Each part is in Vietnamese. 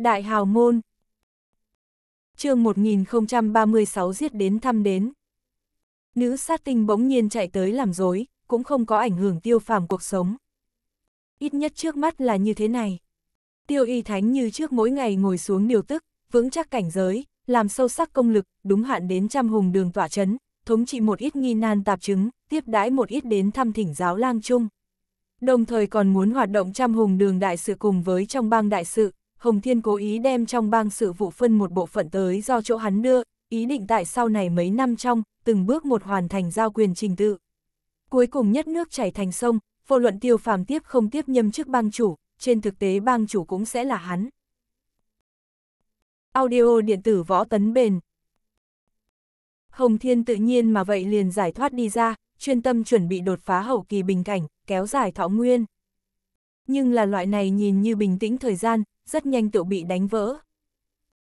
Đại hào môn chương 1036 giết đến thăm đến. Nữ sát tinh bỗng nhiên chạy tới làm dối, cũng không có ảnh hưởng tiêu phàm cuộc sống. Ít nhất trước mắt là như thế này. Tiêu y thánh như trước mỗi ngày ngồi xuống điều tức, vững chắc cảnh giới, làm sâu sắc công lực, đúng hạn đến trăm hùng đường tỏa chấn, thống trị một ít nghi nan tạp chứng, tiếp đãi một ít đến thăm thỉnh giáo lang chung. Đồng thời còn muốn hoạt động trăm hùng đường đại sự cùng với trong bang đại sự, Hồng Thiên cố ý đem trong bang sự vụ phân một bộ phận tới do chỗ hắn đưa, ý định tại sau này mấy năm trong, từng bước một hoàn thành giao quyền trình tự. Cuối cùng nhất nước chảy thành sông, vô luận tiêu phàm tiếp không tiếp nhâm chức bang chủ, trên thực tế bang chủ cũng sẽ là hắn. Audio điện tử võ tấn bền Hồng Thiên tự nhiên mà vậy liền giải thoát đi ra, chuyên tâm chuẩn bị đột phá hậu kỳ bình cảnh, kéo dài thọ nguyên. Nhưng là loại này nhìn như bình tĩnh thời gian, rất nhanh tự bị đánh vỡ.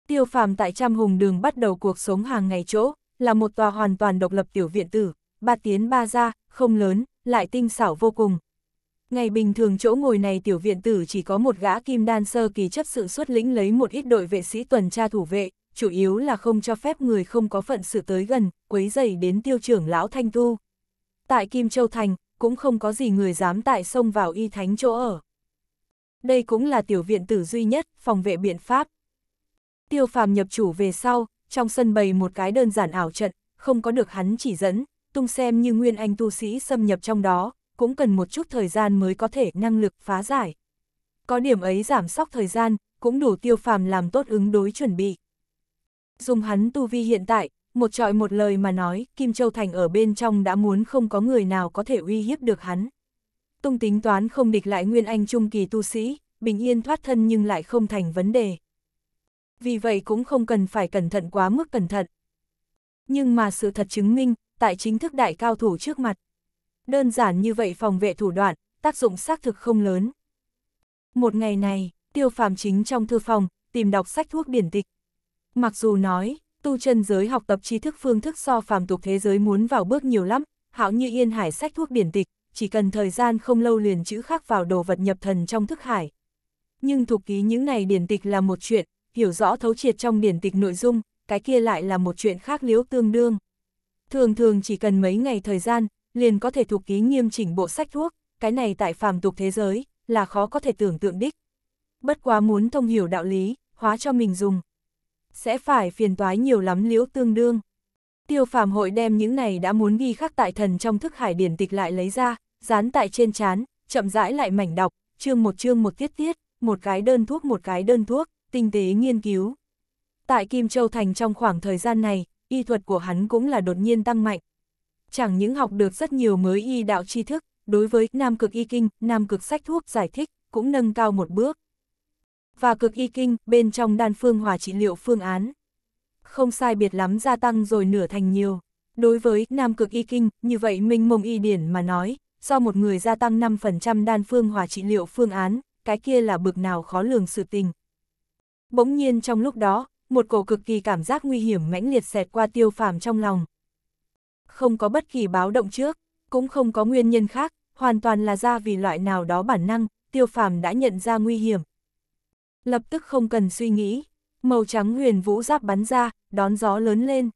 Tiêu phàm tại trăm hùng đường bắt đầu cuộc sống hàng ngày chỗ, là một tòa hoàn toàn độc lập tiểu viện tử, ba tiến ba ra, không lớn, lại tinh xảo vô cùng. Ngày bình thường chỗ ngồi này tiểu viện tử chỉ có một gã kim đan sơ kỳ chấp sự xuất lĩnh lấy một ít đội vệ sĩ tuần tra thủ vệ, chủ yếu là không cho phép người không có phận sự tới gần, quấy dày đến tiêu trưởng lão Thanh Tu. Tại Kim Châu Thành, cũng không có gì người dám tại sông vào y thánh chỗ ở đây cũng là tiểu viện tử duy nhất, phòng vệ biện pháp. Tiêu phàm nhập chủ về sau, trong sân bày một cái đơn giản ảo trận, không có được hắn chỉ dẫn, tung xem như nguyên anh tu sĩ xâm nhập trong đó, cũng cần một chút thời gian mới có thể năng lực phá giải. Có điểm ấy giảm sóc thời gian, cũng đủ tiêu phàm làm tốt ứng đối chuẩn bị. Dùng hắn tu vi hiện tại, một trọi một lời mà nói, Kim Châu Thành ở bên trong đã muốn không có người nào có thể uy hiếp được hắn tung tính toán không địch lại Nguyên Anh trung kỳ tu sĩ, bình yên thoát thân nhưng lại không thành vấn đề. Vì vậy cũng không cần phải cẩn thận quá mức cẩn thận. Nhưng mà sự thật chứng minh, tại chính thức đại cao thủ trước mặt. Đơn giản như vậy phòng vệ thủ đoạn, tác dụng xác thực không lớn. Một ngày này, tiêu phàm chính trong thư phòng, tìm đọc sách thuốc điển tịch. Mặc dù nói, tu chân giới học tập tri thức phương thức so phàm tục thế giới muốn vào bước nhiều lắm, hảo như yên hải sách thuốc điển tịch, chỉ cần thời gian không lâu liền chữ khắc vào đồ vật nhập thần trong thức hải. Nhưng thuộc ký những này điển tịch là một chuyện, hiểu rõ thấu triệt trong điển tịch nội dung, cái kia lại là một chuyện khác liếu tương đương. Thường thường chỉ cần mấy ngày thời gian, liền có thể thuộc ký nghiêm chỉnh bộ sách thuốc, cái này tại phàm tục thế giới, là khó có thể tưởng tượng đích. Bất quá muốn thông hiểu đạo lý, hóa cho mình dùng. Sẽ phải phiền toái nhiều lắm liễu tương đương. Tiêu phàm hội đem những này đã muốn ghi khắc tại thần trong thức hải điển tịch lại lấy ra, dán tại trên chán, chậm rãi lại mảnh đọc, chương một chương một tiết tiết, một cái đơn thuốc một cái đơn thuốc, tinh tế nghiên cứu. Tại Kim Châu Thành trong khoảng thời gian này, y thuật của hắn cũng là đột nhiên tăng mạnh. Chẳng những học được rất nhiều mới y đạo tri thức, đối với Nam Cực Y Kinh, Nam Cực Sách Thuốc giải thích cũng nâng cao một bước. Và Cực Y Kinh bên trong đan phương hòa trị liệu phương án. Không sai biệt lắm gia tăng rồi nửa thành nhiều. Đối với Nam Cực Y Kinh, như vậy Minh Mông Y Điển mà nói, do một người gia tăng 5% đan phương hòa trị liệu phương án, cái kia là bực nào khó lường sự tình. Bỗng nhiên trong lúc đó, một cổ cực kỳ cảm giác nguy hiểm mãnh liệt xẹt qua tiêu phàm trong lòng. Không có bất kỳ báo động trước, cũng không có nguyên nhân khác, hoàn toàn là ra vì loại nào đó bản năng, tiêu phàm đã nhận ra nguy hiểm. Lập tức không cần suy nghĩ, màu trắng huyền vũ giáp bắn ra, đón gió lớn lên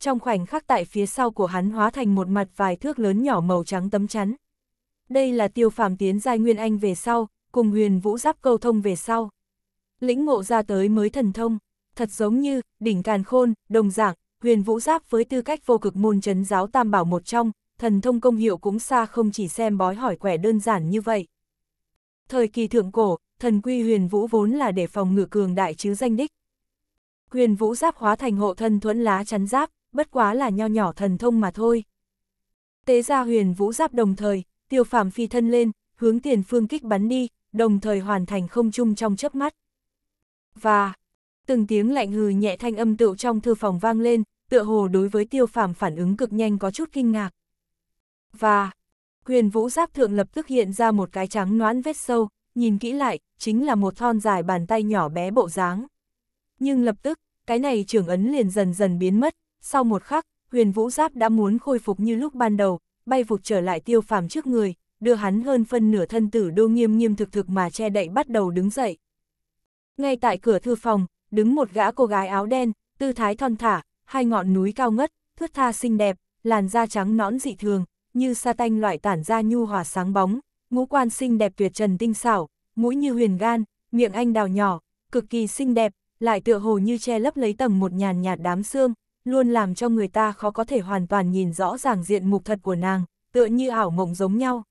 trong khoảnh khắc tại phía sau của hắn hóa thành một mặt vài thước lớn nhỏ màu trắng tấm chắn. Đây là tiêu phàm tiến giai nguyên anh về sau, cùng huyền vũ giáp câu thông về sau. Lĩnh ngộ ra tới mới thần thông, thật giống như, đỉnh càn khôn, đồng dạng, huyền vũ giáp với tư cách vô cực môn chấn giáo tam bảo một trong, thần thông công hiệu cũng xa không chỉ xem bói hỏi quẻ đơn giản như vậy. Thời kỳ thượng cổ, thần quy huyền vũ vốn là để phòng ngự cường đại chứ danh đích. Huyền vũ giáp hóa thành hộ thân thuẫn lá chắn giáp, bất quá là nho nhỏ thần thông mà thôi. Tế gia huyền vũ giáp đồng thời, tiêu phạm phi thân lên, hướng tiền phương kích bắn đi, đồng thời hoàn thành không chung trong chớp mắt. Và, từng tiếng lạnh hừ nhẹ thanh âm tựu trong thư phòng vang lên, tựa hồ đối với tiêu phạm phản ứng cực nhanh có chút kinh ngạc. Và, huyền vũ giáp thượng lập tức hiện ra một cái trắng noãn vết sâu, nhìn kỹ lại, chính là một thon dài bàn tay nhỏ bé bộ dáng. Nhưng lập tức, cái này trưởng ấn liền dần dần biến mất, sau một khắc, huyền vũ giáp đã muốn khôi phục như lúc ban đầu, bay vụt trở lại tiêu phàm trước người, đưa hắn hơn phân nửa thân tử đô nghiêm nghiêm thực thực mà che đậy bắt đầu đứng dậy. Ngay tại cửa thư phòng, đứng một gã cô gái áo đen, tư thái thon thả, hai ngọn núi cao ngất, thướt tha xinh đẹp, làn da trắng nõn dị thường, như sa tanh loại tản ra nhu hòa sáng bóng, ngũ quan xinh đẹp tuyệt trần tinh xảo, mũi như huyền gan, miệng anh đào nhỏ, cực kỳ xinh đẹp, lại tựa hồ như che lấp lấy tầng một nhàn nhạt đám xương, luôn làm cho người ta khó có thể hoàn toàn nhìn rõ ràng diện mục thật của nàng, tựa như ảo mộng giống nhau.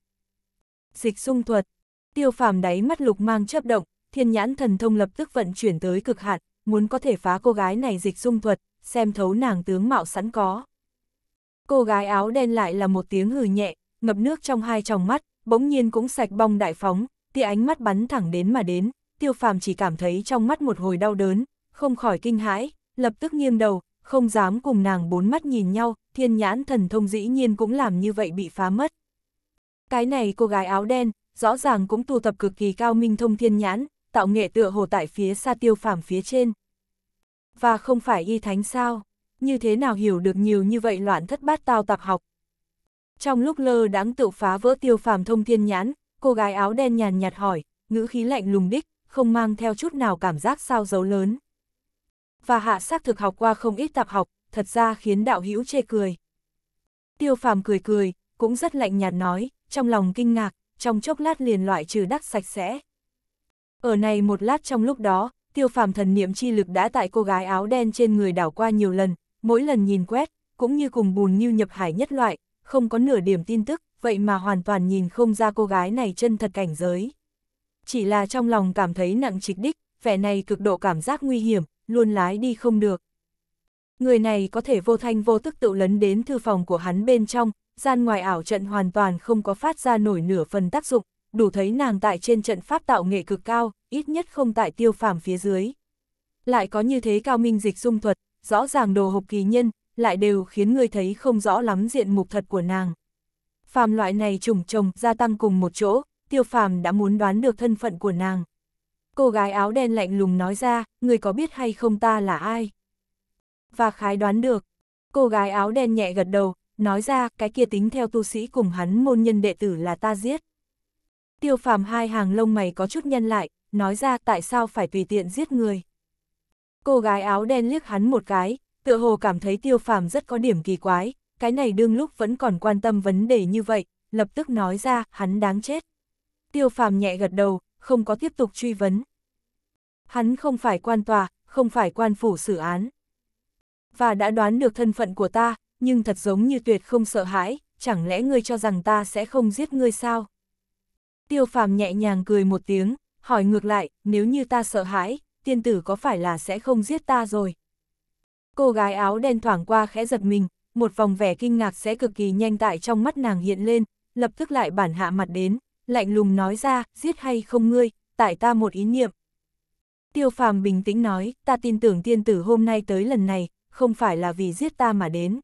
Dịch sung thuật, tiêu phàm đáy mắt lục mang chấp động, thiên nhãn thần thông lập tức vận chuyển tới cực hạn, muốn có thể phá cô gái này dịch dung thuật, xem thấu nàng tướng mạo sẵn có. Cô gái áo đen lại là một tiếng hừ nhẹ, ngập nước trong hai tròng mắt, bỗng nhiên cũng sạch bong đại phóng, tia ánh mắt bắn thẳng đến mà đến, tiêu phàm chỉ cảm thấy trong mắt một hồi đau đớn, không khỏi kinh hãi, lập tức nghiêng đầu, không dám cùng nàng bốn mắt nhìn nhau, thiên nhãn thần thông dĩ nhiên cũng làm như vậy bị phá mất. Cái này cô gái áo đen, rõ ràng cũng tu tập cực kỳ cao minh thông thiên nhãn, tạo nghệ tựa hồ tại phía xa tiêu phàm phía trên. Và không phải y thánh sao, như thế nào hiểu được nhiều như vậy loạn thất bát tao tạp học. Trong lúc lơ đáng tự phá vỡ tiêu phàm thông thiên nhãn, cô gái áo đen nhàn nhạt hỏi, ngữ khí lạnh lùng đích, không mang theo chút nào cảm giác sao dấu lớn và hạ xác thực học qua không ít tạp học, thật ra khiến đạo hữu chê cười. Tiêu phàm cười cười, cũng rất lạnh nhạt nói, trong lòng kinh ngạc, trong chốc lát liền loại trừ đắc sạch sẽ. Ở này một lát trong lúc đó, tiêu phàm thần niệm chi lực đã tại cô gái áo đen trên người đảo qua nhiều lần, mỗi lần nhìn quét, cũng như cùng bùn như nhập hải nhất loại, không có nửa điểm tin tức, vậy mà hoàn toàn nhìn không ra cô gái này chân thật cảnh giới. Chỉ là trong lòng cảm thấy nặng trịch đích, vẻ này cực độ cảm giác nguy hiểm, luôn lái đi không được. Người này có thể vô thanh vô tức tự lấn đến thư phòng của hắn bên trong, gian ngoài ảo trận hoàn toàn không có phát ra nổi nửa phần tác dụng, đủ thấy nàng tại trên trận pháp tạo nghệ cực cao, ít nhất không tại tiêu phàm phía dưới. Lại có như thế cao minh dịch dung thuật, rõ ràng đồ hộp kỳ nhân, lại đều khiến người thấy không rõ lắm diện mục thật của nàng. Phàm loại này trùng trồng gia tăng cùng một chỗ, tiêu phàm đã muốn đoán được thân phận của nàng. Cô gái áo đen lạnh lùng nói ra, người có biết hay không ta là ai? Và khái đoán được. Cô gái áo đen nhẹ gật đầu, nói ra cái kia tính theo tu sĩ cùng hắn môn nhân đệ tử là ta giết. Tiêu phàm hai hàng lông mày có chút nhân lại, nói ra tại sao phải tùy tiện giết người. Cô gái áo đen liếc hắn một cái, tựa hồ cảm thấy tiêu phàm rất có điểm kỳ quái, cái này đương lúc vẫn còn quan tâm vấn đề như vậy, lập tức nói ra hắn đáng chết. Tiêu phàm nhẹ gật đầu, không có tiếp tục truy vấn. Hắn không phải quan tòa, không phải quan phủ xử án. Và đã đoán được thân phận của ta, nhưng thật giống như tuyệt không sợ hãi, chẳng lẽ ngươi cho rằng ta sẽ không giết ngươi sao? Tiêu phàm nhẹ nhàng cười một tiếng, hỏi ngược lại, nếu như ta sợ hãi, tiên tử có phải là sẽ không giết ta rồi? Cô gái áo đen thoảng qua khẽ giật mình, một vòng vẻ kinh ngạc sẽ cực kỳ nhanh tại trong mắt nàng hiện lên, lập tức lại bản hạ mặt đến, lạnh lùng nói ra, giết hay không ngươi, tại ta một ý niệm. Tiêu phàm bình tĩnh nói, ta tin tưởng tiên tử hôm nay tới lần này, không phải là vì giết ta mà đến.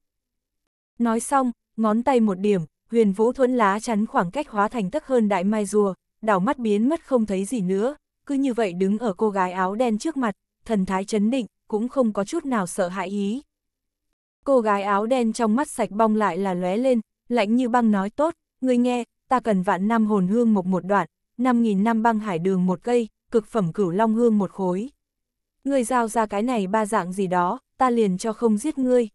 Nói xong, ngón tay một điểm, huyền vũ thuẫn lá chắn khoảng cách hóa thành tắc hơn đại mai rùa, đảo mắt biến mất không thấy gì nữa, cứ như vậy đứng ở cô gái áo đen trước mặt, thần thái chấn định, cũng không có chút nào sợ hãi ý. Cô gái áo đen trong mắt sạch bong lại là lóe lên, lạnh như băng nói tốt, người nghe, ta cần vạn năm hồn hương một một đoạn, 5.000 năm băng hải đường một cây, cực phẩm cửu long hương một khối. Ngươi giao ra cái này ba dạng gì đó, ta liền cho không giết ngươi.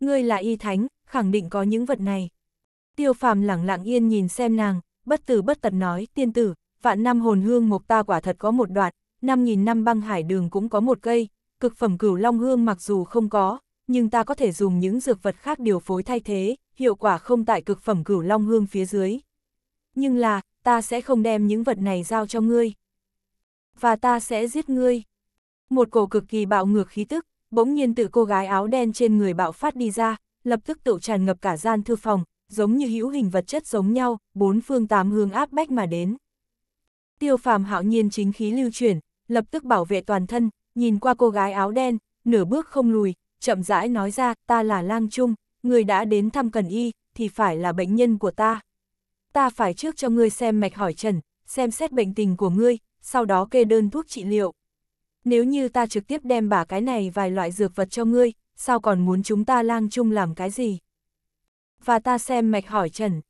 Ngươi là y thánh, khẳng định có những vật này. Tiêu phàm lẳng lặng yên nhìn xem nàng, bất tử bất tật nói, tiên tử, vạn năm hồn hương mộc ta quả thật có một đoạn, 5.000 năm băng hải đường cũng có một cây, cực phẩm cửu long hương mặc dù không có, nhưng ta có thể dùng những dược vật khác điều phối thay thế, hiệu quả không tại cực phẩm cửu long hương phía dưới nhưng là, ta sẽ không đem những vật này giao cho ngươi. Và ta sẽ giết ngươi. Một cổ cực kỳ bạo ngược khí tức, bỗng nhiên tự cô gái áo đen trên người bạo phát đi ra, lập tức tự tràn ngập cả gian thư phòng, giống như hữu hình vật chất giống nhau, bốn phương tám hướng áp bách mà đến. Tiêu phàm hạo nhiên chính khí lưu chuyển, lập tức bảo vệ toàn thân, nhìn qua cô gái áo đen, nửa bước không lùi, chậm rãi nói ra, ta là lang trung, người đã đến thăm cần y, thì phải là bệnh nhân của ta ta phải trước cho ngươi xem mạch hỏi trần, xem xét bệnh tình của ngươi, sau đó kê đơn thuốc trị liệu. Nếu như ta trực tiếp đem bả cái này vài loại dược vật cho ngươi, sao còn muốn chúng ta lang chung làm cái gì? Và ta xem mạch hỏi trần.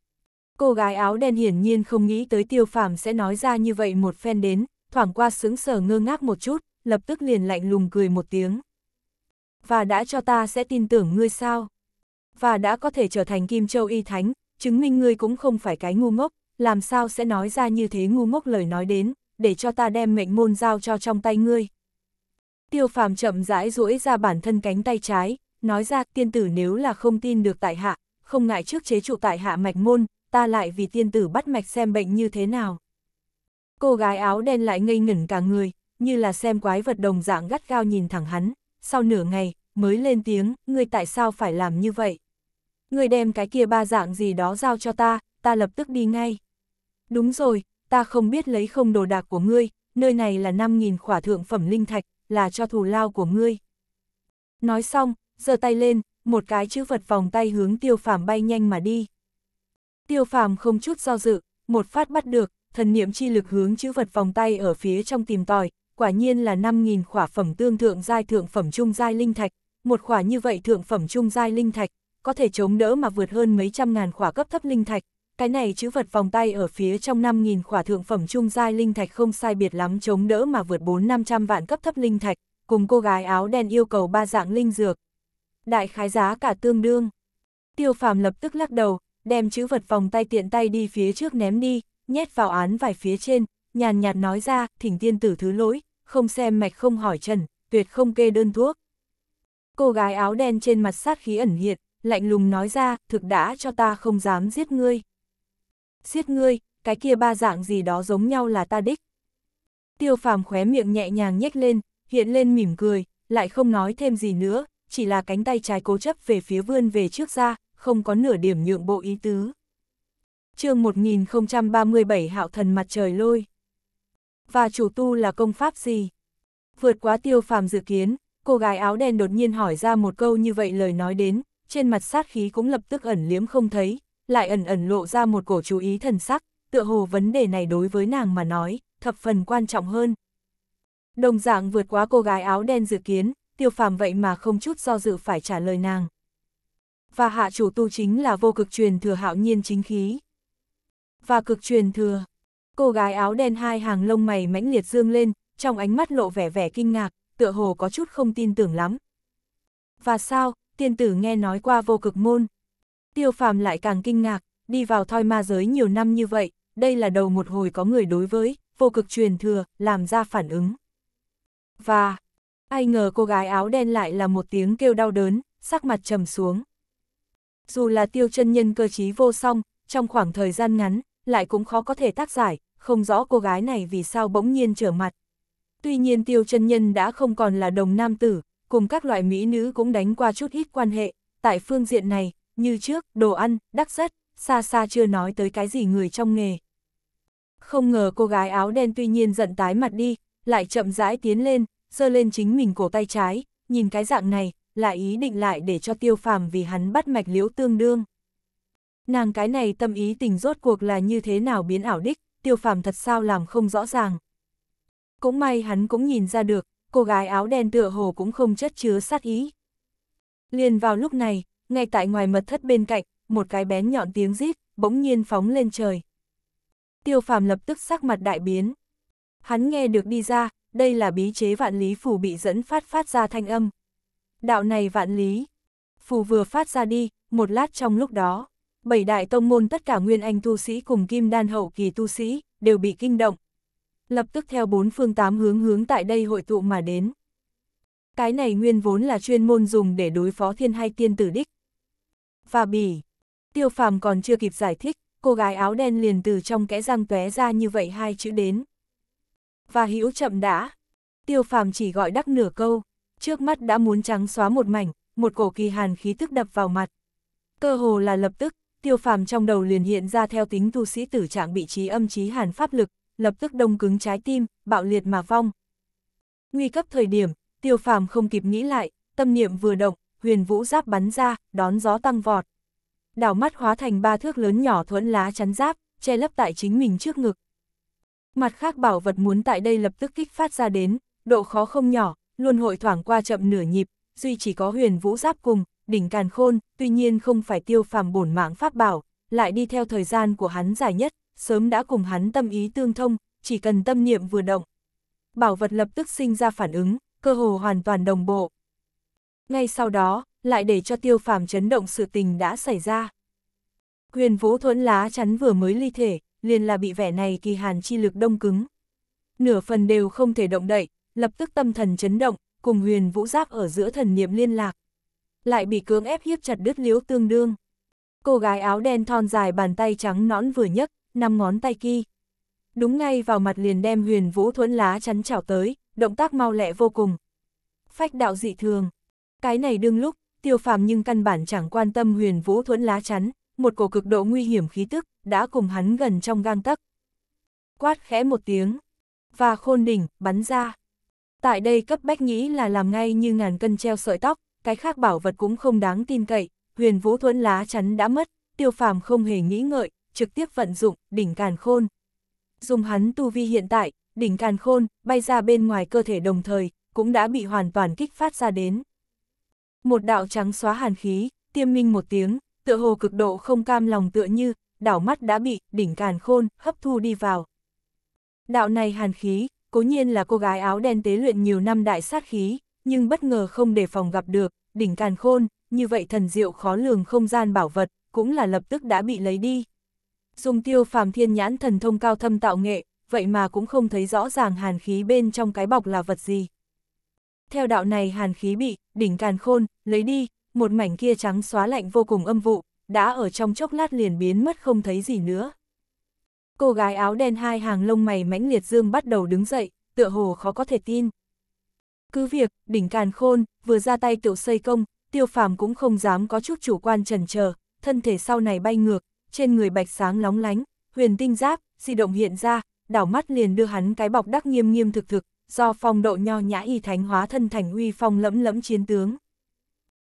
Cô gái áo đen hiển nhiên không nghĩ tới tiêu phàm sẽ nói ra như vậy một phen đến, thoảng qua sướng sở ngơ ngác một chút, lập tức liền lạnh lùng cười một tiếng. Và đã cho ta sẽ tin tưởng ngươi sao? Và đã có thể trở thành Kim Châu Y Thánh, chứng minh ngươi cũng không phải cái ngu ngốc, làm sao sẽ nói ra như thế ngu ngốc lời nói đến, để cho ta đem mệnh môn giao cho trong tay ngươi. Tiêu phàm chậm rãi duỗi ra bản thân cánh tay trái, nói ra tiên tử nếu là không tin được tại hạ, không ngại trước chế trụ tại hạ mạch môn, ta lại vì tiên tử bắt mạch xem bệnh như thế nào. Cô gái áo đen lại ngây ngẩn cả người, như là xem quái vật đồng dạng gắt gao nhìn thẳng hắn, sau nửa ngày, mới lên tiếng, ngươi tại sao phải làm như vậy? người đem cái kia ba dạng gì đó giao cho ta, ta lập tức đi ngay. Đúng rồi, ta không biết lấy không đồ đạc của ngươi, nơi này là 5.000 khỏa thượng phẩm linh thạch, là cho thù lao của ngươi. Nói xong, giơ tay lên, một cái chữ vật vòng tay hướng tiêu phàm bay nhanh mà đi. Tiêu phàm không chút do dự, một phát bắt được, thần niệm chi lực hướng chữ vật vòng tay ở phía trong tìm tòi, quả nhiên là 5.000 khỏa phẩm tương thượng giai thượng phẩm trung giai linh thạch, một khỏa như vậy thượng phẩm trung giai linh thạch, có thể chống đỡ mà vượt hơn mấy trăm ngàn khỏa cấp thấp linh thạch. Cái này chữ vật vòng tay ở phía trong 5.000 khỏa thượng phẩm trung giai linh thạch không sai biệt lắm chống đỡ mà vượt 4-500 vạn cấp thấp linh thạch, cùng cô gái áo đen yêu cầu ba dạng linh dược. Đại khái giá cả tương đương. Tiêu phàm lập tức lắc đầu, đem chữ vật vòng tay tiện tay đi phía trước ném đi, nhét vào án vài phía trên, nhàn nhạt nói ra, thỉnh tiên tử thứ lỗi, không xem mạch không hỏi trần, tuyệt không kê đơn thuốc. Cô gái áo đen trên mặt sát khí ẩn hiện, lạnh lùng nói ra, thực đã cho ta không dám giết ngươi. Giết ngươi, cái kia ba dạng gì đó giống nhau là ta đích. Tiêu phàm khóe miệng nhẹ nhàng nhếch lên, hiện lên mỉm cười, lại không nói thêm gì nữa, chỉ là cánh tay trái cố chấp về phía vươn về trước ra, không có nửa điểm nhượng bộ ý tứ. chương 1037 Hạo Thần Mặt Trời Lôi Và chủ tu là công pháp gì? Vượt quá tiêu phàm dự kiến, cô gái áo đen đột nhiên hỏi ra một câu như vậy lời nói đến, trên mặt sát khí cũng lập tức ẩn liếm không thấy, lại ẩn ẩn lộ ra một cổ chú ý thần sắc, tựa hồ vấn đề này đối với nàng mà nói, thập phần quan trọng hơn. Đồng dạng vượt quá cô gái áo đen dự kiến, tiêu phàm vậy mà không chút do dự phải trả lời nàng. Và hạ chủ tu chính là vô cực truyền thừa hạo nhiên chính khí. Và cực truyền thừa, cô gái áo đen hai hàng lông mày mãnh liệt dương lên, trong ánh mắt lộ vẻ vẻ kinh ngạc, tựa hồ có chút không tin tưởng lắm. Và sao, tiên tử nghe nói qua vô cực môn. Tiêu phàm lại càng kinh ngạc, đi vào thoi ma giới nhiều năm như vậy, đây là đầu một hồi có người đối với, vô cực truyền thừa, làm ra phản ứng. Và, ai ngờ cô gái áo đen lại là một tiếng kêu đau đớn, sắc mặt trầm xuống. Dù là tiêu chân nhân cơ trí vô song, trong khoảng thời gian ngắn, lại cũng khó có thể tác giải, không rõ cô gái này vì sao bỗng nhiên trở mặt. Tuy nhiên tiêu chân nhân đã không còn là đồng nam tử, cùng các loại mỹ nữ cũng đánh qua chút ít quan hệ, tại phương diện này, như trước, đồ ăn, đắc rất, xa xa chưa nói tới cái gì người trong nghề. Không ngờ cô gái áo đen tuy nhiên giận tái mặt đi, lại chậm rãi tiến lên, giơ lên chính mình cổ tay trái, nhìn cái dạng này, lại ý định lại để cho tiêu phàm vì hắn bắt mạch liễu tương đương. Nàng cái này tâm ý tình rốt cuộc là như thế nào biến ảo đích, tiêu phàm thật sao làm không rõ ràng. Cũng may hắn cũng nhìn ra được, cô gái áo đen tựa hồ cũng không chất chứa sát ý. Liền vào lúc này, ngay tại ngoài mật thất bên cạnh, một cái bén nhọn tiếng rít bỗng nhiên phóng lên trời. Tiêu phàm lập tức sắc mặt đại biến. Hắn nghe được đi ra, đây là bí chế vạn lý phù bị dẫn phát phát ra thanh âm. Đạo này vạn lý, phù vừa phát ra đi, một lát trong lúc đó, bảy đại tông môn tất cả nguyên anh tu sĩ cùng kim đan hậu kỳ tu sĩ đều bị kinh động, lập tức theo bốn phương tám hướng hướng tại đây hội tụ mà đến. Cái này nguyên vốn là chuyên môn dùng để đối phó thiên hay tiên tử đích. Và bỉ, tiêu phàm còn chưa kịp giải thích, cô gái áo đen liền từ trong kẽ răng tóe ra như vậy hai chữ đến. Và hữu chậm đã, tiêu phàm chỉ gọi đắc nửa câu, trước mắt đã muốn trắng xóa một mảnh, một cổ kỳ hàn khí tức đập vào mặt. Cơ hồ là lập tức, tiêu phàm trong đầu liền hiện ra theo tính tu sĩ tử trạng bị trí âm trí hàn pháp lực, lập tức đông cứng trái tim, bạo liệt mà vong. Nguy cấp thời điểm, tiêu phàm không kịp nghĩ lại, tâm niệm vừa động, huyền vũ giáp bắn ra, đón gió tăng vọt. Đảo mắt hóa thành ba thước lớn nhỏ thuẫn lá chắn giáp, che lấp tại chính mình trước ngực. Mặt khác bảo vật muốn tại đây lập tức kích phát ra đến, độ khó không nhỏ, luôn hội thoảng qua chậm nửa nhịp, duy chỉ có huyền vũ giáp cùng, đỉnh càn khôn, tuy nhiên không phải tiêu phàm bổn mạng pháp bảo, lại đi theo thời gian của hắn dài nhất, sớm đã cùng hắn tâm ý tương thông, chỉ cần tâm niệm vừa động. Bảo vật lập tức sinh ra phản ứng, cơ hồ hoàn toàn đồng bộ. Ngay sau đó, lại để cho tiêu phàm chấn động sự tình đã xảy ra. Huyền vũ thuẫn lá chắn vừa mới ly thể, liền là bị vẻ này kỳ hàn chi lực đông cứng. Nửa phần đều không thể động đậy, lập tức tâm thần chấn động, cùng huyền vũ giáp ở giữa thần niệm liên lạc. Lại bị cưỡng ép hiếp chặt đứt liếu tương đương. Cô gái áo đen thon dài bàn tay trắng nõn vừa nhấc, năm ngón tay kia Đúng ngay vào mặt liền đem huyền vũ thuẫn lá chắn chảo tới, động tác mau lẹ vô cùng. Phách đạo dị thường. Cái này đương lúc, tiêu phàm nhưng căn bản chẳng quan tâm huyền vũ thuẫn lá chắn, một cổ cực độ nguy hiểm khí tức, đã cùng hắn gần trong gang tấc. Quát khẽ một tiếng, và khôn đỉnh, bắn ra. Tại đây cấp bách nghĩ là làm ngay như ngàn cân treo sợi tóc, cái khác bảo vật cũng không đáng tin cậy, huyền vũ thuẫn lá chắn đã mất, tiêu phàm không hề nghĩ ngợi, trực tiếp vận dụng, đỉnh càn khôn. Dùng hắn tu vi hiện tại, đỉnh càn khôn, bay ra bên ngoài cơ thể đồng thời, cũng đã bị hoàn toàn kích phát ra đến. Một đạo trắng xóa hàn khí, tiêm minh một tiếng, tựa hồ cực độ không cam lòng tựa như, đảo mắt đã bị, đỉnh càn khôn, hấp thu đi vào. Đạo này hàn khí, cố nhiên là cô gái áo đen tế luyện nhiều năm đại sát khí, nhưng bất ngờ không đề phòng gặp được, đỉnh càn khôn, như vậy thần diệu khó lường không gian bảo vật, cũng là lập tức đã bị lấy đi dùng tiêu phàm thiên nhãn thần thông cao thâm tạo nghệ, vậy mà cũng không thấy rõ ràng hàn khí bên trong cái bọc là vật gì. Theo đạo này hàn khí bị, đỉnh càn khôn, lấy đi, một mảnh kia trắng xóa lạnh vô cùng âm vụ, đã ở trong chốc lát liền biến mất không thấy gì nữa. Cô gái áo đen hai hàng lông mày mãnh liệt dương bắt đầu đứng dậy, tựa hồ khó có thể tin. Cứ việc, đỉnh càn khôn, vừa ra tay tiểu xây công, tiêu phàm cũng không dám có chút chủ quan trần chờ thân thể sau này bay ngược, trên người bạch sáng lóng lánh, huyền tinh giáp, di động hiện ra, đảo mắt liền đưa hắn cái bọc đắc nghiêm nghiêm thực thực, do phong độ nho nhã y thánh hóa thân thành uy phong lẫm lẫm chiến tướng.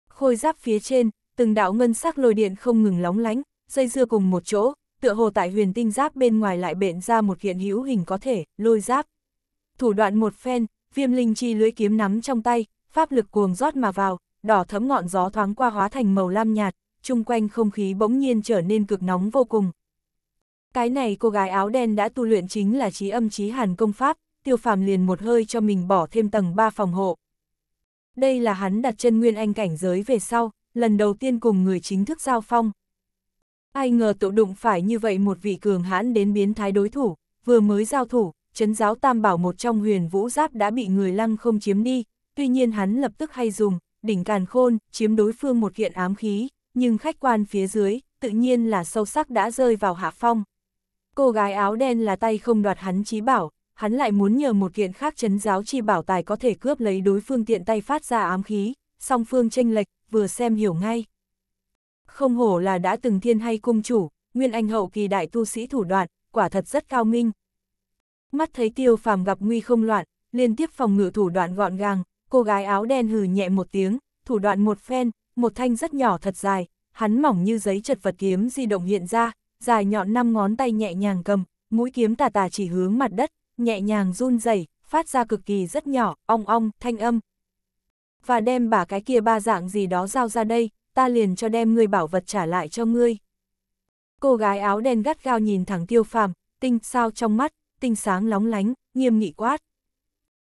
Khôi giáp phía trên, từng đạo ngân sắc lôi điện không ngừng lóng lánh, dây dưa cùng một chỗ, tựa hồ tại huyền tinh giáp bên ngoài lại bện ra một hiện hữu hình có thể, lôi giáp. Thủ đoạn một phen, viêm linh chi lưới kiếm nắm trong tay, pháp lực cuồng rót mà vào, đỏ thấm ngọn gió thoáng qua hóa thành màu lam nhạt, chung quanh không khí bỗng nhiên trở nên cực nóng vô cùng. Cái này cô gái áo đen đã tu luyện chính là trí âm trí hàn công pháp, tiêu phàm liền một hơi cho mình bỏ thêm tầng 3 phòng hộ. Đây là hắn đặt chân nguyên anh cảnh giới về sau, lần đầu tiên cùng người chính thức giao phong. Ai ngờ tụ đụng phải như vậy một vị cường hãn đến biến thái đối thủ, vừa mới giao thủ, chấn giáo tam bảo một trong huyền vũ giáp đã bị người lăng không chiếm đi, tuy nhiên hắn lập tức hay dùng, đỉnh càn khôn, chiếm đối phương một kiện ám khí, nhưng khách quan phía dưới, tự nhiên là sâu sắc đã rơi vào hạ phong. Cô gái áo đen là tay không đoạt hắn chí bảo, hắn lại muốn nhờ một kiện khác chấn giáo chi bảo tài có thể cướp lấy đối phương tiện tay phát ra ám khí, song phương tranh lệch, vừa xem hiểu ngay. Không hổ là đã từng thiên hay cung chủ, nguyên anh hậu kỳ đại tu sĩ thủ đoạn, quả thật rất cao minh. Mắt thấy tiêu phàm gặp nguy không loạn, liên tiếp phòng ngự thủ đoạn gọn gàng, cô gái áo đen hừ nhẹ một tiếng, thủ đoạn một phen, một thanh rất nhỏ thật dài, hắn mỏng như giấy chật vật kiếm di động hiện ra, dài nhọn năm ngón tay nhẹ nhàng cầm, mũi kiếm tà tà chỉ hướng mặt đất, nhẹ nhàng run rẩy, phát ra cực kỳ rất nhỏ, ong ong, thanh âm. Và đem bả cái kia ba dạng gì đó giao ra đây, ta liền cho đem ngươi bảo vật trả lại cho ngươi. Cô gái áo đen gắt gao nhìn thẳng tiêu phàm, tinh sao trong mắt, tinh sáng lóng lánh, nghiêm nghị quát.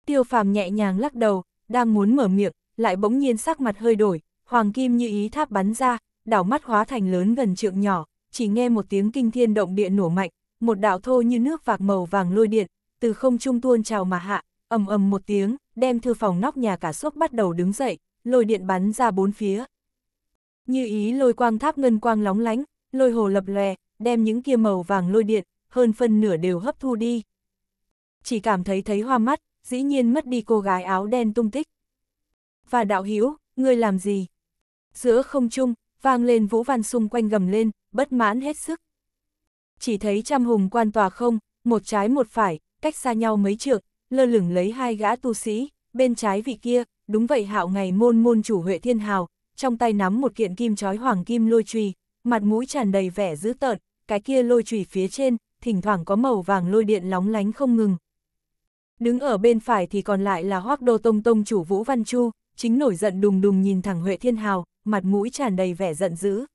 Tiêu phàm nhẹ nhàng lắc đầu, đang muốn mở miệng, lại bỗng nhiên sắc mặt hơi đổi, Hoàng kim như ý tháp bắn ra, đảo mắt hóa thành lớn gần trượng nhỏ, chỉ nghe một tiếng kinh thiên động địa nổ mạnh, một đạo thô như nước vạc màu vàng lôi điện, từ không trung tuôn trào mà hạ, ầm ầm một tiếng, đem thư phòng nóc nhà cả xốp bắt đầu đứng dậy, lôi điện bắn ra bốn phía. Như ý lôi quang tháp ngân quang lóng lánh, lôi hồ lập lòe, đem những kia màu vàng lôi điện, hơn phân nửa đều hấp thu đi. Chỉ cảm thấy thấy hoa mắt, dĩ nhiên mất đi cô gái áo đen tung tích. Và đạo hữu ngươi làm gì? giữa không trung, vang lên vũ văn xung quanh gầm lên, bất mãn hết sức. Chỉ thấy trăm hùng quan tòa không, một trái một phải, cách xa nhau mấy trượng, lơ lửng lấy hai gã tu sĩ, bên trái vị kia, đúng vậy hạo ngày môn môn chủ Huệ Thiên Hào, trong tay nắm một kiện kim chói hoàng kim lôi trùy, mặt mũi tràn đầy vẻ dữ tợn, cái kia lôi trùy phía trên, thỉnh thoảng có màu vàng lôi điện lóng lánh không ngừng. Đứng ở bên phải thì còn lại là Hoắc Đô Tông Tông chủ Vũ Văn Chu, chính nổi giận đùng đùng nhìn thẳng Huệ Thiên Hào, mặt mũi tràn đầy vẻ giận dữ.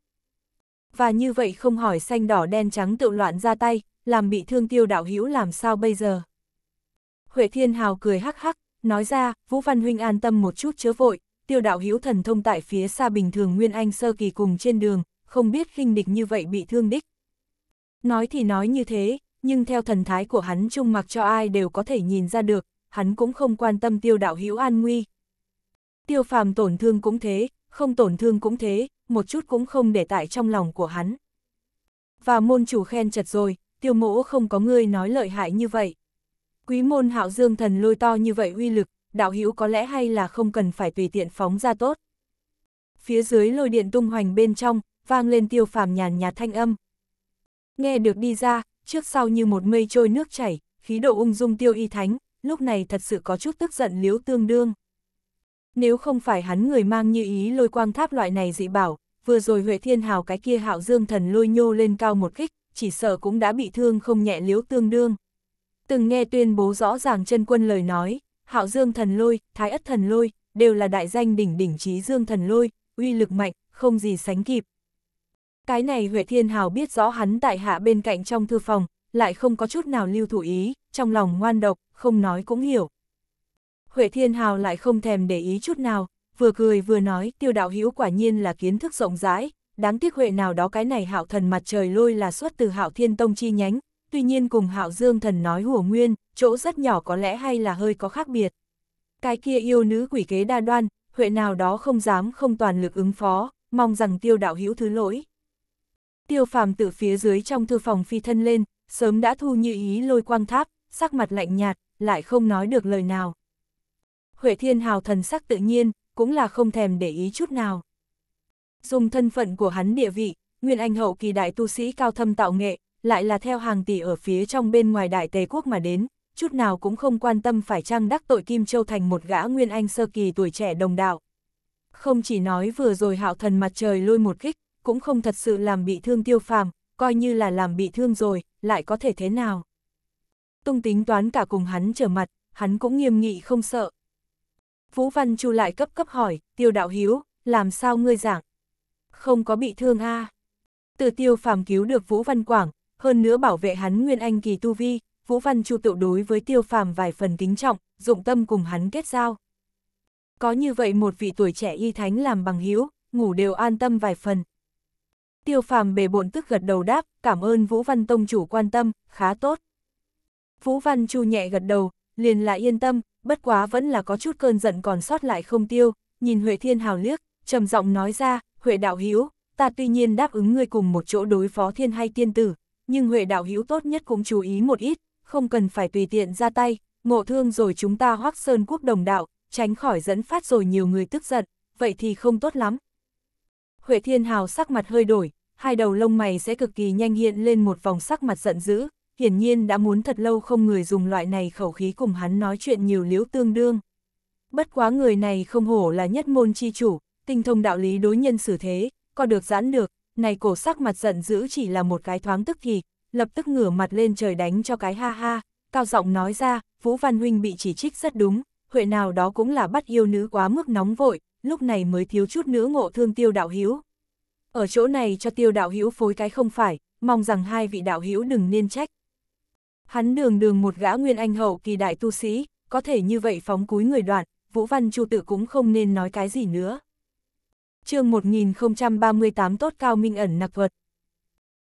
Và như vậy không hỏi xanh đỏ đen trắng tự loạn ra tay, làm bị thương tiêu đạo hữu làm sao bây giờ. Huệ Thiên Hào cười hắc hắc, nói ra, Vũ Văn Huynh an tâm một chút chớ vội, tiêu đạo hữu thần thông tại phía xa bình thường Nguyên Anh sơ kỳ cùng trên đường, không biết khinh địch như vậy bị thương đích. Nói thì nói như thế, nhưng theo thần thái của hắn trung mặc cho ai đều có thể nhìn ra được, hắn cũng không quan tâm tiêu đạo hữu an nguy. Tiêu phàm tổn thương cũng thế, không tổn thương cũng thế, một chút cũng không để tại trong lòng của hắn. Và môn chủ khen chật rồi, tiêu mỗ không có ngươi nói lợi hại như vậy. Quý môn hạo dương thần lôi to như vậy uy lực, đạo hữu có lẽ hay là không cần phải tùy tiện phóng ra tốt. Phía dưới lôi điện tung hoành bên trong, vang lên tiêu phàm nhàn nhạt thanh âm. Nghe được đi ra, trước sau như một mây trôi nước chảy, khí độ ung dung tiêu y thánh, lúc này thật sự có chút tức giận liếu tương đương. Nếu không phải hắn người mang như ý lôi quang tháp loại này dị bảo, vừa rồi Huệ Thiên Hào cái kia hạo dương thần lôi nhô lên cao một kích, chỉ sợ cũng đã bị thương không nhẹ liếu tương đương. Từng nghe tuyên bố rõ ràng chân quân lời nói, hạo dương thần lôi, thái ất thần lôi, đều là đại danh đỉnh đỉnh trí dương thần lôi, uy lực mạnh, không gì sánh kịp. Cái này Huệ Thiên Hào biết rõ hắn tại hạ bên cạnh trong thư phòng, lại không có chút nào lưu thủ ý, trong lòng ngoan độc, không nói cũng hiểu. Huệ Thiên Hào lại không thèm để ý chút nào, vừa cười vừa nói tiêu đạo hữu quả nhiên là kiến thức rộng rãi, đáng tiếc Huệ nào đó cái này hạo thần mặt trời lôi là xuất từ hạo thiên tông chi nhánh, tuy nhiên cùng hạo dương thần nói hùa nguyên, chỗ rất nhỏ có lẽ hay là hơi có khác biệt. Cái kia yêu nữ quỷ kế đa đoan, Huệ nào đó không dám không toàn lực ứng phó, mong rằng tiêu đạo hữu thứ lỗi. Tiêu phàm tự phía dưới trong thư phòng phi thân lên, sớm đã thu như ý lôi quang tháp, sắc mặt lạnh nhạt, lại không nói được lời nào. Huệ Thiên Hào thần sắc tự nhiên, cũng là không thèm để ý chút nào. Dùng thân phận của hắn địa vị, Nguyên Anh hậu kỳ đại tu sĩ cao thâm tạo nghệ, lại là theo hàng tỷ ở phía trong bên ngoài đại tề quốc mà đến, chút nào cũng không quan tâm phải trang đắc tội Kim Châu thành một gã Nguyên Anh sơ kỳ tuổi trẻ đồng đạo. Không chỉ nói vừa rồi hạo thần mặt trời lôi một kích, cũng không thật sự làm bị thương tiêu phàm, coi như là làm bị thương rồi, lại có thể thế nào. Tung tính toán cả cùng hắn trở mặt, hắn cũng nghiêm nghị không sợ, Vũ Văn Chu lại cấp cấp hỏi, tiêu đạo hiếu, làm sao ngươi giảng? Không có bị thương a à? Từ tiêu phàm cứu được Vũ Văn Quảng, hơn nữa bảo vệ hắn Nguyên Anh kỳ tu vi, Vũ Văn Chu tự đối với tiêu phàm vài phần kính trọng, dụng tâm cùng hắn kết giao. Có như vậy một vị tuổi trẻ y thánh làm bằng hiếu, ngủ đều an tâm vài phần. Tiêu phàm bề bộn tức gật đầu đáp, cảm ơn Vũ Văn Tông chủ quan tâm, khá tốt. Vũ Văn Chu nhẹ gật đầu, liền lại yên tâm, bất quá vẫn là có chút cơn giận còn sót lại không tiêu, nhìn Huệ Thiên Hào liếc, trầm giọng nói ra, Huệ Đạo Hiếu, ta tuy nhiên đáp ứng ngươi cùng một chỗ đối phó thiên hay tiên tử, nhưng Huệ Đạo Hiếu tốt nhất cũng chú ý một ít, không cần phải tùy tiện ra tay, ngộ thương rồi chúng ta hoác sơn quốc đồng đạo, tránh khỏi dẫn phát rồi nhiều người tức giận, vậy thì không tốt lắm. Huệ Thiên Hào sắc mặt hơi đổi, hai đầu lông mày sẽ cực kỳ nhanh hiện lên một vòng sắc mặt giận dữ, hiển nhiên đã muốn thật lâu không người dùng loại này khẩu khí cùng hắn nói chuyện nhiều liếu tương đương. Bất quá người này không hổ là nhất môn chi chủ, tinh thông đạo lý đối nhân xử thế, có được giãn được, này cổ sắc mặt giận dữ chỉ là một cái thoáng tức thì, lập tức ngửa mặt lên trời đánh cho cái ha ha, cao giọng nói ra, Vũ Văn Huynh bị chỉ trích rất đúng, huệ nào đó cũng là bắt yêu nữ quá mức nóng vội, lúc này mới thiếu chút nữa ngộ thương tiêu đạo hiếu. Ở chỗ này cho tiêu đạo hiếu phối cái không phải, mong rằng hai vị đạo hiếu đừng nên trách. Hắn đường đường một gã nguyên anh hậu kỳ đại tu sĩ, có thể như vậy phóng cúi người đoạn, Vũ Văn Chu tự cũng không nên nói cái gì nữa. chương 1038 tốt cao minh ẩn nặc vật.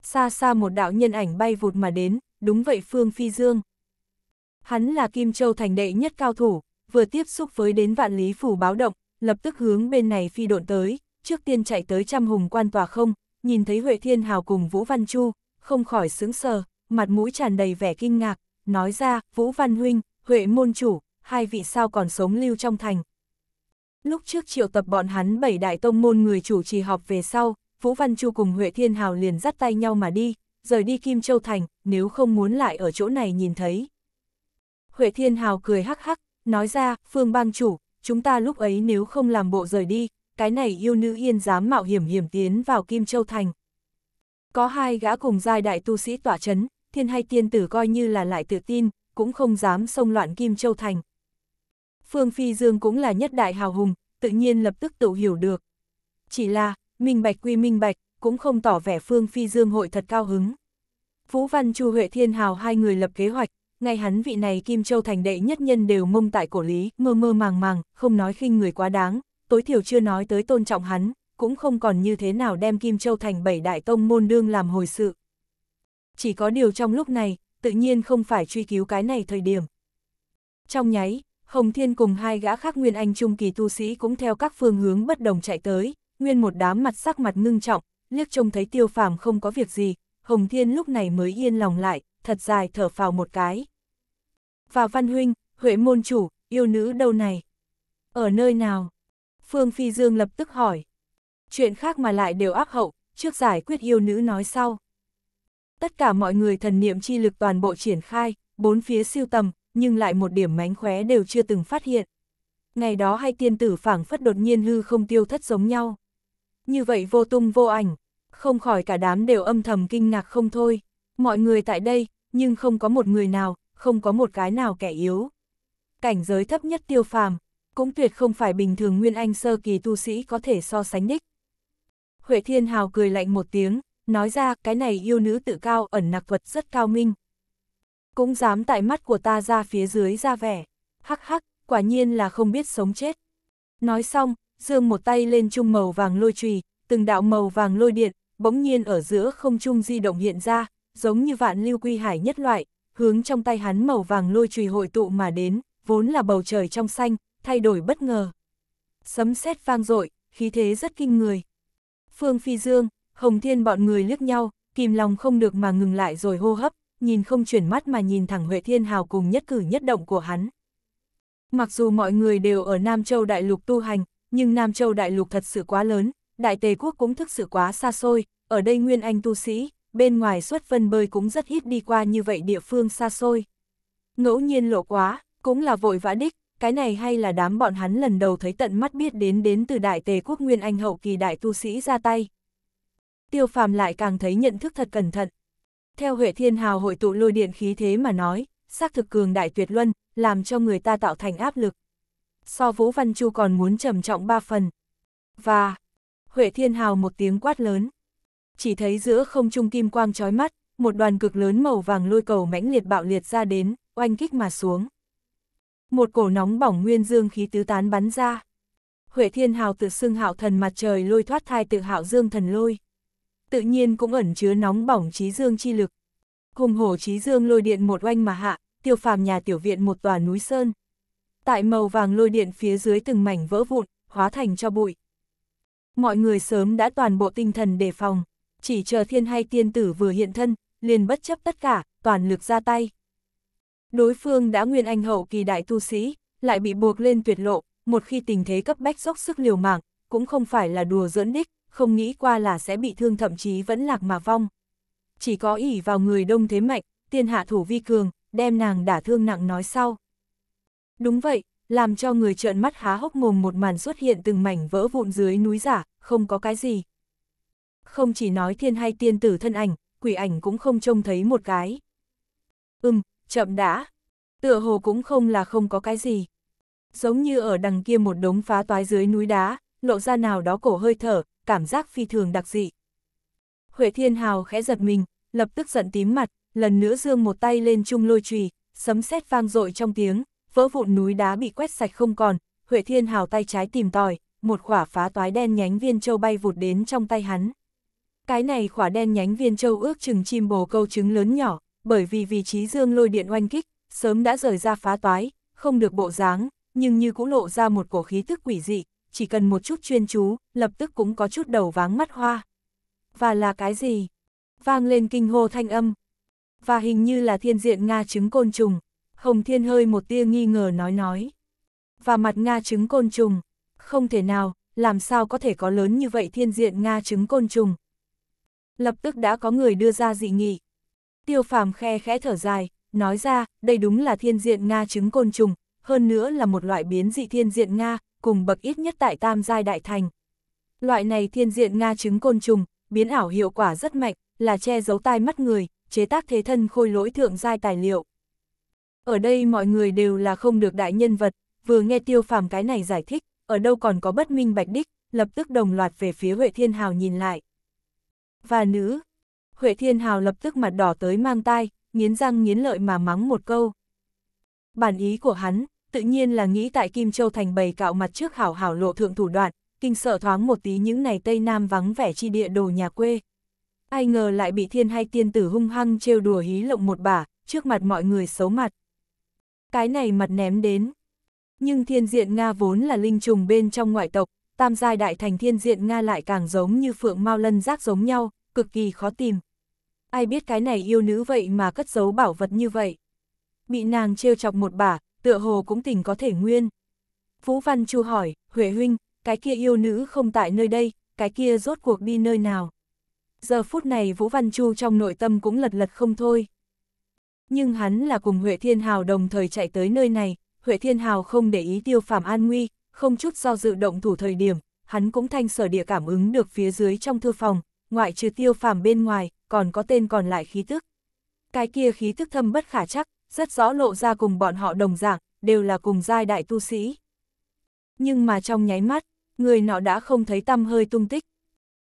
Xa xa một đạo nhân ảnh bay vụt mà đến, đúng vậy Phương Phi Dương. Hắn là Kim Châu thành đệ nhất cao thủ, vừa tiếp xúc với đến vạn lý phủ báo động, lập tức hướng bên này phi độn tới, trước tiên chạy tới trăm hùng quan tòa không, nhìn thấy Huệ Thiên Hào cùng Vũ Văn Chu, không khỏi sướng sờ, mặt mũi tràn đầy vẻ kinh ngạc, nói ra, Vũ Văn Huynh, Huệ Môn Chủ, hai vị sao còn sống lưu trong thành. Lúc trước triệu tập bọn hắn bảy đại tông môn người chủ trì họp về sau, Vũ Văn Chu cùng Huệ Thiên Hào liền dắt tay nhau mà đi, rời đi Kim Châu Thành, nếu không muốn lại ở chỗ này nhìn thấy. Huệ Thiên Hào cười hắc hắc, nói ra, Phương Bang Chủ, chúng ta lúc ấy nếu không làm bộ rời đi, cái này yêu nữ yên dám mạo hiểm hiểm tiến vào Kim Châu Thành. Có hai gã cùng giai đại tu sĩ tỏa chấn, thiên hay tiên tử coi như là lại tự tin, cũng không dám xông loạn Kim Châu Thành. Phương Phi Dương cũng là nhất đại hào hùng, tự nhiên lập tức tự hiểu được. Chỉ là, minh bạch quy minh bạch, cũng không tỏ vẻ Phương Phi Dương hội thật cao hứng. Vũ Văn Chu Huệ Thiên Hào hai người lập kế hoạch, ngay hắn vị này Kim Châu Thành đệ nhất nhân đều mông tại cổ lý, mơ mơ màng màng, không nói khinh người quá đáng, tối thiểu chưa nói tới tôn trọng hắn, cũng không còn như thế nào đem Kim Châu Thành bảy đại tông môn đương làm hồi sự chỉ có điều trong lúc này, tự nhiên không phải truy cứu cái này thời điểm. Trong nháy, Hồng Thiên cùng hai gã khác Nguyên Anh Trung kỳ tu sĩ cũng theo các phương hướng bất đồng chạy tới, Nguyên một đám mặt sắc mặt ngưng trọng, liếc trông thấy tiêu phàm không có việc gì, Hồng Thiên lúc này mới yên lòng lại, thật dài thở phào một cái. Và Văn Huynh, Huệ Môn Chủ, yêu nữ đâu này? Ở nơi nào? Phương Phi Dương lập tức hỏi. Chuyện khác mà lại đều áp hậu, trước giải quyết yêu nữ nói sau. Tất cả mọi người thần niệm chi lực toàn bộ triển khai, bốn phía siêu tầm, nhưng lại một điểm mánh khóe đều chưa từng phát hiện. Ngày đó hai tiên tử phảng phất đột nhiên hư không tiêu thất giống nhau. Như vậy vô tung vô ảnh, không khỏi cả đám đều âm thầm kinh ngạc không thôi. Mọi người tại đây, nhưng không có một người nào, không có một cái nào kẻ yếu. Cảnh giới thấp nhất tiêu phàm, cũng tuyệt không phải bình thường Nguyên Anh sơ kỳ tu sĩ có thể so sánh đích. Huệ Thiên Hào cười lạnh một tiếng, nói ra cái này yêu nữ tự cao ẩn nặc vật rất cao minh. Cũng dám tại mắt của ta ra phía dưới ra vẻ, hắc hắc, quả nhiên là không biết sống chết. Nói xong, dương một tay lên chung màu vàng lôi trùy, từng đạo màu vàng lôi điện, bỗng nhiên ở giữa không trung di động hiện ra, giống như vạn lưu quy hải nhất loại, hướng trong tay hắn màu vàng lôi trùy hội tụ mà đến, vốn là bầu trời trong xanh, thay đổi bất ngờ. Sấm sét vang dội, khí thế rất kinh người. Phương Phi Dương, Hồng Thiên bọn người liếc nhau, kìm lòng không được mà ngừng lại rồi hô hấp, nhìn không chuyển mắt mà nhìn thẳng Huệ Thiên Hào cùng nhất cử nhất động của hắn. Mặc dù mọi người đều ở Nam Châu Đại Lục tu hành, nhưng Nam Châu Đại Lục thật sự quá lớn, Đại Tề Quốc cũng thực sự quá xa xôi, ở đây Nguyên Anh tu sĩ, bên ngoài xuất phân bơi cũng rất ít đi qua như vậy địa phương xa xôi. Ngẫu nhiên lộ quá, cũng là vội vã đích, cái này hay là đám bọn hắn lần đầu thấy tận mắt biết đến đến từ Đại Tề Quốc Nguyên Anh hậu kỳ đại tu sĩ ra tay, tiêu phàm lại càng thấy nhận thức thật cẩn thận. Theo Huệ Thiên Hào hội tụ lôi điện khí thế mà nói, xác thực cường đại tuyệt luân, làm cho người ta tạo thành áp lực. So Vũ Văn Chu còn muốn trầm trọng ba phần. Và, Huệ Thiên Hào một tiếng quát lớn. Chỉ thấy giữa không trung kim quang chói mắt, một đoàn cực lớn màu vàng lôi cầu mãnh liệt bạo liệt ra đến, oanh kích mà xuống. Một cổ nóng bỏng nguyên dương khí tứ tán bắn ra. Huệ Thiên Hào tự xưng hạo thần mặt trời lôi thoát thai tự hạo dương thần lôi tự nhiên cũng ẩn chứa nóng bỏng trí dương chi lực. Hùng hổ trí dương lôi điện một oanh mà hạ, tiêu phàm nhà tiểu viện một tòa núi sơn. Tại màu vàng lôi điện phía dưới từng mảnh vỡ vụn, hóa thành cho bụi. Mọi người sớm đã toàn bộ tinh thần đề phòng, chỉ chờ thiên hay tiên tử vừa hiện thân, liền bất chấp tất cả, toàn lực ra tay. Đối phương đã nguyên anh hậu kỳ đại tu sĩ, lại bị buộc lên tuyệt lộ, một khi tình thế cấp bách dốc sức liều mạng, cũng không phải là đùa dưỡng đích không nghĩ qua là sẽ bị thương thậm chí vẫn lạc mà vong. Chỉ có ỉ vào người đông thế mạnh, tiên hạ thủ vi cường, đem nàng đả thương nặng nói sau. Đúng vậy, làm cho người trợn mắt há hốc mồm một màn xuất hiện từng mảnh vỡ vụn dưới núi giả, không có cái gì. Không chỉ nói thiên hay tiên tử thân ảnh, quỷ ảnh cũng không trông thấy một cái. Ừm, chậm đã. Tựa hồ cũng không là không có cái gì. Giống như ở đằng kia một đống phá toái dưới núi đá, lộ ra nào đó cổ hơi thở, cảm giác phi thường đặc dị. Huệ Thiên Hào khẽ giật mình, lập tức giận tím mặt, lần nữa dương một tay lên chung lôi trùy, sấm sét vang dội trong tiếng, vỡ vụn núi đá bị quét sạch không còn, Huệ Thiên Hào tay trái tìm tòi, một quả phá toái đen nhánh viên châu bay vụt đến trong tay hắn. Cái này khỏa đen nhánh viên châu ước chừng chim bồ câu trứng lớn nhỏ, bởi vì vị trí dương lôi điện oanh kích, sớm đã rời ra phá toái, không được bộ dáng, nhưng như cũng lộ ra một cổ khí tức quỷ dị, chỉ cần một chút chuyên chú, lập tức cũng có chút đầu váng mắt hoa. Và là cái gì? Vang lên kinh hô thanh âm. Và hình như là thiên diện Nga trứng côn trùng. Hồng Thiên hơi một tia nghi ngờ nói nói. Và mặt Nga trứng côn trùng. Không thể nào, làm sao có thể có lớn như vậy thiên diện Nga trứng côn trùng. Lập tức đã có người đưa ra dị nghị. Tiêu phàm khe khẽ thở dài, nói ra, đây đúng là thiên diện Nga trứng côn trùng, hơn nữa là một loại biến dị thiên diện Nga, cùng bậc ít nhất tại tam giai đại thành. Loại này thiên diện Nga trứng côn trùng, biến ảo hiệu quả rất mạnh, là che giấu tai mắt người, chế tác thế thân khôi lỗi thượng giai tài liệu. Ở đây mọi người đều là không được đại nhân vật, vừa nghe tiêu phàm cái này giải thích, ở đâu còn có bất minh bạch đích, lập tức đồng loạt về phía Huệ Thiên Hào nhìn lại. Và nữ, Huệ Thiên Hào lập tức mặt đỏ tới mang tai, nghiến răng nghiến lợi mà mắng một câu. Bản ý của hắn tự nhiên là nghĩ tại Kim Châu thành bày cạo mặt trước hảo hảo lộ thượng thủ đoạn, kinh sợ thoáng một tí những ngày Tây Nam vắng vẻ chi địa đồ nhà quê. Ai ngờ lại bị thiên hay tiên tử hung hăng trêu đùa hí lộng một bả, trước mặt mọi người xấu mặt. Cái này mặt ném đến. Nhưng thiên diện Nga vốn là linh trùng bên trong ngoại tộc, tam giai đại thành thiên diện Nga lại càng giống như phượng mau lân rác giống nhau, cực kỳ khó tìm. Ai biết cái này yêu nữ vậy mà cất giấu bảo vật như vậy. Bị nàng trêu chọc một bả, tựa hồ cũng tình có thể nguyên. Vũ Văn Chu hỏi, Huệ Huynh, cái kia yêu nữ không tại nơi đây, cái kia rốt cuộc đi nơi nào? Giờ phút này Vũ Văn Chu trong nội tâm cũng lật lật không thôi. Nhưng hắn là cùng Huệ Thiên Hào đồng thời chạy tới nơi này, Huệ Thiên Hào không để ý tiêu Phạm an nguy, không chút do dự động thủ thời điểm, hắn cũng thanh sở địa cảm ứng được phía dưới trong thư phòng, ngoại trừ tiêu Phạm bên ngoài, còn có tên còn lại khí tức. Cái kia khí tức thâm bất khả chắc, rất rõ lộ ra cùng bọn họ đồng dạng, đều là cùng giai đại tu sĩ. Nhưng mà trong nháy mắt, người nọ đã không thấy tâm hơi tung tích.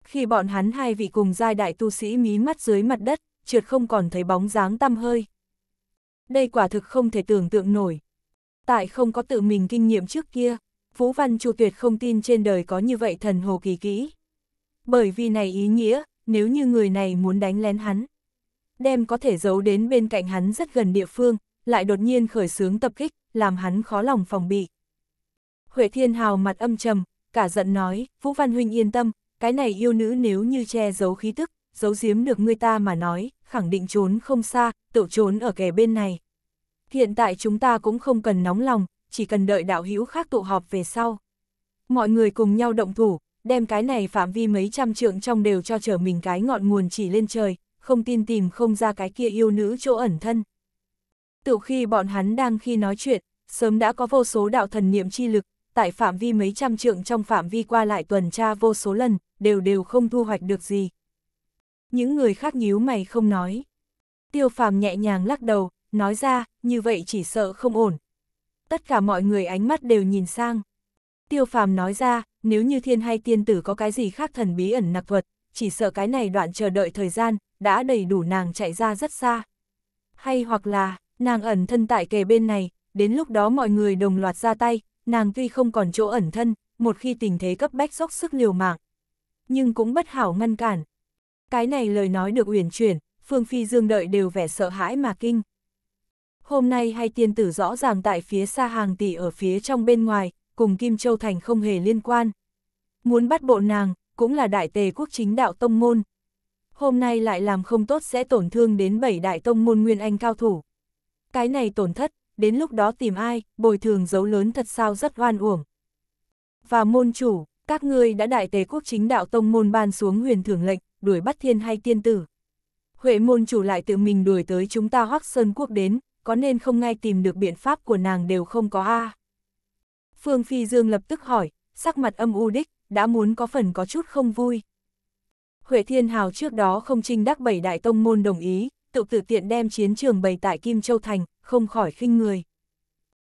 Khi bọn hắn hai vị cùng giai đại tu sĩ mí mắt dưới mặt đất, trượt không còn thấy bóng dáng tâm hơi. Đây quả thực không thể tưởng tượng nổi. Tại không có tự mình kinh nghiệm trước kia, Vũ Văn Chu tuyệt không tin trên đời có như vậy thần hồ kỳ kỹ. Bởi vì này ý nghĩa, nếu như người này muốn đánh lén hắn, đem có thể giấu đến bên cạnh hắn rất gần địa phương, lại đột nhiên khởi xướng tập kích, làm hắn khó lòng phòng bị. Huệ Thiên Hào mặt âm trầm, cả giận nói, Vũ Văn Huynh yên tâm, cái này yêu nữ nếu như che giấu khí tức, giấu giếm được người ta mà nói, khẳng định trốn không xa, tự trốn ở kẻ bên này. Hiện tại chúng ta cũng không cần nóng lòng, chỉ cần đợi đạo hữu khác tụ họp về sau. Mọi người cùng nhau động thủ, đem cái này phạm vi mấy trăm trượng trong đều cho trở mình cái ngọn nguồn chỉ lên trời, không tin tìm không ra cái kia yêu nữ chỗ ẩn thân. Tự khi bọn hắn đang khi nói chuyện, sớm đã có vô số đạo thần niệm chi lực, tại phạm vi mấy trăm trượng trong phạm vi qua lại tuần tra vô số lần, đều đều không thu hoạch được gì. Những người khác nhíu mày không nói. Tiêu phàm nhẹ nhàng lắc đầu, nói ra, như vậy chỉ sợ không ổn. Tất cả mọi người ánh mắt đều nhìn sang. Tiêu phàm nói ra, nếu như thiên hay tiên tử có cái gì khác thần bí ẩn nặc vật, chỉ sợ cái này đoạn chờ đợi thời gian, đã đầy đủ nàng chạy ra rất xa. Hay hoặc là, nàng ẩn thân tại kề bên này, đến lúc đó mọi người đồng loạt ra tay, nàng tuy không còn chỗ ẩn thân, một khi tình thế cấp bách dốc sức liều mạng, nhưng cũng bất hảo ngăn cản. Cái này lời nói được uyển chuyển, Phương Phi Dương đợi đều vẻ sợ hãi mà kinh. Hôm nay hai tiên tử rõ ràng tại phía xa hàng tỷ ở phía trong bên ngoài, cùng Kim Châu Thành không hề liên quan. Muốn bắt bộ nàng, cũng là đại tề quốc chính đạo tông môn hôm nay lại làm không tốt sẽ tổn thương đến bảy đại tông môn nguyên anh cao thủ. Cái này tổn thất, đến lúc đó tìm ai, bồi thường dấu lớn thật sao rất oan uổng. Và môn chủ, các ngươi đã đại tế quốc chính đạo tông môn ban xuống huyền thưởng lệnh, đuổi bắt thiên hay tiên tử. Huệ môn chủ lại tự mình đuổi tới chúng ta hoắc sơn quốc đến, có nên không ngay tìm được biện pháp của nàng đều không có a Phương Phi Dương lập tức hỏi, sắc mặt âm u đích, đã muốn có phần có chút không vui. Huệ Thiên Hào trước đó không trinh đắc bảy đại tông môn đồng ý, tự tử tiện đem chiến trường bày tại Kim Châu Thành, không khỏi khinh người.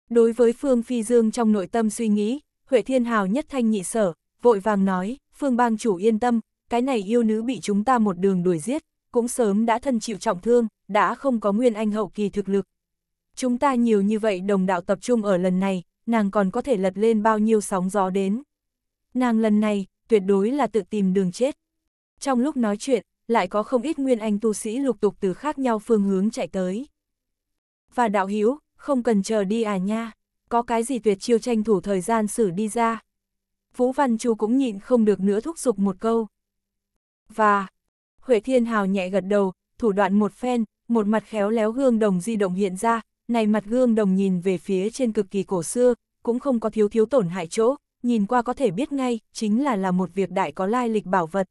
Đối với Phương Phi Dương trong nội tâm suy nghĩ, Huệ Thiên Hào nhất thanh nhị sở, vội vàng nói, Phương bang chủ yên tâm, cái này yêu nữ bị chúng ta một đường đuổi giết, cũng sớm đã thân chịu trọng thương, đã không có nguyên anh hậu kỳ thực lực. Chúng ta nhiều như vậy đồng đạo tập trung ở lần này, nàng còn có thể lật lên bao nhiêu sóng gió đến. Nàng lần này, tuyệt đối là tự tìm đường chết. Trong lúc nói chuyện, lại có không ít nguyên anh tu sĩ lục tục từ khác nhau phương hướng chạy tới. Và đạo hiếu, không cần chờ đi à nha, có cái gì tuyệt chiêu tranh thủ thời gian xử đi ra. Vũ Văn Chu cũng nhịn không được nữa thúc giục một câu. Và, Huệ Thiên Hào nhẹ gật đầu, thủ đoạn một phen, một mặt khéo léo gương đồng di động hiện ra, này mặt gương đồng nhìn về phía trên cực kỳ cổ xưa, cũng không có thiếu thiếu tổn hại chỗ, nhìn qua có thể biết ngay, chính là là một việc đại có lai lịch bảo vật,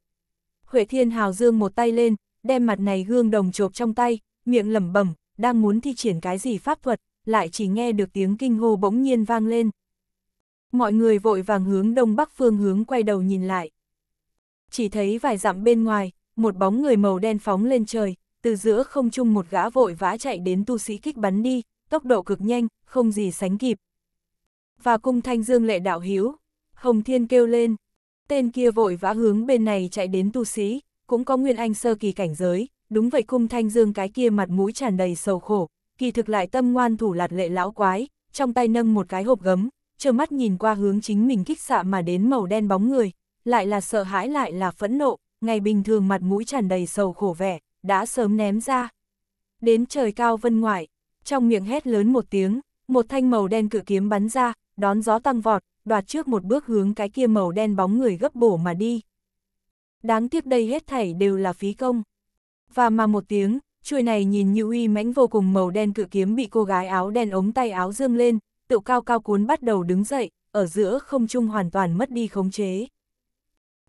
Huệ Thiên Hào dương một tay lên, đem mặt này gương đồng chộp trong tay, miệng lẩm bẩm, đang muốn thi triển cái gì pháp thuật, lại chỉ nghe được tiếng kinh hô bỗng nhiên vang lên. Mọi người vội vàng hướng đông bắc phương hướng quay đầu nhìn lại. Chỉ thấy vài dặm bên ngoài, một bóng người màu đen phóng lên trời, từ giữa không trung một gã vội vã chạy đến tu sĩ kích bắn đi, tốc độ cực nhanh, không gì sánh kịp. Và cung thanh dương lệ đạo hiếu, Hồng Thiên kêu lên. Tên kia vội vã hướng bên này chạy đến tu sĩ, cũng có nguyên anh sơ kỳ cảnh giới, đúng vậy cung thanh dương cái kia mặt mũi tràn đầy sầu khổ, kỳ thực lại tâm ngoan thủ lạt lệ lão quái, trong tay nâng một cái hộp gấm, trơ mắt nhìn qua hướng chính mình kích xạ mà đến màu đen bóng người, lại là sợ hãi lại là phẫn nộ, ngày bình thường mặt mũi tràn đầy sầu khổ vẻ, đã sớm ném ra. Đến trời cao vân ngoại, trong miệng hét lớn một tiếng, một thanh màu đen cự kiếm bắn ra, đón gió tăng vọt, đoạt trước một bước hướng cái kia màu đen bóng người gấp bổ mà đi. Đáng tiếc đây hết thảy đều là phí công. Và mà một tiếng, chuôi này nhìn như uy mãnh vô cùng màu đen cự kiếm bị cô gái áo đen ống tay áo dương lên, tự cao cao cuốn bắt đầu đứng dậy, ở giữa không trung hoàn toàn mất đi khống chế.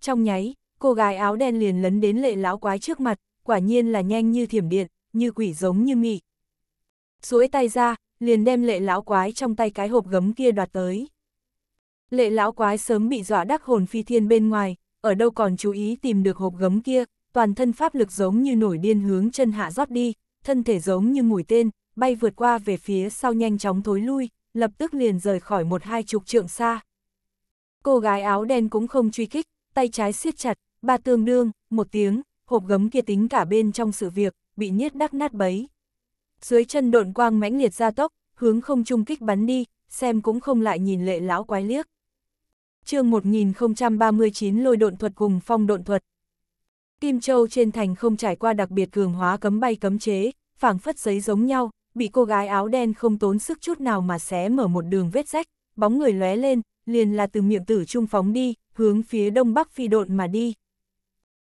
Trong nháy, cô gái áo đen liền lấn đến lệ lão quái trước mặt, quả nhiên là nhanh như thiểm điện, như quỷ giống như mị. duỗi tay ra, liền đem lệ lão quái trong tay cái hộp gấm kia đoạt tới. Lệ lão quái sớm bị dọa đắc hồn phi thiên bên ngoài, ở đâu còn chú ý tìm được hộp gấm kia, toàn thân pháp lực giống như nổi điên hướng chân hạ rót đi, thân thể giống như mũi tên, bay vượt qua về phía sau nhanh chóng thối lui, lập tức liền rời khỏi một hai chục trượng xa. Cô gái áo đen cũng không truy kích, tay trái siết chặt, ba tương đương, một tiếng, hộp gấm kia tính cả bên trong sự việc, bị nhiết đắc nát bấy. Dưới chân độn quang mãnh liệt ra tốc, hướng không trung kích bắn đi, xem cũng không lại nhìn lệ lão quái liếc chương 1039 lôi độn thuật cùng phong độn thuật. Kim Châu trên thành không trải qua đặc biệt cường hóa cấm bay cấm chế, phảng phất giấy giống nhau, bị cô gái áo đen không tốn sức chút nào mà xé mở một đường vết rách, bóng người lóe lên, liền là từ miệng tử trung phóng đi, hướng phía đông bắc phi độn mà đi.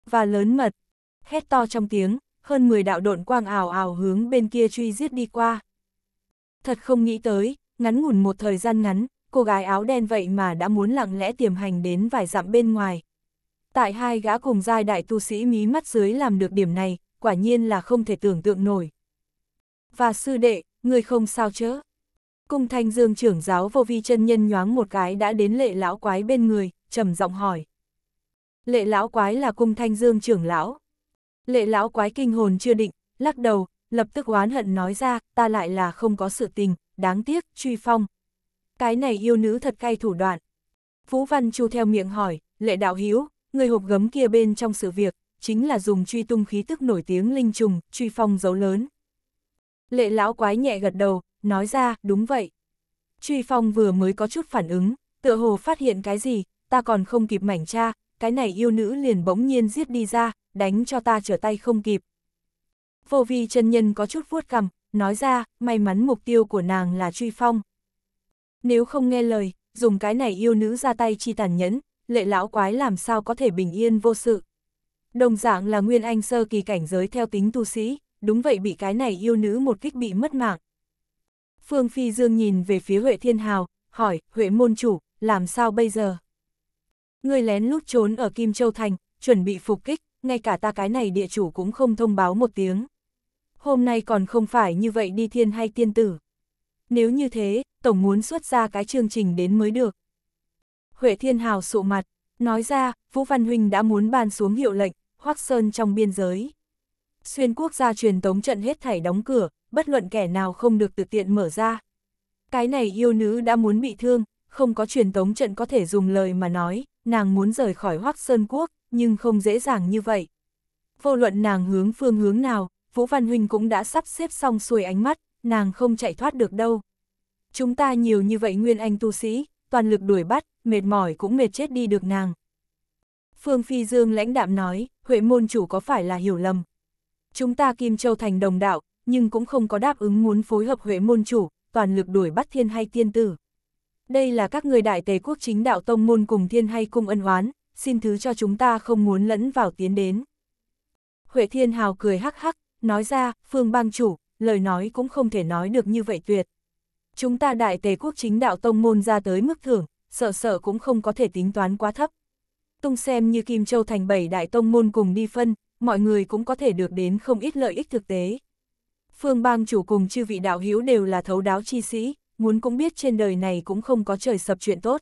Và lớn mật, hét to trong tiếng, hơn 10 đạo độn quang ảo ảo hướng bên kia truy giết đi qua. Thật không nghĩ tới, ngắn ngủn một thời gian ngắn, cô gái áo đen vậy mà đã muốn lặng lẽ tiềm hành đến vài dặm bên ngoài. Tại hai gã cùng giai đại tu sĩ mí mắt dưới làm được điểm này, quả nhiên là không thể tưởng tượng nổi. Và sư đệ, người không sao chớ. Cung thanh dương trưởng giáo vô vi chân nhân nhoáng một cái đã đến lệ lão quái bên người, trầm giọng hỏi. Lệ lão quái là cung thanh dương trưởng lão. Lệ lão quái kinh hồn chưa định, lắc đầu, lập tức oán hận nói ra, ta lại là không có sự tình, đáng tiếc, truy phong, cái này yêu nữ thật cay thủ đoạn. Vũ Văn Chu theo miệng hỏi, lệ đạo hiếu, người hộp gấm kia bên trong sự việc, chính là dùng truy tung khí tức nổi tiếng linh trùng, truy phong dấu lớn. Lệ lão quái nhẹ gật đầu, nói ra, đúng vậy. Truy phong vừa mới có chút phản ứng, tựa hồ phát hiện cái gì, ta còn không kịp mảnh cha, cái này yêu nữ liền bỗng nhiên giết đi ra, đánh cho ta trở tay không kịp. Vô vi chân nhân có chút vuốt cầm, nói ra, may mắn mục tiêu của nàng là truy phong. Nếu không nghe lời, dùng cái này yêu nữ ra tay chi tàn nhẫn, lệ lão quái làm sao có thể bình yên vô sự. Đồng dạng là nguyên anh sơ kỳ cảnh giới theo tính tu sĩ, đúng vậy bị cái này yêu nữ một kích bị mất mạng. Phương Phi Dương nhìn về phía Huệ Thiên Hào, hỏi, Huệ môn chủ, làm sao bây giờ? Người lén lút trốn ở Kim Châu Thành, chuẩn bị phục kích, ngay cả ta cái này địa chủ cũng không thông báo một tiếng. Hôm nay còn không phải như vậy đi thiên hay tiên tử. Nếu như thế, Tổng muốn xuất ra cái chương trình đến mới được. Huệ Thiên Hào sụ mặt, nói ra, Vũ Văn Huynh đã muốn ban xuống hiệu lệnh, hoắc sơn trong biên giới. Xuyên quốc gia truyền tống trận hết thảy đóng cửa, bất luận kẻ nào không được tự tiện mở ra. Cái này yêu nữ đã muốn bị thương, không có truyền tống trận có thể dùng lời mà nói, nàng muốn rời khỏi hoắc sơn quốc, nhưng không dễ dàng như vậy. Vô luận nàng hướng phương hướng nào, Vũ Văn Huynh cũng đã sắp xếp xong xuôi ánh mắt, nàng không chạy thoát được đâu. Chúng ta nhiều như vậy nguyên anh tu sĩ, toàn lực đuổi bắt, mệt mỏi cũng mệt chết đi được nàng. Phương Phi Dương lãnh đạm nói, Huệ môn chủ có phải là hiểu lầm. Chúng ta Kim Châu thành đồng đạo, nhưng cũng không có đáp ứng muốn phối hợp Huệ môn chủ, toàn lực đuổi bắt thiên hay tiên tử. Đây là các người đại tề quốc chính đạo tông môn cùng thiên hay cung ân oán, xin thứ cho chúng ta không muốn lẫn vào tiến đến. Huệ Thiên Hào cười hắc hắc, nói ra, Phương bang chủ, lời nói cũng không thể nói được như vậy tuyệt. Chúng ta đại tề quốc chính đạo tông môn ra tới mức thưởng, sợ sợ cũng không có thể tính toán quá thấp. Tung xem như Kim Châu thành bảy đại tông môn cùng đi phân, mọi người cũng có thể được đến không ít lợi ích thực tế. Phương bang chủ cùng chư vị đạo hiếu đều là thấu đáo chi sĩ, muốn cũng biết trên đời này cũng không có trời sập chuyện tốt.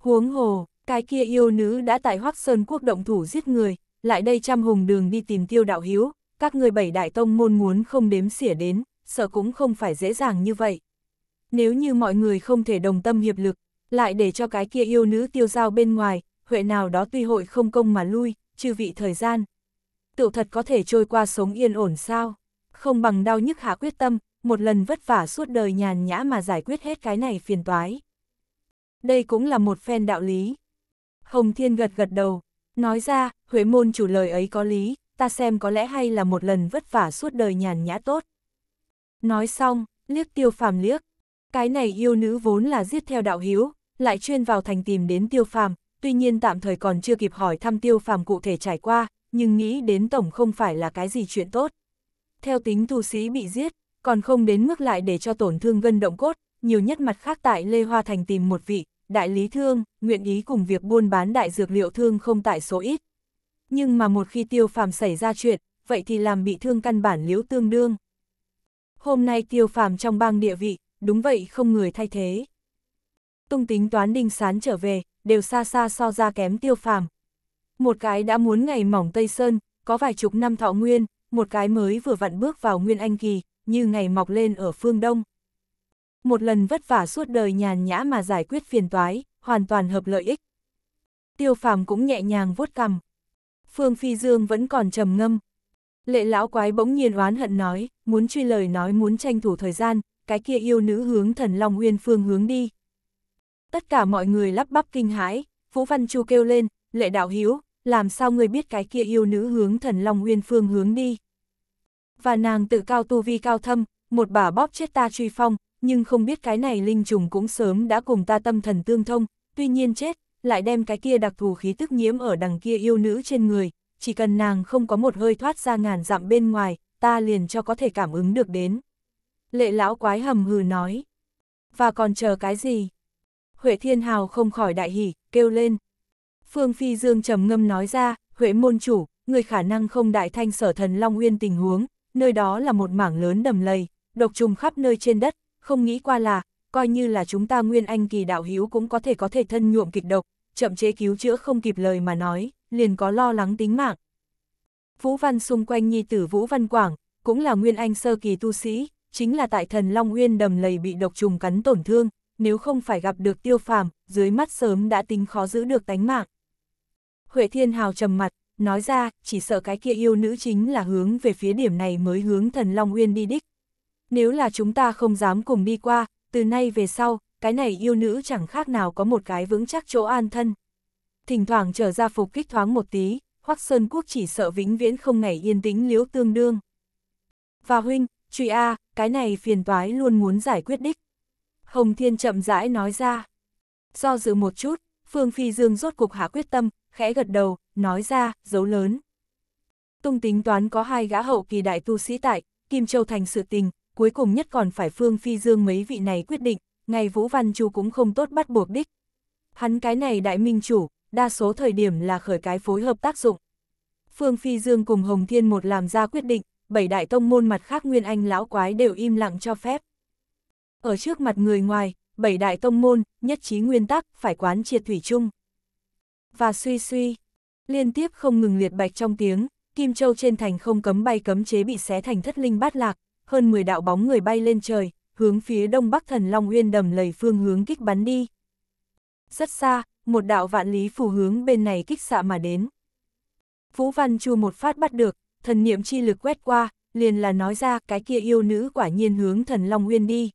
Huống hồ, cái kia yêu nữ đã tại Hoắc Sơn quốc động thủ giết người, lại đây trăm hùng đường đi tìm tiêu đạo hiếu, các người bảy đại tông môn muốn không đếm xỉa đến, sợ cũng không phải dễ dàng như vậy. Nếu như mọi người không thể đồng tâm hiệp lực, lại để cho cái kia yêu nữ tiêu giao bên ngoài, huệ nào đó tuy hội không công mà lui, trừ vị thời gian. Tiểu thật có thể trôi qua sống yên ổn sao? Không bằng đau nhức hạ quyết tâm, một lần vất vả suốt đời nhàn nhã mà giải quyết hết cái này phiền toái. Đây cũng là một phen đạo lý. Hồng Thiên gật gật đầu, nói ra, Huệ môn chủ lời ấy có lý, ta xem có lẽ hay là một lần vất vả suốt đời nhàn nhã tốt. Nói xong, liếc tiêu phàm liếc, cái này yêu nữ vốn là giết theo đạo hiếu, lại chuyên vào thành tìm đến tiêu phàm, tuy nhiên tạm thời còn chưa kịp hỏi thăm tiêu phàm cụ thể trải qua, nhưng nghĩ đến tổng không phải là cái gì chuyện tốt. Theo tính tu sĩ bị giết, còn không đến mức lại để cho tổn thương gân động cốt, nhiều nhất mặt khác tại Lê Hoa Thành tìm một vị, đại lý thương, nguyện ý cùng việc buôn bán đại dược liệu thương không tại số ít, nhưng mà một khi tiêu phàm xảy ra chuyện, vậy thì làm bị thương căn bản liễu tương đương. Hôm nay tiêu phàm trong bang địa vị, đúng vậy không người thay thế. Tung tính toán đinh sán trở về, đều xa xa so ra kém tiêu phàm. Một cái đã muốn ngày mỏng Tây Sơn, có vài chục năm thọ nguyên, một cái mới vừa vặn bước vào nguyên anh kỳ, như ngày mọc lên ở phương Đông. Một lần vất vả suốt đời nhàn nhã mà giải quyết phiền toái, hoàn toàn hợp lợi ích. Tiêu phàm cũng nhẹ nhàng vuốt cằm, Phương Phi Dương vẫn còn trầm ngâm. Lệ lão quái bỗng nhiên oán hận nói, muốn truy lời nói muốn tranh thủ thời gian, cái kia yêu nữ hướng thần Long Uyên Phương hướng đi. Tất cả mọi người lắp bắp kinh hãi, Vũ Văn Chu kêu lên, lệ đạo hiếu, làm sao người biết cái kia yêu nữ hướng thần Long Uyên Phương hướng đi. Và nàng tự cao tu vi cao thâm, một bà bóp chết ta truy phong, nhưng không biết cái này linh trùng cũng sớm đã cùng ta tâm thần tương thông, tuy nhiên chết, lại đem cái kia đặc thù khí tức nhiễm ở đằng kia yêu nữ trên người, chỉ cần nàng không có một hơi thoát ra ngàn dặm bên ngoài, ta liền cho có thể cảm ứng được đến. Lệ lão quái hầm hừ nói. Và còn chờ cái gì? Huệ Thiên Hào không khỏi đại hỉ, kêu lên. Phương Phi Dương trầm ngâm nói ra, Huệ môn chủ, người khả năng không đại thanh sở thần Long Uyên tình huống, nơi đó là một mảng lớn đầm lầy, độc trùng khắp nơi trên đất, không nghĩ qua là, coi như là chúng ta nguyên anh kỳ đạo hiếu cũng có thể có thể thân nhuộm kịch độc, chậm chế cứu chữa không kịp lời mà nói, liền có lo lắng tính mạng. Vũ Văn xung quanh nhi tử Vũ Văn Quảng, cũng là nguyên anh sơ kỳ tu sĩ, chính là tại thần Long Nguyên đầm lầy bị độc trùng cắn tổn thương, nếu không phải gặp được tiêu phàm, dưới mắt sớm đã tính khó giữ được tánh mạng. Huệ Thiên Hào trầm mặt, nói ra, chỉ sợ cái kia yêu nữ chính là hướng về phía điểm này mới hướng thần Long Nguyên đi đích. Nếu là chúng ta không dám cùng đi qua, từ nay về sau, cái này yêu nữ chẳng khác nào có một cái vững chắc chỗ an thân. Thỉnh thoảng trở ra phục kích thoáng một tí, Hoắc Sơn Quốc chỉ sợ vĩnh viễn không ngày yên tĩnh liễu tương đương. Và huynh, truy a, cái này phiền toái luôn muốn giải quyết đích. Hồng Thiên chậm rãi nói ra. Do dự một chút, Phương Phi Dương rốt cục hạ quyết tâm, khẽ gật đầu, nói ra, dấu lớn. Tung tính toán có hai gã hậu kỳ đại tu sĩ tại, Kim Châu Thành sự tình, cuối cùng nhất còn phải Phương Phi Dương mấy vị này quyết định, ngày Vũ Văn Chu cũng không tốt bắt buộc đích. Hắn cái này đại minh chủ, đa số thời điểm là khởi cái phối hợp tác dụng. Phương Phi Dương cùng Hồng Thiên một làm ra quyết định, bảy đại tông môn mặt khác Nguyên Anh lão quái đều im lặng cho phép. Ở trước mặt người ngoài, bảy đại tông môn, nhất trí nguyên tắc, phải quán triệt thủy chung. Và suy suy, liên tiếp không ngừng liệt bạch trong tiếng, Kim Châu trên thành không cấm bay cấm chế bị xé thành thất linh bát lạc, hơn 10 đạo bóng người bay lên trời, hướng phía đông bắc thần Long Uyên đầm lầy phương hướng kích bắn đi. Rất xa, một đạo vạn lý phù hướng bên này kích xạ mà đến. Vũ Văn Chu một phát bắt được, thần niệm chi lực quét qua, liền là nói ra cái kia yêu nữ quả nhiên hướng thần Long Uyên đi.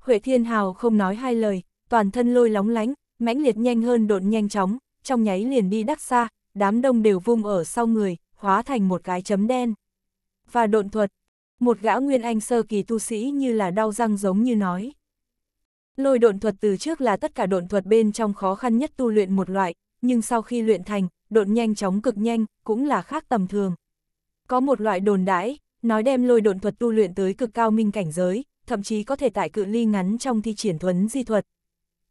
Huệ Thiên Hào không nói hai lời, toàn thân lôi lóng lánh, mãnh liệt nhanh hơn đột nhanh chóng, trong nháy liền đi đắc xa, đám đông đều vung ở sau người, hóa thành một cái chấm đen. Và độn thuật, một gã nguyên anh sơ kỳ tu sĩ như là đau răng giống như nói. Lôi độn thuật từ trước là tất cả độn thuật bên trong khó khăn nhất tu luyện một loại, nhưng sau khi luyện thành, độn nhanh chóng cực nhanh, cũng là khác tầm thường. Có một loại đồn đãi, nói đem lôi độn thuật tu luyện tới cực cao minh cảnh giới, thậm chí có thể tại cự ly ngắn trong thi triển thuấn di thuật.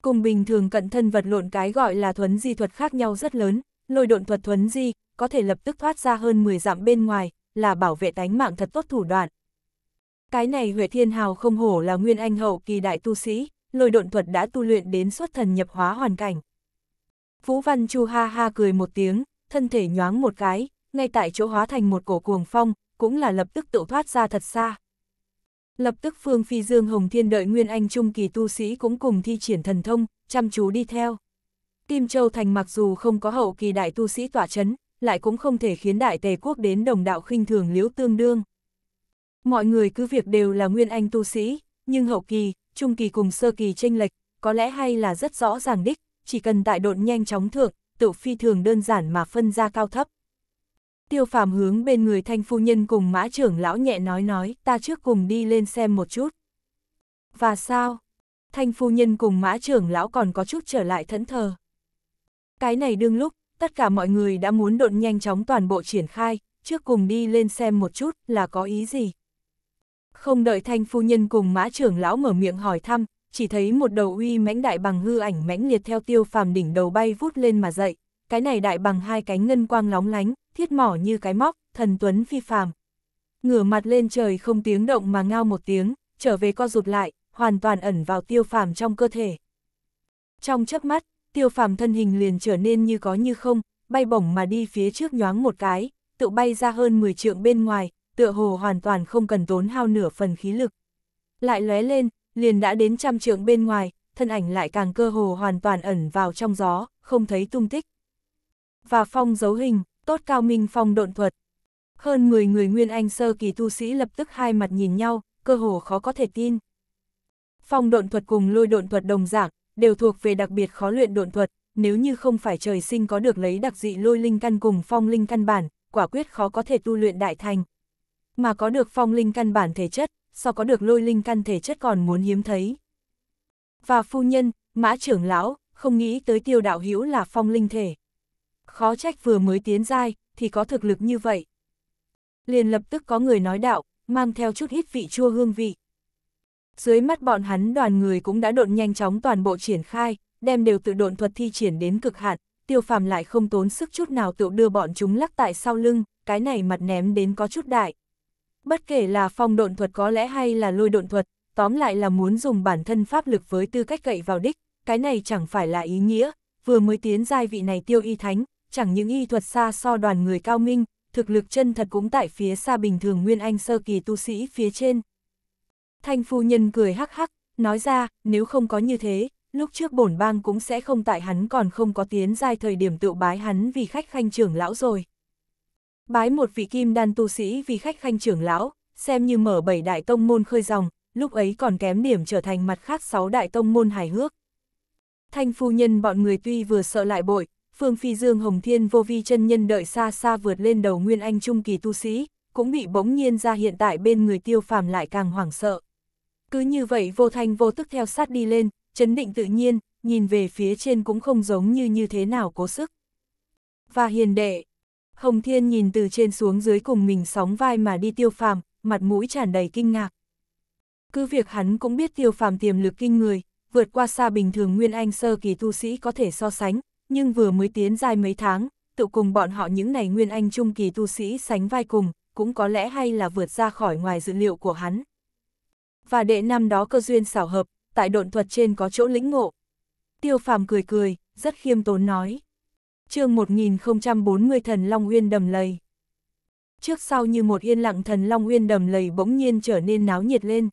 Cùng bình thường cận thân vật lộn cái gọi là thuấn di thuật khác nhau rất lớn, lôi độn thuật thuấn di, có thể lập tức thoát ra hơn 10 dặm bên ngoài, là bảo vệ tánh mạng thật tốt thủ đoạn. Cái này Huệ Thiên Hào không hổ là nguyên anh hậu kỳ đại tu sĩ, lôi độn thuật đã tu luyện đến xuất thần nhập hóa hoàn cảnh. Vũ Văn Chu ha ha cười một tiếng, thân thể nhoáng một cái, ngay tại chỗ hóa thành một cổ cuồng phong, cũng là lập tức tự thoát ra thật xa. Lập tức Phương Phi Dương Hồng Thiên đợi Nguyên Anh Trung kỳ tu sĩ cũng cùng thi triển thần thông, chăm chú đi theo. Kim Châu Thành mặc dù không có hậu kỳ đại tu sĩ tỏa chấn, lại cũng không thể khiến đại tề quốc đến đồng đạo khinh thường liễu tương đương. Mọi người cứ việc đều là nguyên anh tu sĩ, nhưng hậu kỳ, trung kỳ cùng sơ kỳ tranh lệch, có lẽ hay là rất rõ ràng đích, chỉ cần tại độn nhanh chóng thượng, tự phi thường đơn giản mà phân ra cao thấp. Tiêu phàm hướng bên người thanh phu nhân cùng mã trưởng lão nhẹ nói nói, ta trước cùng đi lên xem một chút. Và sao? Thanh phu nhân cùng mã trưởng lão còn có chút trở lại thẫn thờ. Cái này đương lúc, tất cả mọi người đã muốn độn nhanh chóng toàn bộ triển khai, trước cùng đi lên xem một chút là có ý gì. Không đợi thanh phu nhân cùng mã trưởng lão mở miệng hỏi thăm, chỉ thấy một đầu uy mãnh đại bằng hư ảnh mãnh liệt theo tiêu phàm đỉnh đầu bay vút lên mà dậy. Cái này đại bằng hai cánh ngân quang lóng lánh, thiết mỏ như cái móc, thần tuấn phi phàm. Ngửa mặt lên trời không tiếng động mà ngao một tiếng, trở về co rụt lại, hoàn toàn ẩn vào tiêu phàm trong cơ thể. Trong chớp mắt, tiêu phàm thân hình liền trở nên như có như không, bay bổng mà đi phía trước nhoáng một cái, tự bay ra hơn 10 trượng bên ngoài, tựa hồ hoàn toàn không cần tốn hao nửa phần khí lực. Lại lóe lên, liền đã đến trăm trượng bên ngoài, thân ảnh lại càng cơ hồ hoàn toàn ẩn vào trong gió, không thấy tung tích. Và phong dấu hình, tốt cao minh phong độn thuật. Hơn 10 người nguyên anh sơ kỳ tu sĩ lập tức hai mặt nhìn nhau, cơ hồ khó có thể tin. Phong độn thuật cùng lôi độn thuật đồng dạng, đều thuộc về đặc biệt khó luyện độn thuật, nếu như không phải trời sinh có được lấy đặc dị lôi linh căn cùng phong linh căn bản, quả quyết khó có thể tu luyện đại thành, mà có được phong linh căn bản thể chất, so có được lôi linh căn thể chất còn muốn hiếm thấy. Và phu nhân, mã trưởng lão, không nghĩ tới tiêu đạo hữu là phong linh thể. Khó trách vừa mới tiến giai thì có thực lực như vậy. Liền lập tức có người nói đạo, mang theo chút ít vị chua hương vị. Dưới mắt bọn hắn đoàn người cũng đã độn nhanh chóng toàn bộ triển khai, đem đều tự độn thuật thi triển đến cực hạn, tiêu phàm lại không tốn sức chút nào tự đưa bọn chúng lắc tại sau lưng, cái này mặt ném đến có chút đại. Bất kể là phong độn thuật có lẽ hay là lôi độn thuật, tóm lại là muốn dùng bản thân pháp lực với tư cách cậy vào đích, cái này chẳng phải là ý nghĩa, vừa mới tiến giai vị này tiêu y thánh, chẳng những y thuật xa so đoàn người cao minh, thực lực chân thật cũng tại phía xa bình thường nguyên anh sơ kỳ tu sĩ phía trên. Thanh phu nhân cười hắc hắc, nói ra, nếu không có như thế, lúc trước bổn bang cũng sẽ không tại hắn còn không có tiến giai thời điểm tự bái hắn vì khách khanh trưởng lão rồi. Bái một vị kim đan tu sĩ vì khách khanh trưởng lão, xem như mở bảy đại tông môn khơi dòng, lúc ấy còn kém điểm trở thành mặt khác sáu đại tông môn hài hước. Thanh phu nhân bọn người tuy vừa sợ lại bội, Phương Phi Dương Hồng Thiên vô vi chân nhân đợi xa xa vượt lên đầu Nguyên Anh Trung Kỳ tu sĩ, cũng bị bỗng nhiên ra hiện tại bên người tiêu phàm lại càng hoảng sợ. Cứ như vậy vô thanh vô tức theo sát đi lên, chấn định tự nhiên, nhìn về phía trên cũng không giống như như thế nào cố sức. Và hiền đệ, Hồng Thiên nhìn từ trên xuống dưới cùng mình sóng vai mà đi tiêu phàm, mặt mũi tràn đầy kinh ngạc. Cứ việc hắn cũng biết tiêu phàm tiềm lực kinh người, vượt qua xa bình thường Nguyên Anh sơ kỳ tu sĩ có thể so sánh, nhưng vừa mới tiến dài mấy tháng, tự cùng bọn họ những này Nguyên Anh trung kỳ tu sĩ sánh vai cùng, cũng có lẽ hay là vượt ra khỏi ngoài dự liệu của hắn. Và đệ năm đó cơ duyên xảo hợp, tại độn thuật trên có chỗ lĩnh ngộ. Tiêu phàm cười cười, rất khiêm tốn nói chương 1040 thần Long Uyên đầm lầy. Trước sau như một yên lặng thần Long Uyên đầm lầy bỗng nhiên trở nên náo nhiệt lên.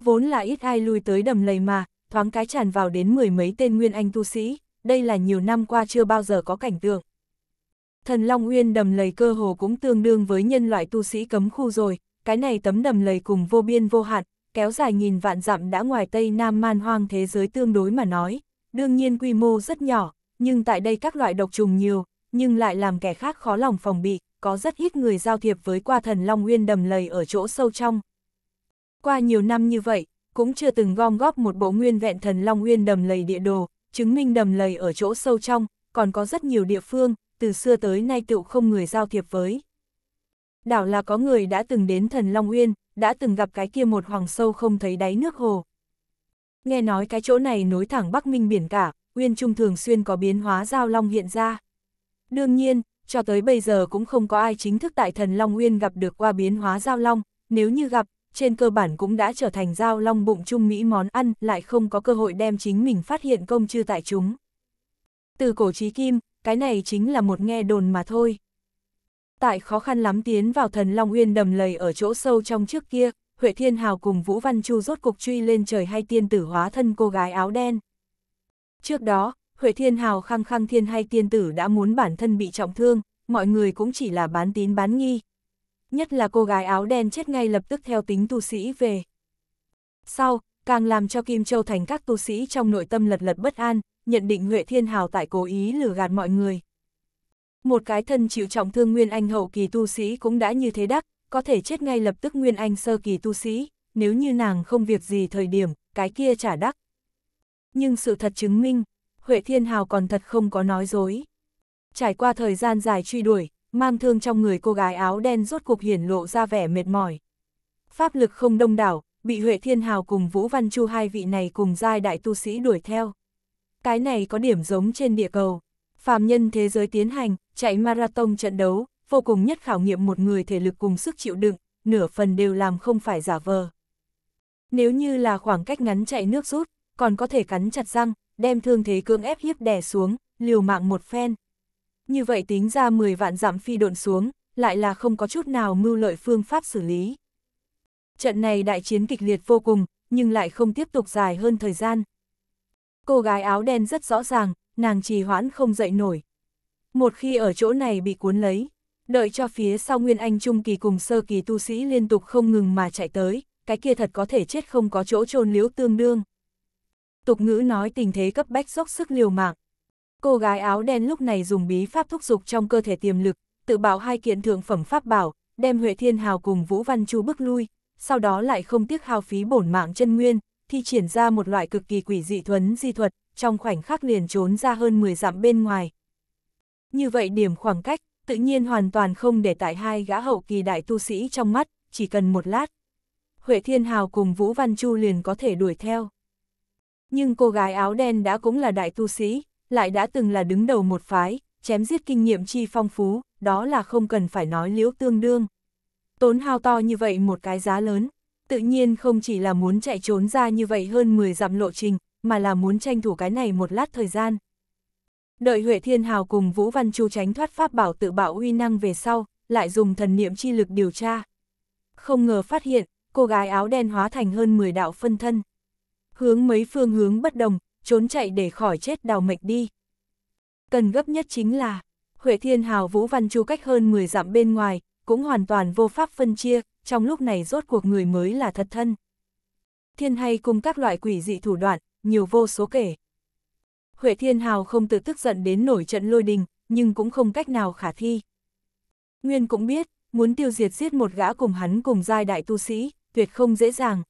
Vốn là ít ai lui tới đầm lầy mà, thoáng cái tràn vào đến mười mấy tên nguyên anh tu sĩ, đây là nhiều năm qua chưa bao giờ có cảnh tượng. Thần Long Uyên đầm lầy cơ hồ cũng tương đương với nhân loại tu sĩ cấm khu rồi, cái này tấm đầm lầy cùng vô biên vô hạn, kéo dài nghìn vạn dặm đã ngoài Tây Nam man hoang thế giới tương đối mà nói, đương nhiên quy mô rất nhỏ, nhưng tại đây các loại độc trùng nhiều, nhưng lại làm kẻ khác khó lòng phòng bị, có rất ít người giao thiệp với qua thần Long Nguyên đầm lầy ở chỗ sâu trong. Qua nhiều năm như vậy, cũng chưa từng gom góp một bộ nguyên vẹn thần Long Nguyên đầm lầy địa đồ, chứng minh đầm lầy ở chỗ sâu trong, còn có rất nhiều địa phương, từ xưa tới nay tựu không người giao thiệp với. Đảo là có người đã từng đến thần Long nguyên đã từng gặp cái kia một hoàng sâu không thấy đáy nước hồ. Nghe nói cái chỗ này nối thẳng Bắc Minh biển cả, Nguyên Trung thường xuyên có biến hóa giao long hiện ra. Đương nhiên, cho tới bây giờ cũng không có ai chính thức tại thần Long Nguyên gặp được qua biến hóa giao long, nếu như gặp, trên cơ bản cũng đã trở thành giao long bụng trung mỹ món ăn, lại không có cơ hội đem chính mình phát hiện công chư tại chúng. Từ cổ trí kim, cái này chính là một nghe đồn mà thôi. Tại khó khăn lắm tiến vào thần Long Nguyên đầm lầy ở chỗ sâu trong trước kia, Huệ Thiên Hào cùng Vũ Văn Chu rốt cục truy lên trời hay tiên tử hóa thân cô gái áo đen. Trước đó, Huệ Thiên Hào khăng khăng thiên hay tiên tử đã muốn bản thân bị trọng thương, mọi người cũng chỉ là bán tín bán nghi. Nhất là cô gái áo đen chết ngay lập tức theo tính tu sĩ về. Sau, càng làm cho Kim Châu thành các tu sĩ trong nội tâm lật lật bất an, nhận định Huệ Thiên Hào tại cố ý lừa gạt mọi người. Một cái thân chịu trọng thương Nguyên Anh hậu kỳ tu sĩ cũng đã như thế đắc, có thể chết ngay lập tức Nguyên Anh sơ kỳ tu sĩ, nếu như nàng không việc gì thời điểm, cái kia trả đắc nhưng sự thật chứng minh, Huệ Thiên Hào còn thật không có nói dối. Trải qua thời gian dài truy đuổi, mang thương trong người cô gái áo đen rốt cuộc hiển lộ ra vẻ mệt mỏi. Pháp lực không đông đảo, bị Huệ Thiên Hào cùng Vũ Văn Chu hai vị này cùng giai đại tu sĩ đuổi theo. Cái này có điểm giống trên địa cầu. Phàm nhân thế giới tiến hành, chạy marathon trận đấu, vô cùng nhất khảo nghiệm một người thể lực cùng sức chịu đựng, nửa phần đều làm không phải giả vờ. Nếu như là khoảng cách ngắn chạy nước rút, còn có thể cắn chặt răng, đem thương thế cưỡng ép hiếp đè xuống, liều mạng một phen. Như vậy tính ra 10 vạn giảm phi độn xuống, lại là không có chút nào mưu lợi phương pháp xử lý. Trận này đại chiến kịch liệt vô cùng, nhưng lại không tiếp tục dài hơn thời gian. Cô gái áo đen rất rõ ràng, nàng trì hoãn không dậy nổi. Một khi ở chỗ này bị cuốn lấy, đợi cho phía sau Nguyên Anh Trung Kỳ cùng sơ kỳ tu sĩ liên tục không ngừng mà chạy tới, cái kia thật có thể chết không có chỗ trôn liễu tương đương tục ngữ nói tình thế cấp bách dốc sức liều mạng. Cô gái áo đen lúc này dùng bí pháp thúc dục trong cơ thể tiềm lực, tự bảo hai kiện thượng phẩm pháp bảo, đem Huệ Thiên Hào cùng Vũ Văn Chu bước lui, sau đó lại không tiếc hao phí bổn mạng chân nguyên, thi triển ra một loại cực kỳ quỷ dị thuấn di thuật, trong khoảnh khắc liền trốn ra hơn 10 dặm bên ngoài. Như vậy điểm khoảng cách, tự nhiên hoàn toàn không để tại hai gã hậu kỳ đại tu sĩ trong mắt, chỉ cần một lát. Huệ Thiên Hào cùng Vũ Văn Chu liền có thể đuổi theo. Nhưng cô gái áo đen đã cũng là đại tu sĩ, lại đã từng là đứng đầu một phái, chém giết kinh nghiệm chi phong phú, đó là không cần phải nói liễu tương đương. Tốn hao to như vậy một cái giá lớn, tự nhiên không chỉ là muốn chạy trốn ra như vậy hơn 10 dặm lộ trình, mà là muốn tranh thủ cái này một lát thời gian. Đợi Huệ Thiên Hào cùng Vũ Văn Chu tránh thoát pháp bảo tự bạo uy năng về sau, lại dùng thần niệm chi lực điều tra. Không ngờ phát hiện, cô gái áo đen hóa thành hơn 10 đạo phân thân hướng mấy phương hướng bất đồng, trốn chạy để khỏi chết đào mệnh đi. Cần gấp nhất chính là, Huệ Thiên Hào Vũ Văn Chu cách hơn 10 dặm bên ngoài, cũng hoàn toàn vô pháp phân chia, trong lúc này rốt cuộc người mới là thật thân. Thiên hay cùng các loại quỷ dị thủ đoạn, nhiều vô số kể. Huệ Thiên Hào không tự tức giận đến nổi trận lôi đình, nhưng cũng không cách nào khả thi. Nguyên cũng biết, muốn tiêu diệt giết một gã cùng hắn cùng giai đại tu sĩ, tuyệt không dễ dàng,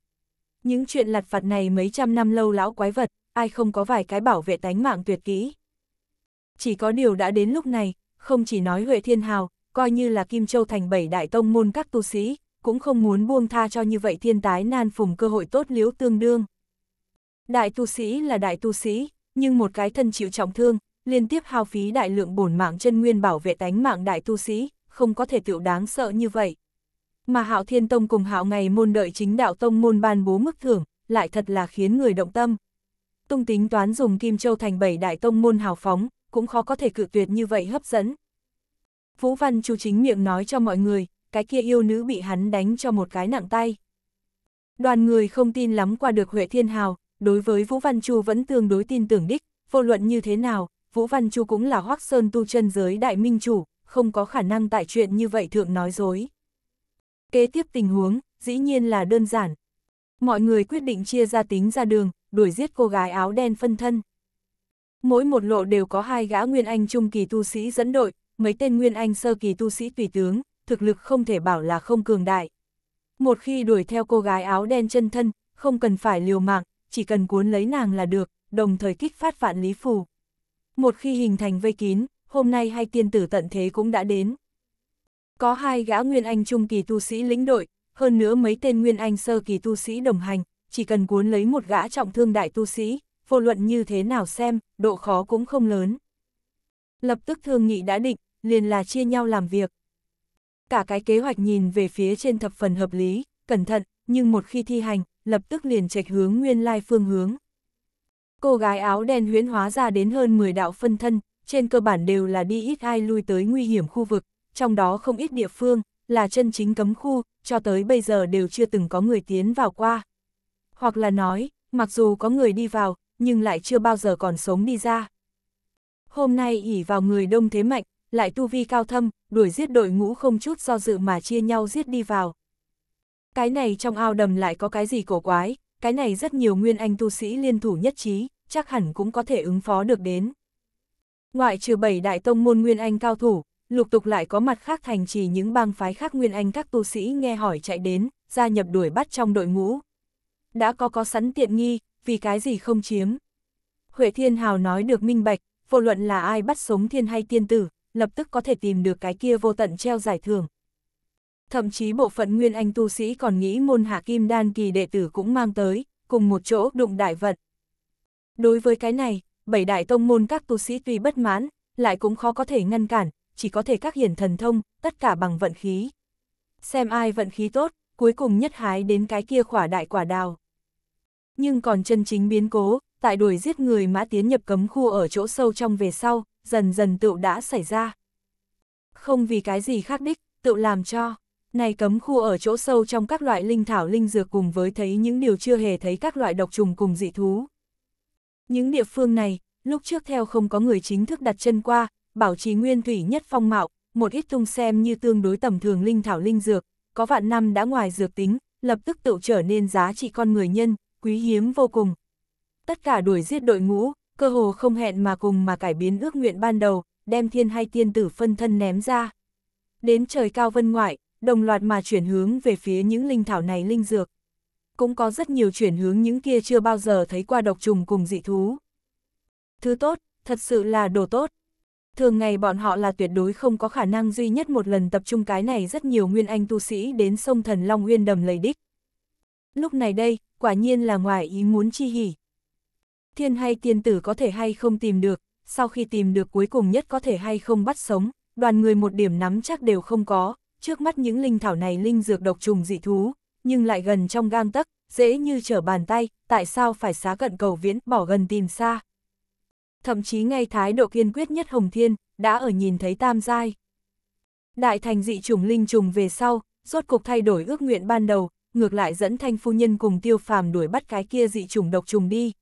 những chuyện lặt vặt này mấy trăm năm lâu lão quái vật, ai không có vài cái bảo vệ tánh mạng tuyệt kỹ. Chỉ có điều đã đến lúc này, không chỉ nói Huệ Thiên Hào, coi như là Kim Châu thành bảy đại tông môn các tu sĩ, cũng không muốn buông tha cho như vậy thiên tái nan phùng cơ hội tốt liếu tương đương. Đại tu sĩ là đại tu sĩ, nhưng một cái thân chịu trọng thương, liên tiếp hao phí đại lượng bổn mạng chân nguyên bảo vệ tánh mạng đại tu sĩ, không có thể tiểu đáng sợ như vậy mà Hạo Thiên Tông cùng Hạo ngày môn đợi chính đạo tông môn ban bố mức thưởng, lại thật là khiến người động tâm. Tung tính toán dùng Kim Châu thành bảy đại tông môn hào phóng, cũng khó có thể cự tuyệt như vậy hấp dẫn. Vũ Văn Chu chính miệng nói cho mọi người, cái kia yêu nữ bị hắn đánh cho một cái nặng tay. Đoàn người không tin lắm qua được Huệ Thiên Hào, đối với Vũ Văn Chu vẫn tương đối tin tưởng đích, vô luận như thế nào, Vũ Văn Chu cũng là Hoắc Sơn tu chân giới đại minh chủ, không có khả năng tại chuyện như vậy thượng nói dối. Kế tiếp tình huống, dĩ nhiên là đơn giản. Mọi người quyết định chia ra tính ra đường, đuổi giết cô gái áo đen phân thân. Mỗi một lộ đều có hai gã Nguyên Anh trung kỳ tu sĩ dẫn đội, mấy tên Nguyên Anh sơ kỳ tu sĩ tùy tướng, thực lực không thể bảo là không cường đại. Một khi đuổi theo cô gái áo đen chân thân, không cần phải liều mạng, chỉ cần cuốn lấy nàng là được, đồng thời kích phát vạn lý phù. Một khi hình thành vây kín, hôm nay hai tiên tử tận thế cũng đã đến. Có hai gã Nguyên Anh trung kỳ tu sĩ lĩnh đội, hơn nữa mấy tên Nguyên Anh sơ kỳ tu sĩ đồng hành, chỉ cần cuốn lấy một gã trọng thương đại tu sĩ, vô luận như thế nào xem, độ khó cũng không lớn. Lập tức thương nghị đã định, liền là chia nhau làm việc. Cả cái kế hoạch nhìn về phía trên thập phần hợp lý, cẩn thận, nhưng một khi thi hành, lập tức liền trạch hướng nguyên lai phương hướng. Cô gái áo đen huyễn hóa ra đến hơn 10 đạo phân thân, trên cơ bản đều là đi ít ai lui tới nguy hiểm khu vực, trong đó không ít địa phương, là chân chính cấm khu, cho tới bây giờ đều chưa từng có người tiến vào qua. Hoặc là nói, mặc dù có người đi vào, nhưng lại chưa bao giờ còn sống đi ra. Hôm nay ỉ vào người đông thế mạnh, lại tu vi cao thâm, đuổi giết đội ngũ không chút do dự mà chia nhau giết đi vào. Cái này trong ao đầm lại có cái gì cổ quái, cái này rất nhiều nguyên anh tu sĩ liên thủ nhất trí, chắc hẳn cũng có thể ứng phó được đến. Ngoại trừ bảy đại tông môn nguyên anh cao thủ, lục tục lại có mặt khác thành trì những bang phái khác nguyên anh các tu sĩ nghe hỏi chạy đến, gia nhập đuổi bắt trong đội ngũ. Đã có có sẵn tiện nghi, vì cái gì không chiếm. Huệ Thiên Hào nói được minh bạch, vô luận là ai bắt sống thiên hay tiên tử, lập tức có thể tìm được cái kia vô tận treo giải thưởng. Thậm chí bộ phận nguyên anh tu sĩ còn nghĩ môn hạ kim đan kỳ đệ tử cũng mang tới, cùng một chỗ đụng đại vận. Đối với cái này, bảy đại tông môn các tu sĩ tuy bất mãn, lại cũng khó có thể ngăn cản, chỉ có thể các hiển thần thông, tất cả bằng vận khí. Xem ai vận khí tốt, cuối cùng nhất hái đến cái kia khỏa đại quả đào. Nhưng còn chân chính biến cố, tại đuổi giết người mã tiến nhập cấm khu ở chỗ sâu trong về sau, dần dần tựu đã xảy ra. Không vì cái gì khác đích, tựu làm cho. Này cấm khu ở chỗ sâu trong các loại linh thảo linh dược cùng với thấy những điều chưa hề thấy các loại độc trùng cùng dị thú. Những địa phương này, lúc trước theo không có người chính thức đặt chân qua, bảo trì nguyên thủy nhất phong mạo, một ít tung xem như tương đối tầm thường linh thảo linh dược, có vạn năm đã ngoài dược tính, lập tức tự trở nên giá trị con người nhân, quý hiếm vô cùng. Tất cả đuổi giết đội ngũ, cơ hồ không hẹn mà cùng mà cải biến ước nguyện ban đầu, đem thiên hay tiên tử phân thân ném ra. Đến trời cao vân ngoại, đồng loạt mà chuyển hướng về phía những linh thảo này linh dược. Cũng có rất nhiều chuyển hướng những kia chưa bao giờ thấy qua độc trùng cùng dị thú. Thứ tốt, thật sự là đồ tốt thường ngày bọn họ là tuyệt đối không có khả năng duy nhất một lần tập trung cái này rất nhiều nguyên anh tu sĩ đến sông Thần Long Nguyên đầm lầy đích. Lúc này đây, quả nhiên là ngoài ý muốn chi hỉ. Thiên hay tiên tử có thể hay không tìm được, sau khi tìm được cuối cùng nhất có thể hay không bắt sống, đoàn người một điểm nắm chắc đều không có, trước mắt những linh thảo này linh dược độc trùng dị thú, nhưng lại gần trong gang tấc, dễ như trở bàn tay, tại sao phải xá cận cầu viễn bỏ gần tìm xa thậm chí ngay thái độ kiên quyết nhất Hồng Thiên, đã ở nhìn thấy tam giai. Đại thành dị trùng linh trùng về sau, rốt cục thay đổi ước nguyện ban đầu, ngược lại dẫn thanh phu nhân cùng tiêu phàm đuổi bắt cái kia dị trùng độc trùng đi.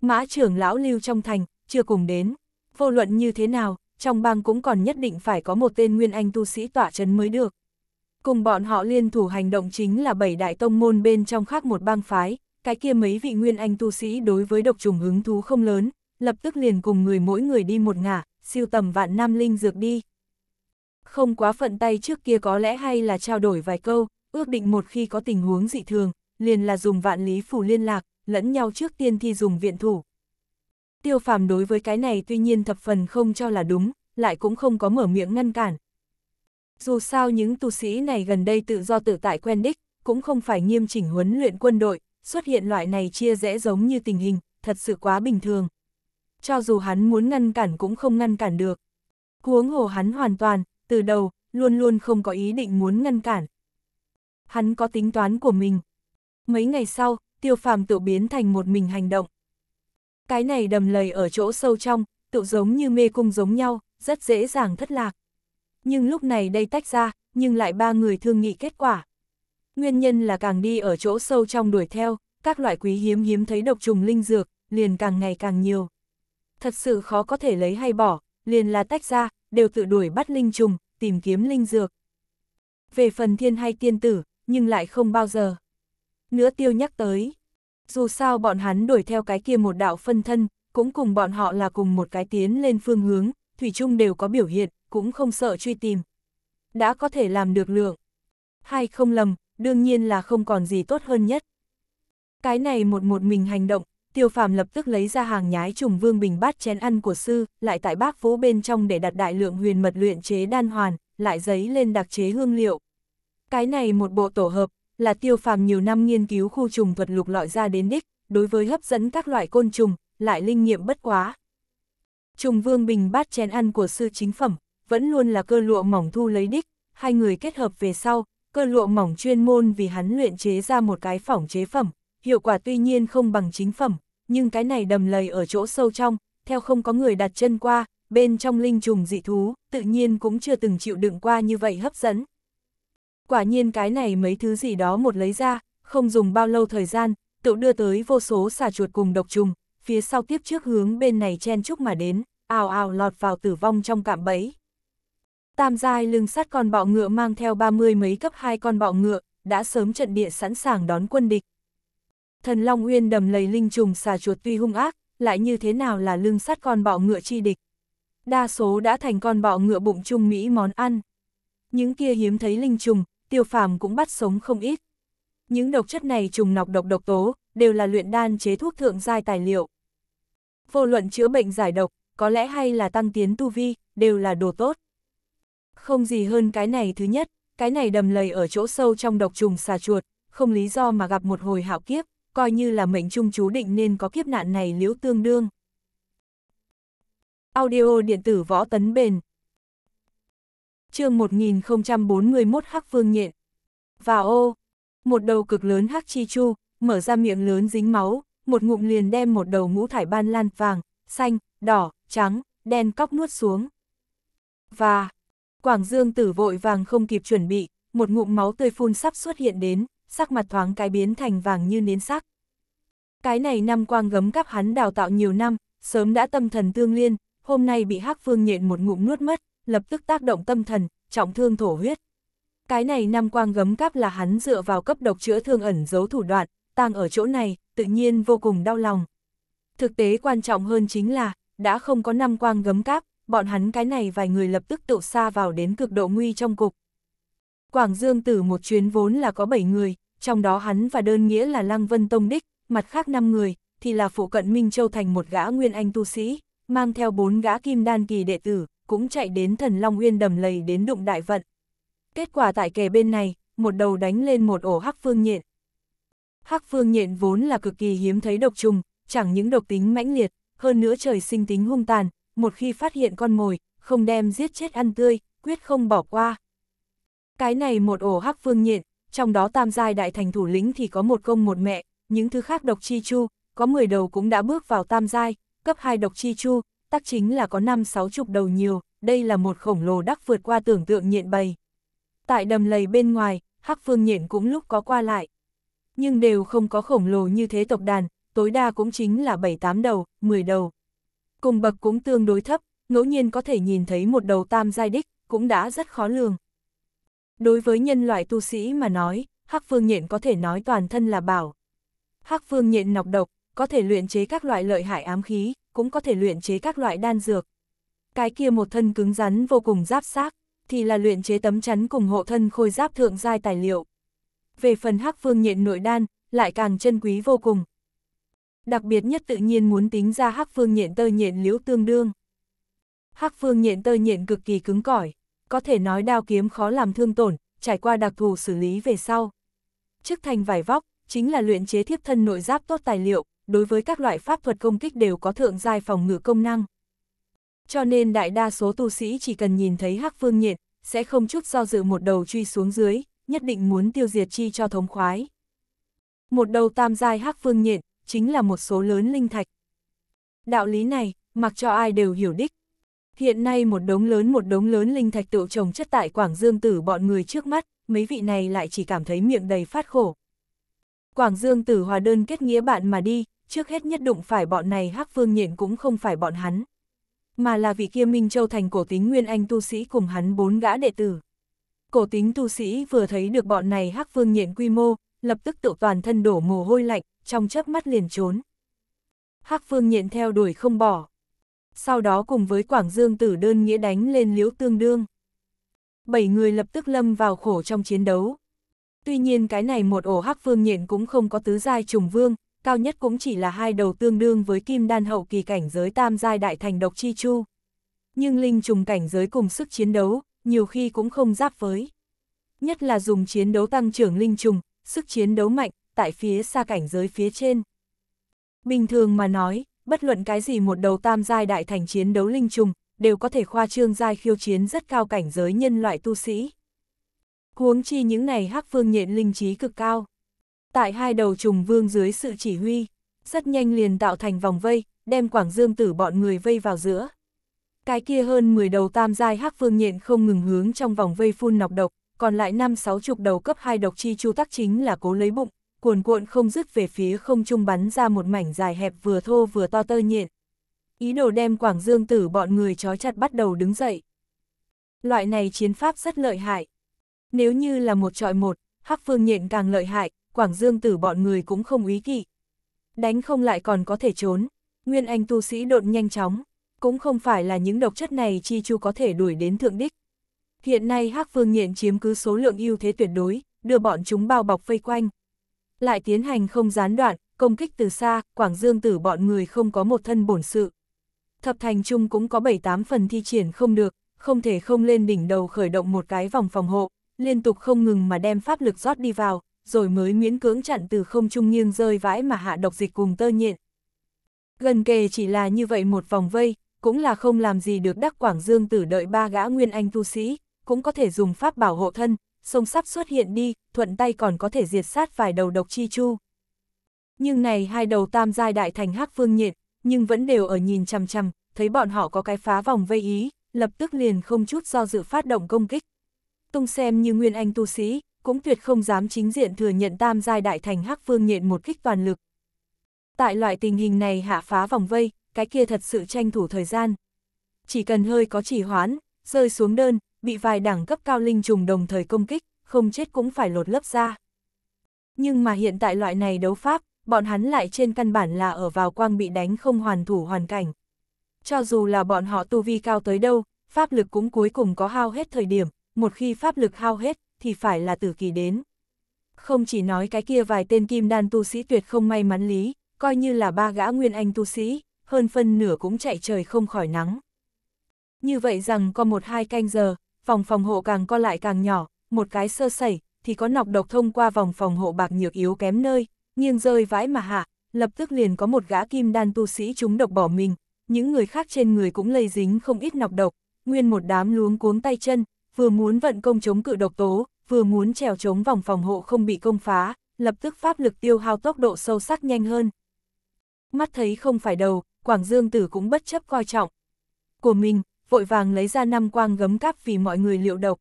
Mã trưởng lão lưu trong thành, chưa cùng đến. Vô luận như thế nào, trong bang cũng còn nhất định phải có một tên nguyên anh tu sĩ tỏa chấn mới được. Cùng bọn họ liên thủ hành động chính là bảy đại tông môn bên trong khác một bang phái, cái kia mấy vị nguyên anh tu sĩ đối với độc trùng hứng thú không lớn, lập tức liền cùng người mỗi người đi một ngả, siêu tầm vạn năm linh dược đi. Không quá phận tay trước kia có lẽ hay là trao đổi vài câu, ước định một khi có tình huống dị thường, liền là dùng vạn lý phủ liên lạc, lẫn nhau trước tiên thi dùng viện thủ. Tiêu phàm đối với cái này tuy nhiên thập phần không cho là đúng, lại cũng không có mở miệng ngăn cản. Dù sao những tu sĩ này gần đây tự do tự tại quen đích, cũng không phải nghiêm chỉnh huấn luyện quân đội, xuất hiện loại này chia rẽ giống như tình hình, thật sự quá bình thường cho dù hắn muốn ngăn cản cũng không ngăn cản được. Huống hồ hắn hoàn toàn, từ đầu, luôn luôn không có ý định muốn ngăn cản. Hắn có tính toán của mình. Mấy ngày sau, tiêu phàm tự biến thành một mình hành động. Cái này đầm lầy ở chỗ sâu trong, tự giống như mê cung giống nhau, rất dễ dàng thất lạc. Nhưng lúc này đây tách ra, nhưng lại ba người thương nghị kết quả. Nguyên nhân là càng đi ở chỗ sâu trong đuổi theo, các loại quý hiếm hiếm thấy độc trùng linh dược, liền càng ngày càng nhiều thật sự khó có thể lấy hay bỏ, liền là tách ra, đều tự đuổi bắt linh trùng, tìm kiếm linh dược. Về phần thiên hay tiên tử, nhưng lại không bao giờ. Nữa tiêu nhắc tới, dù sao bọn hắn đuổi theo cái kia một đạo phân thân, cũng cùng bọn họ là cùng một cái tiến lên phương hướng, Thủy chung đều có biểu hiện, cũng không sợ truy tìm. Đã có thể làm được lượng. hay không lầm, đương nhiên là không còn gì tốt hơn nhất. Cái này một một mình hành động, tiêu phàm lập tức lấy ra hàng nhái trùng vương bình bát chén ăn của sư, lại tại bác vũ bên trong để đặt đại lượng huyền mật luyện chế đan hoàn, lại giấy lên đặc chế hương liệu. Cái này một bộ tổ hợp, là tiêu phàm nhiều năm nghiên cứu khu trùng thuật lục lọi ra đến đích, đối với hấp dẫn các loại côn trùng, lại linh nghiệm bất quá. Trùng vương bình bát chén ăn của sư chính phẩm, vẫn luôn là cơ lụa mỏng thu lấy đích, hai người kết hợp về sau, cơ lụa mỏng chuyên môn vì hắn luyện chế ra một cái phỏng chế phẩm, hiệu quả tuy nhiên không bằng chính phẩm, nhưng cái này đầm lầy ở chỗ sâu trong, theo không có người đặt chân qua, bên trong linh trùng dị thú, tự nhiên cũng chưa từng chịu đựng qua như vậy hấp dẫn. Quả nhiên cái này mấy thứ gì đó một lấy ra, không dùng bao lâu thời gian, tự đưa tới vô số xà chuột cùng độc trùng, phía sau tiếp trước hướng bên này chen chúc mà đến, ào ào lọt vào tử vong trong cạm bẫy. Tam giai lưng sắt con bọ ngựa mang theo ba mươi mấy cấp hai con bọ ngựa, đã sớm trận địa sẵn sàng đón quân địch thần Long Uyên đầm lầy linh trùng xà chuột tuy hung ác, lại như thế nào là lương sắt con bọ ngựa chi địch. Đa số đã thành con bọ ngựa bụng trung Mỹ món ăn. Những kia hiếm thấy linh trùng, tiêu phàm cũng bắt sống không ít. Những độc chất này trùng nọc độc độc tố, đều là luyện đan chế thuốc thượng giai tài liệu. Vô luận chữa bệnh giải độc, có lẽ hay là tăng tiến tu vi, đều là đồ tốt. Không gì hơn cái này thứ nhất, cái này đầm lầy ở chỗ sâu trong độc trùng xà chuột, không lý do mà gặp một hồi hạo kiếp coi như là mệnh trung chú định nên có kiếp nạn này liễu tương đương. Audio điện tử võ tấn bền chương 1041 Hắc Vương Nhện Và ô, một đầu cực lớn Hắc Chi Chu, mở ra miệng lớn dính máu, một ngụm liền đem một đầu ngũ thải ban lan vàng, xanh, đỏ, trắng, đen cóc nuốt xuống. Và, Quảng Dương tử vội vàng không kịp chuẩn bị, một ngụm máu tươi phun sắp xuất hiện đến sắc mặt thoáng cái biến thành vàng như nến sắc. Cái này năm quang gấm cắp hắn đào tạo nhiều năm, sớm đã tâm thần tương liên, hôm nay bị hắc phương nhện một ngụm nuốt mất, lập tức tác động tâm thần, trọng thương thổ huyết. Cái này năm quang gấm cắp là hắn dựa vào cấp độc chữa thương ẩn giấu thủ đoạn, tang ở chỗ này, tự nhiên vô cùng đau lòng. Thực tế quan trọng hơn chính là, đã không có năm quang gấm cáp, bọn hắn cái này vài người lập tức tự xa vào đến cực độ nguy trong cục. Quảng Dương Tử một chuyến vốn là có 7 người, trong đó hắn và đơn nghĩa là Lăng Vân Tông Đích, mặt khác 5 người, thì là phụ cận Minh Châu thành một gã nguyên anh tu sĩ, mang theo bốn gã kim đan kỳ đệ tử, cũng chạy đến thần Long Uyên đầm lầy đến đụng đại vận. Kết quả tại kề bên này, một đầu đánh lên một ổ hắc phương nhện. Hắc phương nhện vốn là cực kỳ hiếm thấy độc trùng, chẳng những độc tính mãnh liệt, hơn nữa trời sinh tính hung tàn, một khi phát hiện con mồi, không đem giết chết ăn tươi, quyết không bỏ qua. Cái này một ổ hắc vương nhện, trong đó tam giai đại thành thủ lĩnh thì có một công một mẹ, những thứ khác độc chi chu, có 10 đầu cũng đã bước vào tam giai, cấp 2 độc chi chu, tác chính là có 5 sáu chục đầu nhiều, đây là một khổng lồ đắc vượt qua tưởng tượng nhện bầy. Tại đầm lầy bên ngoài, hắc vương nhện cũng lúc có qua lại. Nhưng đều không có khổng lồ như thế tộc đàn, tối đa cũng chính là 7-8 đầu, 10 đầu. Cùng bậc cũng tương đối thấp, ngẫu nhiên có thể nhìn thấy một đầu tam giai đích, cũng đã rất khó lường. Đối với nhân loại tu sĩ mà nói, Hắc Phương Nhện có thể nói toàn thân là bảo. Hắc Phương Nhện nọc độc, có thể luyện chế các loại lợi hại ám khí, cũng có thể luyện chế các loại đan dược. Cái kia một thân cứng rắn vô cùng giáp xác, thì là luyện chế tấm chắn cùng hộ thân khôi giáp thượng giai tài liệu. Về phần Hắc Phương Nhện nội đan, lại càng chân quý vô cùng. Đặc biệt nhất tự nhiên muốn tính ra Hắc Phương Nhện tơ nhện liễu tương đương. Hắc Phương Nhện tơ nhện cực kỳ cứng cỏi, có thể nói đao kiếm khó làm thương tổn, trải qua đặc thù xử lý về sau. Chức thành vải vóc, chính là luyện chế thiếp thân nội giáp tốt tài liệu, đối với các loại pháp thuật công kích đều có thượng giai phòng ngự công năng. Cho nên đại đa số tu sĩ chỉ cần nhìn thấy hắc phương nhiệt, sẽ không chút do dự một đầu truy xuống dưới, nhất định muốn tiêu diệt chi cho thống khoái. Một đầu tam giai hắc phương nhện, chính là một số lớn linh thạch. Đạo lý này, mặc cho ai đều hiểu đích, Hiện nay một đống lớn một đống lớn linh thạch tựu trồng chất tại Quảng Dương Tử bọn người trước mắt, mấy vị này lại chỉ cảm thấy miệng đầy phát khổ. Quảng Dương Tử hòa đơn kết nghĩa bạn mà đi, trước hết nhất đụng phải bọn này hắc vương nhện cũng không phải bọn hắn. Mà là vị kia Minh Châu Thành cổ tính Nguyên Anh tu sĩ cùng hắn bốn gã đệ tử. Cổ tính tu sĩ vừa thấy được bọn này hắc vương nhện quy mô, lập tức tự toàn thân đổ mồ hôi lạnh, trong chớp mắt liền trốn. Hắc vương nhện theo đuổi không bỏ, sau đó cùng với Quảng Dương tử đơn nghĩa đánh lên liễu tương đương. Bảy người lập tức lâm vào khổ trong chiến đấu. Tuy nhiên cái này một ổ hắc phương nhện cũng không có tứ giai trùng vương, cao nhất cũng chỉ là hai đầu tương đương với kim đan hậu kỳ cảnh giới tam giai đại thành độc chi chu. Nhưng linh trùng cảnh giới cùng sức chiến đấu, nhiều khi cũng không giáp với. Nhất là dùng chiến đấu tăng trưởng linh trùng, sức chiến đấu mạnh, tại phía xa cảnh giới phía trên. Bình thường mà nói, bất luận cái gì một đầu tam giai đại thành chiến đấu linh trùng, đều có thể khoa trương giai khiêu chiến rất cao cảnh giới nhân loại tu sĩ. Huống chi những này hắc phương nhện linh trí cực cao. Tại hai đầu trùng vương dưới sự chỉ huy, rất nhanh liền tạo thành vòng vây, đem Quảng Dương tử bọn người vây vào giữa. Cái kia hơn 10 đầu tam giai hắc phương nhện không ngừng hướng trong vòng vây phun nọc độc, còn lại năm sáu chục đầu cấp hai độc chi chu tắc chính là cố lấy bụng, cuồn cuộn không dứt về phía không trung bắn ra một mảnh dài hẹp vừa thô vừa to tơ nhện. Ý đồ đem Quảng Dương tử bọn người chó chặt bắt đầu đứng dậy. Loại này chiến pháp rất lợi hại. Nếu như là một trọi một, hắc phương nhện càng lợi hại, Quảng Dương tử bọn người cũng không ý kỵ. Đánh không lại còn có thể trốn, Nguyên Anh tu sĩ độn nhanh chóng, cũng không phải là những độc chất này chi chu có thể đuổi đến thượng đích. Hiện nay hắc phương nhện chiếm cứ số lượng ưu thế tuyệt đối, đưa bọn chúng bao bọc vây quanh, lại tiến hành không gián đoạn, công kích từ xa, Quảng Dương tử bọn người không có một thân bổn sự. Thập thành trung cũng có 7-8 phần thi triển không được, không thể không lên đỉnh đầu khởi động một cái vòng phòng hộ, liên tục không ngừng mà đem pháp lực rót đi vào, rồi mới miễn cưỡng chặn từ không trung nghiêng rơi vãi mà hạ độc dịch cùng tơ nhện. Gần kề chỉ là như vậy một vòng vây, cũng là không làm gì được đắc Quảng Dương tử đợi ba gã nguyên anh tu sĩ, cũng có thể dùng pháp bảo hộ thân, sông sắp xuất hiện đi, thuận tay còn có thể diệt sát vài đầu độc chi chu. Nhưng này hai đầu tam giai đại thành hắc phương nhện, nhưng vẫn đều ở nhìn chằm chằm, thấy bọn họ có cái phá vòng vây ý, lập tức liền không chút do dự phát động công kích. Tung xem như nguyên anh tu sĩ, cũng tuyệt không dám chính diện thừa nhận tam giai đại thành hắc phương nhện một kích toàn lực. Tại loại tình hình này hạ phá vòng vây, cái kia thật sự tranh thủ thời gian. Chỉ cần hơi có chỉ hoán, rơi xuống đơn, bị vài đẳng cấp cao linh trùng đồng thời công kích, không chết cũng phải lột lớp ra. Nhưng mà hiện tại loại này đấu pháp, bọn hắn lại trên căn bản là ở vào quang bị đánh không hoàn thủ hoàn cảnh. Cho dù là bọn họ tu vi cao tới đâu, pháp lực cũng cuối cùng có hao hết thời điểm, một khi pháp lực hao hết, thì phải là tử kỳ đến. Không chỉ nói cái kia vài tên kim đan tu sĩ tuyệt không may mắn lý, coi như là ba gã nguyên anh tu sĩ, hơn phân nửa cũng chạy trời không khỏi nắng. Như vậy rằng có một hai canh giờ, vòng phòng hộ càng co lại càng nhỏ, một cái sơ sẩy, thì có nọc độc thông qua vòng phòng hộ bạc nhược yếu kém nơi, nghiêng rơi vãi mà hạ, lập tức liền có một gã kim đan tu sĩ chúng độc bỏ mình, những người khác trên người cũng lây dính không ít nọc độc, nguyên một đám luống cuống tay chân, vừa muốn vận công chống cự độc tố, vừa muốn trèo chống vòng phòng hộ không bị công phá, lập tức pháp lực tiêu hao tốc độ sâu sắc nhanh hơn. Mắt thấy không phải đầu, Quảng Dương Tử cũng bất chấp coi trọng. Của mình, vội vàng lấy ra năm quang gấm cáp vì mọi người liệu độc.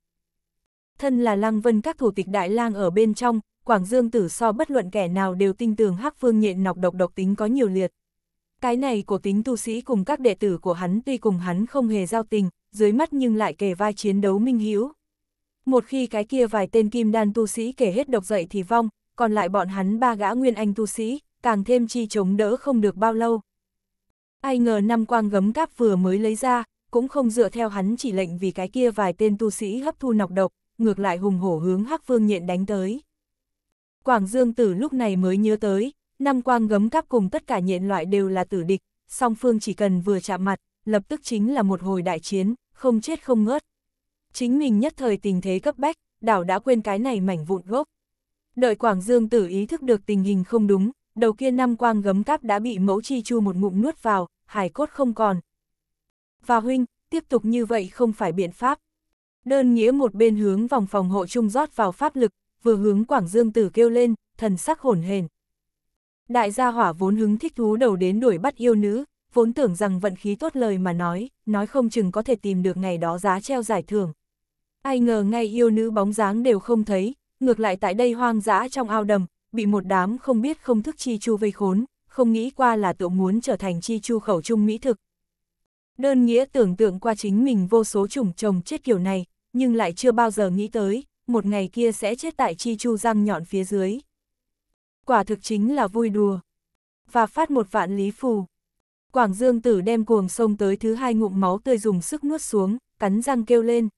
Thân là Lăng Vân các thủ tịch đại lang ở bên trong, Quảng Dương tử so bất luận kẻ nào đều tin tưởng Hắc Phương nhện nọc độc độc tính có nhiều liệt. Cái này của tính tu sĩ cùng các đệ tử của hắn tuy cùng hắn không hề giao tình, dưới mắt nhưng lại kể vai chiến đấu minh hiếu. Một khi cái kia vài tên kim đan tu sĩ kể hết độc dậy thì vong, còn lại bọn hắn ba gã nguyên anh tu sĩ, càng thêm chi chống đỡ không được bao lâu. Ai ngờ năm quang gấm cáp vừa mới lấy ra, cũng không dựa theo hắn chỉ lệnh vì cái kia vài tên tu sĩ hấp thu nọc độc, ngược lại hùng hổ hướng Hắc Phương Nhện đánh tới. Quảng Dương Tử lúc này mới nhớ tới, năm quang gấm cáp cùng tất cả nhện loại đều là tử địch, song phương chỉ cần vừa chạm mặt, lập tức chính là một hồi đại chiến, không chết không ngớt. Chính mình nhất thời tình thế cấp bách, đảo đã quên cái này mảnh vụn gốc. Đợi Quảng Dương Tử ý thức được tình hình không đúng, đầu kia năm quang gấm cáp đã bị mẫu chi chu một ngụm nuốt vào, hải cốt không còn, và huynh, tiếp tục như vậy không phải biện pháp. Đơn nghĩa một bên hướng vòng phòng hộ trung rót vào pháp lực, vừa hướng Quảng Dương Tử kêu lên, thần sắc hồn hền. Đại gia hỏa vốn hứng thích thú đầu đến đuổi bắt yêu nữ, vốn tưởng rằng vận khí tốt lời mà nói, nói không chừng có thể tìm được ngày đó giá treo giải thưởng. Ai ngờ ngay yêu nữ bóng dáng đều không thấy, ngược lại tại đây hoang dã trong ao đầm, bị một đám không biết không thức chi chu vây khốn, không nghĩ qua là tự muốn trở thành chi chu khẩu trung mỹ thực, Đơn nghĩa tưởng tượng qua chính mình vô số chủng trồng chết kiểu này, nhưng lại chưa bao giờ nghĩ tới, một ngày kia sẽ chết tại chi chu răng nhọn phía dưới. Quả thực chính là vui đùa. Và phát một vạn lý phù. Quảng Dương Tử đem cuồng sông tới thứ hai ngụm máu tươi dùng sức nuốt xuống, cắn răng kêu lên.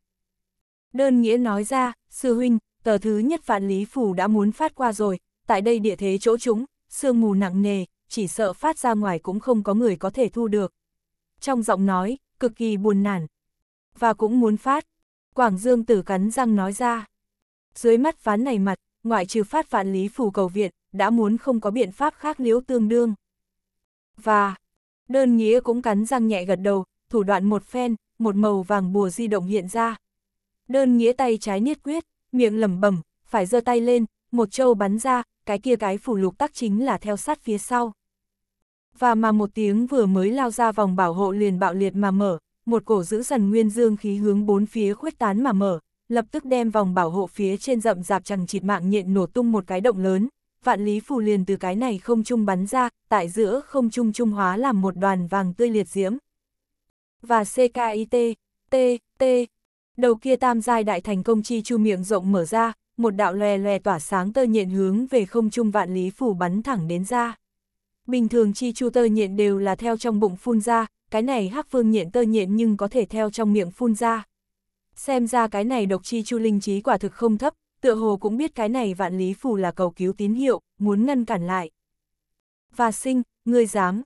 Đơn nghĩa nói ra, sư huynh, tờ thứ nhất vạn lý phù đã muốn phát qua rồi, tại đây địa thế chỗ chúng, sương mù nặng nề, chỉ sợ phát ra ngoài cũng không có người có thể thu được, trong giọng nói, cực kỳ buồn nản. Và cũng muốn phát. Quảng Dương tử cắn răng nói ra. Dưới mắt phán này mặt, ngoại trừ phát vạn lý phủ cầu viện, đã muốn không có biện pháp khác liễu tương đương. Và, đơn nghĩa cũng cắn răng nhẹ gật đầu, thủ đoạn một phen, một màu vàng bùa di động hiện ra. Đơn nghĩa tay trái niết quyết, miệng lẩm bẩm, phải giơ tay lên, một trâu bắn ra, cái kia cái phủ lục tắc chính là theo sát phía sau và mà một tiếng vừa mới lao ra vòng bảo hộ liền bạo liệt mà mở, một cổ giữ dần nguyên dương khí hướng bốn phía khuếch tán mà mở, lập tức đem vòng bảo hộ phía trên rậm rạp chẳng chịt mạng nhện nổ tung một cái động lớn, vạn lý phù liền từ cái này không trung bắn ra, tại giữa không trung trung hóa làm một đoàn vàng tươi liệt diễm. Và CKIT, T, T, đầu kia tam giai đại thành công chi chu miệng rộng mở ra, một đạo lòe lòe tỏa sáng tơ nhện hướng về không trung vạn lý phù bắn thẳng đến ra. Bình thường chi chu tơ nhện đều là theo trong bụng phun ra, cái này hắc phương nhện tơ nhện nhưng có thể theo trong miệng phun ra. Xem ra cái này độc chi chu linh trí quả thực không thấp, tựa hồ cũng biết cái này vạn lý phù là cầu cứu tín hiệu, muốn ngăn cản lại. Và sinh, ngươi dám.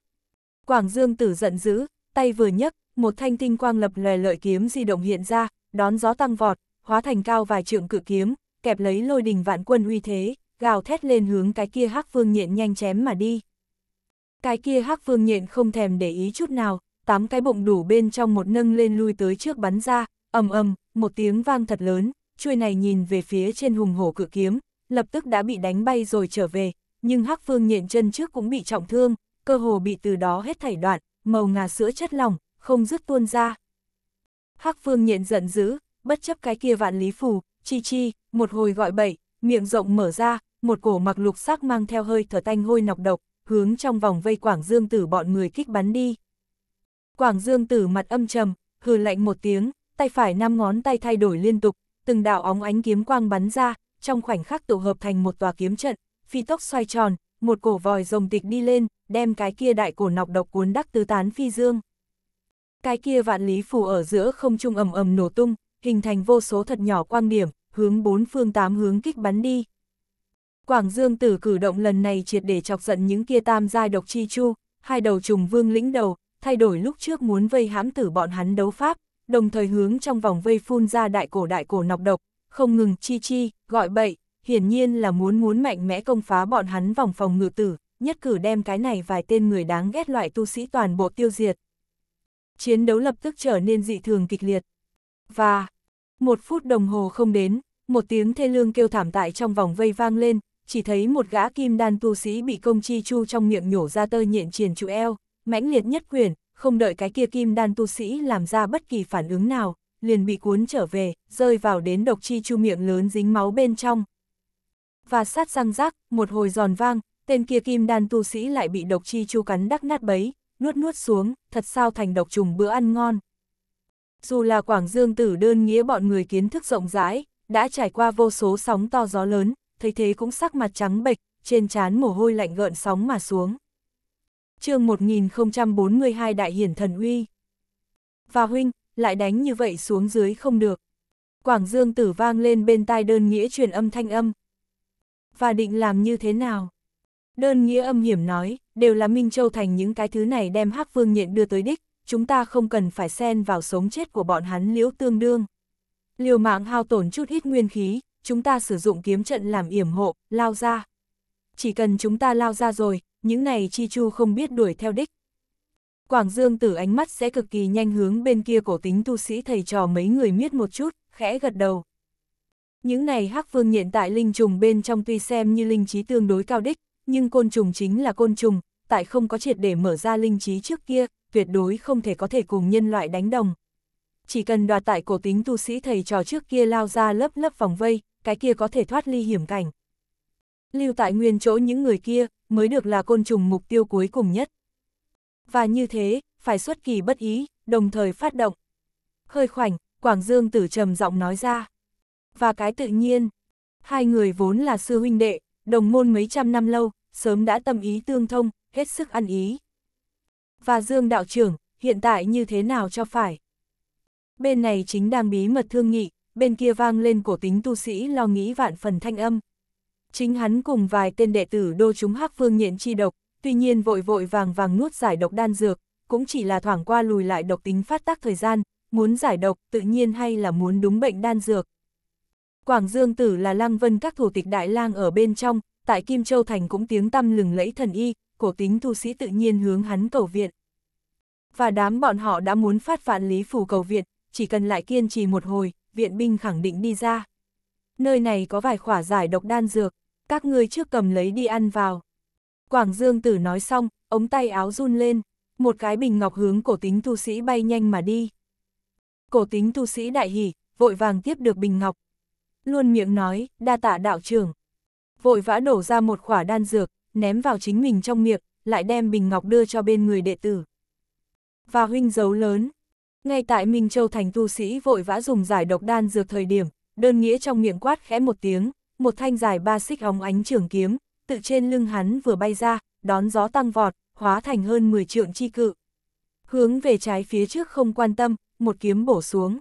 Quảng Dương tử giận dữ, tay vừa nhấc, một thanh tinh quang lập lòe lợi kiếm di động hiện ra, đón gió tăng vọt, hóa thành cao vài trượng cự kiếm, kẹp lấy lôi đình vạn quân uy thế, gào thét lên hướng cái kia hắc phương nhện nhanh chém mà đi. Cái kia hắc vương nhện không thèm để ý chút nào, tám cái bụng đủ bên trong một nâng lên lui tới trước bắn ra, ầm ầm, một tiếng vang thật lớn, chuôi này nhìn về phía trên hùng hổ cự kiếm, lập tức đã bị đánh bay rồi trở về, nhưng hắc vương nhện chân trước cũng bị trọng thương, cơ hồ bị từ đó hết thảy đoạn, màu ngà sữa chất lỏng, không dứt tuôn ra. Hắc vương nhện giận dữ, bất chấp cái kia vạn lý phù, chi chi, một hồi gọi bậy, miệng rộng mở ra, một cổ mặc lục sắc mang theo hơi thở tanh hôi nọc độc, hướng trong vòng vây Quảng Dương Tử bọn người kích bắn đi. Quảng Dương Tử mặt âm trầm, hừ lạnh một tiếng, tay phải năm ngón tay thay đổi liên tục, từng đạo óng ánh kiếm quang bắn ra, trong khoảnh khắc tụ hợp thành một tòa kiếm trận, phi tốc xoay tròn, một cổ vòi rồng tịch đi lên, đem cái kia đại cổ nọc độc cuốn đắc tứ tán phi dương. Cái kia vạn lý phủ ở giữa không trung ầm ầm nổ tung, hình thành vô số thật nhỏ quang điểm, hướng bốn phương tám hướng kích bắn đi. Quảng Dương tử cử động lần này triệt để chọc giận những kia tam giai độc chi chu, hai đầu trùng vương lĩnh đầu, thay đổi lúc trước muốn vây hãm tử bọn hắn đấu pháp, đồng thời hướng trong vòng vây phun ra đại cổ đại cổ nọc độc, không ngừng chi chi, gọi bậy, hiển nhiên là muốn muốn mạnh mẽ công phá bọn hắn vòng phòng ngự tử, nhất cử đem cái này vài tên người đáng ghét loại tu sĩ toàn bộ tiêu diệt. Chiến đấu lập tức trở nên dị thường kịch liệt. Và, một phút đồng hồ không đến, một tiếng thê lương kêu thảm tại trong vòng vây vang lên, chỉ thấy một gã kim đan tu sĩ bị công chi chu trong miệng nhổ ra tơ nhện triền trụ eo, mãnh liệt nhất quyền, không đợi cái kia kim đan tu sĩ làm ra bất kỳ phản ứng nào, liền bị cuốn trở về, rơi vào đến độc chi chu miệng lớn dính máu bên trong. Và sát răng rác, một hồi giòn vang, tên kia kim đan tu sĩ lại bị độc chi chu cắn đắc nát bấy, nuốt nuốt xuống, thật sao thành độc trùng bữa ăn ngon. Dù là Quảng Dương tử đơn nghĩa bọn người kiến thức rộng rãi, đã trải qua vô số sóng to gió lớn, thấy thế cũng sắc mặt trắng bệch, trên trán mồ hôi lạnh gợn sóng mà xuống. chương 1042 Đại Hiển Thần Uy Và huynh, lại đánh như vậy xuống dưới không được. Quảng Dương tử vang lên bên tai đơn nghĩa truyền âm thanh âm. Và định làm như thế nào? Đơn nghĩa âm hiểm nói, đều là Minh Châu Thành những cái thứ này đem hắc Vương Nhện đưa tới đích, chúng ta không cần phải xen vào sống chết của bọn hắn liễu tương đương. Liều mạng hao tổn chút ít nguyên khí, chúng ta sử dụng kiếm trận làm yểm hộ, lao ra. Chỉ cần chúng ta lao ra rồi, những này chi chu không biết đuổi theo đích. Quảng Dương tử ánh mắt sẽ cực kỳ nhanh hướng bên kia cổ tính tu sĩ thầy trò mấy người miết một chút, khẽ gật đầu. Những này hắc vương hiện tại linh trùng bên trong tuy xem như linh trí tương đối cao đích, nhưng côn trùng chính là côn trùng, tại không có triệt để mở ra linh trí trước kia, tuyệt đối không thể có thể cùng nhân loại đánh đồng chỉ cần đoạt tại cổ tính tu sĩ thầy trò trước kia lao ra lớp lớp vòng vây, cái kia có thể thoát ly hiểm cảnh. Lưu tại nguyên chỗ những người kia, mới được là côn trùng mục tiêu cuối cùng nhất. Và như thế, phải xuất kỳ bất ý, đồng thời phát động. Hơi khoảnh, Quảng Dương tử trầm giọng nói ra. Và cái tự nhiên, hai người vốn là sư huynh đệ, đồng môn mấy trăm năm lâu, sớm đã tâm ý tương thông, hết sức ăn ý. Và Dương đạo trưởng, hiện tại như thế nào cho phải? bên này chính đang bí mật thương nghị, bên kia vang lên cổ tính tu sĩ lo nghĩ vạn phần thanh âm. Chính hắn cùng vài tên đệ tử đô chúng hắc phương nhện chi độc, tuy nhiên vội vội vàng vàng nuốt giải độc đan dược, cũng chỉ là thoảng qua lùi lại độc tính phát tác thời gian, muốn giải độc tự nhiên hay là muốn đúng bệnh đan dược. Quảng Dương Tử là lang vân các thủ tịch đại lang ở bên trong, tại Kim Châu Thành cũng tiếng tăm lừng lẫy thần y, cổ tính tu sĩ tự nhiên hướng hắn cầu viện. Và đám bọn họ đã muốn phát vạn lý phủ cầu viện, chỉ cần lại kiên trì một hồi, viện binh khẳng định đi ra. Nơi này có vài khỏa giải độc đan dược, các ngươi trước cầm lấy đi ăn vào. Quảng Dương Tử nói xong, ống tay áo run lên, một cái bình ngọc hướng cổ tính tu sĩ bay nhanh mà đi. Cổ tính tu sĩ đại hỉ, vội vàng tiếp được bình ngọc. Luôn miệng nói, đa tạ đạo trưởng. Vội vã đổ ra một khỏa đan dược, ném vào chính mình trong miệng, lại đem bình ngọc đưa cho bên người đệ tử. Và huynh dấu lớn, ngay tại Minh Châu Thành tu sĩ vội vã dùng giải độc đan dược thời điểm, đơn nghĩa trong miệng quát khẽ một tiếng, một thanh dài ba xích óng ánh trường kiếm, tự trên lưng hắn vừa bay ra, đón gió tăng vọt, hóa thành hơn 10 trượng chi cự. Hướng về trái phía trước không quan tâm, một kiếm bổ xuống.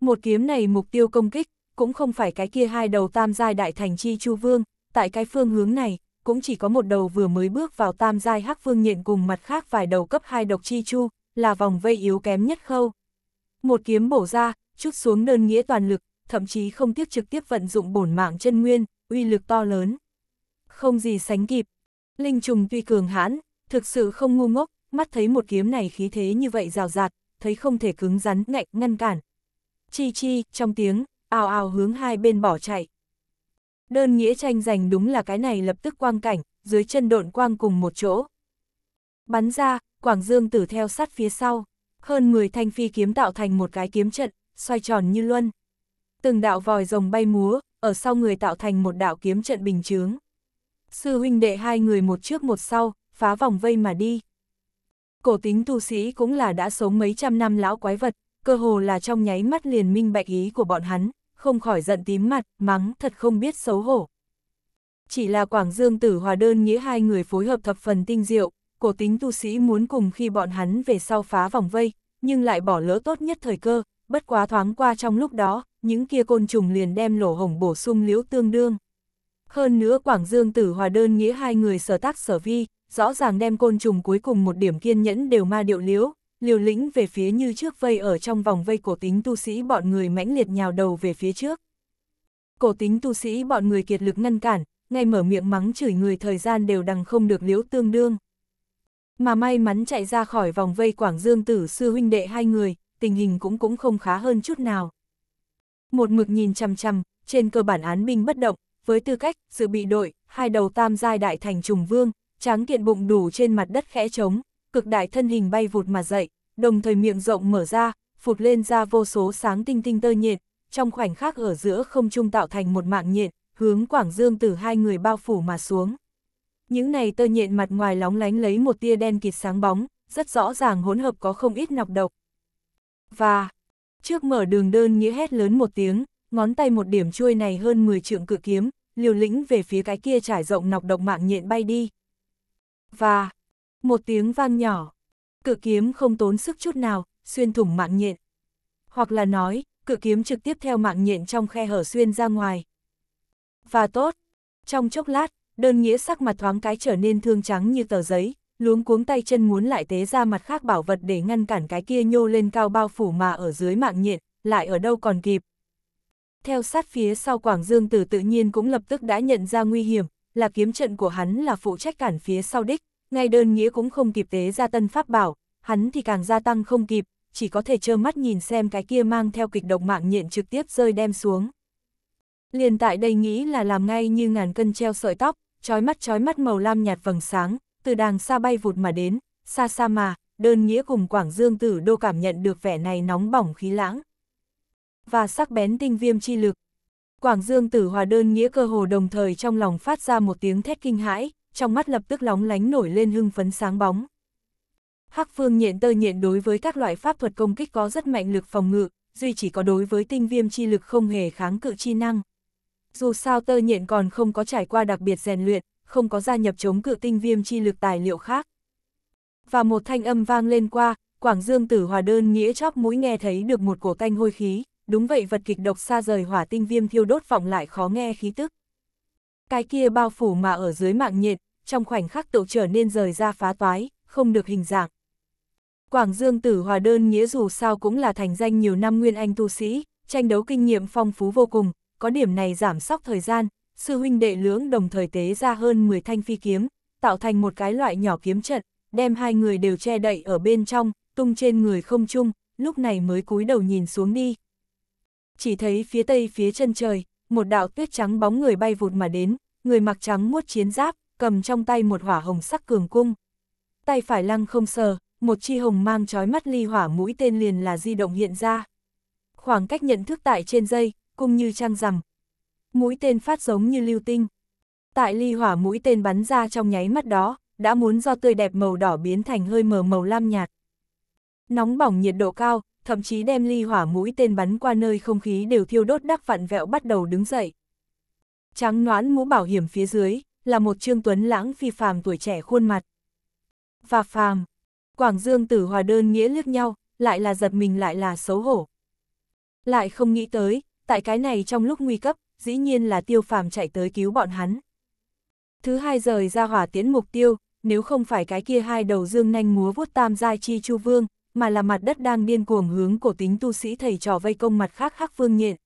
Một kiếm này mục tiêu công kích, cũng không phải cái kia hai đầu tam giai đại thành chi chu vương, tại cái phương hướng này, cũng chỉ có một đầu vừa mới bước vào tam giai hắc vương nhện cùng mặt khác vài đầu cấp hai độc chi chu, là vòng vây yếu kém nhất khâu. Một kiếm bổ ra, chút xuống đơn nghĩa toàn lực, thậm chí không tiếc trực tiếp vận dụng bổn mạng chân nguyên, uy lực to lớn. Không gì sánh kịp, Linh trùng tuy cường hãn, thực sự không ngu ngốc, mắt thấy một kiếm này khí thế như vậy rào rạt, thấy không thể cứng rắn ngạnh ngăn cản. Chi chi, trong tiếng, ào ào hướng hai bên bỏ chạy. Đơn nghĩa tranh giành đúng là cái này lập tức quang cảnh, dưới chân độn quang cùng một chỗ, bắn ra, Quảng Dương Tử theo sát phía sau. Hơn 10 thanh phi kiếm tạo thành một cái kiếm trận, xoay tròn như luân. Từng đạo vòi rồng bay múa, ở sau người tạo thành một đạo kiếm trận bình chướng. Sư huynh đệ hai người một trước một sau, phá vòng vây mà đi. Cổ tính tu sĩ cũng là đã sống mấy trăm năm lão quái vật, cơ hồ là trong nháy mắt liền minh bạch ý của bọn hắn, không khỏi giận tím mặt, mắng thật không biết xấu hổ. Chỉ là Quảng Dương Tử Hòa Đơn nghĩa hai người phối hợp thập phần tinh diệu, cổ tính tu sĩ muốn cùng khi bọn hắn về sau phá vòng vây, nhưng lại bỏ lỡ tốt nhất thời cơ, bất quá thoáng qua trong lúc đó, những kia côn trùng liền đem lỗ hồng bổ sung liễu tương đương. Hơn nữa Quảng Dương tử hòa đơn nghĩa hai người sở tác sở vi, rõ ràng đem côn trùng cuối cùng một điểm kiên nhẫn đều ma điệu liễu, liều lĩnh về phía như trước vây ở trong vòng vây cổ tính tu sĩ bọn người mãnh liệt nhào đầu về phía trước. Cổ tính tu sĩ bọn người kiệt lực ngăn cản, ngay mở miệng mắng chửi người thời gian đều đằng không được liễu tương đương mà may mắn chạy ra khỏi vòng vây Quảng Dương tử sư huynh đệ hai người, tình hình cũng cũng không khá hơn chút nào. Một mực nhìn chằm chằm, trên cơ bản án binh bất động, với tư cách sự bị đội, hai đầu tam giai đại thành trùng vương, tráng kiện bụng đủ trên mặt đất khẽ trống, cực đại thân hình bay vụt mà dậy, đồng thời miệng rộng mở ra, phụt lên ra vô số sáng tinh tinh tơ nhiệt, trong khoảnh khắc ở giữa không trung tạo thành một mạng nhiệt, hướng Quảng Dương tử hai người bao phủ mà xuống những này tơ nhện mặt ngoài lóng lánh lấy một tia đen kịt sáng bóng, rất rõ ràng hỗn hợp có không ít nọc độc. Và, trước mở đường đơn nghĩa hét lớn một tiếng, ngón tay một điểm chuôi này hơn 10 trượng cự kiếm, liều lĩnh về phía cái kia trải rộng nọc độc mạng nhện bay đi. Và, một tiếng vang nhỏ, cự kiếm không tốn sức chút nào, xuyên thủng mạng nhện. Hoặc là nói, cự kiếm trực tiếp theo mạng nhện trong khe hở xuyên ra ngoài. Và tốt, trong chốc lát, đơn nghĩa sắc mặt thoáng cái trở nên thương trắng như tờ giấy, luống cuống tay chân muốn lại tế ra mặt khác bảo vật để ngăn cản cái kia nhô lên cao bao phủ mà ở dưới mạng nhện, lại ở đâu còn kịp. Theo sát phía sau Quảng Dương Tử tự nhiên cũng lập tức đã nhận ra nguy hiểm, là kiếm trận của hắn là phụ trách cản phía sau đích, ngay đơn nghĩa cũng không kịp tế ra tân pháp bảo, hắn thì càng gia tăng không kịp, chỉ có thể trơ mắt nhìn xem cái kia mang theo kịch độc mạng nhện trực tiếp rơi đem xuống. Liền tại đây nghĩ là làm ngay như ngàn cân treo sợi tóc, chói mắt chói mắt màu lam nhạt vầng sáng, từ đàng xa bay vụt mà đến, xa xa mà, đơn nghĩa cùng Quảng Dương tử đô cảm nhận được vẻ này nóng bỏng khí lãng. Và sắc bén tinh viêm chi lực. Quảng Dương tử hòa đơn nghĩa cơ hồ đồng thời trong lòng phát ra một tiếng thét kinh hãi, trong mắt lập tức lóng lánh nổi lên hưng phấn sáng bóng. Hắc phương nhện tơ nhện đối với các loại pháp thuật công kích có rất mạnh lực phòng ngự, duy chỉ có đối với tinh viêm chi lực không hề kháng cự chi năng dù sao tơ nhện còn không có trải qua đặc biệt rèn luyện, không có gia nhập chống cự tinh viêm chi lực tài liệu khác. Và một thanh âm vang lên qua, Quảng Dương tử hòa đơn nghĩa chóp mũi nghe thấy được một cổ tanh hôi khí, đúng vậy vật kịch độc xa rời hỏa tinh viêm thiêu đốt vọng lại khó nghe khí tức. Cái kia bao phủ mà ở dưới mạng nhện, trong khoảnh khắc tựu trở nên rời ra phá toái, không được hình dạng. Quảng Dương tử hòa đơn nghĩa dù sao cũng là thành danh nhiều năm nguyên anh tu sĩ, tranh đấu kinh nghiệm phong phú vô cùng, có điểm này giảm sóc thời gian, sư huynh đệ lưỡng đồng thời tế ra hơn 10 thanh phi kiếm, tạo thành một cái loại nhỏ kiếm trận, đem hai người đều che đậy ở bên trong, tung trên người không chung, lúc này mới cúi đầu nhìn xuống đi. Chỉ thấy phía tây phía chân trời, một đạo tuyết trắng bóng người bay vụt mà đến, người mặc trắng muốt chiến giáp, cầm trong tay một hỏa hồng sắc cường cung. Tay phải lăng không sờ, một chi hồng mang trói mắt ly hỏa mũi tên liền là di động hiện ra. Khoảng cách nhận thức tại trên dây, cung như trăng rằm. Mũi tên phát giống như lưu tinh. Tại ly hỏa mũi tên bắn ra trong nháy mắt đó, đã muốn do tươi đẹp màu đỏ biến thành hơi mờ màu lam nhạt. Nóng bỏng nhiệt độ cao, thậm chí đem ly hỏa mũi tên bắn qua nơi không khí đều thiêu đốt đắc vặn vẹo bắt đầu đứng dậy. Trắng noãn mũ bảo hiểm phía dưới, là một trương tuấn lãng phi phàm tuổi trẻ khuôn mặt. Và phàm, Quảng Dương tử hòa đơn nghĩa liếc nhau, lại là giật mình lại là xấu hổ. Lại không nghĩ tới, tại cái này trong lúc nguy cấp, dĩ nhiên là tiêu phàm chạy tới cứu bọn hắn. Thứ hai rời ra hỏa tiến mục tiêu, nếu không phải cái kia hai đầu dương nanh múa vuốt tam giai chi chu vương, mà là mặt đất đang điên cuồng hướng cổ tính tu sĩ thầy trò vây công mặt khác hắc vương nhện.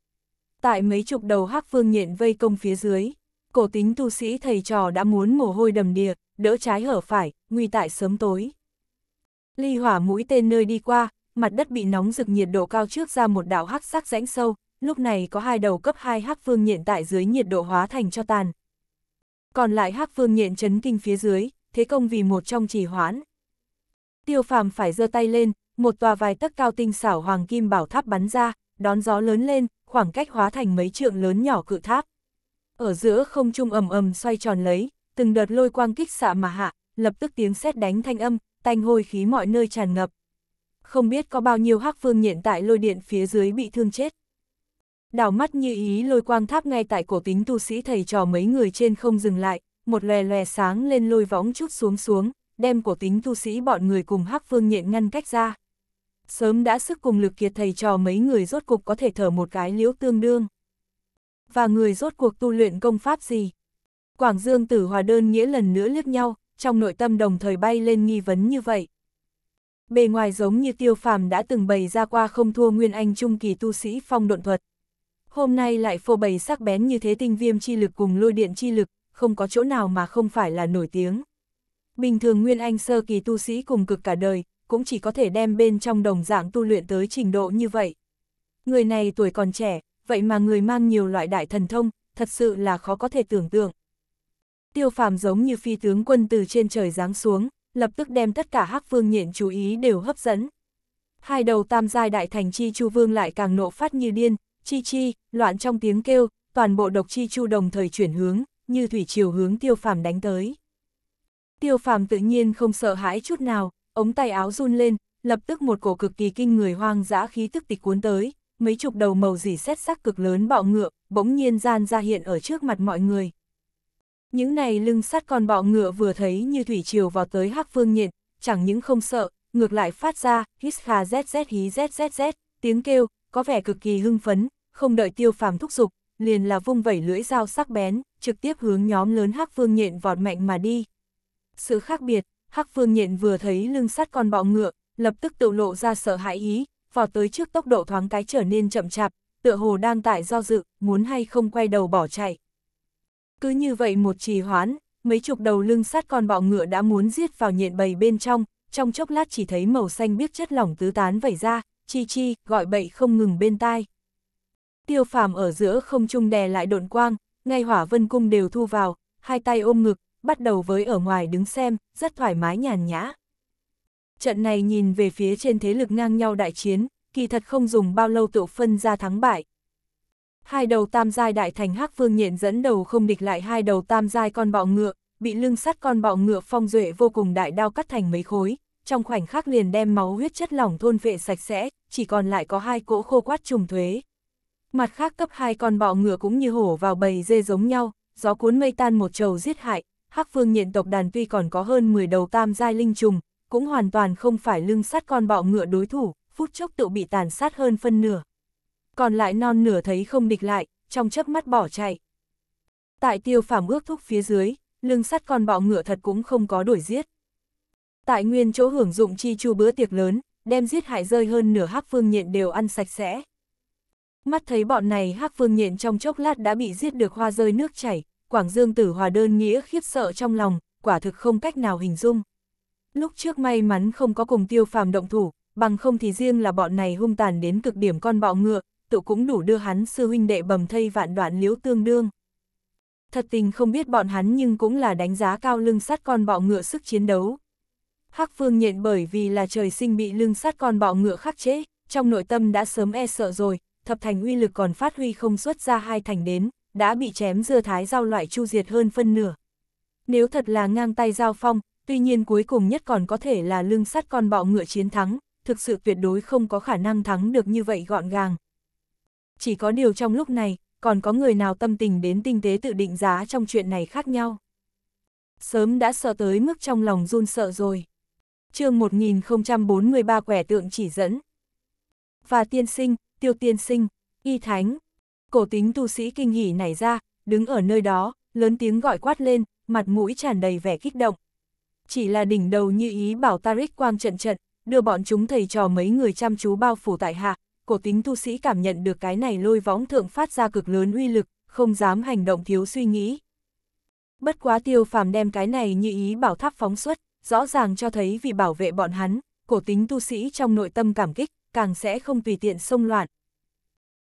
Tại mấy chục đầu hắc vương nhện vây công phía dưới, cổ tính tu sĩ thầy trò đã muốn mồ hôi đầm đìa, đỡ trái hở phải, nguy tại sớm tối. Ly hỏa mũi tên nơi đi qua, mặt đất bị nóng rực nhiệt độ cao trước ra một đạo hắc sắc rãnh sâu, lúc này có hai đầu cấp 2 hắc phương nhện tại dưới nhiệt độ hóa thành cho tàn. Còn lại hắc phương nhện chấn kinh phía dưới, thế công vì một trong trì hoãn. Tiêu phàm phải giơ tay lên, một tòa vài tấc cao tinh xảo hoàng kim bảo tháp bắn ra, đón gió lớn lên, khoảng cách hóa thành mấy trượng lớn nhỏ cự tháp. Ở giữa không trung ầm ầm xoay tròn lấy, từng đợt lôi quang kích xạ mà hạ, lập tức tiếng sét đánh thanh âm, tanh hôi khí mọi nơi tràn ngập. Không biết có bao nhiêu hắc phương nhện tại lôi điện phía dưới bị thương chết đảo mắt như ý lôi quang tháp ngay tại cổ tính tu sĩ thầy trò mấy người trên không dừng lại, một lòe lòe sáng lên lôi võng chút xuống xuống, đem cổ tính tu sĩ bọn người cùng hắc phương nhện ngăn cách ra. Sớm đã sức cùng lực kiệt thầy trò mấy người rốt cục có thể thở một cái liễu tương đương. Và người rốt cuộc tu luyện công pháp gì? Quảng Dương tử hòa đơn nghĩa lần nữa liếc nhau, trong nội tâm đồng thời bay lên nghi vấn như vậy. Bề ngoài giống như tiêu phàm đã từng bày ra qua không thua nguyên anh trung kỳ tu sĩ phong độn thuật, Hôm nay lại phô bày sắc bén như thế tinh viêm chi lực cùng lôi điện chi lực, không có chỗ nào mà không phải là nổi tiếng. Bình thường Nguyên Anh sơ kỳ tu sĩ cùng cực cả đời, cũng chỉ có thể đem bên trong đồng dạng tu luyện tới trình độ như vậy. Người này tuổi còn trẻ, vậy mà người mang nhiều loại đại thần thông, thật sự là khó có thể tưởng tượng. Tiêu phàm giống như phi tướng quân từ trên trời giáng xuống, lập tức đem tất cả hắc vương nhện chú ý đều hấp dẫn. Hai đầu tam giai đại thành chi chu vương lại càng nộ phát như điên, chi chi, loạn trong tiếng kêu, toàn bộ độc chi chu đồng thời chuyển hướng, như thủy chiều hướng tiêu phàm đánh tới. Tiêu phàm tự nhiên không sợ hãi chút nào, ống tay áo run lên, lập tức một cổ cực kỳ kinh người hoang dã khí tức tịch cuốn tới, mấy chục đầu màu dỉ xét sắc cực lớn bọ ngựa, bỗng nhiên gian ra hiện ở trước mặt mọi người. Những này lưng sắt con bọ ngựa vừa thấy như thủy chiều vào tới hắc phương nhện, chẳng những không sợ, ngược lại phát ra, hít khà zzz hí zzz tiếng kêu, có vẻ cực kỳ hưng phấn, không đợi tiêu phàm thúc giục, liền là vung vẩy lưỡi dao sắc bén, trực tiếp hướng nhóm lớn hắc phương nhện vọt mạnh mà đi. Sự khác biệt, hắc phương nhện vừa thấy lưng sắt con bọ ngựa, lập tức tự lộ ra sợ hãi ý, vọt tới trước tốc độ thoáng cái trở nên chậm chạp, tựa hồ đang tại do dự, muốn hay không quay đầu bỏ chạy. Cứ như vậy một trì hoãn, mấy chục đầu lưng sắt con bọ ngựa đã muốn giết vào nhện bầy bên trong, trong chốc lát chỉ thấy màu xanh biếc chất lỏng tứ tán vẩy ra, chi chi, gọi bậy không ngừng bên tai. Tiêu phàm ở giữa không trung đè lại độn quang, ngay hỏa vân cung đều thu vào, hai tay ôm ngực, bắt đầu với ở ngoài đứng xem, rất thoải mái nhàn nhã. Trận này nhìn về phía trên thế lực ngang nhau đại chiến, kỳ thật không dùng bao lâu tự phân ra thắng bại. Hai đầu tam giai đại thành hắc phương nhện dẫn đầu không địch lại hai đầu tam giai con bọ ngựa, bị lưng sắt con bọ ngựa phong duệ vô cùng đại đao cắt thành mấy khối, trong khoảnh khắc liền đem máu huyết chất lỏng thôn vệ sạch sẽ, chỉ còn lại có hai cỗ khô quát trùng thuế. Mặt khác cấp hai con bọ ngựa cũng như hổ vào bầy dê giống nhau, gió cuốn mây tan một trầu giết hại, hắc phương nhện tộc đàn tuy còn có hơn 10 đầu tam giai linh trùng, cũng hoàn toàn không phải lưng sắt con bọ ngựa đối thủ, phút chốc tự bị tàn sát hơn phân nửa. Còn lại non nửa thấy không địch lại, trong chớp mắt bỏ chạy. Tại tiêu phàm ước thúc phía dưới, lưng sắt con bọ ngựa thật cũng không có đuổi giết. Tại nguyên chỗ hưởng dụng chi chu bữa tiệc lớn, đem giết hại rơi hơn nửa hắc phương nhện đều ăn sạch sẽ. Mắt thấy bọn này hắc phương nhện trong chốc lát đã bị giết được hoa rơi nước chảy, Quảng Dương tử hòa đơn nghĩa khiếp sợ trong lòng, quả thực không cách nào hình dung. Lúc trước may mắn không có cùng tiêu phàm động thủ, bằng không thì riêng là bọn này hung tàn đến cực điểm con bọ ngựa, tự cũng đủ đưa hắn sư huynh đệ bầm thây vạn đoạn liếu tương đương. Thật tình không biết bọn hắn nhưng cũng là đánh giá cao lưng sắt con bọ ngựa sức chiến đấu, Hắc Phương nhện bởi vì là trời sinh bị lưng sát con bọ ngựa khắc chế, trong nội tâm đã sớm e sợ rồi, thập thành uy lực còn phát huy không xuất ra hai thành đến, đã bị chém dưa thái giao loại chu diệt hơn phân nửa. Nếu thật là ngang tay giao phong, tuy nhiên cuối cùng nhất còn có thể là lưng sắt con bọ ngựa chiến thắng, thực sự tuyệt đối không có khả năng thắng được như vậy gọn gàng. Chỉ có điều trong lúc này, còn có người nào tâm tình đến tinh tế tự định giá trong chuyện này khác nhau. Sớm đã sợ tới mức trong lòng run sợ rồi chương 1043 quẻ tượng chỉ dẫn. Và tiên sinh, tiêu tiên sinh, y thánh. Cổ tính tu sĩ kinh hỉ nảy ra, đứng ở nơi đó, lớn tiếng gọi quát lên, mặt mũi tràn đầy vẻ kích động. Chỉ là đỉnh đầu như ý bảo Tarik quang trận trận, đưa bọn chúng thầy trò mấy người chăm chú bao phủ tại hạ, cổ tính tu sĩ cảm nhận được cái này lôi võng thượng phát ra cực lớn uy lực, không dám hành động thiếu suy nghĩ. Bất quá tiêu phàm đem cái này như ý bảo tháp phóng xuất, rõ ràng cho thấy vì bảo vệ bọn hắn, cổ tính tu sĩ trong nội tâm cảm kích, càng sẽ không tùy tiện xông loạn.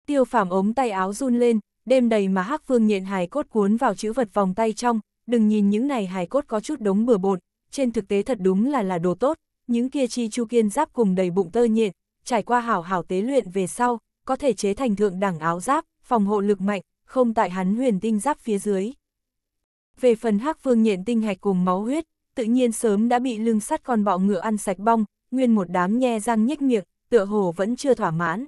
Tiêu phàm ống tay áo run lên, đêm đầy mà hắc vương nhện hài cốt cuốn vào chữ vật vòng tay trong, đừng nhìn những này hài cốt có chút đống bừa bộn, trên thực tế thật đúng là là đồ tốt, những kia chi chu kiên giáp cùng đầy bụng tơ nhện, trải qua hảo hảo tế luyện về sau, có thể chế thành thượng đẳng áo giáp, phòng hộ lực mạnh, không tại hắn huyền tinh giáp phía dưới. Về phần hắc vương nhện tinh hạch cùng máu huyết, tự nhiên sớm đã bị lưng sắt con bọ ngựa ăn sạch bong, nguyên một đám nhe răng nhếch miệng, tựa hồ vẫn chưa thỏa mãn.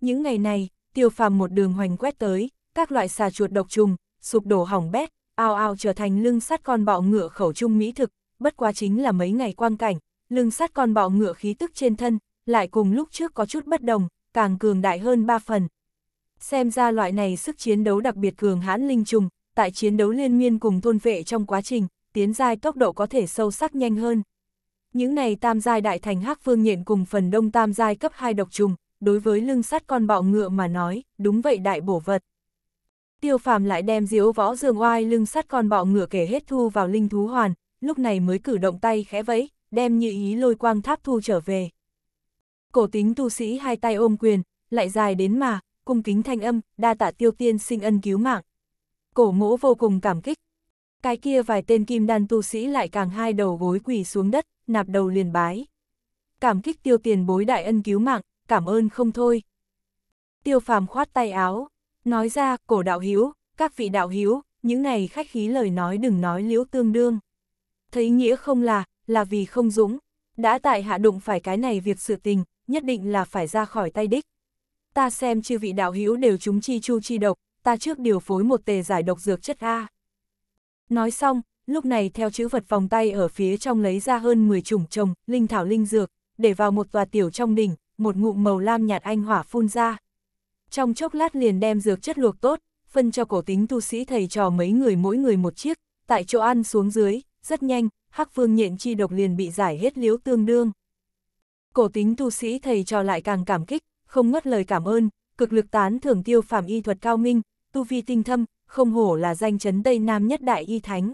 Những ngày này, tiêu phàm một đường hoành quét tới, các loại xà chuột độc trùng, sụp đổ hỏng bét, ao ao trở thành lưng sắt con bọ ngựa khẩu trung mỹ thực, bất quá chính là mấy ngày quang cảnh, lưng sắt con bọ ngựa khí tức trên thân, lại cùng lúc trước có chút bất đồng, càng cường đại hơn ba phần. Xem ra loại này sức chiến đấu đặc biệt cường hãn linh trùng, tại chiến đấu liên miên cùng thôn vệ trong quá trình, tiến giai tốc độ có thể sâu sắc nhanh hơn. Những này tam giai đại thành hắc phương nhện cùng phần đông tam giai cấp 2 độc trùng, đối với lưng sắt con bọ ngựa mà nói, đúng vậy đại bổ vật. Tiêu phàm lại đem diếu võ dương oai lưng sắt con bọ ngựa kể hết thu vào linh thú hoàn, lúc này mới cử động tay khẽ vẫy, đem như ý lôi quang tháp thu trở về. Cổ tính tu sĩ hai tay ôm quyền, lại dài đến mà, cung kính thanh âm, đa tạ tiêu tiên sinh ân cứu mạng. Cổ mỗ vô cùng cảm kích, cái kia vài tên kim đan tu sĩ lại càng hai đầu gối quỳ xuống đất, nạp đầu liền bái. Cảm kích tiêu tiền bối đại ân cứu mạng, cảm ơn không thôi. Tiêu phàm khoát tay áo, nói ra, cổ đạo hiếu, các vị đạo hiếu, những này khách khí lời nói đừng nói liễu tương đương. Thấy nghĩa không là, là vì không dũng, đã tại hạ đụng phải cái này việc sự tình, nhất định là phải ra khỏi tay đích. Ta xem chư vị đạo hiếu đều chúng chi chu chi độc, ta trước điều phối một tề giải độc dược chất A. Nói xong, lúc này theo chữ vật vòng tay ở phía trong lấy ra hơn 10 chủng trồng, linh thảo linh dược, để vào một tòa tiểu trong đỉnh, một ngụm màu lam nhạt anh hỏa phun ra. Trong chốc lát liền đem dược chất luộc tốt, phân cho cổ tính tu sĩ thầy trò mấy người mỗi người một chiếc, tại chỗ ăn xuống dưới, rất nhanh, hắc phương nhện chi độc liền bị giải hết liếu tương đương. Cổ tính tu sĩ thầy trò lại càng cảm kích, không ngất lời cảm ơn, cực lực tán thưởng tiêu phàm y thuật cao minh, tu vi tinh thâm, không hổ là danh chấn Tây Nam nhất đại y thánh.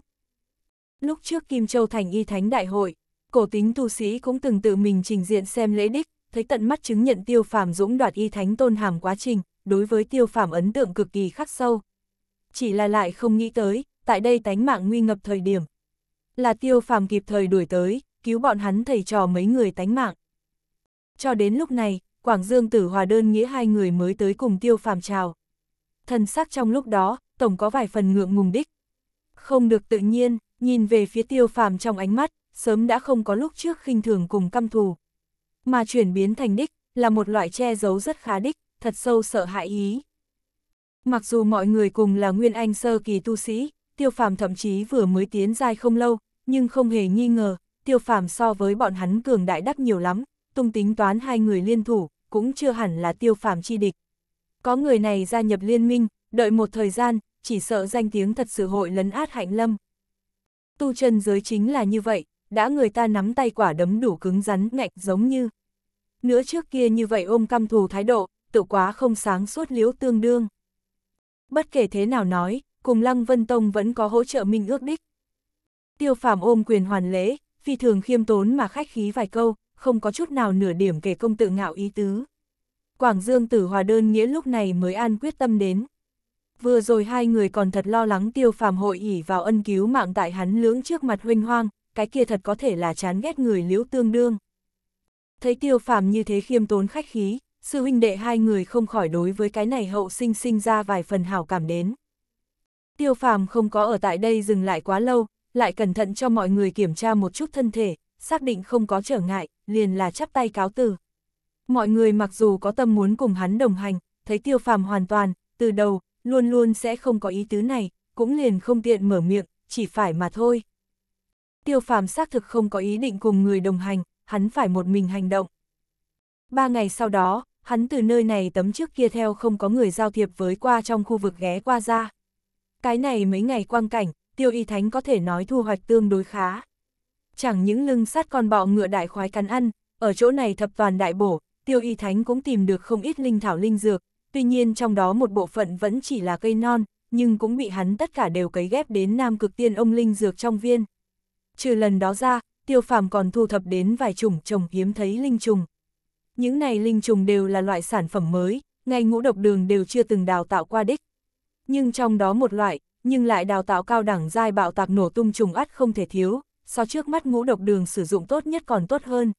Lúc trước Kim Châu thành y thánh đại hội, cổ tính tu sĩ cũng từng tự mình trình diện xem lễ đích, thấy tận mắt chứng nhận tiêu phàm dũng đoạt y thánh tôn hàm quá trình, đối với tiêu phàm ấn tượng cực kỳ khắc sâu. Chỉ là lại không nghĩ tới, tại đây tánh mạng nguy ngập thời điểm. Là tiêu phàm kịp thời đuổi tới, cứu bọn hắn thầy trò mấy người tánh mạng. Cho đến lúc này, Quảng Dương tử hòa đơn nghĩa hai người mới tới cùng tiêu phàm chào. Thần sắc trong lúc đó, tổng có vài phần ngượng ngùng đích. Không được tự nhiên, nhìn về phía tiêu phàm trong ánh mắt, sớm đã không có lúc trước khinh thường cùng căm thù. Mà chuyển biến thành đích, là một loại che giấu rất khá đích, thật sâu sợ hãi ý. Mặc dù mọi người cùng là nguyên anh sơ kỳ tu sĩ, tiêu phàm thậm chí vừa mới tiến dai không lâu, nhưng không hề nghi ngờ, tiêu phàm so với bọn hắn cường đại đắc nhiều lắm, tung tính toán hai người liên thủ, cũng chưa hẳn là tiêu phàm chi địch. Có người này gia nhập liên minh, đợi một thời gian, chỉ sợ danh tiếng thật sự hội lấn át hạnh lâm. Tu chân giới chính là như vậy, đã người ta nắm tay quả đấm đủ cứng rắn ngạnh giống như. Nữa trước kia như vậy ôm căm thù thái độ, tự quá không sáng suốt liễu tương đương. Bất kể thế nào nói, cùng Lăng Vân Tông vẫn có hỗ trợ minh ước đích. Tiêu phàm ôm quyền hoàn lễ, phi thường khiêm tốn mà khách khí vài câu, không có chút nào nửa điểm kể công tự ngạo ý tứ. Quảng Dương tử hòa đơn nghĩa lúc này mới an quyết tâm đến vừa rồi hai người còn thật lo lắng tiêu phàm hội ỉ vào ân cứu mạng tại hắn lưỡng trước mặt huynh hoang, cái kia thật có thể là chán ghét người liễu tương đương. Thấy tiêu phàm như thế khiêm tốn khách khí, sư huynh đệ hai người không khỏi đối với cái này hậu sinh sinh ra vài phần hảo cảm đến. Tiêu phàm không có ở tại đây dừng lại quá lâu, lại cẩn thận cho mọi người kiểm tra một chút thân thể, xác định không có trở ngại, liền là chắp tay cáo từ. Mọi người mặc dù có tâm muốn cùng hắn đồng hành, thấy tiêu phàm hoàn toàn, từ đầu, luôn luôn sẽ không có ý tứ này, cũng liền không tiện mở miệng, chỉ phải mà thôi. Tiêu phàm xác thực không có ý định cùng người đồng hành, hắn phải một mình hành động. Ba ngày sau đó, hắn từ nơi này tấm trước kia theo không có người giao thiệp với qua trong khu vực ghé qua ra. Cái này mấy ngày quang cảnh, tiêu y thánh có thể nói thu hoạch tương đối khá. Chẳng những lưng sát con bọ ngựa đại khoái cắn ăn, ở chỗ này thập toàn đại bổ, tiêu y thánh cũng tìm được không ít linh thảo linh dược, tuy nhiên trong đó một bộ phận vẫn chỉ là cây non, nhưng cũng bị hắn tất cả đều cấy ghép đến nam cực tiên ông linh dược trong viên. Trừ lần đó ra, tiêu phàm còn thu thập đến vài chủng trồng hiếm thấy linh trùng. Những này linh trùng đều là loại sản phẩm mới, ngay ngũ độc đường đều chưa từng đào tạo qua đích. Nhưng trong đó một loại, nhưng lại đào tạo cao đẳng giai bạo tạc nổ tung trùng ắt không thể thiếu, so trước mắt ngũ độc đường sử dụng tốt nhất còn tốt hơn.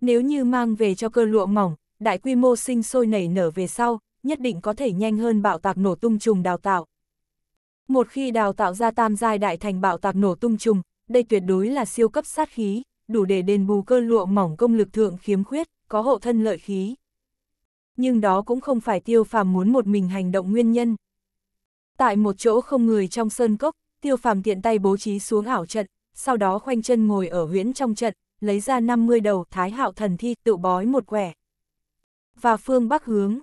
Nếu như mang về cho cơ lụa mỏng, đại quy mô sinh sôi nảy nở về sau, nhất định có thể nhanh hơn bạo tạc nổ tung trùng đào tạo. Một khi đào tạo ra tam giai đại thành bạo tạc nổ tung trùng, đây tuyệt đối là siêu cấp sát khí, đủ để đền bù cơ lụa mỏng công lực thượng khiếm khuyết, có hộ thân lợi khí. Nhưng đó cũng không phải tiêu phàm muốn một mình hành động nguyên nhân. Tại một chỗ không người trong sơn cốc, tiêu phàm tiện tay bố trí xuống ảo trận, sau đó khoanh chân ngồi ở huyễn trong trận, lấy ra 50 đầu thái hạo thần thi tự bói một quẻ. Và phương bắc hướng,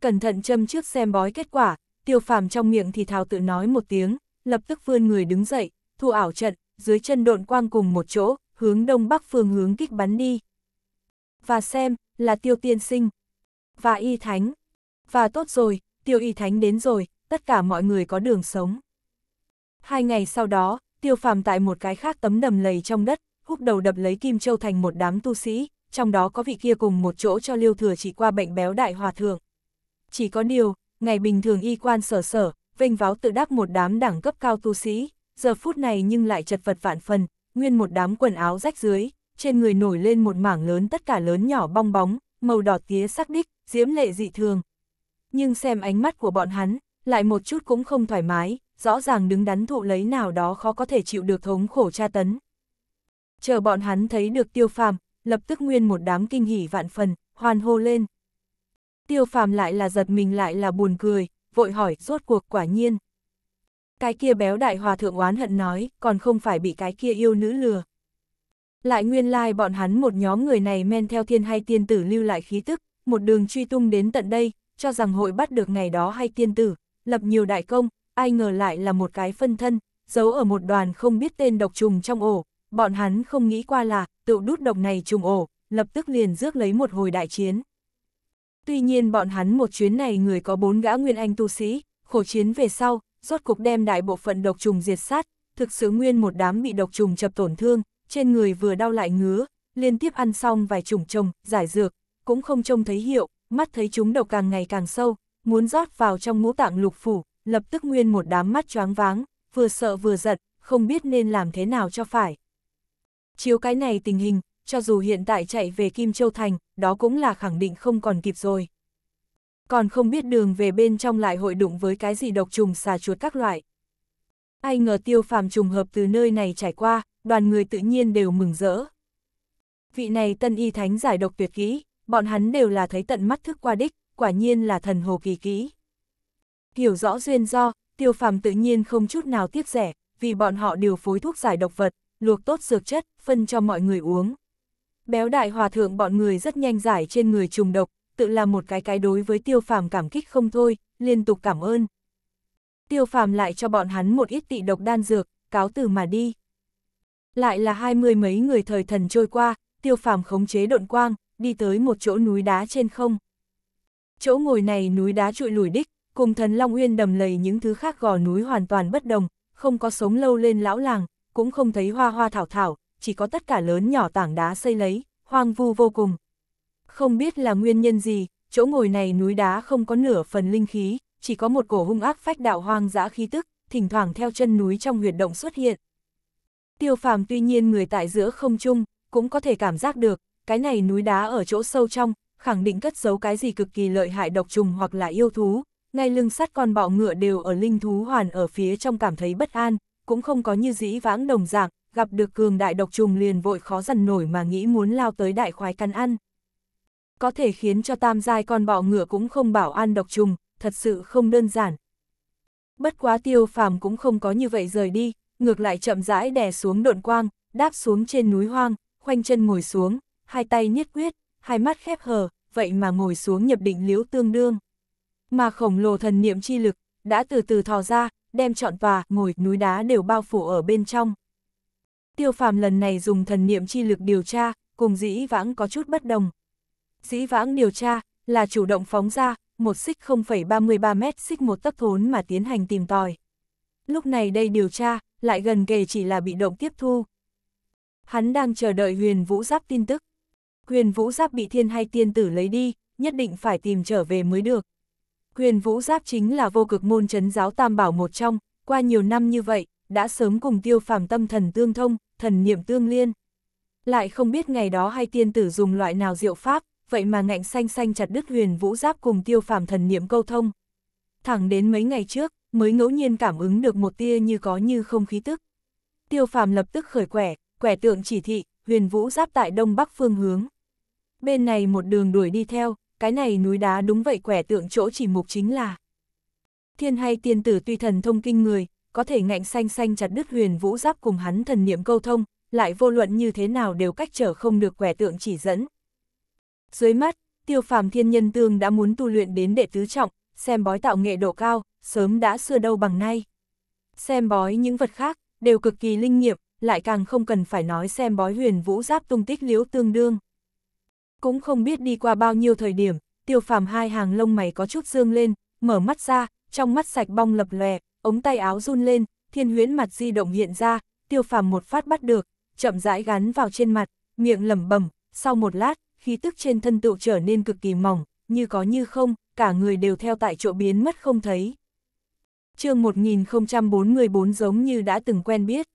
cẩn thận châm trước xem bói kết quả, tiêu phàm trong miệng thì thào tự nói một tiếng, lập tức vươn người đứng dậy, thu ảo trận, dưới chân độn quang cùng một chỗ, hướng đông bắc phương hướng kích bắn đi. Và xem, là tiêu tiên sinh, và y thánh, và tốt rồi, tiêu y thánh đến rồi, tất cả mọi người có đường sống. Hai ngày sau đó, tiêu phàm tại một cái khác tấm đầm lầy trong đất, húc đầu đập lấy Kim Châu thành một đám tu sĩ, trong đó có vị kia cùng một chỗ cho liêu thừa chỉ qua bệnh béo đại hòa thượng chỉ có điều, ngày bình thường y quan sở sở, vênh váo tự đắc một đám đẳng cấp cao tu sĩ, giờ phút này nhưng lại chật vật vạn phần, nguyên một đám quần áo rách dưới, trên người nổi lên một mảng lớn tất cả lớn nhỏ bong bóng, màu đỏ tía sắc đích, diễm lệ dị thường. Nhưng xem ánh mắt của bọn hắn, lại một chút cũng không thoải mái, rõ ràng đứng đắn thụ lấy nào đó khó có thể chịu được thống khổ tra tấn. Chờ bọn hắn thấy được tiêu phàm, lập tức nguyên một đám kinh hỉ vạn phần, hoàn hô lên tiêu phàm lại là giật mình lại là buồn cười, vội hỏi, rốt cuộc quả nhiên. Cái kia béo đại hòa thượng oán hận nói, còn không phải bị cái kia yêu nữ lừa. Lại nguyên lai like bọn hắn một nhóm người này men theo thiên hay tiên tử lưu lại khí tức, một đường truy tung đến tận đây, cho rằng hội bắt được ngày đó hay tiên tử, lập nhiều đại công, ai ngờ lại là một cái phân thân, giấu ở một đoàn không biết tên độc trùng trong ổ, bọn hắn không nghĩ qua là, tự đút độc này trùng ổ, lập tức liền rước lấy một hồi đại chiến. Tuy nhiên bọn hắn một chuyến này người có bốn gã nguyên anh tu sĩ, khổ chiến về sau, rốt cục đem đại bộ phận độc trùng diệt sát, thực sự nguyên một đám bị độc trùng chập tổn thương, trên người vừa đau lại ngứa, liên tiếp ăn xong vài chủng trồng, giải dược, cũng không trông thấy hiệu, mắt thấy chúng độc càng ngày càng sâu, muốn rót vào trong ngũ tạng lục phủ, lập tức nguyên một đám mắt choáng váng, vừa sợ vừa giật không biết nên làm thế nào cho phải. Chiếu cái này tình hình, cho dù hiện tại chạy về Kim Châu Thành, đó cũng là khẳng định không còn kịp rồi. Còn không biết đường về bên trong lại hội đụng với cái gì độc trùng xà chuột các loại. Ai ngờ tiêu phàm trùng hợp từ nơi này trải qua, đoàn người tự nhiên đều mừng rỡ. Vị này tân y thánh giải độc tuyệt kỹ, bọn hắn đều là thấy tận mắt thức qua đích, quả nhiên là thần hồ kỳ kỹ. Hiểu rõ duyên do, tiêu phàm tự nhiên không chút nào tiếc rẻ, vì bọn họ đều phối thuốc giải độc vật, luộc tốt dược chất, phân cho mọi người uống. Béo đại hòa thượng bọn người rất nhanh giải trên người trùng độc, tự làm một cái cái đối với tiêu phàm cảm kích không thôi, liên tục cảm ơn. Tiêu phàm lại cho bọn hắn một ít tị độc đan dược, cáo từ mà đi. Lại là hai mươi mấy người thời thần trôi qua, tiêu phàm khống chế độn quang, đi tới một chỗ núi đá trên không. Chỗ ngồi này núi đá trụi lùi đích, cùng thần Long Uyên đầm lầy những thứ khác gò núi hoàn toàn bất đồng, không có sống lâu lên lão làng, cũng không thấy hoa hoa thảo thảo, chỉ có tất cả lớn nhỏ tảng đá xây lấy, hoang vu vô cùng. Không biết là nguyên nhân gì, chỗ ngồi này núi đá không có nửa phần linh khí, chỉ có một cổ hung ác phách đạo hoang dã khí tức, thỉnh thoảng theo chân núi trong huyệt động xuất hiện. Tiêu phàm tuy nhiên người tại giữa không trung, cũng có thể cảm giác được, cái này núi đá ở chỗ sâu trong, khẳng định cất giấu cái gì cực kỳ lợi hại độc trùng hoặc là yêu thú, ngay lưng sắt con bọ ngựa đều ở linh thú hoàn ở phía trong cảm thấy bất an, cũng không có như dĩ vãng đồng dạng, gặp được cường đại độc trùng liền vội khó dần nổi mà nghĩ muốn lao tới đại khoái căn ăn. Có thể khiến cho tam giai con bọ ngựa cũng không bảo an độc trùng, thật sự không đơn giản. Bất quá tiêu phàm cũng không có như vậy rời đi, ngược lại chậm rãi đè xuống độn quang, đáp xuống trên núi hoang, khoanh chân ngồi xuống, hai tay niết quyết, hai mắt khép hờ, vậy mà ngồi xuống nhập định liễu tương đương. Mà khổng lồ thần niệm chi lực, đã từ từ thò ra, đem trọn và ngồi, núi đá đều bao phủ ở bên trong. Tiêu phàm lần này dùng thần niệm chi lực điều tra, cùng dĩ vãng có chút bất đồng. Dĩ vãng điều tra, là chủ động phóng ra, một xích 0,33 mét xích một tấc thốn mà tiến hành tìm tòi. Lúc này đây điều tra, lại gần kề chỉ là bị động tiếp thu. Hắn đang chờ đợi huyền vũ giáp tin tức. Huyền vũ giáp bị thiên hay tiên tử lấy đi, nhất định phải tìm trở về mới được. Huyền vũ giáp chính là vô cực môn chấn giáo tam bảo một trong, qua nhiều năm như vậy, đã sớm cùng tiêu phàm tâm thần tương thông, thần niệm tương liên. Lại không biết ngày đó hay tiên tử dùng loại nào diệu pháp, vậy mà ngạnh xanh xanh chặt đứt huyền vũ giáp cùng tiêu phàm thần niệm câu thông. Thẳng đến mấy ngày trước, mới ngẫu nhiên cảm ứng được một tia như có như không khí tức. Tiêu phàm lập tức khởi quẻ, quẻ tượng chỉ thị, huyền vũ giáp tại đông bắc phương hướng. Bên này một đường đuổi đi theo, cái này núi đá đúng vậy quẻ tượng chỗ chỉ mục chính là. Thiên hay tiên tử tuy thần thông kinh người, có thể ngạnh xanh xanh chặt đứt huyền vũ giáp cùng hắn thần niệm câu thông, lại vô luận như thế nào đều cách trở không được quẻ tượng chỉ dẫn. Dưới mắt, tiêu phàm thiên nhân tương đã muốn tu luyện đến đệ tứ trọng, xem bói tạo nghệ độ cao, sớm đã xưa đâu bằng nay. Xem bói những vật khác, đều cực kỳ linh nghiệm, lại càng không cần phải nói xem bói huyền vũ giáp tung tích liễu tương đương. Cũng không biết đi qua bao nhiêu thời điểm, tiêu phàm hai hàng lông mày có chút dương lên, mở mắt ra, trong mắt sạch bong lập lòe, ống tay áo run lên, thiên huyễn mặt di động hiện ra, tiêu phàm một phát bắt được, chậm rãi gắn vào trên mặt, miệng lẩm bẩm sau một lát, khí tức trên thân tựu trở nên cực kỳ mỏng, như có như không, cả người đều theo tại chỗ biến mất không thấy. chương 1044 giống như đã từng quen biết.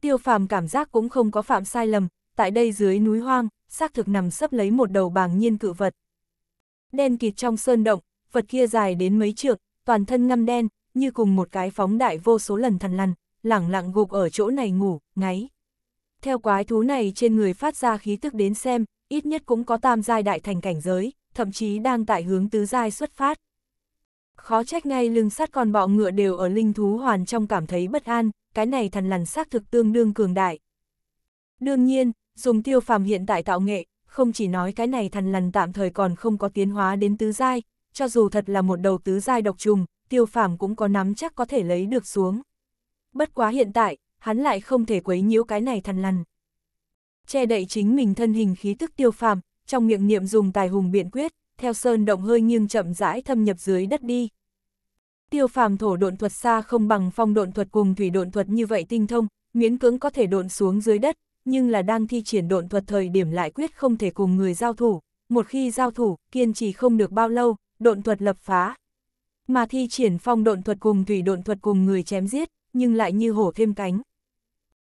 Tiêu phàm cảm giác cũng không có phạm sai lầm, tại đây dưới núi hoang, xác thực nằm sấp lấy một đầu bàng nhiên cự vật. Đen kịt trong sơn động, vật kia dài đến mấy trượng, toàn thân ngâm đen, như cùng một cái phóng đại vô số lần thằn lằn, lẳng lặng gục ở chỗ này ngủ, ngáy. Theo quái thú này trên người phát ra khí tức đến xem, ít nhất cũng có tam giai đại thành cảnh giới, thậm chí đang tại hướng tứ giai xuất phát. Khó trách ngay lưng sắt còn bọ ngựa đều ở linh thú hoàn trong cảm thấy bất an, cái này thằn lằn xác thực tương đương cường đại. Đương nhiên, dùng tiêu phàm hiện tại tạo nghệ, không chỉ nói cái này thằn lằn tạm thời còn không có tiến hóa đến tứ giai, cho dù thật là một đầu tứ giai độc trùng, tiêu phàm cũng có nắm chắc có thể lấy được xuống. Bất quá hiện tại, hắn lại không thể quấy nhiễu cái này thằn lằn. Che đậy chính mình thân hình khí tức tiêu phàm, trong miệng niệm dùng tài hùng biện quyết, theo sơn động hơi nghiêng chậm rãi thâm nhập dưới đất đi. Tiêu phàm thổ độn thuật xa không bằng phong độn thuật cùng thủy độn thuật như vậy tinh thông, miễn cưỡng có thể độn xuống dưới đất, nhưng là đang thi triển độn thuật thời điểm lại quyết không thể cùng người giao thủ, một khi giao thủ, kiên trì không được bao lâu, độn thuật lập phá, mà thi triển phong độn thuật cùng thủy độn thuật cùng người chém giết, nhưng lại như hổ thêm cánh.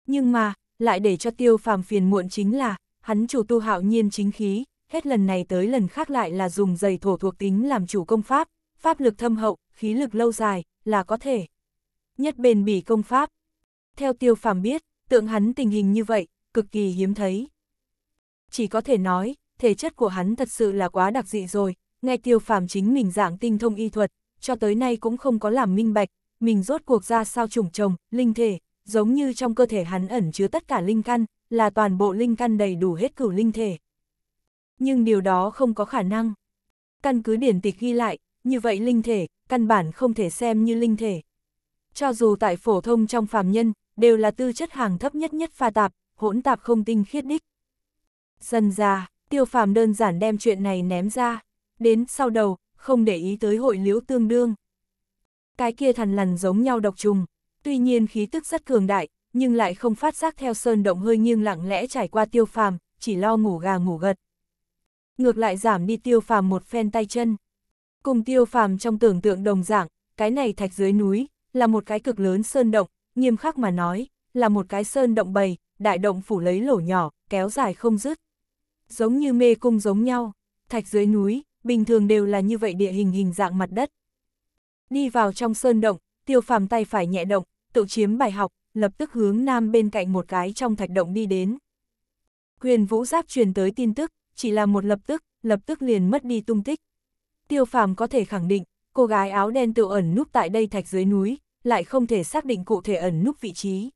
Nhưng mà, lại để cho tiêu phàm phiền muộn chính là, hắn chủ tu hạo nhiên chính khí, hết lần này tới lần khác lại là dùng dày thổ thuộc tính làm chủ công pháp, pháp lực thâm hậu, khí lực lâu dài, là có thể. Nhất bền bỉ công pháp. Theo tiêu phàm biết, tượng hắn tình hình như vậy, cực kỳ hiếm thấy. Chỉ có thể nói, thể chất của hắn thật sự là quá đặc dị rồi, ngay tiêu phàm chính mình dạng tinh thông y thuật, cho tới nay cũng không có làm minh bạch, mình rốt cuộc ra sao trùng trồng, linh thể, giống như trong cơ thể hắn ẩn chứa tất cả linh căn, là toàn bộ linh căn đầy đủ hết cửu linh thể. Nhưng điều đó không có khả năng. Căn cứ điển tịch ghi lại, như vậy linh thể, căn bản không thể xem như linh thể. Cho dù tại phổ thông trong phàm nhân, đều là tư chất hàng thấp nhất nhất pha tạp, hỗn tạp không tinh khiết đích. Dần ra, tiêu phàm đơn giản đem chuyện này ném ra, đến sau đầu, không để ý tới hội liễu tương đương. Cái kia thằn lằn giống nhau độc trùng, tuy nhiên khí tức rất cường đại, nhưng lại không phát giác theo sơn động hơi nghiêng lặng lẽ trải qua tiêu phàm, chỉ lo ngủ gà ngủ gật. Ngược lại giảm đi tiêu phàm một phen tay chân. Cùng tiêu phàm trong tưởng tượng đồng dạng, cái này thạch dưới núi, là một cái cực lớn sơn động, nghiêm khắc mà nói, là một cái sơn động bầy, đại động phủ lấy lỗ nhỏ, kéo dài không dứt. Giống như mê cung giống nhau, thạch dưới núi, bình thường đều là như vậy địa hình hình dạng mặt đất. Đi vào trong sơn động, tiêu phàm tay phải nhẹ động, tự chiếm bài học, lập tức hướng nam bên cạnh một cái trong thạch động đi đến. Quyền vũ giáp truyền tới tin tức, chỉ là một lập tức, lập tức liền mất đi tung tích. Tiêu phàm có thể khẳng định, cô gái áo đen tự ẩn núp tại đây thạch dưới núi, lại không thể xác định cụ thể ẩn núp vị trí.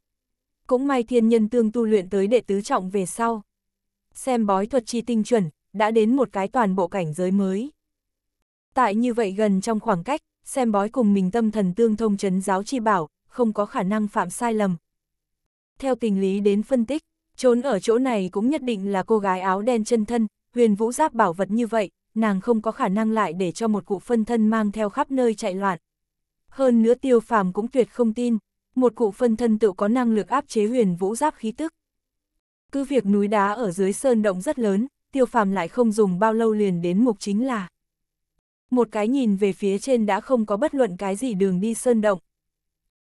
Cũng may thiên nhân tương tu luyện tới đệ tứ trọng về sau. Xem bói thuật chi tinh chuẩn, đã đến một cái toàn bộ cảnh giới mới. Tại như vậy gần trong khoảng cách, xem bói cùng mình tâm thần tương thông chấn giáo chi bảo, không có khả năng phạm sai lầm. Theo tình lý đến phân tích, trốn ở chỗ này cũng nhất định là cô gái áo đen chân thân, huyền vũ giáp bảo vật như vậy, nàng không có khả năng lại để cho một cụ phân thân mang theo khắp nơi chạy loạn. Hơn nữa tiêu phàm cũng tuyệt không tin, một cụ phân thân tự có năng lực áp chế huyền vũ giáp khí tức. Cứ việc núi đá ở dưới sơn động rất lớn, tiêu phàm lại không dùng bao lâu liền đến mục chính là. Một cái nhìn về phía trên đã không có bất luận cái gì đường đi sơn động.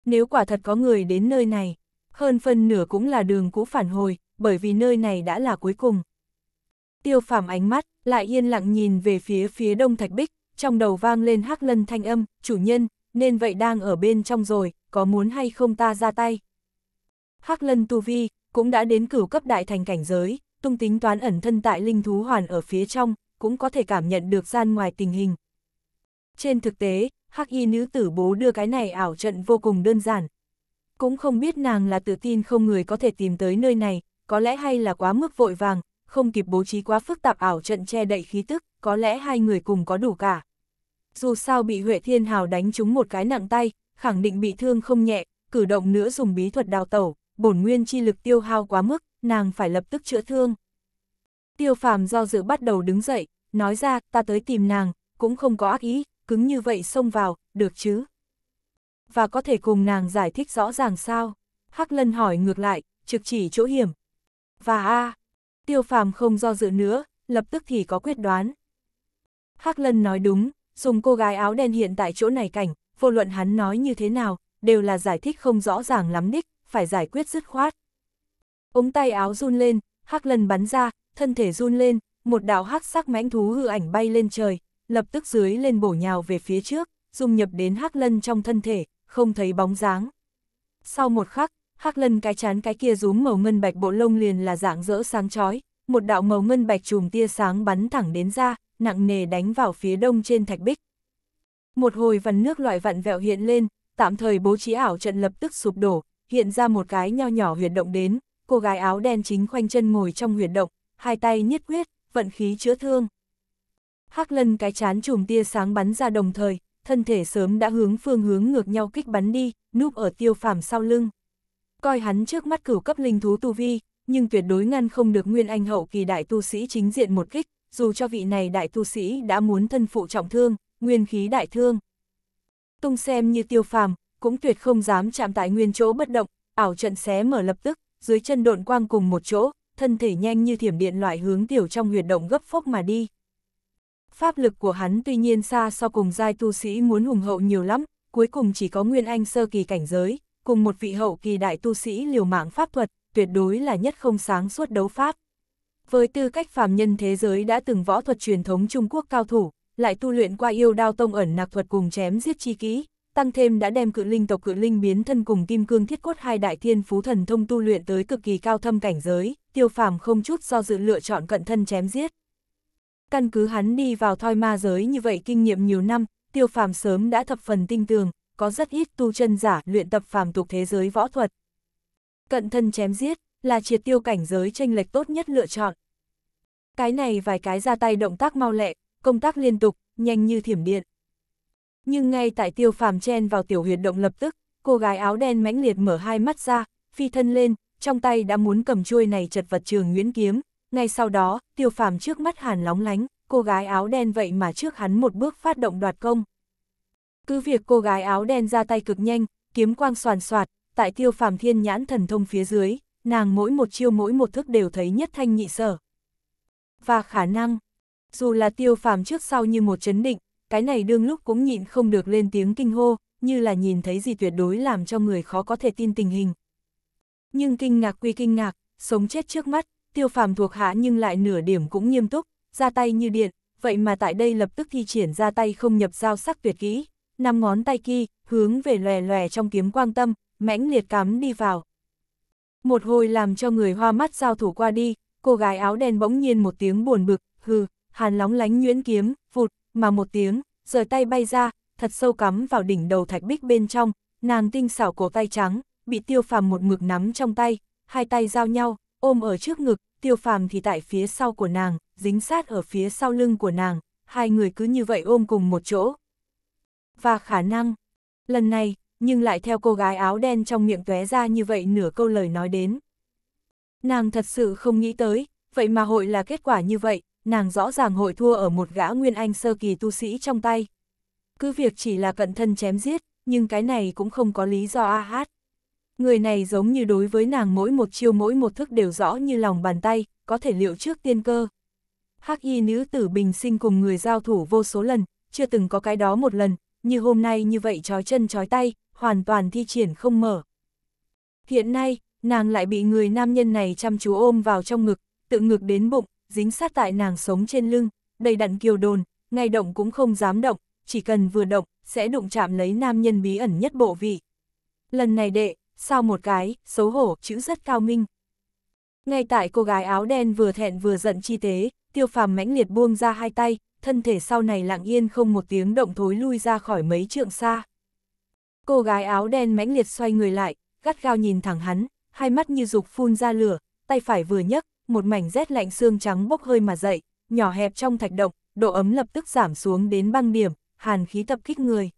Nếu quả thật có người đến nơi này, hơn phân nửa cũng là đường cũ phản hồi, bởi vì nơi này đã là cuối cùng. Tiêu phàm ánh mắt, lại yên lặng nhìn về phía phía đông thạch bích, trong đầu vang lên hắc lân thanh âm, chủ nhân, nên vậy đang ở bên trong rồi, có muốn hay không ta ra tay. Hắc lân tu vi, cũng đã đến cửu cấp đại thành cảnh giới, tung tính toán ẩn thân tại linh thú hoàn ở phía trong, cũng có thể cảm nhận được gian ngoài tình hình. Trên thực tế, hắc y nữ tử bố đưa cái này ảo trận vô cùng đơn giản. Cũng không biết nàng là tự tin không người có thể tìm tới nơi này, có lẽ hay là quá mức vội vàng, không kịp bố trí quá phức tạp ảo trận che đậy khí tức, có lẽ hai người cùng có đủ cả. Dù sao bị Huệ Thiên Hào đánh trúng một cái nặng tay, khẳng định bị thương không nhẹ, cử động nữa dùng bí thuật đào tẩu, bổn nguyên chi lực tiêu hao quá mức, nàng phải lập tức chữa thương. Tiêu phàm do dự bắt đầu đứng dậy, nói ra, ta tới tìm nàng, cũng không có ác ý, cứng như vậy xông vào, được chứ? Và có thể cùng nàng giải thích rõ ràng sao? Hắc lân hỏi ngược lại, trực chỉ chỗ hiểm. Và a tiêu phàm không do dự nữa, lập tức thì có quyết đoán. Hắc lân nói đúng, dùng cô gái áo đen hiện tại chỗ này cảnh, vô luận hắn nói như thế nào, đều là giải thích không rõ ràng lắm đích, phải giải quyết dứt khoát ống tay áo run lên, hắc lần bắn ra, thân thể run lên, một đạo hắc sắc mãnh thú hư ảnh bay lên trời, lập tức dưới lên bổ nhào về phía trước, dung nhập đến hắc lân trong thân thể, không thấy bóng dáng. Sau một khắc, hắc lân cái chán cái kia rúm màu ngân bạch bộ lông liền là dạng rỡ sáng chói, một đạo màu ngân bạch chùm tia sáng bắn thẳng đến ra, nặng nề đánh vào phía đông trên thạch bích. Một hồi vần nước loại vặn vẹo hiện lên, tạm thời bố trí ảo trận lập tức sụp đổ, hiện ra một cái nho nhỏ huyệt động đến, cô gái áo đen chính khoanh chân ngồi trong huyệt động, hai tay nhất quyết, vận khí chữa thương. Hắc lân cái chán chùm tia sáng bắn ra đồng thời, thân thể sớm đã hướng phương hướng ngược nhau kích bắn đi, núp ở tiêu phàm sau lưng. Coi hắn trước mắt cửu cấp linh thú tu vi, nhưng tuyệt đối ngăn không được nguyên anh hậu kỳ đại tu sĩ chính diện một kích, dù cho vị này đại tu sĩ đã muốn thân phụ trọng thương, nguyên khí đại thương. Tung xem như tiêu phàm, cũng tuyệt không dám chạm tại nguyên chỗ bất động, ảo trận xé mở lập tức, dưới chân độn quang cùng một chỗ, thân thể nhanh như thiểm điện loại hướng tiểu trong huyệt động gấp phốc mà đi. Pháp lực của hắn tuy nhiên xa so cùng giai tu sĩ muốn hùng hậu nhiều lắm, cuối cùng chỉ có nguyên anh sơ kỳ cảnh giới, cùng một vị hậu kỳ đại tu sĩ liều mạng pháp thuật, tuyệt đối là nhất không sáng suốt đấu pháp. Với tư cách phàm nhân thế giới đã từng võ thuật truyền thống Trung Quốc cao thủ, lại tu luyện qua yêu đao tông ẩn nạc thuật cùng chém giết chi ký tăng thêm đã đem cự linh tộc cự linh biến thân cùng kim cương thiết cốt hai đại thiên phú thần thông tu luyện tới cực kỳ cao thâm cảnh giới, tiêu phàm không chút do dự lựa chọn cận thân chém giết. Căn cứ hắn đi vào thoi ma giới như vậy kinh nghiệm nhiều năm, tiêu phàm sớm đã thập phần tinh tường, có rất ít tu chân giả luyện tập phàm tục thế giới võ thuật. Cận thân chém giết là triệt tiêu cảnh giới tranh lệch tốt nhất lựa chọn. Cái này vài cái ra tay động tác mau lẹ, công tác liên tục, nhanh như thiểm điện nhưng ngay tại tiêu phàm chen vào tiểu huyệt động lập tức, cô gái áo đen mãnh liệt mở hai mắt ra, phi thân lên, trong tay đã muốn cầm chuôi này chật vật trường nguyễn kiếm, ngay sau đó, tiêu phàm trước mắt hàn lóng lánh, cô gái áo đen vậy mà trước hắn một bước phát động đoạt công. Cứ việc cô gái áo đen ra tay cực nhanh, kiếm quang soàn soạt, tại tiêu phàm thiên nhãn thần thông phía dưới, nàng mỗi một chiêu mỗi một thức đều thấy nhất thanh nhị sở. Và khả năng, dù là tiêu phàm trước sau như một chấn định, cái này đương lúc cũng nhịn không được lên tiếng kinh hô, như là nhìn thấy gì tuyệt đối làm cho người khó có thể tin tình hình. Nhưng kinh ngạc quy kinh ngạc, sống chết trước mắt, tiêu phàm thuộc hạ nhưng lại nửa điểm cũng nghiêm túc, ra tay như điện, vậy mà tại đây lập tức thi triển ra tay không nhập giao sắc tuyệt kỹ, năm ngón tay kia, hướng về lòe lòe trong kiếm quang tâm, mãnh liệt cắm đi vào. Một hồi làm cho người hoa mắt giao thủ qua đi, cô gái áo đen bỗng nhiên một tiếng buồn bực, hừ, hàn lóng lánh nhuyễn kiếm, vụt, mà một tiếng, rời tay bay ra, thật sâu cắm vào đỉnh đầu thạch bích bên trong, nàng tinh xảo cổ tay trắng, bị tiêu phàm một mực nắm trong tay, hai tay giao nhau, ôm ở trước ngực, tiêu phàm thì tại phía sau của nàng, dính sát ở phía sau lưng của nàng, hai người cứ như vậy ôm cùng một chỗ. Và khả năng, lần này, nhưng lại theo cô gái áo đen trong miệng tóe ra như vậy nửa câu lời nói đến. Nàng thật sự không nghĩ tới, vậy mà hội là kết quả như vậy, nàng rõ ràng hội thua ở một gã nguyên anh sơ kỳ tu sĩ trong tay. Cứ việc chỉ là cận thân chém giết, nhưng cái này cũng không có lý do a hát. Người này giống như đối với nàng mỗi một chiêu mỗi một thức đều rõ như lòng bàn tay, có thể liệu trước tiên cơ. Hắc y nữ tử bình sinh cùng người giao thủ vô số lần, chưa từng có cái đó một lần, như hôm nay như vậy trói chân trói tay, hoàn toàn thi triển không mở. Hiện nay, nàng lại bị người nam nhân này chăm chú ôm vào trong ngực, tự ngực đến bụng, dính sát tại nàng sống trên lưng, đầy đặn kiều đồn, ngay động cũng không dám động, chỉ cần vừa động, sẽ đụng chạm lấy nam nhân bí ẩn nhất bộ vị. Lần này đệ, sao một cái, xấu hổ, chữ rất cao minh. Ngay tại cô gái áo đen vừa thẹn vừa giận chi tế, tiêu phàm mãnh liệt buông ra hai tay, thân thể sau này lặng yên không một tiếng động thối lui ra khỏi mấy trượng xa. Cô gái áo đen mãnh liệt xoay người lại, gắt gao nhìn thẳng hắn, hai mắt như dục phun ra lửa, tay phải vừa nhấc, một mảnh rét lạnh xương trắng bốc hơi mà dậy, nhỏ hẹp trong thạch động, độ ấm lập tức giảm xuống đến băng điểm, hàn khí tập kích người.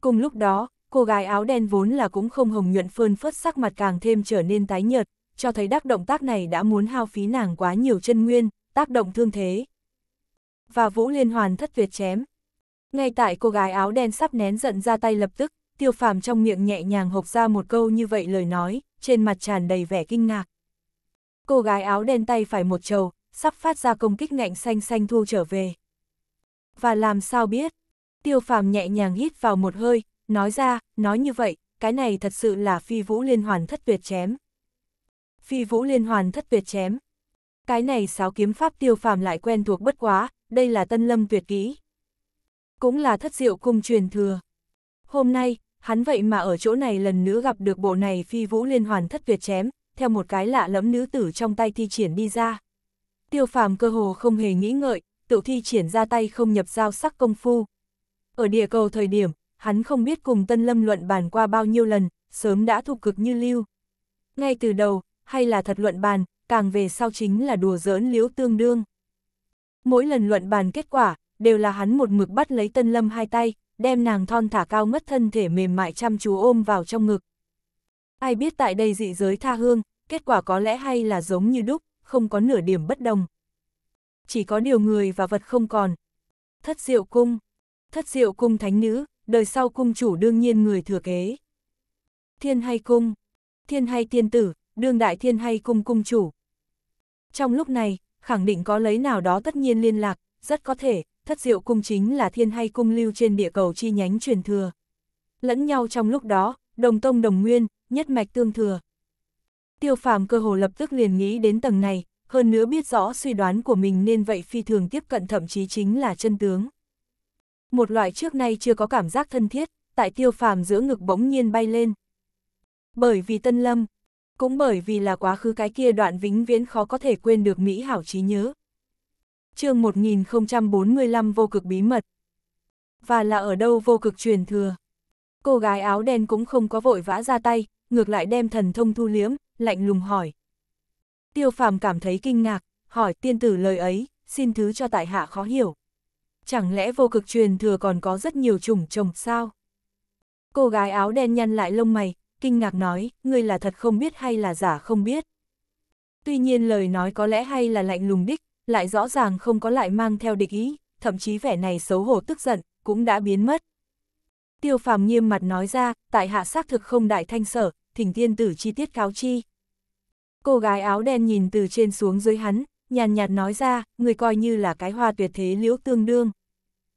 Cùng lúc đó, cô gái áo đen vốn là cũng không hồng nhuận phơn phớt sắc mặt càng thêm trở nên tái nhợt, cho thấy đắc động tác này đã muốn hao phí nàng quá nhiều chân nguyên, tác động thương thế. Và Vũ Liên Hoàn thất tuyệt chém. Ngay tại cô gái áo đen sắp nén giận ra tay lập tức, tiêu phàm trong miệng nhẹ nhàng hộc ra một câu như vậy lời nói, trên mặt tràn đầy vẻ kinh ngạc. Cô gái áo đen tay phải một trầu, sắp phát ra công kích ngạnh xanh xanh thu trở về. Và làm sao biết? Tiêu phàm nhẹ nhàng hít vào một hơi, nói ra, nói như vậy, cái này thật sự là phi vũ liên hoàn thất tuyệt chém. Phi vũ liên hoàn thất tuyệt chém. Cái này sáo kiếm pháp tiêu phàm lại quen thuộc bất quá, đây là tân lâm tuyệt kỹ. Cũng là thất diệu cung truyền thừa. Hôm nay, hắn vậy mà ở chỗ này lần nữa gặp được bộ này phi vũ liên hoàn thất tuyệt chém, theo một cái lạ lẫm nữ tử trong tay thi triển đi ra. Tiêu phàm cơ hồ không hề nghĩ ngợi, tự thi triển ra tay không nhập giao sắc công phu. Ở địa cầu thời điểm, hắn không biết cùng Tân Lâm luận bàn qua bao nhiêu lần, sớm đã thuộc cực như lưu. Ngay từ đầu, hay là thật luận bàn, càng về sau chính là đùa giỡn liễu tương đương. Mỗi lần luận bàn kết quả, đều là hắn một mực bắt lấy Tân Lâm hai tay, đem nàng thon thả cao mất thân thể mềm mại chăm chú ôm vào trong ngực. Ai biết tại đây dị giới tha hương, kết quả có lẽ hay là giống như đúc, không có nửa điểm bất đồng. Chỉ có điều người và vật không còn. Thất diệu cung. Thất diệu cung thánh nữ, đời sau cung chủ đương nhiên người thừa kế. Thiên hay cung. Thiên hay tiên tử, đương đại thiên hay cung cung chủ. Trong lúc này, khẳng định có lấy nào đó tất nhiên liên lạc, rất có thể, thất diệu cung chính là thiên hay cung lưu trên địa cầu chi nhánh truyền thừa. Lẫn nhau trong lúc đó, đồng tông đồng nguyên, nhất mạch tương thừa. Tiêu phàm cơ hồ lập tức liền nghĩ đến tầng này, hơn nữa biết rõ suy đoán của mình nên vậy phi thường tiếp cận thậm chí chính là chân tướng. Một loại trước nay chưa có cảm giác thân thiết, tại tiêu phàm giữa ngực bỗng nhiên bay lên. Bởi vì tân lâm, cũng bởi vì là quá khứ cái kia đoạn vĩnh viễn khó có thể quên được Mỹ hảo trí nhớ. chương 1045 vô cực bí mật. Và là ở đâu vô cực truyền thừa cô gái áo đen cũng không có vội vã ra tay, ngược lại đem thần thông thu liếm, lạnh lùng hỏi. Tiêu phàm cảm thấy kinh ngạc, hỏi tiên tử lời ấy, xin thứ cho tại hạ khó hiểu. Chẳng lẽ vô cực truyền thừa còn có rất nhiều chủng trồng sao? Cô gái áo đen nhăn lại lông mày, kinh ngạc nói, ngươi là thật không biết hay là giả không biết. Tuy nhiên lời nói có lẽ hay là lạnh lùng đích, lại rõ ràng không có lại mang theo địch ý, thậm chí vẻ này xấu hổ tức giận, cũng đã biến mất. Tiêu phàm nghiêm mặt nói ra, tại hạ xác thực không đại thanh sở, thỉnh tiên tử chi tiết cáo chi. Cô gái áo đen nhìn từ trên xuống dưới hắn, nhàn nhạt nói ra, người coi như là cái hoa tuyệt thế liễu tương đương.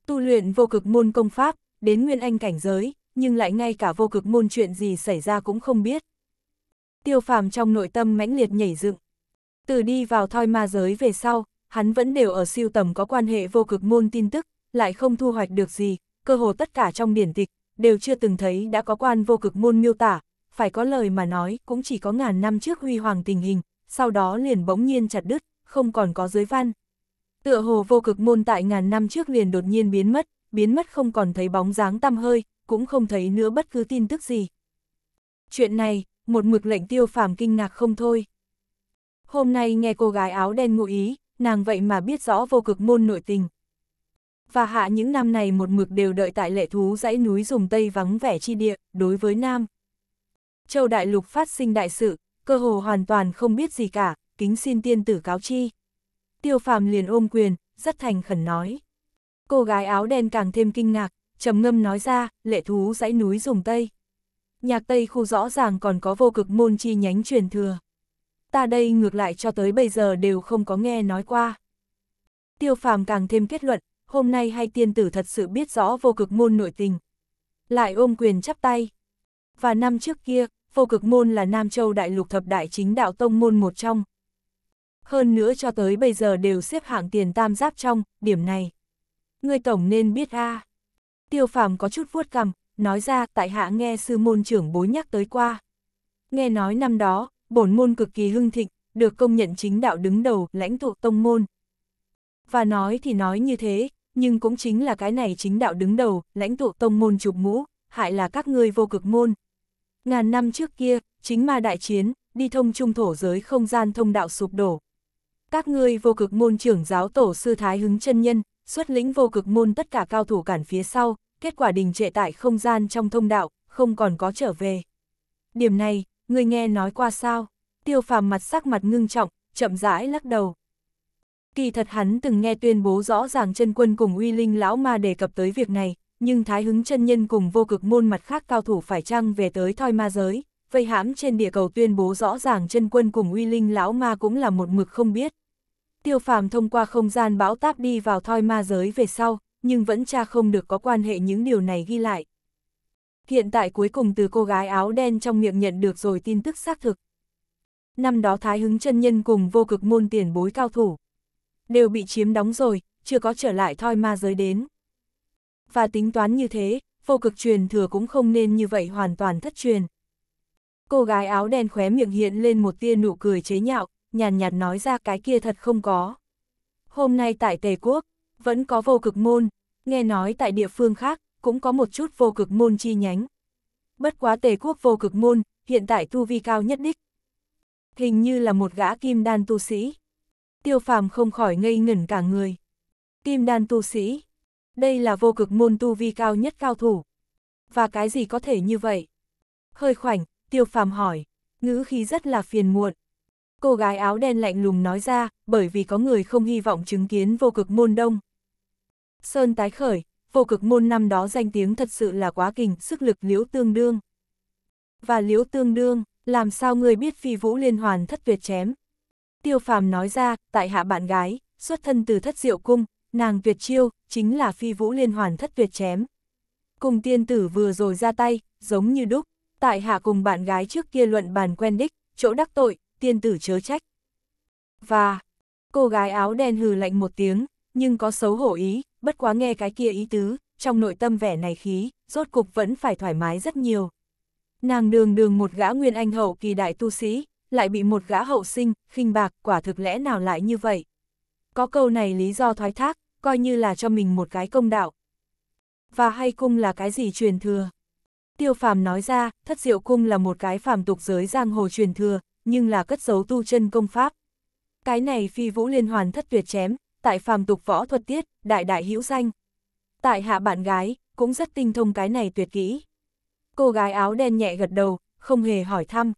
Tu luyện vô cực môn công pháp, đến nguyên anh cảnh giới, nhưng lại ngay cả vô cực môn chuyện gì xảy ra cũng không biết. Tiêu phàm trong nội tâm mãnh liệt nhảy dựng. Từ đi vào thoi ma giới về sau, hắn vẫn đều ở siêu tầm có quan hệ vô cực môn tin tức, lại không thu hoạch được gì, cơ hồ tất cả trong điển tịch, đều chưa từng thấy đã có quan vô cực môn miêu tả, phải có lời mà nói cũng chỉ có ngàn năm trước huy hoàng tình hình, sau đó liền bỗng nhiên chặt đứt, không còn có giới văn. Tựa hồ vô cực môn tại ngàn năm trước liền đột nhiên biến mất, biến mất không còn thấy bóng dáng tăm hơi, cũng không thấy nữa bất cứ tin tức gì. Chuyện này, một mực lệnh tiêu phàm kinh ngạc không thôi. Hôm nay nghe cô gái áo đen ngụ ý, nàng vậy mà biết rõ vô cực môn nội tình và hạ những năm này một mực đều đợi tại lệ thú dãy núi dùng Tây vắng vẻ chi địa, đối với Nam. Châu Đại Lục phát sinh đại sự, cơ hồ hoàn toàn không biết gì cả, kính xin tiên tử cáo chi. Tiêu phàm liền ôm quyền, rất thành khẩn nói. Cô gái áo đen càng thêm kinh ngạc, trầm ngâm nói ra, lệ thú dãy núi dùng Tây. Nhạc Tây khu rõ ràng còn có vô cực môn chi nhánh truyền thừa. Ta đây ngược lại cho tới bây giờ đều không có nghe nói qua. Tiêu phàm càng thêm kết luận, hôm nay hay tiên tử thật sự biết rõ vô cực môn nội tình. Lại ôm quyền chắp tay. Và năm trước kia, vô cực môn là Nam Châu Đại Lục Thập Đại Chính Đạo Tông môn một trong. Hơn nữa cho tới bây giờ đều xếp hạng tiền tam giáp trong, điểm này. Người tổng nên biết a Tiêu phàm có chút vuốt cằm, nói ra tại hạ nghe sư môn trưởng bối nhắc tới qua. Nghe nói năm đó, bổn môn cực kỳ hưng thịnh, được công nhận chính đạo đứng đầu lãnh tụ tông môn. Và nói thì nói như thế, nhưng cũng chính là cái này chính đạo đứng đầu, lãnh tụ tông môn chụp mũ, hại là các ngươi vô cực môn. Ngàn năm trước kia, chính ma đại chiến, đi thông trung thổ giới không gian thông đạo sụp đổ. Các ngươi vô cực môn trưởng giáo tổ sư Thái Hứng chân Nhân, xuất lĩnh vô cực môn tất cả cao thủ cản phía sau, kết quả đình trệ tại không gian trong thông đạo, không còn có trở về. Điểm này, người nghe nói qua sao? Tiêu phàm mặt sắc mặt ngưng trọng, chậm rãi lắc đầu. Kỳ thật hắn từng nghe tuyên bố rõ ràng chân quân cùng uy linh lão ma đề cập tới việc này, nhưng thái hứng chân nhân cùng vô cực môn mặt khác cao thủ phải chăng về tới thoi ma giới, vây hãm trên địa cầu tuyên bố rõ ràng chân quân cùng uy linh lão ma cũng là một mực không biết. Tiêu phàm thông qua không gian bão táp đi vào thoi ma giới về sau, nhưng vẫn cha không được có quan hệ những điều này ghi lại. Hiện tại cuối cùng từ cô gái áo đen trong miệng nhận được rồi tin tức xác thực. Năm đó Thái Hứng chân nhân cùng vô cực môn tiền bối cao thủ, đều bị chiếm đóng rồi, chưa có trở lại thoi ma giới đến. Và tính toán như thế, vô cực truyền thừa cũng không nên như vậy hoàn toàn thất truyền. Cô gái áo đen khóe miệng hiện lên một tia nụ cười chế nhạo, nhàn nhạt nói ra cái kia thật không có. Hôm nay tại Tề Quốc, vẫn có vô cực môn, nghe nói tại địa phương khác, cũng có một chút vô cực môn chi nhánh. Bất quá Tề Quốc vô cực môn, hiện tại tu vi cao nhất đích. Hình như là một gã kim đan tu sĩ tiêu phàm không khỏi ngây ngẩn cả người. Kim đan tu sĩ, đây là vô cực môn tu vi cao nhất cao thủ. Và cái gì có thể như vậy? Hơi khoảnh, tiêu phàm hỏi, ngữ khí rất là phiền muộn. Cô gái áo đen lạnh lùng nói ra, bởi vì có người không hy vọng chứng kiến vô cực môn đông. Sơn tái khởi, vô cực môn năm đó danh tiếng thật sự là quá kình, sức lực liễu tương đương. Và liễu tương đương, làm sao người biết phi vũ liên hoàn thất tuyệt chém, Tiêu phàm nói ra, tại hạ bạn gái, xuất thân từ thất diệu cung, nàng Việt chiêu, chính là phi vũ liên hoàn thất việt chém. Cùng tiên tử vừa rồi ra tay, giống như đúc, tại hạ cùng bạn gái trước kia luận bàn quen đích, chỗ đắc tội, tiên tử chớ trách. Và, cô gái áo đen hừ lạnh một tiếng, nhưng có xấu hổ ý, bất quá nghe cái kia ý tứ, trong nội tâm vẻ này khí, rốt cục vẫn phải thoải mái rất nhiều. Nàng đường đường một gã nguyên anh hậu kỳ đại tu sĩ, lại bị một gã hậu sinh, khinh bạc, quả thực lẽ nào lại như vậy. Có câu này lý do thoái thác, coi như là cho mình một cái công đạo. Và hay cung là cái gì truyền thừa? Tiêu phàm nói ra, thất diệu cung là một cái phàm tục giới giang hồ truyền thừa, nhưng là cất giấu tu chân công pháp. Cái này phi vũ liên hoàn thất tuyệt chém, tại phàm tục võ thuật tiết, đại đại hữu danh. Tại hạ bạn gái, cũng rất tinh thông cái này tuyệt kỹ. Cô gái áo đen nhẹ gật đầu, không hề hỏi thăm,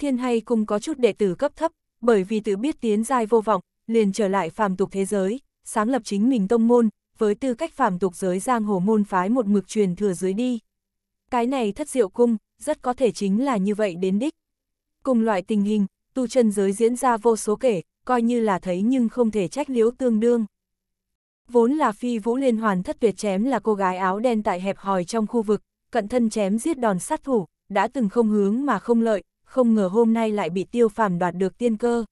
thiên hay cung có chút đệ tử cấp thấp, bởi vì tự biết tiến giai vô vọng, liền trở lại phàm tục thế giới, sáng lập chính mình tông môn, với tư cách phàm tục giới giang hồ môn phái một mực truyền thừa dưới đi. Cái này thất diệu cung, rất có thể chính là như vậy đến đích. Cùng loại tình hình, tu chân giới diễn ra vô số kể, coi như là thấy nhưng không thể trách liễu tương đương. Vốn là phi vũ liên hoàn thất tuyệt chém là cô gái áo đen tại hẹp hòi trong khu vực, cận thân chém giết đòn sát thủ, đã từng không hướng mà không lợi, không ngờ hôm nay lại bị tiêu phàm đoạt được tiên cơ.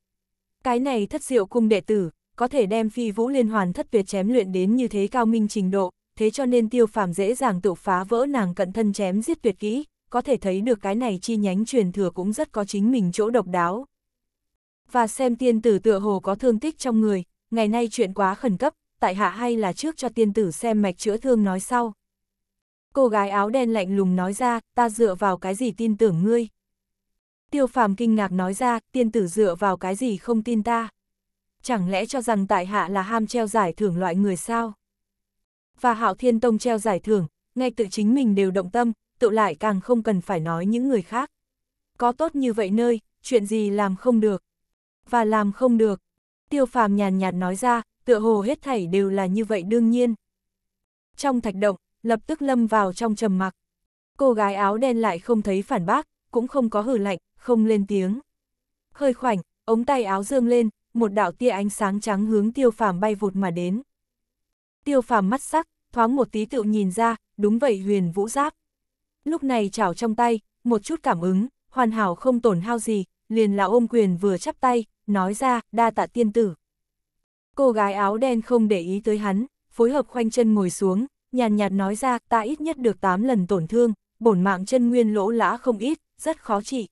Cái này thất diệu cung đệ tử, có thể đem phi vũ liên hoàn thất tuyệt chém luyện đến như thế cao minh trình độ, thế cho nên tiêu phàm dễ dàng tự phá vỡ nàng cận thân chém giết tuyệt kỹ, có thể thấy được cái này chi nhánh truyền thừa cũng rất có chính mình chỗ độc đáo. Và xem tiên tử tựa hồ có thương tích trong người, ngày nay chuyện quá khẩn cấp, tại hạ hay là trước cho tiên tử xem mạch chữa thương nói sau. Cô gái áo đen lạnh lùng nói ra, ta dựa vào cái gì tin tưởng ngươi. Tiêu phàm kinh ngạc nói ra, tiên tử dựa vào cái gì không tin ta. Chẳng lẽ cho rằng tại hạ là ham treo giải thưởng loại người sao? Và hạo thiên tông treo giải thưởng, ngay tự chính mình đều động tâm, tự lại càng không cần phải nói những người khác. Có tốt như vậy nơi, chuyện gì làm không được. Và làm không được. Tiêu phàm nhàn nhạt nói ra, tựa hồ hết thảy đều là như vậy đương nhiên. Trong thạch động, lập tức lâm vào trong trầm mặc. Cô gái áo đen lại không thấy phản bác, cũng không có hừ lạnh, không lên tiếng. Hơi khoảnh, ống tay áo dương lên, một đạo tia ánh sáng trắng hướng tiêu phàm bay vụt mà đến. Tiêu phàm mắt sắc, thoáng một tí tự nhìn ra, đúng vậy huyền vũ giáp. Lúc này chảo trong tay, một chút cảm ứng, hoàn hảo không tổn hao gì, liền là ôm quyền vừa chắp tay, nói ra, đa tạ tiên tử. Cô gái áo đen không để ý tới hắn, phối hợp khoanh chân ngồi xuống, nhàn nhạt nói ra, ta ít nhất được 8 lần tổn thương, bổn mạng chân nguyên lỗ lã không ít, rất khó trị.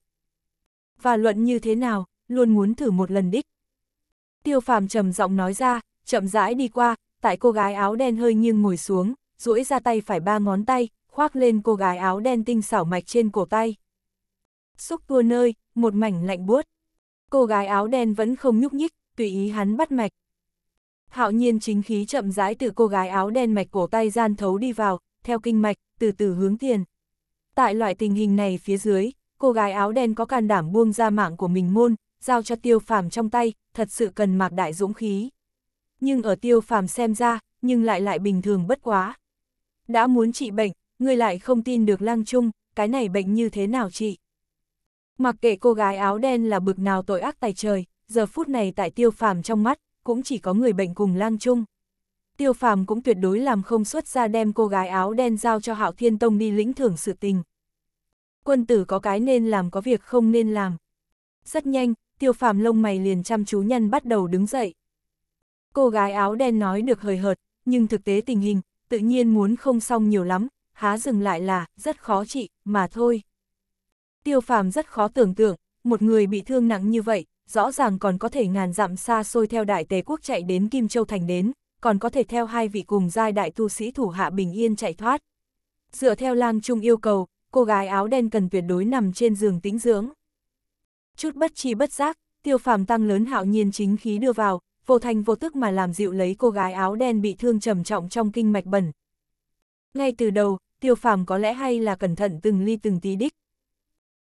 Và luận như thế nào, luôn muốn thử một lần đích. Tiêu phàm trầm giọng nói ra, chậm rãi đi qua, tại cô gái áo đen hơi nghiêng ngồi xuống, duỗi ra tay phải ba ngón tay, khoác lên cô gái áo đen tinh xảo mạch trên cổ tay. Xúc tua nơi, một mảnh lạnh buốt. Cô gái áo đen vẫn không nhúc nhích, tùy ý hắn bắt mạch. Hạo nhiên chính khí chậm rãi từ cô gái áo đen mạch cổ tay gian thấu đi vào, theo kinh mạch, từ từ hướng tiền. Tại loại tình hình này phía dưới, cô gái áo đen có can đảm buông ra mạng của mình môn, giao cho tiêu phàm trong tay, thật sự cần mạc đại dũng khí. Nhưng ở tiêu phàm xem ra, nhưng lại lại bình thường bất quá. Đã muốn trị bệnh, người lại không tin được lang trung, cái này bệnh như thế nào trị Mặc kệ cô gái áo đen là bực nào tội ác tài trời, giờ phút này tại tiêu phàm trong mắt, cũng chỉ có người bệnh cùng lang trung tiêu phàm cũng tuyệt đối làm không xuất ra đem cô gái áo đen giao cho Hạo Thiên Tông đi lĩnh thưởng sự tình. Quân tử có cái nên làm có việc không nên làm. Rất nhanh, tiêu phàm lông mày liền chăm chú nhân bắt đầu đứng dậy. Cô gái áo đen nói được hời hợt, nhưng thực tế tình hình, tự nhiên muốn không xong nhiều lắm, há dừng lại là, rất khó trị, mà thôi. Tiêu phàm rất khó tưởng tượng, một người bị thương nặng như vậy, rõ ràng còn có thể ngàn dặm xa xôi theo đại tề quốc chạy đến Kim Châu Thành đến, còn có thể theo hai vị cùng giai đại tu sĩ thủ hạ bình yên chạy thoát. Dựa theo lang trung yêu cầu, cô gái áo đen cần tuyệt đối nằm trên giường tĩnh dưỡng. Chút bất chi bất giác, tiêu phàm tăng lớn hạo nhiên chính khí đưa vào, vô thành vô tức mà làm dịu lấy cô gái áo đen bị thương trầm trọng trong kinh mạch bẩn. Ngay từ đầu, tiêu phàm có lẽ hay là cẩn thận từng ly từng tí đích.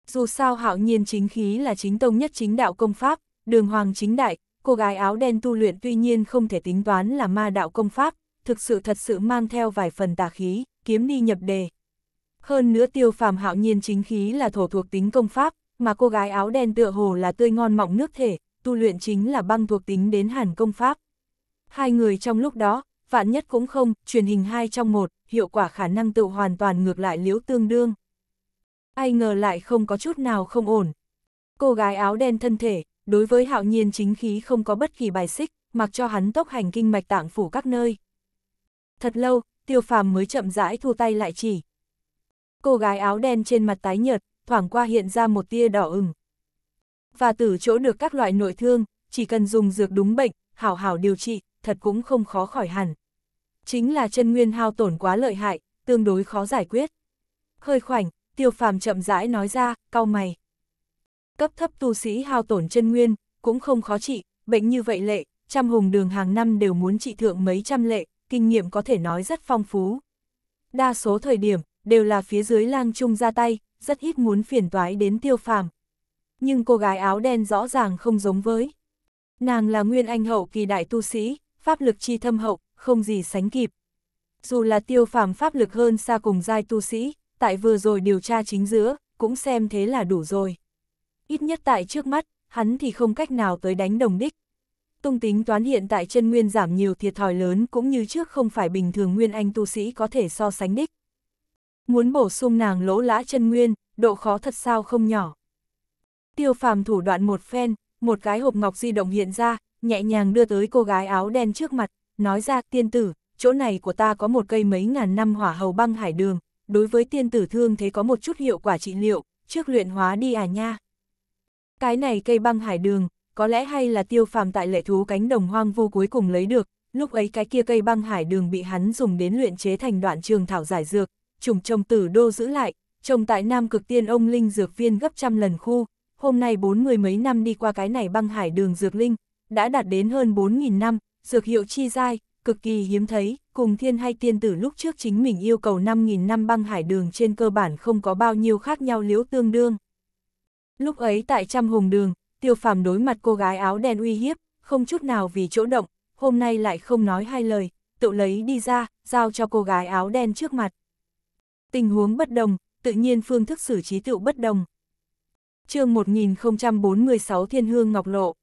Dù sao hạo nhiên chính khí là chính tông nhất chính đạo công pháp, đường hoàng chính đại, cô gái áo đen tu luyện tuy nhiên không thể tính toán là ma đạo công pháp, thực sự thật sự mang theo vài phần tà khí, kiếm đi nhập đề. Hơn nữa tiêu phàm hạo nhiên chính khí là thổ thuộc tính công pháp, mà cô gái áo đen tựa hồ là tươi ngon mọng nước thể, tu luyện chính là băng thuộc tính đến hàn công pháp. Hai người trong lúc đó, vạn nhất cũng không, truyền hình hai trong một, hiệu quả khả năng tự hoàn toàn ngược lại liễu tương đương. Ai ngờ lại không có chút nào không ổn. Cô gái áo đen thân thể, đối với hạo nhiên chính khí không có bất kỳ bài xích, mặc cho hắn tốc hành kinh mạch tạng phủ các nơi. Thật lâu, tiêu phàm mới chậm rãi thu tay lại chỉ. Cô gái áo đen trên mặt tái nhợt, thoảng qua hiện ra một tia đỏ ửng. Và từ chỗ được các loại nội thương, chỉ cần dùng dược đúng bệnh, hảo hảo điều trị, thật cũng không khó khỏi hẳn. Chính là chân nguyên hao tổn quá lợi hại, tương đối khó giải quyết. Hơi khoảnh, tiêu phàm chậm rãi nói ra, cau mày. Cấp thấp tu sĩ hao tổn chân nguyên, cũng không khó trị, bệnh như vậy lệ, trăm hùng đường hàng năm đều muốn trị thượng mấy trăm lệ, kinh nghiệm có thể nói rất phong phú. Đa số thời điểm, đều là phía dưới lang trung ra tay, rất ít muốn phiền toái đến tiêu phàm. Nhưng cô gái áo đen rõ ràng không giống với. Nàng là nguyên anh hậu kỳ đại tu sĩ, pháp lực chi thâm hậu, không gì sánh kịp. Dù là tiêu phàm pháp lực hơn xa cùng giai tu sĩ, tại vừa rồi điều tra chính giữa, cũng xem thế là đủ rồi ít nhất tại trước mắt, hắn thì không cách nào tới đánh đồng đích. Tung tính toán hiện tại chân nguyên giảm nhiều thiệt thòi lớn cũng như trước không phải bình thường nguyên anh tu sĩ có thể so sánh đích. Muốn bổ sung nàng lỗ lã chân nguyên, độ khó thật sao không nhỏ. Tiêu phàm thủ đoạn một phen, một cái hộp ngọc di động hiện ra, nhẹ nhàng đưa tới cô gái áo đen trước mặt, nói ra tiên tử, chỗ này của ta có một cây mấy ngàn năm hỏa hầu băng hải đường, đối với tiên tử thương thế có một chút hiệu quả trị liệu, trước luyện hóa đi à nha. Cái này cây băng hải đường, có lẽ hay là tiêu phàm tại lệ thú cánh đồng hoang vu cuối cùng lấy được, lúc ấy cái kia cây băng hải đường bị hắn dùng đến luyện chế thành đoạn trường thảo giải dược, trùng trồng tử đô giữ lại, trồng tại Nam Cực Tiên ông Linh dược viên gấp trăm lần khu, hôm nay bốn mười mấy năm đi qua cái này băng hải đường dược linh, đã đạt đến hơn 4.000 năm, dược hiệu chi dai, cực kỳ hiếm thấy, cùng thiên hay tiên tử lúc trước chính mình yêu cầu 5.000 năm băng hải đường trên cơ bản không có bao nhiêu khác nhau liễu tương đương. Lúc ấy tại trăm hùng đường, tiêu phàm đối mặt cô gái áo đen uy hiếp, không chút nào vì chỗ động, hôm nay lại không nói hai lời, tự lấy đi ra, giao cho cô gái áo đen trước mặt. Tình huống bất đồng, tự nhiên phương thức xử trí tựu bất đồng. chương 1046 Thiên Hương Ngọc Lộ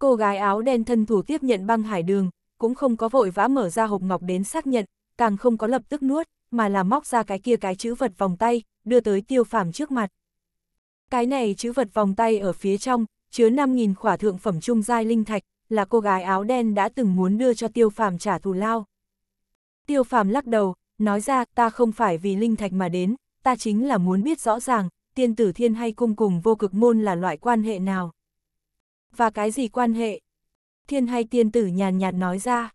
Cô gái áo đen thân thủ tiếp nhận băng hải đường, cũng không có vội vã mở ra hộp ngọc đến xác nhận, càng không có lập tức nuốt, mà là móc ra cái kia cái chữ vật vòng tay, đưa tới tiêu phàm trước mặt. Cái này chữ vật vòng tay ở phía trong, chứa 5.000 khỏa thượng phẩm trung giai linh thạch, là cô gái áo đen đã từng muốn đưa cho tiêu phàm trả thù lao. Tiêu phàm lắc đầu, nói ra ta không phải vì linh thạch mà đến, ta chính là muốn biết rõ ràng, tiên tử thiên hay cung cùng vô cực môn là loại quan hệ nào. Và cái gì quan hệ? Thiên hay tiên tử nhàn nhạt nói ra.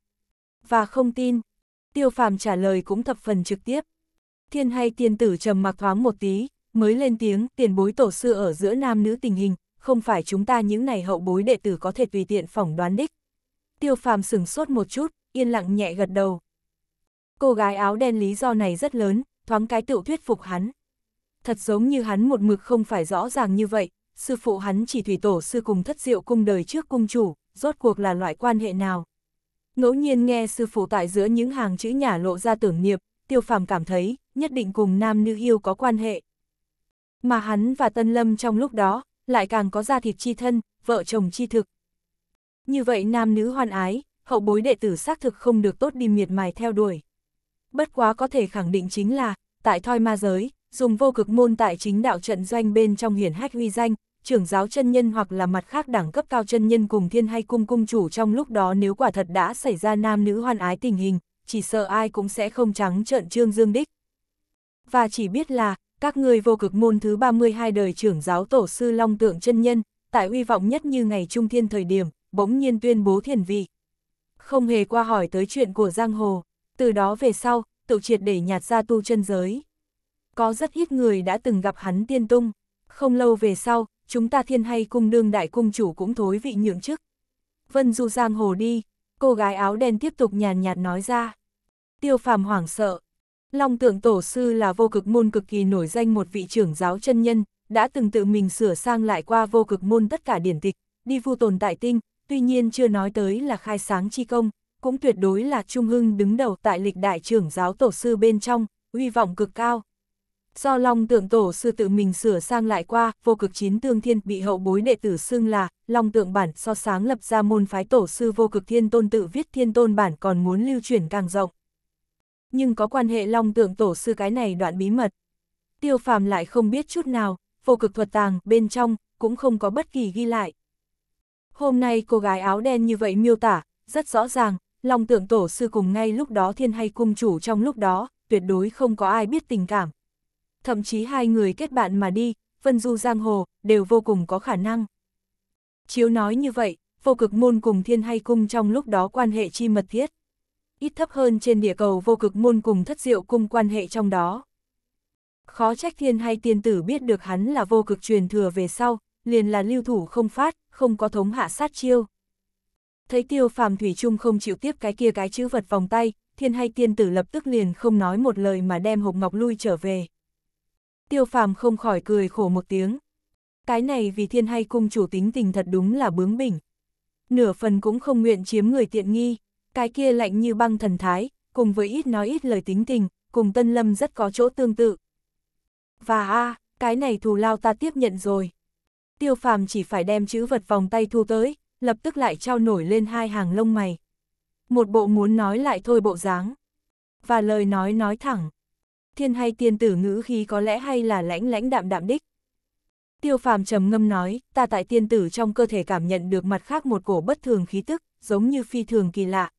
Và không tin, tiêu phàm trả lời cũng thập phần trực tiếp. Thiên hay tiên tử trầm mặc thoáng một tí, mới lên tiếng tiền bối tổ sư ở giữa nam nữ tình hình, không phải chúng ta những này hậu bối đệ tử có thể tùy tiện phỏng đoán đích. Tiêu phàm sửng sốt một chút, yên lặng nhẹ gật đầu. Cô gái áo đen lý do này rất lớn, thoáng cái tựu thuyết phục hắn. Thật giống như hắn một mực không phải rõ ràng như vậy, sư phụ hắn chỉ thủy tổ sư cùng thất diệu cung đời trước cung chủ, rốt cuộc là loại quan hệ nào. Ngẫu nhiên nghe sư phụ tại giữa những hàng chữ nhả lộ ra tưởng niệm, tiêu phàm cảm thấy, nhất định cùng nam nữ yêu có quan hệ mà hắn và Tân Lâm trong lúc đó, lại càng có gia thịt chi thân, vợ chồng chi thực. Như vậy nam nữ hoan ái, hậu bối đệ tử xác thực không được tốt đi miệt mài theo đuổi. Bất quá có thể khẳng định chính là, tại thoi ma giới, dùng vô cực môn tại chính đạo trận doanh bên trong hiển hách huy danh, trưởng giáo chân nhân hoặc là mặt khác đẳng cấp cao chân nhân cùng thiên hay cung cung chủ trong lúc đó nếu quả thật đã xảy ra nam nữ hoan ái tình hình, chỉ sợ ai cũng sẽ không trắng trợn trương dương đích. Và chỉ biết là, các ngươi vô cực môn thứ 32 đời trưởng giáo tổ sư Long Tượng chân Nhân, tại uy vọng nhất như ngày trung thiên thời điểm, bỗng nhiên tuyên bố thiền vị. Không hề qua hỏi tới chuyện của Giang Hồ, từ đó về sau, tự triệt để nhạt ra tu chân giới. Có rất ít người đã từng gặp hắn tiên tung, không lâu về sau, chúng ta thiên hay cung đương đại cung chủ cũng thối vị nhượng chức. Vân du Giang Hồ đi, cô gái áo đen tiếp tục nhàn nhạt nói ra. Tiêu phàm hoảng sợ, Long tượng tổ sư là vô cực môn cực kỳ nổi danh một vị trưởng giáo chân nhân, đã từng tự mình sửa sang lại qua vô cực môn tất cả điển tịch, đi vu tồn tại tinh, tuy nhiên chưa nói tới là khai sáng chi công, cũng tuyệt đối là trung hưng đứng đầu tại lịch đại trưởng giáo tổ sư bên trong, uy vọng cực cao. Do Long tượng tổ sư tự mình sửa sang lại qua, vô cực chín tương thiên bị hậu bối đệ tử xưng là, Long tượng bản so sáng lập ra môn phái tổ sư vô cực thiên tôn tự viết thiên tôn bản còn muốn lưu truyền càng rộng nhưng có quan hệ long tượng tổ sư cái này đoạn bí mật. Tiêu phàm lại không biết chút nào, vô cực thuật tàng bên trong cũng không có bất kỳ ghi lại. Hôm nay cô gái áo đen như vậy miêu tả, rất rõ ràng, long tượng tổ sư cùng ngay lúc đó thiên hay cung chủ trong lúc đó, tuyệt đối không có ai biết tình cảm. Thậm chí hai người kết bạn mà đi, vân du giang hồ, đều vô cùng có khả năng. Chiếu nói như vậy, vô cực môn cùng thiên hay cung trong lúc đó quan hệ chi mật thiết ít thấp hơn trên địa cầu vô cực môn cùng thất diệu cung quan hệ trong đó. Khó trách thiên hay tiên tử biết được hắn là vô cực truyền thừa về sau, liền là lưu thủ không phát, không có thống hạ sát chiêu. Thấy tiêu phàm thủy trung không chịu tiếp cái kia cái chữ vật vòng tay, thiên hay tiên tử lập tức liền không nói một lời mà đem hộp ngọc lui trở về. Tiêu phàm không khỏi cười khổ một tiếng. Cái này vì thiên hay cung chủ tính tình thật đúng là bướng bỉnh. Nửa phần cũng không nguyện chiếm người tiện nghi. Cái kia lạnh như băng thần thái, cùng với ít nói ít lời tính tình, cùng Tân Lâm rất có chỗ tương tự. Và a cái này thù lao ta tiếp nhận rồi. Tiêu phàm chỉ phải đem chữ vật vòng tay thu tới, lập tức lại trao nổi lên hai hàng lông mày. Một bộ muốn nói lại thôi bộ dáng. Và lời nói nói thẳng. Thiên hay tiên tử ngữ khí có lẽ hay là lãnh lãnh đạm đạm đích. Tiêu phàm trầm ngâm nói, ta tại tiên tử trong cơ thể cảm nhận được mặt khác một cổ bất thường khí tức, giống như phi thường kỳ lạ,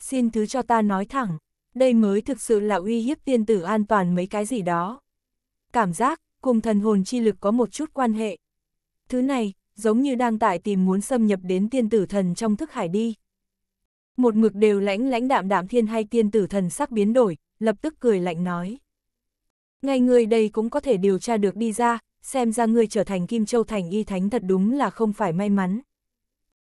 xin thứ cho ta nói thẳng, đây mới thực sự là uy hiếp tiên tử an toàn mấy cái gì đó. Cảm giác, cùng thần hồn chi lực có một chút quan hệ. Thứ này, giống như đang tại tìm muốn xâm nhập đến tiên tử thần trong thức hải đi. Một mực đều lãnh lãnh đạm đạm thiên hay tiên tử thần sắc biến đổi, lập tức cười lạnh nói. Ngay người đây cũng có thể điều tra được đi ra, xem ra ngươi trở thành Kim Châu Thành y thánh thật đúng là không phải may mắn.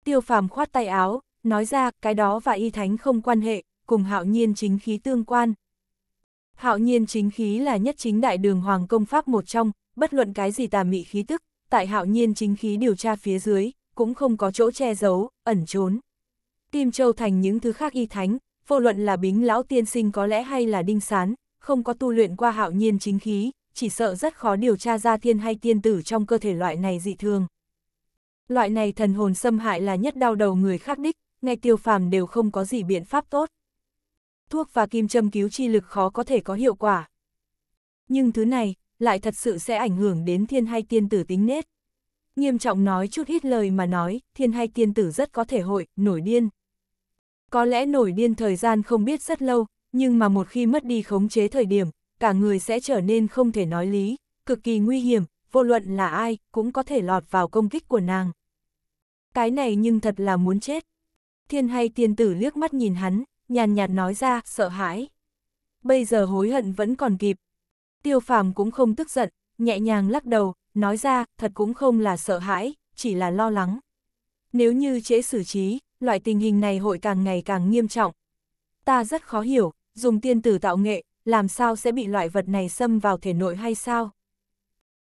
Tiêu phàm khoát tay áo, nói ra cái đó và y thánh không quan hệ, cùng hạo nhiên chính khí tương quan. Hạo nhiên chính khí là nhất chính đại đường hoàng công pháp một trong, bất luận cái gì tà mị khí tức, tại hạo nhiên chính khí điều tra phía dưới, cũng không có chỗ che giấu, ẩn trốn. Kim Châu thành những thứ khác y thánh, vô luận là bính lão tiên sinh có lẽ hay là đinh sán, không có tu luyện qua hạo nhiên chính khí, chỉ sợ rất khó điều tra ra thiên hay tiên tử trong cơ thể loại này dị thường. Loại này thần hồn xâm hại là nhất đau đầu người khác đích, ngay tiêu phàm đều không có gì biện pháp tốt. Thuốc và kim châm cứu chi lực khó có thể có hiệu quả. Nhưng thứ này, lại thật sự sẽ ảnh hưởng đến thiên hay tiên tử tính nết. Nghiêm trọng nói chút ít lời mà nói, thiên hay tiên tử rất có thể hội, nổi điên. Có lẽ nổi điên thời gian không biết rất lâu, nhưng mà một khi mất đi khống chế thời điểm, cả người sẽ trở nên không thể nói lý, cực kỳ nguy hiểm, vô luận là ai, cũng có thể lọt vào công kích của nàng. Cái này nhưng thật là muốn chết thiên hay tiên tử liếc mắt nhìn hắn, nhàn nhạt nói ra, sợ hãi. Bây giờ hối hận vẫn còn kịp. Tiêu phàm cũng không tức giận, nhẹ nhàng lắc đầu, nói ra, thật cũng không là sợ hãi, chỉ là lo lắng. Nếu như chế xử trí, loại tình hình này hội càng ngày càng nghiêm trọng. Ta rất khó hiểu, dùng tiên tử tạo nghệ, làm sao sẽ bị loại vật này xâm vào thể nội hay sao?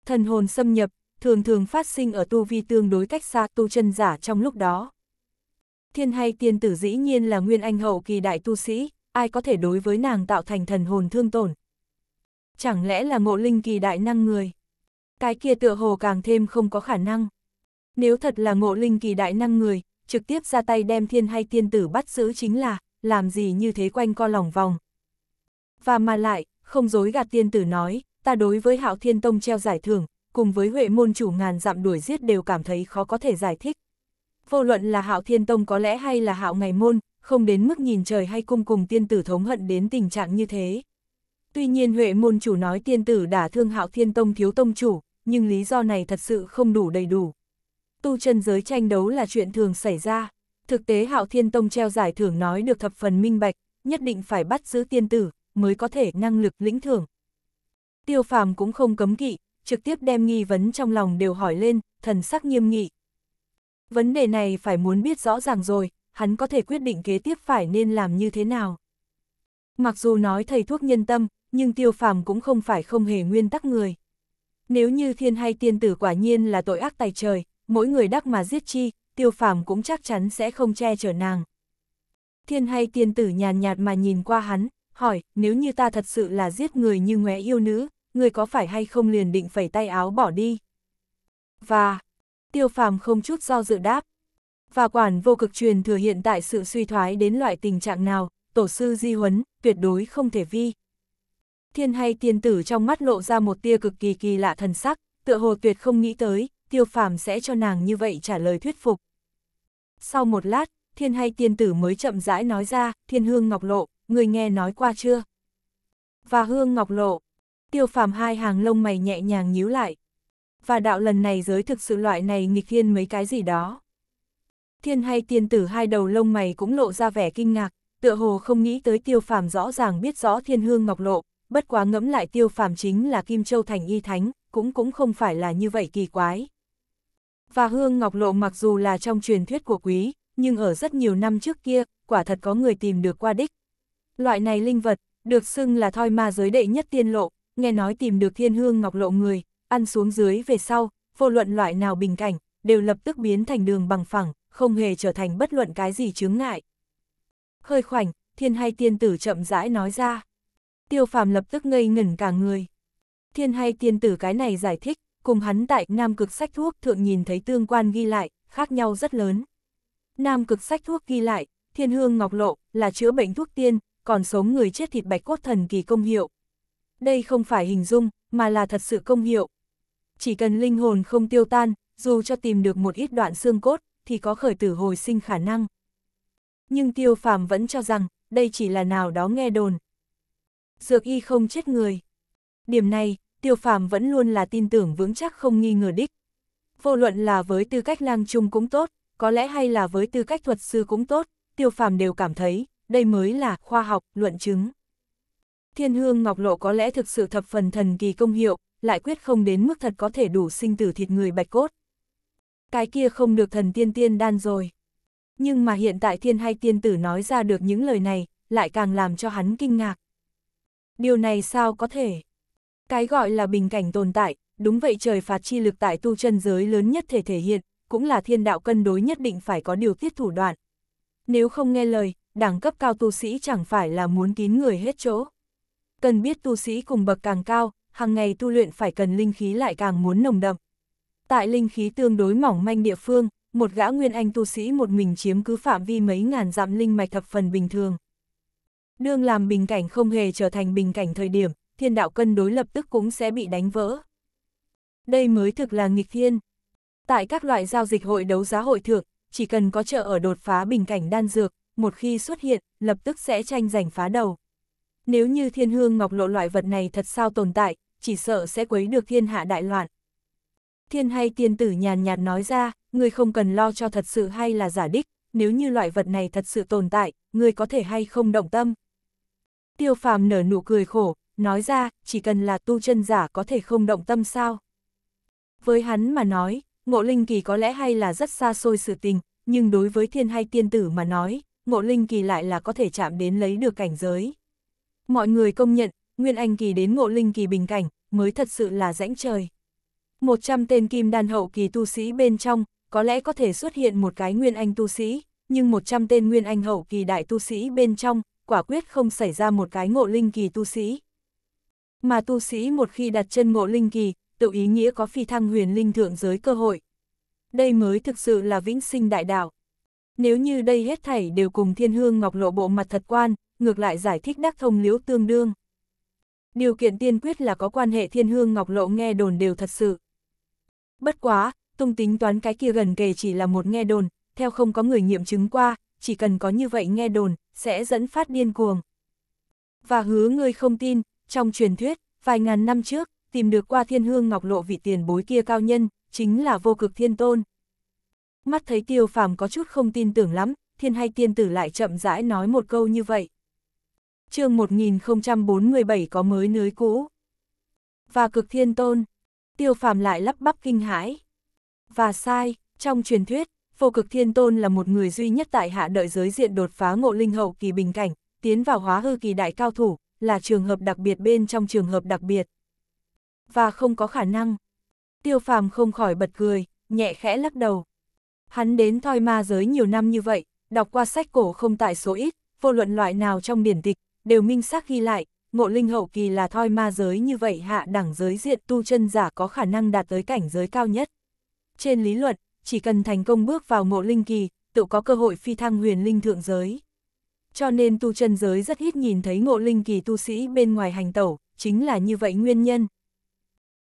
Thần hồn xâm nhập, thường thường phát sinh ở tu vi tương đối cách xa tu chân giả trong lúc đó thiên hay tiên tử dĩ nhiên là nguyên anh hậu kỳ đại tu sĩ, ai có thể đối với nàng tạo thành thần hồn thương tổn. Chẳng lẽ là ngộ linh kỳ đại năng người? Cái kia tựa hồ càng thêm không có khả năng. Nếu thật là ngộ linh kỳ đại năng người, trực tiếp ra tay đem thiên hay tiên tử bắt giữ chính là, làm gì như thế quanh co lòng vòng. Và mà lại, không dối gạt tiên tử nói, ta đối với hạo thiên tông treo giải thưởng, cùng với huệ môn chủ ngàn dặm đuổi giết đều cảm thấy khó có thể giải thích, vô luận là hạo thiên tông có lẽ hay là hạo ngày môn, không đến mức nhìn trời hay cung cùng tiên tử thống hận đến tình trạng như thế. Tuy nhiên Huệ môn chủ nói tiên tử đã thương hạo thiên tông thiếu tông chủ, nhưng lý do này thật sự không đủ đầy đủ. Tu chân giới tranh đấu là chuyện thường xảy ra, thực tế hạo thiên tông treo giải thưởng nói được thập phần minh bạch, nhất định phải bắt giữ tiên tử, mới có thể năng lực lĩnh thưởng. Tiêu phàm cũng không cấm kỵ, trực tiếp đem nghi vấn trong lòng đều hỏi lên, thần sắc nghiêm nghị, Vấn đề này phải muốn biết rõ ràng rồi, hắn có thể quyết định kế tiếp phải nên làm như thế nào. Mặc dù nói thầy thuốc nhân tâm, nhưng tiêu phàm cũng không phải không hề nguyên tắc người. Nếu như thiên hay tiên tử quả nhiên là tội ác tài trời, mỗi người đắc mà giết chi, tiêu phàm cũng chắc chắn sẽ không che chở nàng. Thiên hay tiên tử nhàn nhạt mà nhìn qua hắn, hỏi, nếu như ta thật sự là giết người như ngoé yêu nữ, người có phải hay không liền định phẩy tay áo bỏ đi. Và, tiêu phàm không chút do dự đáp. Và quản vô cực truyền thừa hiện tại sự suy thoái đến loại tình trạng nào, tổ sư di huấn, tuyệt đối không thể vi. Thiên hay tiên tử trong mắt lộ ra một tia cực kỳ kỳ lạ thần sắc, tựa hồ tuyệt không nghĩ tới, tiêu phàm sẽ cho nàng như vậy trả lời thuyết phục. Sau một lát, thiên hay tiên tử mới chậm rãi nói ra, thiên hương ngọc lộ, người nghe nói qua chưa? Và hương ngọc lộ, tiêu phàm hai hàng lông mày nhẹ nhàng nhíu lại, và đạo lần này giới thực sự loại này nghịch thiên mấy cái gì đó. Thiên hay tiên tử hai đầu lông mày cũng lộ ra vẻ kinh ngạc, tựa hồ không nghĩ tới tiêu phàm rõ ràng biết rõ thiên hương ngọc lộ, bất quá ngẫm lại tiêu phàm chính là Kim Châu Thành Y Thánh, cũng cũng không phải là như vậy kỳ quái. Và hương ngọc lộ mặc dù là trong truyền thuyết của quý, nhưng ở rất nhiều năm trước kia, quả thật có người tìm được qua đích. Loại này linh vật, được xưng là thoi ma giới đệ nhất tiên lộ, nghe nói tìm được thiên hương ngọc lộ người, ăn xuống dưới về sau, vô luận loại nào bình cảnh, đều lập tức biến thành đường bằng phẳng, không hề trở thành bất luận cái gì chướng ngại. Hơi khoảnh, thiên hay tiên tử chậm rãi nói ra. Tiêu phàm lập tức ngây ngẩn cả người. Thiên hay tiên tử cái này giải thích, cùng hắn tại Nam cực sách thuốc thượng nhìn thấy tương quan ghi lại, khác nhau rất lớn. Nam cực sách thuốc ghi lại, thiên hương ngọc lộ, là chữa bệnh thuốc tiên, còn sống người chết thịt bạch cốt thần kỳ công hiệu. Đây không phải hình dung, mà là thật sự công hiệu, chỉ cần linh hồn không tiêu tan, dù cho tìm được một ít đoạn xương cốt, thì có khởi tử hồi sinh khả năng. Nhưng tiêu phàm vẫn cho rằng, đây chỉ là nào đó nghe đồn. Dược y không chết người. Điểm này, tiêu phàm vẫn luôn là tin tưởng vững chắc không nghi ngờ đích. Vô luận là với tư cách lang trung cũng tốt, có lẽ hay là với tư cách thuật sư cũng tốt, tiêu phàm đều cảm thấy, đây mới là khoa học, luận chứng. Thiên hương ngọc lộ có lẽ thực sự thập phần thần kỳ công hiệu, lại quyết không đến mức thật có thể đủ sinh tử thịt người bạch cốt. Cái kia không được thần tiên tiên đan rồi. Nhưng mà hiện tại thiên hay tiên tử nói ra được những lời này, lại càng làm cho hắn kinh ngạc. Điều này sao có thể? Cái gọi là bình cảnh tồn tại, đúng vậy trời phạt chi lực tại tu chân giới lớn nhất thể thể hiện, cũng là thiên đạo cân đối nhất định phải có điều tiết thủ đoạn. Nếu không nghe lời, đẳng cấp cao tu sĩ chẳng phải là muốn kín người hết chỗ. Cần biết tu sĩ cùng bậc càng cao, hàng ngày tu luyện phải cần linh khí lại càng muốn nồng đậm. Tại linh khí tương đối mỏng manh địa phương, một gã nguyên anh tu sĩ một mình chiếm cứ phạm vi mấy ngàn dặm linh mạch thập phần bình thường. Đương làm bình cảnh không hề trở thành bình cảnh thời điểm, thiên đạo cân đối lập tức cũng sẽ bị đánh vỡ. Đây mới thực là nghịch thiên. Tại các loại giao dịch hội đấu giá hội thượng, chỉ cần có trợ ở đột phá bình cảnh đan dược, một khi xuất hiện, lập tức sẽ tranh giành phá đầu. Nếu như thiên hương ngọc lộ loại vật này thật sao tồn tại, chỉ sợ sẽ quấy được thiên hạ đại loạn. Thiên hay tiên tử nhàn nhạt nói ra, người không cần lo cho thật sự hay là giả đích, nếu như loại vật này thật sự tồn tại, người có thể hay không động tâm. Tiêu phàm nở nụ cười khổ, nói ra, chỉ cần là tu chân giả có thể không động tâm sao. Với hắn mà nói, ngộ linh kỳ có lẽ hay là rất xa xôi sự tình, nhưng đối với thiên hay tiên tử mà nói, ngộ linh kỳ lại là có thể chạm đến lấy được cảnh giới. Mọi người công nhận, Nguyên Anh kỳ đến ngộ linh kỳ bình cảnh, mới thật sự là rãnh trời. 100 tên kim đan hậu kỳ tu sĩ bên trong, có lẽ có thể xuất hiện một cái Nguyên Anh tu sĩ, nhưng 100 tên Nguyên Anh hậu kỳ đại tu sĩ bên trong, quả quyết không xảy ra một cái ngộ linh kỳ tu sĩ. Mà tu sĩ một khi đặt chân ngộ linh kỳ, tự ý nghĩa có phi thăng huyền linh thượng giới cơ hội. Đây mới thực sự là vĩnh sinh đại đạo. Nếu như đây hết thảy đều cùng thiên hương ngọc lộ bộ mặt thật quan, ngược lại giải thích đắc thông liễu tương đương điều kiện tiên quyết là có quan hệ thiên hương ngọc lộ nghe đồn đều thật sự. Bất quá, tung tính toán cái kia gần kề chỉ là một nghe đồn, theo không có người nghiệm chứng qua, chỉ cần có như vậy nghe đồn, sẽ dẫn phát điên cuồng. Và hứa ngươi không tin, trong truyền thuyết, vài ngàn năm trước, tìm được qua thiên hương ngọc lộ vị tiền bối kia cao nhân, chính là vô cực thiên tôn. Mắt thấy tiêu phàm có chút không tin tưởng lắm, thiên hay tiên tử lại chậm rãi nói một câu như vậy chương 1047 có mới nới cũ. Và cực thiên tôn, tiêu phàm lại lắp bắp kinh hãi. Và sai, trong truyền thuyết, vô cực thiên tôn là một người duy nhất tại hạ đợi giới diện đột phá ngộ linh hậu kỳ bình cảnh, tiến vào hóa hư kỳ đại cao thủ, là trường hợp đặc biệt bên trong trường hợp đặc biệt. Và không có khả năng. Tiêu phàm không khỏi bật cười, nhẹ khẽ lắc đầu. Hắn đến thoi ma giới nhiều năm như vậy, đọc qua sách cổ không tại số ít, vô luận loại nào trong điển tịch, đều minh xác ghi lại, ngộ linh hậu kỳ là thoi ma giới như vậy hạ đẳng giới diện tu chân giả có khả năng đạt tới cảnh giới cao nhất. Trên lý luận, chỉ cần thành công bước vào ngộ linh kỳ, tự có cơ hội phi thăng huyền linh thượng giới. Cho nên tu chân giới rất ít nhìn thấy ngộ linh kỳ tu sĩ bên ngoài hành tẩu, chính là như vậy nguyên nhân.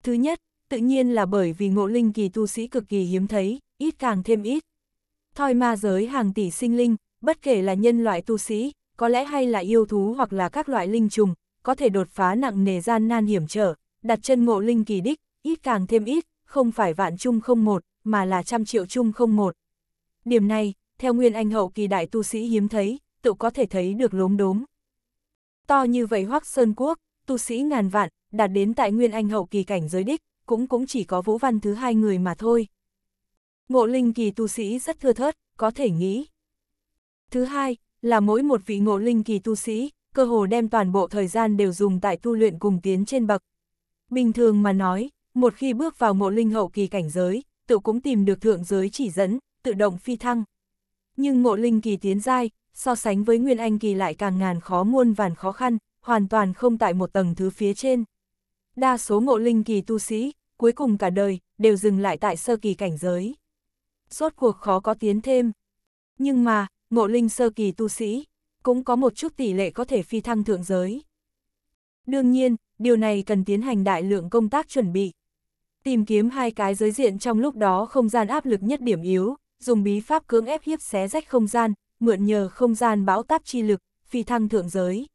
Thứ nhất, tự nhiên là bởi vì ngộ linh kỳ tu sĩ cực kỳ hiếm thấy, ít càng thêm ít. Thoi ma giới hàng tỷ sinh linh, bất kể là nhân loại tu sĩ, có lẽ hay là yêu thú hoặc là các loại linh trùng, có thể đột phá nặng nề gian nan hiểm trở, đặt chân ngộ linh kỳ đích, ít càng thêm ít, không phải vạn chung không một, mà là trăm triệu chung không một. Điểm này, theo nguyên anh hậu kỳ đại tu sĩ hiếm thấy, tự có thể thấy được lốm đốm. To như vậy hoắc sơn quốc, tu sĩ ngàn vạn, đạt đến tại nguyên anh hậu kỳ cảnh giới đích, cũng cũng chỉ có vũ văn thứ hai người mà thôi. Ngộ linh kỳ tu sĩ rất thưa thớt, có thể nghĩ. Thứ hai, là mỗi một vị ngộ linh kỳ tu sĩ, cơ hồ đem toàn bộ thời gian đều dùng tại tu luyện cùng tiến trên bậc. Bình thường mà nói, một khi bước vào ngộ linh hậu kỳ cảnh giới, tự cũng tìm được thượng giới chỉ dẫn, tự động phi thăng. Nhưng ngộ linh kỳ tiến giai, so sánh với nguyên anh kỳ lại càng ngàn khó muôn vàn khó khăn, hoàn toàn không tại một tầng thứ phía trên. Đa số ngộ linh kỳ tu sĩ, cuối cùng cả đời, đều dừng lại tại sơ kỳ cảnh giới. suốt cuộc khó có tiến thêm. Nhưng mà, ngộ linh sơ kỳ tu sĩ, cũng có một chút tỷ lệ có thể phi thăng thượng giới. Đương nhiên, điều này cần tiến hành đại lượng công tác chuẩn bị. Tìm kiếm hai cái giới diện trong lúc đó không gian áp lực nhất điểm yếu, dùng bí pháp cưỡng ép hiếp xé rách không gian, mượn nhờ không gian bão táp chi lực, phi thăng thượng giới.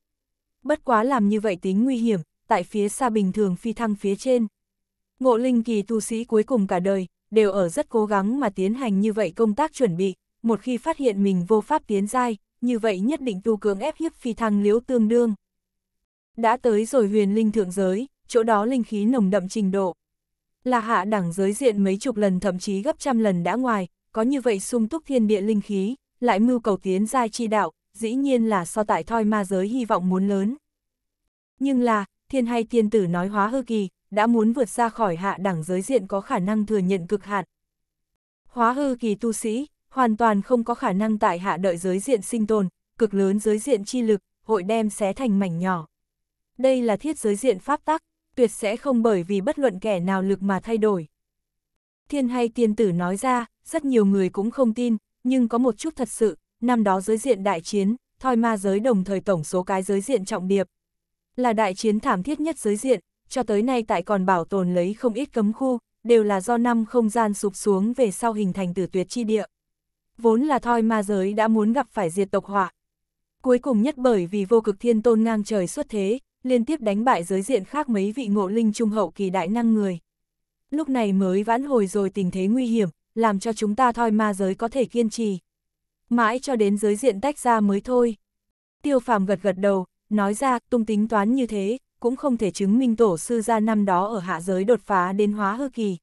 Bất quá làm như vậy tính nguy hiểm, tại phía xa bình thường phi thăng phía trên. Ngộ linh kỳ tu sĩ cuối cùng cả đời, đều ở rất cố gắng mà tiến hành như vậy công tác chuẩn bị, một khi phát hiện mình vô pháp tiến giai, như vậy nhất định tu cường ép hiếp phi thăng liễu tương đương. Đã tới rồi huyền linh thượng giới, chỗ đó linh khí nồng đậm trình độ. Là hạ đẳng giới diện mấy chục lần thậm chí gấp trăm lần đã ngoài, có như vậy sung túc thiên địa linh khí, lại mưu cầu tiến giai chi đạo, dĩ nhiên là so tại thoi ma giới hy vọng muốn lớn. Nhưng là, thiên hay tiên tử nói hóa hư kỳ, đã muốn vượt ra khỏi hạ đẳng giới diện có khả năng thừa nhận cực hạn. Hóa hư kỳ tu sĩ, hoàn toàn không có khả năng tại hạ đợi giới diện sinh tồn, cực lớn giới diện chi lực, hội đem xé thành mảnh nhỏ. Đây là thiết giới diện pháp tắc, tuyệt sẽ không bởi vì bất luận kẻ nào lực mà thay đổi. Thiên hay tiên tử nói ra, rất nhiều người cũng không tin, nhưng có một chút thật sự, năm đó giới diện đại chiến, thoi ma giới đồng thời tổng số cái giới diện trọng điệp. Là đại chiến thảm thiết nhất giới diện, cho tới nay tại còn bảo tồn lấy không ít cấm khu, đều là do năm không gian sụp xuống về sau hình thành tử tuyệt chi địa vốn là thoi ma giới đã muốn gặp phải diệt tộc họa. Cuối cùng nhất bởi vì vô cực thiên tôn ngang trời xuất thế, liên tiếp đánh bại giới diện khác mấy vị ngộ linh trung hậu kỳ đại năng người. Lúc này mới vãn hồi rồi tình thế nguy hiểm, làm cho chúng ta thoi ma giới có thể kiên trì. Mãi cho đến giới diện tách ra mới thôi. Tiêu phàm gật gật đầu, nói ra tung tính toán như thế, cũng không thể chứng minh tổ sư ra năm đó ở hạ giới đột phá đến hóa hư kỳ.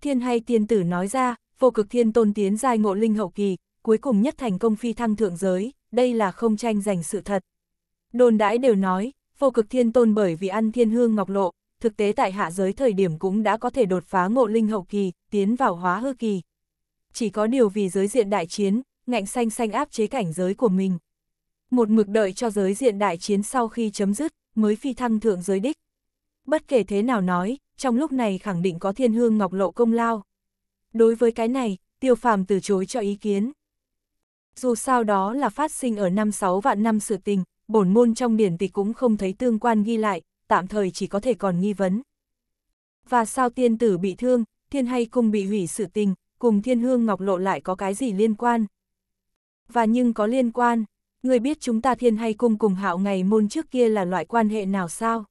Thiên hay tiên tử nói ra, vô cực thiên tôn tiến giai ngộ linh hậu kỳ, cuối cùng nhất thành công phi thăng thượng giới, đây là không tranh giành sự thật. Đồn đãi đều nói, vô cực thiên tôn bởi vì ăn thiên hương ngọc lộ, thực tế tại hạ giới thời điểm cũng đã có thể đột phá ngộ linh hậu kỳ, tiến vào hóa hư kỳ. Chỉ có điều vì giới diện đại chiến, ngạnh xanh xanh áp chế cảnh giới của mình. Một mực đợi cho giới diện đại chiến sau khi chấm dứt, mới phi thăng thượng giới đích. Bất kể thế nào nói, trong lúc này khẳng định có thiên hương ngọc lộ công lao. Đối với cái này, tiêu phàm từ chối cho ý kiến. Dù sao đó là phát sinh ở năm 6 vạn năm sự tình, bổn môn trong biển tịch cũng không thấy tương quan ghi lại, tạm thời chỉ có thể còn nghi vấn. Và sao tiên tử bị thương, thiên hay cung bị hủy sự tình, cùng thiên hương ngọc lộ lại có cái gì liên quan? Và nhưng có liên quan, người biết chúng ta thiên hay cung cùng hạo ngày môn trước kia là loại quan hệ nào sao?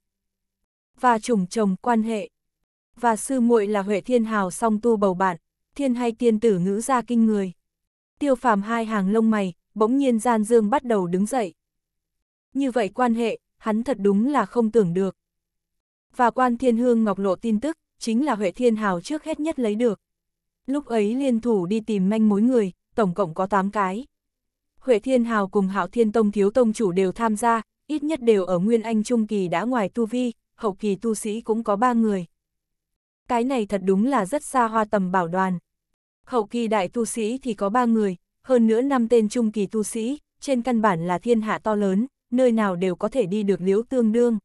Và chủng chồng quan hệ. Và sư muội là Huệ Thiên Hào song tu bầu bạn, thiên hay tiên tử ngữ ra kinh người. Tiêu phàm hai hàng lông mày, bỗng nhiên gian dương bắt đầu đứng dậy. Như vậy quan hệ, hắn thật đúng là không tưởng được. Và quan thiên hương ngọc lộ tin tức, chính là Huệ Thiên Hào trước hết nhất lấy được. Lúc ấy liên thủ đi tìm manh mối người, tổng cộng có 8 cái. Huệ Thiên Hào cùng Hạo Thiên Tông thiếu tông chủ đều tham gia, ít nhất đều ở Nguyên Anh Trung Kỳ đã ngoài tu vi, hậu kỳ tu sĩ cũng có 3 người. Cái này thật đúng là rất xa hoa tầm bảo đoàn. Hậu kỳ đại tu sĩ thì có ba người, hơn nữa năm tên trung kỳ tu sĩ, trên căn bản là thiên hạ to lớn, nơi nào đều có thể đi được liễu tương đương.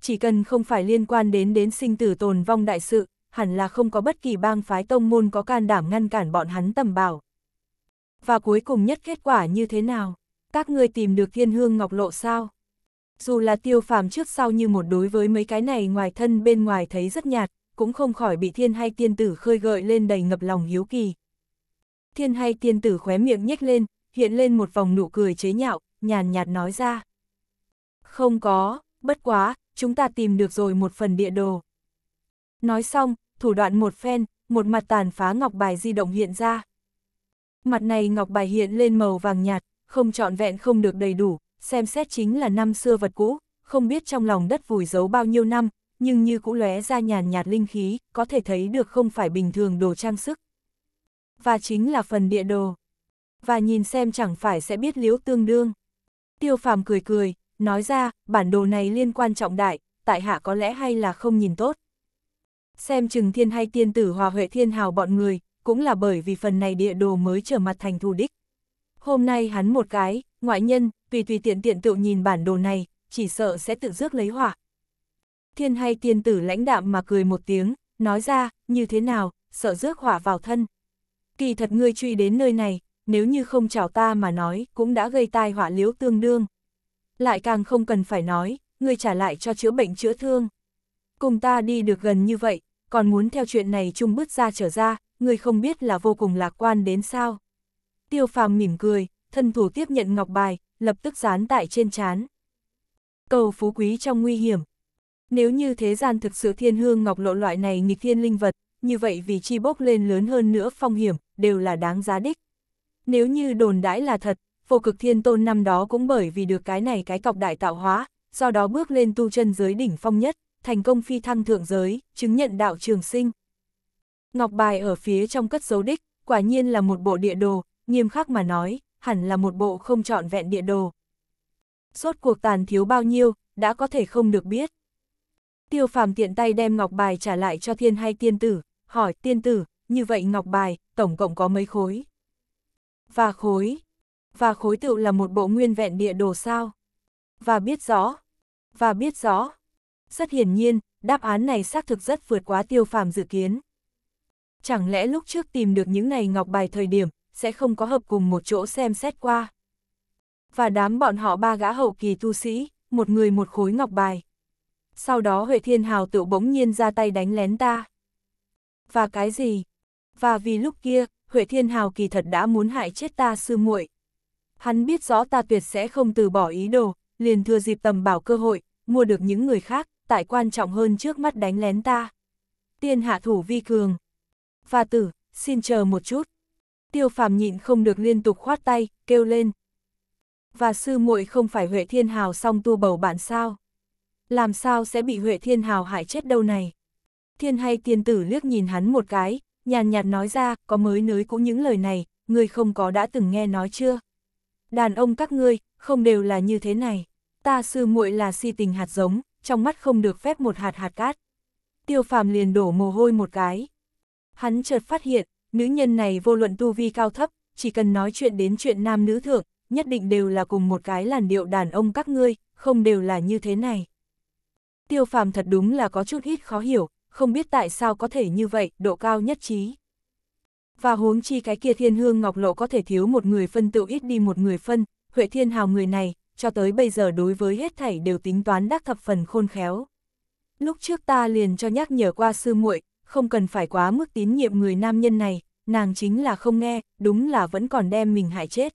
Chỉ cần không phải liên quan đến đến sinh tử tồn vong đại sự, hẳn là không có bất kỳ bang phái tông môn có can đảm ngăn cản bọn hắn tầm bảo. Và cuối cùng nhất kết quả như thế nào? Các người tìm được thiên hương ngọc lộ sao? Dù là tiêu phàm trước sau như một đối với mấy cái này ngoài thân bên ngoài thấy rất nhạt, cũng không khỏi bị thiên hay tiên tử khơi gợi lên đầy ngập lòng hiếu kỳ. Thiên hay tiên tử khóe miệng nhếch lên, hiện lên một vòng nụ cười chế nhạo, nhàn nhạt nói ra. Không có, bất quá, chúng ta tìm được rồi một phần địa đồ. Nói xong, thủ đoạn một phen, một mặt tàn phá ngọc bài di động hiện ra. Mặt này ngọc bài hiện lên màu vàng nhạt, không trọn vẹn không được đầy đủ, xem xét chính là năm xưa vật cũ, không biết trong lòng đất vùi giấu bao nhiêu năm, nhưng như cũng lóe ra nhàn nhạt linh khí, có thể thấy được không phải bình thường đồ trang sức. Và chính là phần địa đồ. Và nhìn xem chẳng phải sẽ biết liễu tương đương. Tiêu phàm cười cười, nói ra, bản đồ này liên quan trọng đại, tại hạ có lẽ hay là không nhìn tốt. Xem chừng thiên hay tiên tử hòa huệ thiên hào bọn người, cũng là bởi vì phần này địa đồ mới trở mặt thành thù đích. Hôm nay hắn một cái, ngoại nhân, tùy tùy tiện tiện tự nhìn bản đồ này, chỉ sợ sẽ tự rước lấy họa. Thiên hay tiên tử lãnh đạm mà cười một tiếng, nói ra, như thế nào, sợ rước hỏa vào thân. Kỳ thật ngươi truy đến nơi này, nếu như không chào ta mà nói, cũng đã gây tai họa liễu tương đương. Lại càng không cần phải nói, ngươi trả lại cho chữa bệnh chữa thương. Cùng ta đi được gần như vậy, còn muốn theo chuyện này chung bước ra trở ra, ngươi không biết là vô cùng lạc quan đến sao. Tiêu phàm mỉm cười, thân thủ tiếp nhận ngọc bài, lập tức dán tại trên chán. Cầu phú quý trong nguy hiểm, nếu như thế gian thực sự thiên hương ngọc lộ loại này nghịch thiên linh vật, như vậy vì chi bốc lên lớn hơn nữa phong hiểm, đều là đáng giá đích. Nếu như đồn đãi là thật, vô cực thiên tôn năm đó cũng bởi vì được cái này cái cọc đại tạo hóa, do đó bước lên tu chân giới đỉnh phong nhất, thành công phi thăng thượng giới, chứng nhận đạo trường sinh. Ngọc bài ở phía trong cất dấu đích, quả nhiên là một bộ địa đồ, nghiêm khắc mà nói, hẳn là một bộ không trọn vẹn địa đồ. suốt cuộc tàn thiếu bao nhiêu, đã có thể không được biết. Tiêu phàm tiện tay đem ngọc bài trả lại cho thiên hai tiên tử, hỏi tiên tử, như vậy ngọc bài, tổng cộng có mấy khối? Và khối, và khối tựu là một bộ nguyên vẹn địa đồ sao? Và biết rõ, và biết rõ. Rất hiển nhiên, đáp án này xác thực rất vượt quá tiêu phàm dự kiến. Chẳng lẽ lúc trước tìm được những này ngọc bài thời điểm, sẽ không có hợp cùng một chỗ xem xét qua? Và đám bọn họ ba gã hậu kỳ tu sĩ, một người một khối ngọc bài sau đó Huệ Thiên Hào tự bỗng nhiên ra tay đánh lén ta. Và cái gì? Và vì lúc kia, Huệ Thiên Hào kỳ thật đã muốn hại chết ta sư muội. Hắn biết rõ ta tuyệt sẽ không từ bỏ ý đồ, liền thừa dịp tầm bảo cơ hội, mua được những người khác, tại quan trọng hơn trước mắt đánh lén ta. Tiên hạ thủ vi cường. Và tử, xin chờ một chút. Tiêu phàm nhịn không được liên tục khoát tay, kêu lên. Và sư muội không phải Huệ Thiên Hào song tu bầu bạn sao? làm sao sẽ bị Huệ Thiên Hào hại chết đâu này. Thiên hay tiên tử liếc nhìn hắn một cái, nhàn nhạt nói ra, có mới nới cũng những lời này, người không có đã từng nghe nói chưa. Đàn ông các ngươi, không đều là như thế này. Ta sư muội là si tình hạt giống, trong mắt không được phép một hạt hạt cát. Tiêu phàm liền đổ mồ hôi một cái. Hắn chợt phát hiện, nữ nhân này vô luận tu vi cao thấp, chỉ cần nói chuyện đến chuyện nam nữ thượng, nhất định đều là cùng một cái làn điệu đàn ông các ngươi, không đều là như thế này tiêu phàm thật đúng là có chút ít khó hiểu, không biết tại sao có thể như vậy, độ cao nhất trí. Và huống chi cái kia thiên hương ngọc lộ có thể thiếu một người phân tự ít đi một người phân, Huệ Thiên Hào người này, cho tới bây giờ đối với hết thảy đều tính toán đắc thập phần khôn khéo. Lúc trước ta liền cho nhắc nhở qua sư muội, không cần phải quá mức tín nhiệm người nam nhân này, nàng chính là không nghe, đúng là vẫn còn đem mình hại chết.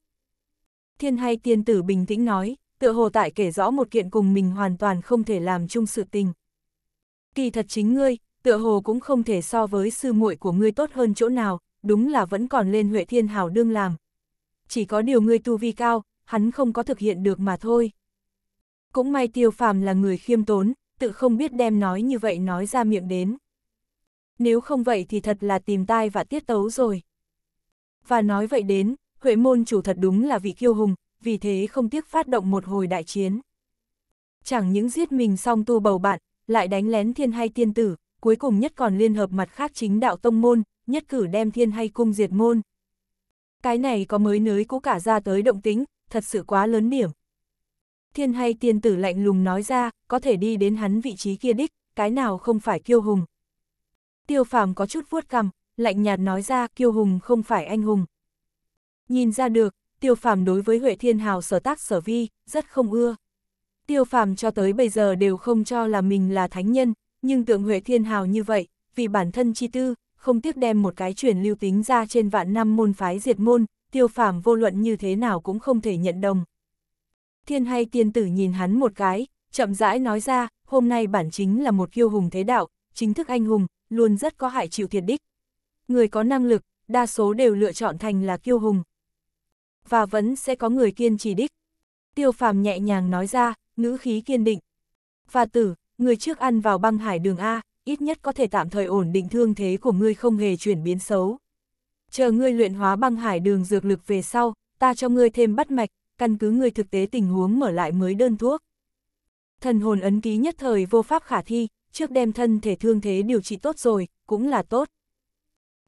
Thiên hay tiên tử bình tĩnh nói, tựa hồ tại kể rõ một kiện cùng mình hoàn toàn không thể làm chung sự tình. Kỳ thật chính ngươi, tựa hồ cũng không thể so với sư muội của ngươi tốt hơn chỗ nào, đúng là vẫn còn lên Huệ Thiên Hào đương làm. Chỉ có điều ngươi tu vi cao, hắn không có thực hiện được mà thôi. Cũng may tiêu phàm là người khiêm tốn, tự không biết đem nói như vậy nói ra miệng đến. Nếu không vậy thì thật là tìm tai và tiết tấu rồi. Và nói vậy đến, Huệ môn chủ thật đúng là vị kiêu hùng, vì thế không tiếc phát động một hồi đại chiến. Chẳng những giết mình xong tu bầu bạn, lại đánh lén thiên hay tiên tử, cuối cùng nhất còn liên hợp mặt khác chính đạo tông môn, nhất cử đem thiên hay cung diệt môn. Cái này có mới nới cũ cả ra tới động tính, thật sự quá lớn điểm. Thiên hay tiên tử lạnh lùng nói ra, có thể đi đến hắn vị trí kia đích, cái nào không phải kiêu hùng. Tiêu phàm có chút vuốt cằm, lạnh nhạt nói ra kiêu hùng không phải anh hùng. Nhìn ra được, tiêu phàm đối với Huệ Thiên Hào sở tác sở vi, rất không ưa. Tiêu phàm cho tới bây giờ đều không cho là mình là thánh nhân, nhưng tượng Huệ Thiên Hào như vậy, vì bản thân chi tư, không tiếc đem một cái truyền lưu tính ra trên vạn năm môn phái diệt môn, tiêu phàm vô luận như thế nào cũng không thể nhận đồng. Thiên hay tiên tử nhìn hắn một cái, chậm rãi nói ra, hôm nay bản chính là một kiêu hùng thế đạo, chính thức anh hùng, luôn rất có hại chịu thiệt đích. Người có năng lực, đa số đều lựa chọn thành là kiêu hùng, và vẫn sẽ có người kiên trì đích. Tiêu phàm nhẹ nhàng nói ra, ngữ khí kiên định. Và tử, người trước ăn vào băng hải đường A, ít nhất có thể tạm thời ổn định thương thế của ngươi không hề chuyển biến xấu. Chờ ngươi luyện hóa băng hải đường dược lực về sau, ta cho ngươi thêm bắt mạch, căn cứ ngươi thực tế tình huống mở lại mới đơn thuốc. Thần hồn ấn ký nhất thời vô pháp khả thi, trước đem thân thể thương thế điều trị tốt rồi, cũng là tốt.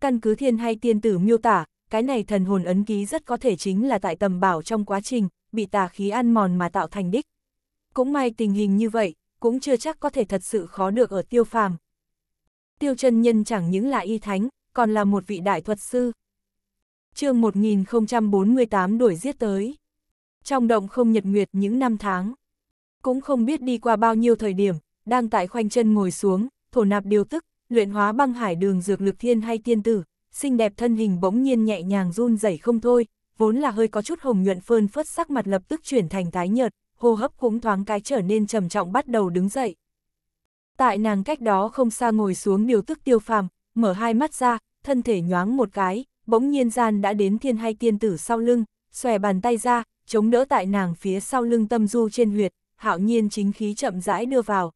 Căn cứ thiên hay tiên tử miêu tả, cái này thần hồn ấn ký rất có thể chính là tại tầm bảo trong quá trình, bị tà khí ăn mòn mà tạo thành đích. Cũng may tình hình như vậy, cũng chưa chắc có thể thật sự khó được ở tiêu phàm. Tiêu chân nhân chẳng những là y thánh, còn là một vị đại thuật sư. chương 1048 đuổi giết tới. Trong động không nhật nguyệt những năm tháng. Cũng không biết đi qua bao nhiêu thời điểm, đang tại khoanh chân ngồi xuống, thổ nạp điều tức, luyện hóa băng hải đường dược lực thiên hay tiên tử, xinh đẹp thân hình bỗng nhiên nhẹ nhàng run rẩy không thôi, vốn là hơi có chút hồng nhuận phơn phớt sắc mặt lập tức chuyển thành tái nhợt, hô hấp cũng thoáng cái trở nên trầm trọng bắt đầu đứng dậy. Tại nàng cách đó không xa ngồi xuống điều tức tiêu phàm, mở hai mắt ra, thân thể nhoáng một cái, bỗng nhiên gian đã đến thiên hay tiên tử sau lưng, xòe bàn tay ra, chống đỡ tại nàng phía sau lưng tâm du trên huyệt, hạo nhiên chính khí chậm rãi đưa vào.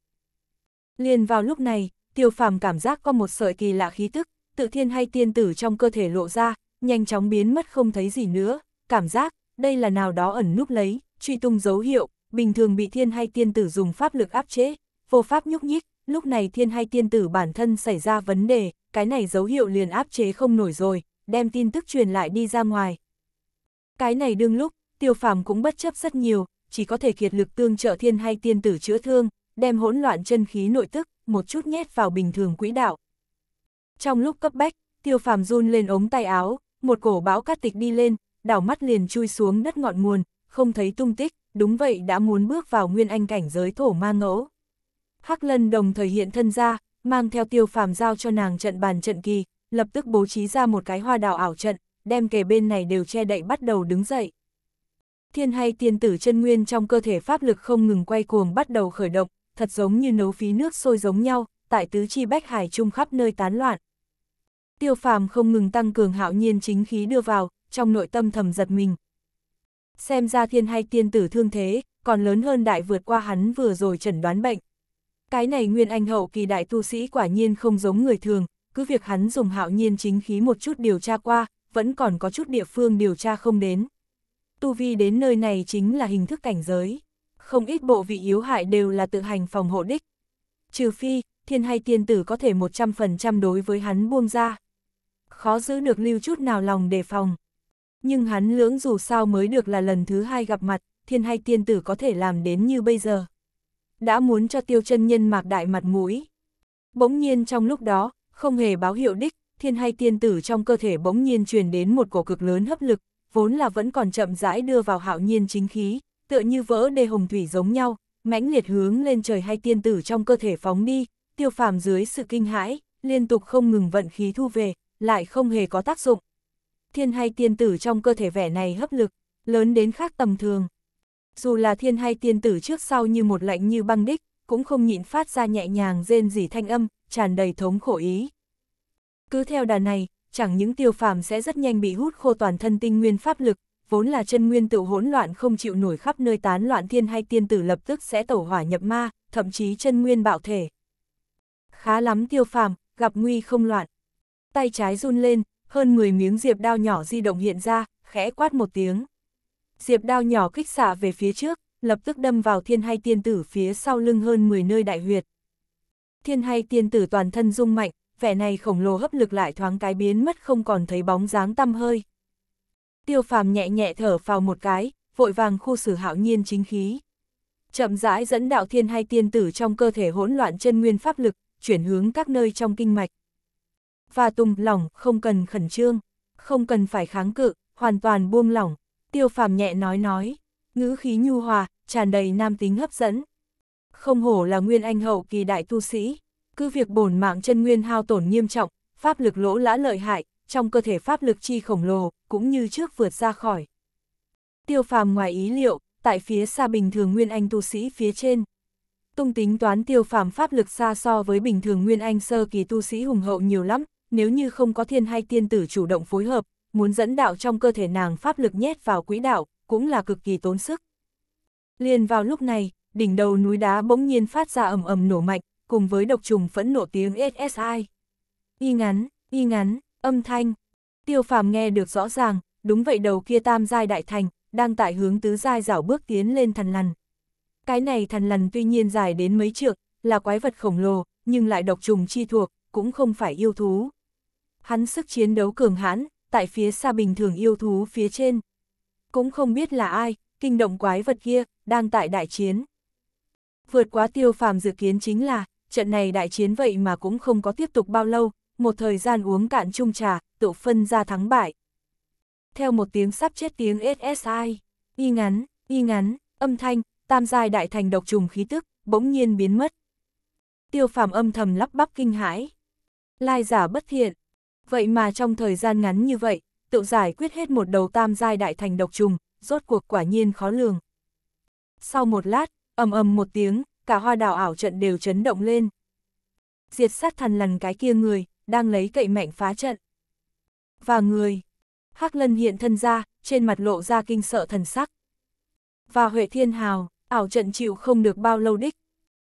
Liền vào lúc này, tiêu phàm cảm giác có một sợi kỳ lạ khí tức, tự thiên hay tiên tử trong cơ thể lộ ra, nhanh chóng biến mất không thấy gì nữa, cảm giác, đây là nào đó ẩn núp lấy, truy tung dấu hiệu, bình thường bị thiên hay tiên tử dùng pháp lực áp chế, vô pháp nhúc nhích, lúc này thiên hay tiên tử bản thân xảy ra vấn đề, cái này dấu hiệu liền áp chế không nổi rồi, đem tin tức truyền lại đi ra ngoài. Cái này đương lúc, tiêu phàm cũng bất chấp rất nhiều, chỉ có thể kiệt lực tương trợ thiên hay tiên tử chữa thương, đem hỗn loạn chân khí nội tức, một chút nhét vào bình thường quỹ đạo, trong lúc cấp bách, tiêu phàm run lên ống tay áo, một cổ bão cát tịch đi lên, đảo mắt liền chui xuống đất ngọn nguồn, không thấy tung tích, đúng vậy đã muốn bước vào nguyên anh cảnh giới thổ ma ngẫu. Hắc lân đồng thời hiện thân ra, mang theo tiêu phàm giao cho nàng trận bàn trận kỳ, lập tức bố trí ra một cái hoa đào ảo trận, đem kề bên này đều che đậy bắt đầu đứng dậy. Thiên hay tiên tử chân nguyên trong cơ thể pháp lực không ngừng quay cuồng bắt đầu khởi động, thật giống như nấu phí nước sôi giống nhau, tại tứ chi bách hải trung khắp nơi tán loạn. Tiêu phàm không ngừng tăng cường hạo nhiên chính khí đưa vào, trong nội tâm thầm giật mình. Xem ra thiên hay tiên tử thương thế, còn lớn hơn đại vượt qua hắn vừa rồi chẩn đoán bệnh. Cái này nguyên anh hậu kỳ đại tu sĩ quả nhiên không giống người thường, cứ việc hắn dùng hạo nhiên chính khí một chút điều tra qua, vẫn còn có chút địa phương điều tra không đến. Tu vi đến nơi này chính là hình thức cảnh giới. Không ít bộ vị yếu hại đều là tự hành phòng hộ đích. Trừ phi, thiên hay tiên tử có thể 100% đối với hắn buông ra. Khó giữ được lưu chút nào lòng đề phòng. Nhưng hắn lưỡng dù sao mới được là lần thứ hai gặp mặt, thiên hay tiên tử có thể làm đến như bây giờ. Đã muốn cho tiêu chân nhân mạc đại mặt mũi. Bỗng nhiên trong lúc đó, không hề báo hiệu đích, thiên hay tiên tử trong cơ thể bỗng nhiên truyền đến một cổ cực lớn hấp lực, vốn là vẫn còn chậm rãi đưa vào hạo nhiên chính khí, tựa như vỡ đê hồng thủy giống nhau, mãnh liệt hướng lên trời hay tiên tử trong cơ thể phóng đi, tiêu phàm dưới sự kinh hãi, liên tục không ngừng vận khí thu về, lại không hề có tác dụng. Thiên hay tiên tử trong cơ thể vẻ này hấp lực, lớn đến khác tầm thường. Dù là thiên hay tiên tử trước sau như một lạnh như băng đích, cũng không nhịn phát ra nhẹ nhàng rên rỉ thanh âm, tràn đầy thống khổ ý. Cứ theo đà này, chẳng những tiêu phàm sẽ rất nhanh bị hút khô toàn thân tinh nguyên pháp lực, vốn là chân nguyên tự hỗn loạn không chịu nổi khắp nơi tán loạn thiên hay tiên tử lập tức sẽ tẩu hỏa nhập ma, thậm chí chân nguyên bạo thể khá lắm tiêu phàm, gặp nguy không loạn. Tay trái run lên, hơn 10 miếng diệp đao nhỏ di động hiện ra, khẽ quát một tiếng. Diệp đao nhỏ kích xạ về phía trước, lập tức đâm vào thiên hay tiên tử phía sau lưng hơn 10 nơi đại huyệt. Thiên hay tiên tử toàn thân rung mạnh, vẻ này khổng lồ hấp lực lại thoáng cái biến mất không còn thấy bóng dáng tăm hơi. Tiêu phàm nhẹ nhẹ thở vào một cái, vội vàng khu xử hạo nhiên chính khí. Chậm rãi dẫn đạo thiên hay tiên tử trong cơ thể hỗn loạn chân nguyên pháp lực, chuyển hướng các nơi trong kinh mạch. Và tung lỏng, không cần khẩn trương, không cần phải kháng cự, hoàn toàn buông lỏng, tiêu phàm nhẹ nói nói, ngữ khí nhu hòa, tràn đầy nam tính hấp dẫn. Không hổ là nguyên anh hậu kỳ đại tu sĩ, cứ việc bổn mạng chân nguyên hao tổn nghiêm trọng, pháp lực lỗ lã lợi hại, trong cơ thể pháp lực chi khổng lồ, cũng như trước vượt ra khỏi. Tiêu phàm ngoài ý liệu, tại phía xa bình thường nguyên anh tu sĩ phía trên, Tung tính toán tiêu phàm pháp lực xa so với bình thường nguyên anh sơ kỳ tu sĩ hùng hậu nhiều lắm, nếu như không có thiên hay tiên tử chủ động phối hợp, muốn dẫn đạo trong cơ thể nàng pháp lực nhét vào quỹ đạo, cũng là cực kỳ tốn sức. Liền vào lúc này, đỉnh đầu núi đá bỗng nhiên phát ra ầm ầm nổ mạnh, cùng với độc trùng phẫn nộ tiếng SSI. Y ngắn, y ngắn, âm thanh. Tiêu phàm nghe được rõ ràng, đúng vậy đầu kia tam giai đại thành, đang tại hướng tứ giai rảo bước tiến lên thần lằn. Cái này thần lằn tuy nhiên dài đến mấy trượng, là quái vật khổng lồ, nhưng lại độc trùng chi thuộc, cũng không phải yêu thú. Hắn sức chiến đấu cường hãn, tại phía xa bình thường yêu thú phía trên. Cũng không biết là ai, kinh động quái vật kia, đang tại đại chiến. Vượt quá tiêu phàm dự kiến chính là, trận này đại chiến vậy mà cũng không có tiếp tục bao lâu, một thời gian uống cạn chung trà, tự phân ra thắng bại. Theo một tiếng sắp chết tiếng SSI, y ngắn, y ngắn, âm thanh, tam giai đại thành độc trùng khí tức, bỗng nhiên biến mất. Tiêu phàm âm thầm lắp bắp kinh hãi. Lai giả bất thiện. Vậy mà trong thời gian ngắn như vậy, tự giải quyết hết một đầu tam giai đại thành độc trùng, rốt cuộc quả nhiên khó lường. Sau một lát, ầm ầm một tiếng, cả hoa đảo ảo trận đều chấn động lên. Diệt sát thần lần cái kia người, đang lấy cậy mạnh phá trận. Và người, Hắc Lân hiện thân ra, trên mặt lộ ra kinh sợ thần sắc. Và Huệ Thiên Hào, ảo trận chịu không được bao lâu đích.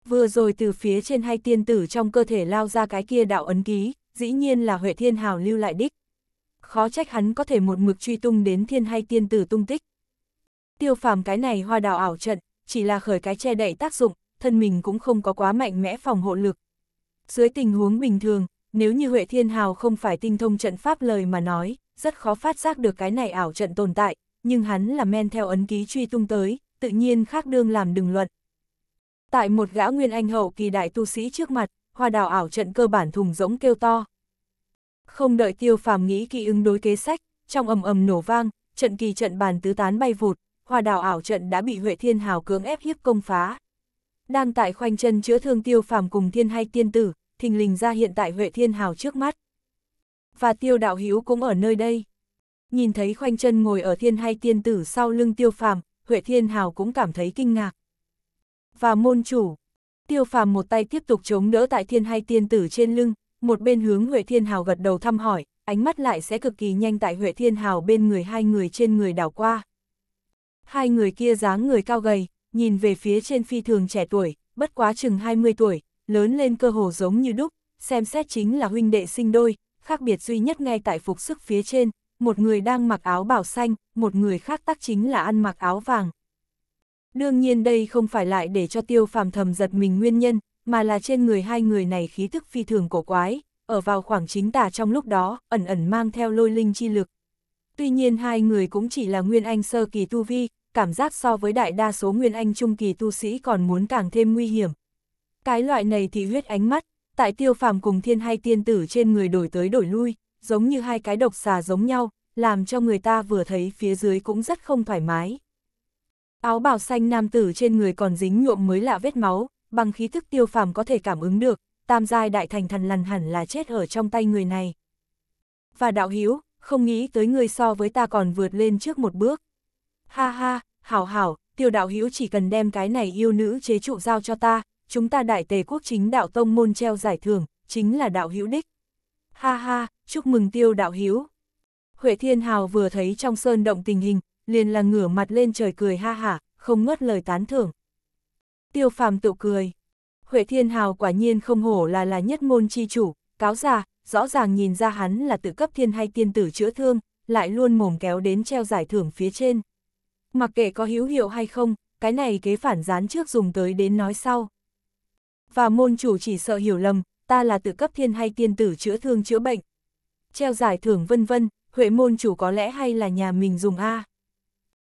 Vừa rồi từ phía trên hai tiên tử trong cơ thể lao ra cái kia đạo ấn ký, dĩ nhiên là Huệ Thiên Hào lưu lại đích. Khó trách hắn có thể một mực truy tung đến thiên hai tiên tử tung tích. Tiêu phàm cái này hoa đào ảo trận, chỉ là khởi cái che đậy tác dụng, thân mình cũng không có quá mạnh mẽ phòng hộ lực. Dưới tình huống bình thường, nếu như Huệ Thiên Hào không phải tinh thông trận pháp lời mà nói, rất khó phát giác được cái này ảo trận tồn tại, nhưng hắn là men theo ấn ký truy tung tới, tự nhiên khác đương làm đừng luận. Tại một gã nguyên anh hậu kỳ đại tu sĩ trước mặt, hoa đào ảo trận cơ bản thùng rỗng kêu to. Không đợi tiêu phàm nghĩ kỹ ứng đối kế sách, trong ầm ầm nổ vang, trận kỳ trận bàn tứ tán bay vụt, hoa đào ảo trận đã bị Huệ Thiên Hào cưỡng ép hiếp công phá. Đang tại khoanh chân chữa thương tiêu phàm cùng thiên hay tiên tử, thình lình ra hiện tại Huệ Thiên Hào trước mắt. Và tiêu đạo hữu cũng ở nơi đây. Nhìn thấy khoanh chân ngồi ở thiên hay tiên tử sau lưng tiêu phàm, Huệ Thiên Hào cũng cảm thấy kinh ngạc. Và môn chủ, tiêu phàm một tay tiếp tục chống đỡ tại thiên hai tiên tử trên lưng, một bên hướng Huệ Thiên Hào gật đầu thăm hỏi, ánh mắt lại sẽ cực kỳ nhanh tại Huệ Thiên Hào bên người hai người trên người đảo qua. Hai người kia dáng người cao gầy, nhìn về phía trên phi thường trẻ tuổi, bất quá chừng 20 tuổi, lớn lên cơ hồ giống như đúc, xem xét chính là huynh đệ sinh đôi, khác biệt duy nhất ngay tại phục sức phía trên, một người đang mặc áo bảo xanh, một người khác tác chính là ăn mặc áo vàng. Đương nhiên đây không phải lại để cho tiêu phàm thầm giật mình nguyên nhân, mà là trên người hai người này khí thức phi thường cổ quái, ở vào khoảng chính tả trong lúc đó, ẩn ẩn mang theo lôi linh chi lực. Tuy nhiên hai người cũng chỉ là nguyên anh sơ kỳ tu vi, cảm giác so với đại đa số nguyên anh trung kỳ tu sĩ còn muốn càng thêm nguy hiểm. Cái loại này thì huyết ánh mắt, tại tiêu phàm cùng thiên hay tiên tử trên người đổi tới đổi lui, giống như hai cái độc xà giống nhau, làm cho người ta vừa thấy phía dưới cũng rất không thoải mái. Áo bào xanh nam tử trên người còn dính nhuộm mới lạ vết máu, bằng khí thức tiêu phàm có thể cảm ứng được, tam giai đại thành thần lằn hẳn là chết ở trong tay người này. Và đạo hiếu, không nghĩ tới người so với ta còn vượt lên trước một bước. Ha ha, hảo hảo, tiêu đạo hiếu chỉ cần đem cái này yêu nữ chế trụ giao cho ta, chúng ta đại tề quốc chính đạo tông môn treo giải thưởng, chính là đạo hữu đích. Ha ha, chúc mừng tiêu đạo hiếu. Huệ Thiên Hào vừa thấy trong sơn động tình hình, liền là ngửa mặt lên trời cười ha hả, không ngớt lời tán thưởng. Tiêu phàm tự cười. Huệ Thiên Hào quả nhiên không hổ là là nhất môn chi chủ, cáo già, rõ ràng nhìn ra hắn là tự cấp thiên hay tiên tử chữa thương, lại luôn mồm kéo đến treo giải thưởng phía trên. Mặc kệ có hữu hiệu hay không, cái này kế phản gián trước dùng tới đến nói sau. Và môn chủ chỉ sợ hiểu lầm, ta là tự cấp thiên hay tiên tử chữa thương chữa bệnh, treo giải thưởng vân vân, Huệ môn chủ có lẽ hay là nhà mình dùng A.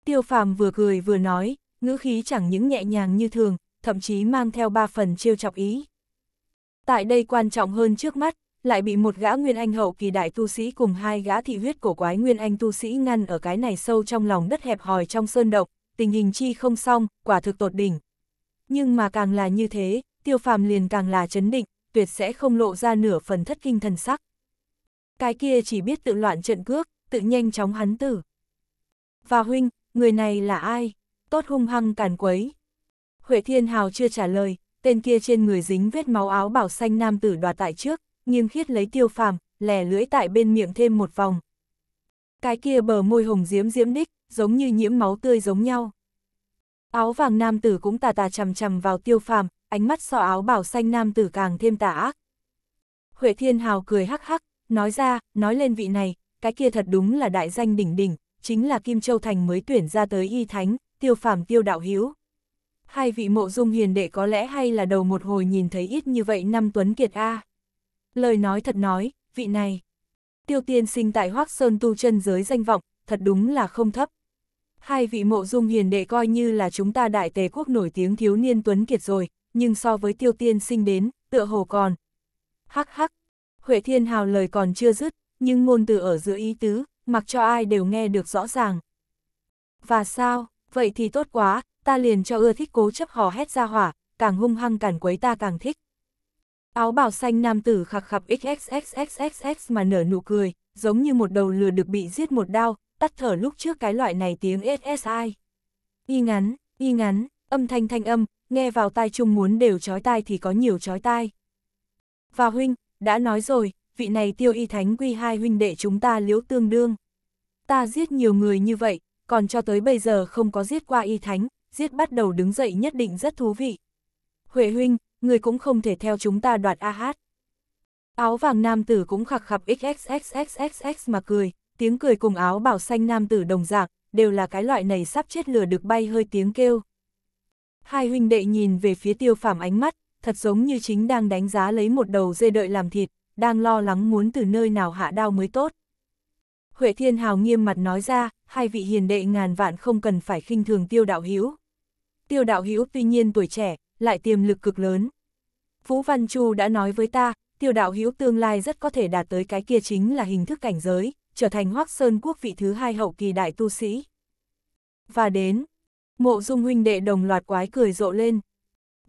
Tiêu phàm vừa cười vừa nói, ngữ khí chẳng những nhẹ nhàng như thường, thậm chí mang theo ba phần trêu chọc ý. Tại đây quan trọng hơn trước mắt, lại bị một gã nguyên anh hậu kỳ đại tu sĩ cùng hai gã thị huyết cổ quái nguyên anh tu sĩ ngăn ở cái này sâu trong lòng đất hẹp hòi trong sơn độc, tình hình chi không xong, quả thực tột đỉnh. Nhưng mà càng là như thế, tiêu phàm liền càng là chấn định, tuyệt sẽ không lộ ra nửa phần thất kinh thần sắc cái kia chỉ biết tự loạn trận cước, tự nhanh chóng hắn tử. Và huynh, người này là ai? Tốt hung hăng càn quấy. Huệ Thiên Hào chưa trả lời, tên kia trên người dính vết máu áo bảo xanh nam tử đoạt tại trước, nghiêm khiết lấy tiêu phàm, lè lưỡi tại bên miệng thêm một vòng. Cái kia bờ môi hồng diễm diễm đích, giống như nhiễm máu tươi giống nhau. Áo vàng nam tử cũng tà tà chầm chầm vào tiêu phàm, ánh mắt so áo bảo xanh nam tử càng thêm tà ác. Huệ Thiên Hào cười hắc hắc, Nói ra, nói lên vị này, cái kia thật đúng là đại danh đỉnh đỉnh, chính là Kim Châu Thành mới tuyển ra tới y thánh, tiêu phàm tiêu đạo hiếu. Hai vị mộ dung hiền đệ có lẽ hay là đầu một hồi nhìn thấy ít như vậy năm Tuấn Kiệt A. Lời nói thật nói, vị này. Tiêu tiên sinh tại Hoác Sơn tu chân giới danh vọng, thật đúng là không thấp. Hai vị mộ dung hiền đệ coi như là chúng ta đại tề quốc nổi tiếng thiếu niên Tuấn Kiệt rồi, nhưng so với tiêu tiên sinh đến, tựa hồ còn. Hắc hắc, Huệ Thiên Hào lời còn chưa dứt, nhưng ngôn từ ở giữa ý tứ, mặc cho ai đều nghe được rõ ràng. Và sao, vậy thì tốt quá, ta liền cho ưa thích cố chấp hò hét ra hỏa, càng hung hăng càng quấy ta càng thích. Áo bào xanh nam tử khặc khặc xxxxxx mà nở nụ cười, giống như một đầu lừa được bị giết một đao, tắt thở lúc trước cái loại này tiếng SSI. Y ngắn, y ngắn, âm thanh thanh âm, nghe vào tai chung muốn đều chói tai thì có nhiều chói tai. Và huynh, đã nói rồi, vị này tiêu y thánh quy hai huynh đệ chúng ta liễu tương đương. Ta giết nhiều người như vậy, còn cho tới bây giờ không có giết qua y thánh, giết bắt đầu đứng dậy nhất định rất thú vị. Huệ huynh, người cũng không thể theo chúng ta đoạt A hát. Áo vàng nam tử cũng khặc khập xxxxxx mà cười, tiếng cười cùng áo bảo xanh nam tử đồng dạng, đều là cái loại này sắp chết lửa được bay hơi tiếng kêu. Hai huynh đệ nhìn về phía tiêu phàm ánh mắt, thật giống như chính đang đánh giá lấy một đầu dê đợi làm thịt, đang lo lắng muốn từ nơi nào hạ đao mới tốt. Huệ Thiên Hào nghiêm mặt nói ra, hai vị hiền đệ ngàn vạn không cần phải khinh thường tiêu đạo hữu Tiêu đạo hữu tuy nhiên tuổi trẻ, lại tiềm lực cực lớn. Vũ Văn Chu đã nói với ta, tiêu đạo hữu tương lai rất có thể đạt tới cái kia chính là hình thức cảnh giới, trở thành hoắc sơn quốc vị thứ hai hậu kỳ đại tu sĩ. Và đến, mộ dung huynh đệ đồng loạt quái cười rộ lên.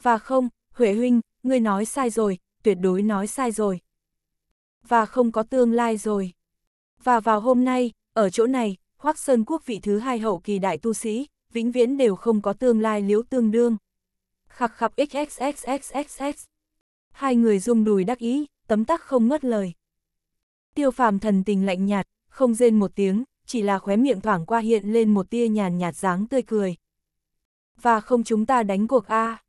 Và không, Huệ huynh, ngươi nói sai rồi, tuyệt đối nói sai rồi. Và không có tương lai rồi. Và vào hôm nay, ở chỗ này, Hoắc Sơn Quốc vị thứ hai hậu kỳ đại tu sĩ, vĩnh viễn đều không có tương lai liễu tương đương. Khặc khặc xxxxxx. Hai người rung đùi đắc ý, tấm tắc không ngớt lời. Tiêu phàm thần tình lạnh nhạt, không rên một tiếng, chỉ là khóe miệng thoảng qua hiện lên một tia nhàn nhạt dáng tươi cười. Và không chúng ta đánh cuộc a à.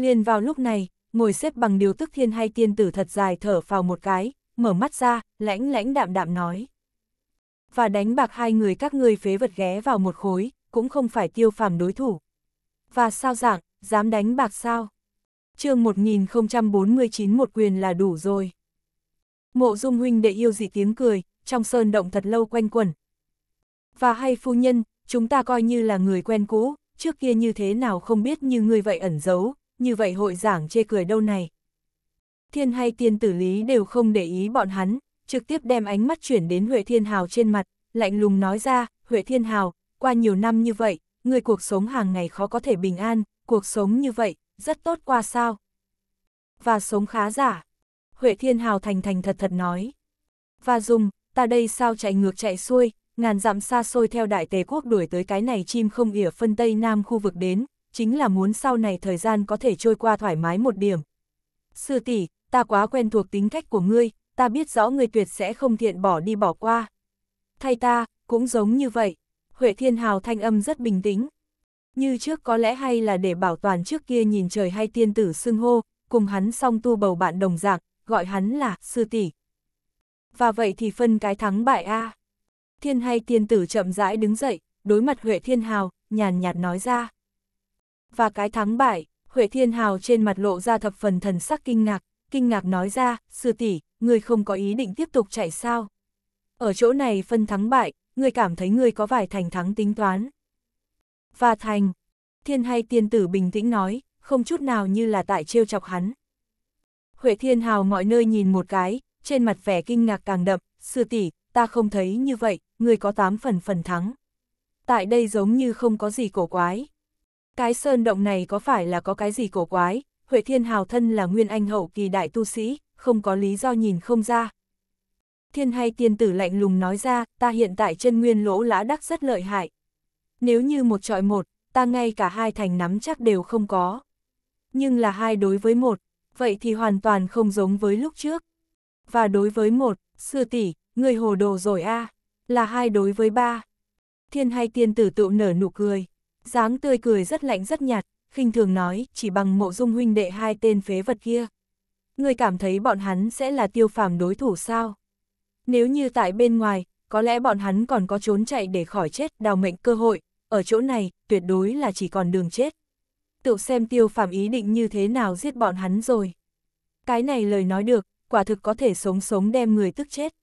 Liền vào lúc này, ngồi xếp bằng điều tức thiên hay tiên tử thật dài thở phào một cái, mở mắt ra, lãnh lãnh đạm đạm nói. Và đánh bạc hai người các ngươi phế vật ghé vào một khối, cũng không phải tiêu phàm đối thủ. Và sao dạng, dám đánh bạc sao? chương 1049 một quyền là đủ rồi. Mộ dung huynh đệ yêu dị tiếng cười, trong sơn động thật lâu quanh quẩn. Và hay phu nhân, chúng ta coi như là người quen cũ, trước kia như thế nào không biết như người vậy ẩn giấu, như vậy hội giảng chê cười đâu này. Thiên hay tiên tử lý đều không để ý bọn hắn, trực tiếp đem ánh mắt chuyển đến Huệ Thiên Hào trên mặt, lạnh lùng nói ra, Huệ Thiên Hào, qua nhiều năm như vậy, người cuộc sống hàng ngày khó có thể bình an, cuộc sống như vậy, rất tốt qua sao. Và sống khá giả. Huệ Thiên Hào thành thành thật thật nói. Và dùng, ta đây sao chạy ngược chạy xuôi, ngàn dặm xa xôi theo đại tề quốc đuổi tới cái này chim không ỉa phân Tây Nam khu vực đến, chính là muốn sau này thời gian có thể trôi qua thoải mái một điểm. Sư tỷ, ta quá quen thuộc tính cách của ngươi, ta biết rõ ngươi tuyệt sẽ không thiện bỏ đi bỏ qua. Thay ta, cũng giống như vậy. Huệ Thiên Hào thanh âm rất bình tĩnh. Như trước có lẽ hay là để bảo toàn trước kia nhìn trời hay tiên tử xưng hô, cùng hắn song tu bầu bạn đồng dạng, gọi hắn là sư tỷ. Và vậy thì phân cái thắng bại A. Thiên hay tiên tử chậm rãi đứng dậy, đối mặt Huệ Thiên Hào, nhàn nhạt nói ra và cái thắng bại, Huệ Thiên Hào trên mặt lộ ra thập phần thần sắc kinh ngạc, kinh ngạc nói ra, sư tỷ, người không có ý định tiếp tục chạy sao. Ở chỗ này phân thắng bại, người cảm thấy người có vài thành thắng tính toán. Và thành, thiên hay tiên tử bình tĩnh nói, không chút nào như là tại trêu chọc hắn. Huệ Thiên Hào mọi nơi nhìn một cái, trên mặt vẻ kinh ngạc càng đậm, sư tỷ, ta không thấy như vậy, người có tám phần phần thắng. Tại đây giống như không có gì cổ quái. Cái sơn động này có phải là có cái gì cổ quái, Huệ Thiên Hào thân là nguyên anh hậu kỳ đại tu sĩ, không có lý do nhìn không ra. Thiên hay tiên tử lạnh lùng nói ra, ta hiện tại chân nguyên lỗ lã đắc rất lợi hại. Nếu như một trọi một, ta ngay cả hai thành nắm chắc đều không có. Nhưng là hai đối với một, vậy thì hoàn toàn không giống với lúc trước. Và đối với một, sư tỷ, người hồ đồ rồi a là hai đối với ba. Thiên hay tiên tử tự nở nụ cười dáng tươi cười rất lạnh rất nhạt, khinh thường nói, chỉ bằng mộ dung huynh đệ hai tên phế vật kia. Người cảm thấy bọn hắn sẽ là tiêu phàm đối thủ sao? Nếu như tại bên ngoài, có lẽ bọn hắn còn có trốn chạy để khỏi chết đào mệnh cơ hội, ở chỗ này, tuyệt đối là chỉ còn đường chết. Tự xem tiêu phàm ý định như thế nào giết bọn hắn rồi. Cái này lời nói được, quả thực có thể sống sống đem người tức chết.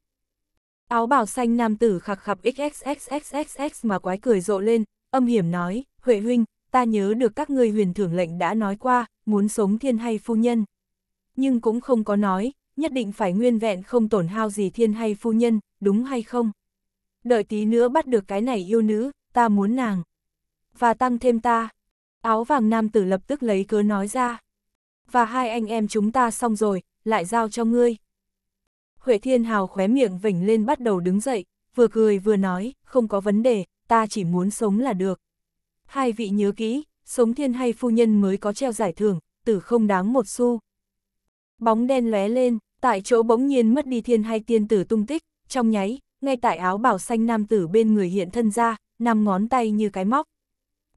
Áo bào xanh nam tử khặc khặc xxxxxx mà quái cười rộ lên, âm hiểm nói, Huệ huynh, ta nhớ được các ngươi huyền thưởng lệnh đã nói qua, muốn sống thiên hay phu nhân. Nhưng cũng không có nói, nhất định phải nguyên vẹn không tổn hao gì thiên hay phu nhân, đúng hay không? Đợi tí nữa bắt được cái này yêu nữ, ta muốn nàng. Và tăng thêm ta. Áo vàng nam tử lập tức lấy cớ nói ra. Và hai anh em chúng ta xong rồi, lại giao cho ngươi. Huệ Thiên Hào khóe miệng vỉnh lên bắt đầu đứng dậy, vừa cười vừa nói, không có vấn đề, ta chỉ muốn sống là được. Hai vị nhớ kỹ, sống thiên hay phu nhân mới có treo giải thưởng, tử không đáng một xu. Bóng đen lóe lên, tại chỗ bỗng nhiên mất đi thiên hay tiên tử tung tích, trong nháy, ngay tại áo bảo xanh nam tử bên người hiện thân ra, năm ngón tay như cái móc.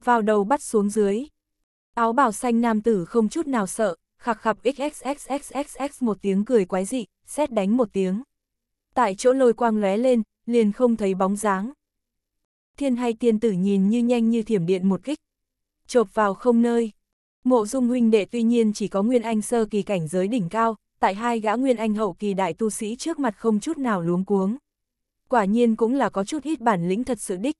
Vào đầu bắt xuống dưới. Áo bảo xanh nam tử không chút nào sợ, khạc khập xxxxxx một tiếng cười quái dị, xét đánh một tiếng. Tại chỗ lôi quang lóe lên, liền không thấy bóng dáng, thiên hay tiên tử nhìn như nhanh như thiểm điện một kích. Chộp vào không nơi. Mộ dung huynh đệ tuy nhiên chỉ có nguyên anh sơ kỳ cảnh giới đỉnh cao, tại hai gã nguyên anh hậu kỳ đại tu sĩ trước mặt không chút nào luống cuống. Quả nhiên cũng là có chút ít bản lĩnh thật sự đích.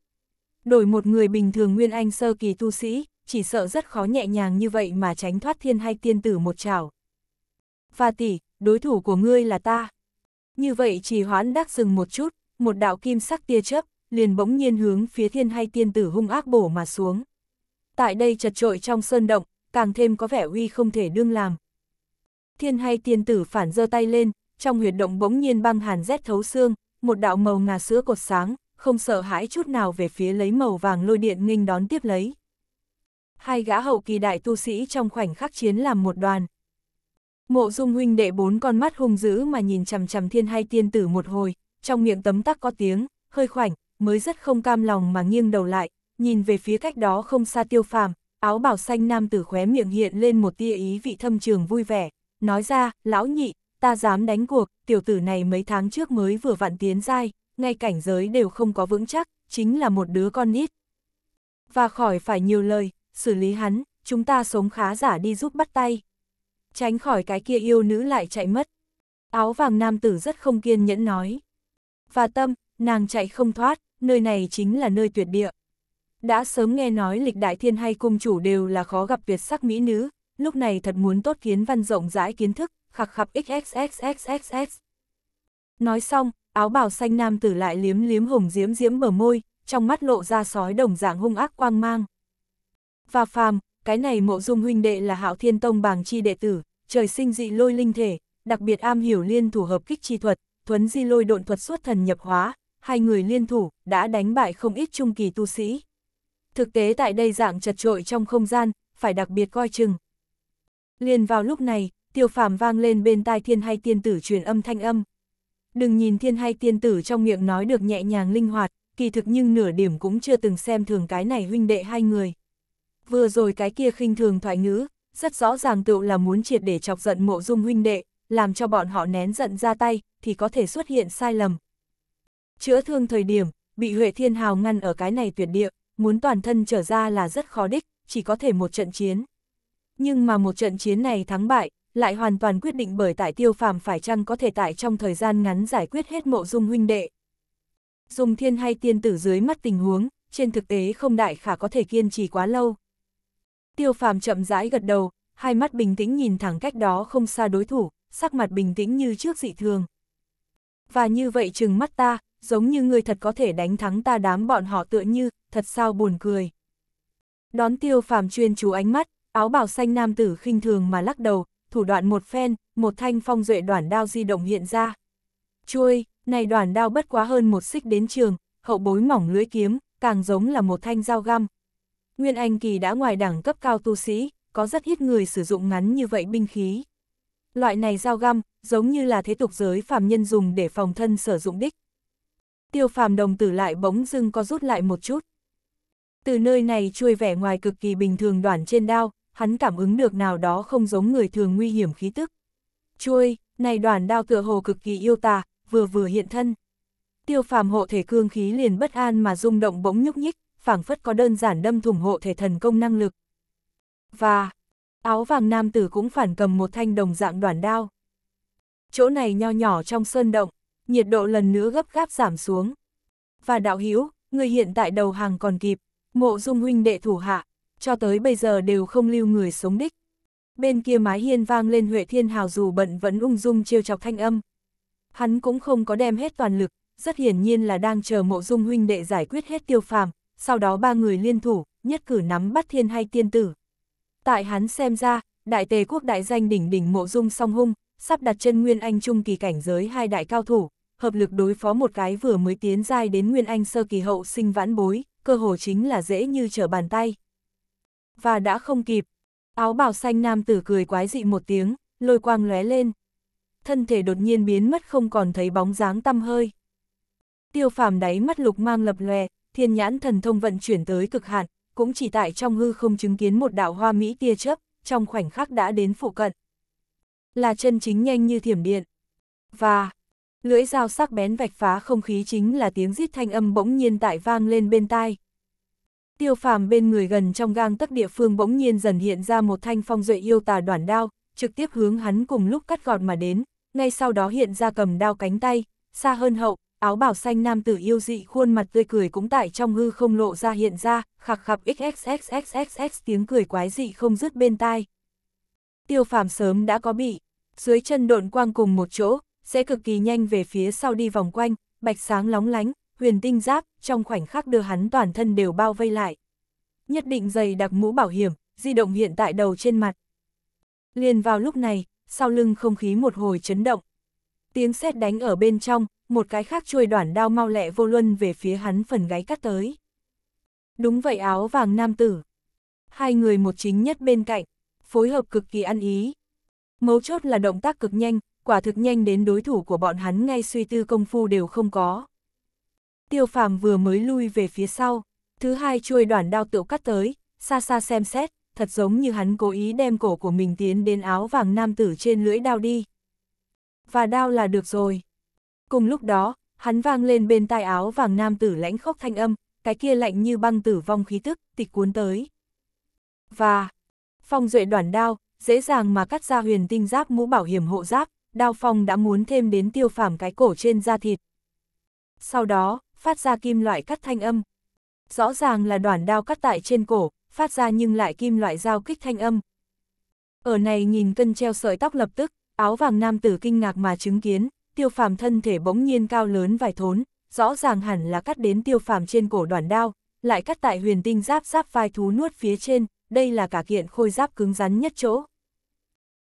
Đổi một người bình thường nguyên anh sơ kỳ tu sĩ, chỉ sợ rất khó nhẹ nhàng như vậy mà tránh thoát thiên hay tiên tử một chảo. Pha tỷ, đối thủ của ngươi là ta. Như vậy chỉ hoán đắc dừng một chút, một đạo kim sắc tia chớp, liền bỗng nhiên hướng phía thiên hay tiên tử hung ác bổ mà xuống. Tại đây chật trội trong sơn động, càng thêm có vẻ uy không thể đương làm. Thiên hay tiên tử phản giơ tay lên, trong huyệt động bỗng nhiên băng hàn rét thấu xương, một đạo màu ngà sữa cột sáng, không sợ hãi chút nào về phía lấy màu vàng lôi điện nghênh đón tiếp lấy. Hai gã hậu kỳ đại tu sĩ trong khoảnh khắc chiến làm một đoàn. Mộ dung huynh đệ bốn con mắt hung dữ mà nhìn chằm chằm thiên hai tiên tử một hồi, trong miệng tấm tắc có tiếng, hơi khoảnh, mới rất không cam lòng mà nghiêng đầu lại, nhìn về phía cách đó không xa tiêu phàm, áo bảo xanh nam tử khóe miệng hiện lên một tia ý vị thâm trường vui vẻ, nói ra, lão nhị, ta dám đánh cuộc, tiểu tử này mấy tháng trước mới vừa vạn tiến dai, ngay cảnh giới đều không có vững chắc, chính là một đứa con nít. Và khỏi phải nhiều lời, xử lý hắn, chúng ta sống khá giả đi giúp bắt tay. Tránh khỏi cái kia yêu nữ lại chạy mất. Áo vàng nam tử rất không kiên nhẫn nói. Và tâm, nàng chạy không thoát, nơi này chính là nơi tuyệt địa. Đã sớm nghe nói lịch đại thiên hay cung chủ đều là khó gặp tuyệt sắc mỹ nữ, lúc này thật muốn tốt kiến văn rộng rãi kiến thức, khặc khặc xxxxxx. Nói xong, áo bào xanh nam tử lại liếm liếm hồng diễm diễm bờ môi, trong mắt lộ ra sói đồng dạng hung ác quang mang. Và phàm, cái này mộ dung huynh đệ là hạo thiên tông bàng chi đệ tử, trời sinh dị lôi linh thể, đặc biệt am hiểu liên thủ hợp kích chi thuật, thuấn di lôi độn thuật xuất thần nhập hóa, hai người liên thủ, đã đánh bại không ít trung kỳ tu sĩ. Thực tế tại đây dạng chật trội trong không gian, phải đặc biệt coi chừng. Liền vào lúc này, tiêu phàm vang lên bên tai thiên hay tiên tử truyền âm thanh âm. Đừng nhìn thiên hay tiên tử trong miệng nói được nhẹ nhàng linh hoạt, kỳ thực nhưng nửa điểm cũng chưa từng xem thường cái này huynh đệ hai người. Vừa rồi cái kia khinh thường thoại ngữ, rất rõ ràng tựu là muốn triệt để chọc giận mộ dung huynh đệ, làm cho bọn họ nén giận ra tay, thì có thể xuất hiện sai lầm chữa thương thời điểm, bị Huệ Thiên Hào ngăn ở cái này tuyệt địa, muốn toàn thân trở ra là rất khó đích, chỉ có thể một trận chiến. Nhưng mà một trận chiến này thắng bại, lại hoàn toàn quyết định bởi tại tiêu phàm phải chăng có thể tại trong thời gian ngắn giải quyết hết mộ dung huynh đệ. Dung thiên hay tiên tử dưới mắt tình huống, trên thực tế không đại khả có thể kiên trì quá lâu. Tiêu phàm chậm rãi gật đầu, hai mắt bình tĩnh nhìn thẳng cách đó không xa đối thủ, sắc mặt bình tĩnh như trước dị thường. Và như vậy chừng mắt ta, giống như ngươi thật có thể đánh thắng ta đám bọn họ tựa như, thật sao buồn cười. Đón tiêu phàm chuyên chú ánh mắt, áo bào xanh nam tử khinh thường mà lắc đầu, thủ đoạn một phen, một thanh phong duệ đoạn đao di động hiện ra. chui này đoạn đao bất quá hơn một xích đến trường, hậu bối mỏng lưỡi kiếm, càng giống là một thanh dao găm. Nguyên Anh Kỳ đã ngoài đẳng cấp cao tu sĩ, có rất ít người sử dụng ngắn như vậy binh khí. Loại này dao găm, giống như là thế tục giới phàm nhân dùng để phòng thân sử dụng đích, tiêu phàm đồng tử lại bỗng dưng có rút lại một chút. Từ nơi này chui vẻ ngoài cực kỳ bình thường đoàn trên đao, hắn cảm ứng được nào đó không giống người thường nguy hiểm khí tức. Chui, này đoàn đao tựa hồ cực kỳ yêu tà, vừa vừa hiện thân. Tiêu phàm hộ thể cương khí liền bất an mà rung động bỗng nhúc nhích, phảng phất có đơn giản đâm thủng hộ thể thần công năng lực. Và, áo vàng nam tử cũng phản cầm một thanh đồng dạng đoàn đao. Chỗ này nho nhỏ trong sơn động, nhiệt độ lần nữa gấp gáp giảm xuống. Và đạo hiếu người hiện tại đầu hàng còn kịp, mộ dung huynh đệ thủ hạ, cho tới bây giờ đều không lưu người sống đích. Bên kia mái hiên vang lên Huệ Thiên Hào dù bận vẫn ung dung chiêu chọc thanh âm. Hắn cũng không có đem hết toàn lực, rất hiển nhiên là đang chờ mộ dung huynh đệ giải quyết hết tiêu phàm, sau đó ba người liên thủ, nhất cử nắm bắt thiên hay tiên tử. Tại hắn xem ra, đại tề quốc đại danh đỉnh đỉnh mộ dung song hung, sắp đặt chân nguyên anh trung kỳ cảnh giới hai đại cao thủ, hợp lực đối phó một cái vừa mới tiến giai đến Nguyên Anh sơ kỳ hậu sinh vãn bối, cơ hồ chính là dễ như trở bàn tay. Và đã không kịp, áo bào xanh nam tử cười quái dị một tiếng, lôi quang lóe lên. Thân thể đột nhiên biến mất không còn thấy bóng dáng tăm hơi. Tiêu phàm đáy mắt lục mang lập lòe, thiên nhãn thần thông vận chuyển tới cực hạn, cũng chỉ tại trong hư không chứng kiến một đạo hoa mỹ tia chớp, trong khoảnh khắc đã đến phụ cận. Là chân chính nhanh như thiểm điện. Và, Lưỡi dao sắc bén vạch phá không khí chính là tiếng rít thanh âm bỗng nhiên tại vang lên bên tai. Tiêu phàm bên người gần trong gang tấc địa phương bỗng nhiên dần hiện ra một thanh phong duệ yêu tà đoản đao, trực tiếp hướng hắn cùng lúc cắt gọt mà đến, ngay sau đó hiện ra cầm đao cánh tay, xa hơn hậu, áo bảo xanh nam tử yêu dị khuôn mặt tươi cười cũng tại trong hư không lộ ra hiện ra, khạc khạc xxxxxx tiếng cười quái dị không dứt bên tai. Tiêu phàm sớm đã có bị, dưới chân độn quang cùng một chỗ, sẽ cực kỳ nhanh về phía sau đi vòng quanh, bạch sáng lóng lánh, huyền tinh giáp, trong khoảnh khắc đưa hắn toàn thân đều bao vây lại. Nhất định dày đặc mũ bảo hiểm, di động hiện tại đầu trên mặt. Liền vào lúc này, sau lưng không khí một hồi chấn động. Tiếng sét đánh ở bên trong, một cái khác chuôi đoạn đao mau lẹ vô luân về phía hắn phần gáy cắt tới. Đúng vậy áo vàng nam tử. Hai người một chính nhất bên cạnh, phối hợp cực kỳ ăn ý. Mấu chốt là động tác cực nhanh, quả thực nhanh đến đối thủ của bọn hắn ngay suy tư công phu đều không có. Tiêu phàm vừa mới lui về phía sau, thứ hai chuôi đoạn đao tựu cắt tới, xa xa xem xét, thật giống như hắn cố ý đem cổ của mình tiến đến áo vàng nam tử trên lưỡi đao đi. Và đao là được rồi. Cùng lúc đó, hắn vang lên bên tai áo vàng nam tử lãnh khốc thanh âm, cái kia lạnh như băng tử vong khí tức, tịch cuốn tới. Và, phong duệ đoàn đao, dễ dàng mà cắt ra huyền tinh giáp mũ bảo hiểm hộ giáp, đao phong đã muốn thêm đến tiêu phàm cái cổ trên da thịt. Sau đó, phát ra kim loại cắt thanh âm. Rõ ràng là đoạn đao cắt tại trên cổ, phát ra nhưng lại kim loại dao kích thanh âm. Ở này nhìn cân treo sợi tóc lập tức, áo vàng nam tử kinh ngạc mà chứng kiến, tiêu phàm thân thể bỗng nhiên cao lớn vài thốn, rõ ràng hẳn là cắt đến tiêu phàm trên cổ đoạn đao, lại cắt tại huyền tinh giáp giáp vai thú nuốt phía trên, đây là cả kiện khôi giáp cứng rắn nhất chỗ.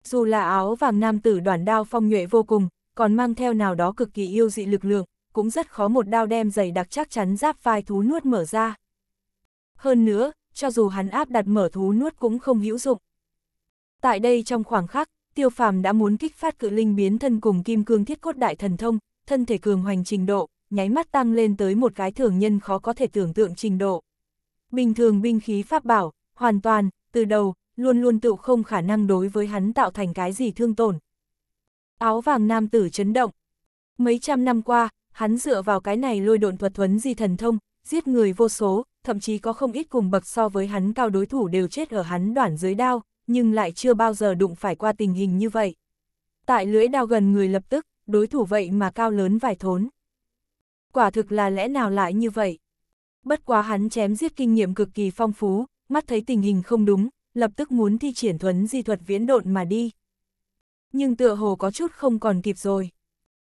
Dù là áo vàng nam tử đoàn đao phong nhuệ vô cùng, còn mang theo nào đó cực kỳ yêu dị lực lượng, cũng rất khó một đao đem giày đặc chắc chắn giáp vai thú nuốt mở ra. Hơn nữa, cho dù hắn áp đặt mở thú nuốt cũng không hữu dụng. Tại đây trong khoảng khắc, tiêu phàm đã muốn kích phát cự linh biến thân cùng kim cương thiết cốt đại thần thông, thân thể cường hoành trình độ, nháy mắt tăng lên tới một cái thường nhân khó có thể tưởng tượng trình độ. Bình thường binh khí pháp bảo, hoàn toàn, từ đầu, luôn luôn tựu không khả năng đối với hắn tạo thành cái gì thương tổn. Áo vàng nam tử chấn động. Mấy trăm năm qua, hắn dựa vào cái này lôi độn thuật thuấn di thần thông, giết người vô số, thậm chí có không ít cùng bậc so với hắn cao đối thủ đều chết ở hắn đoạn dưới đao, nhưng lại chưa bao giờ đụng phải qua tình hình như vậy. Tại lưỡi đao gần người lập tức, đối thủ vậy mà cao lớn vài thốn. Quả thực là lẽ nào lại như vậy? Bất quá hắn chém giết kinh nghiệm cực kỳ phong phú, mắt thấy tình hình không đúng, lập tức muốn thi triển thuấn di thuật viễn độn mà đi. Nhưng tựa hồ có chút không còn kịp rồi.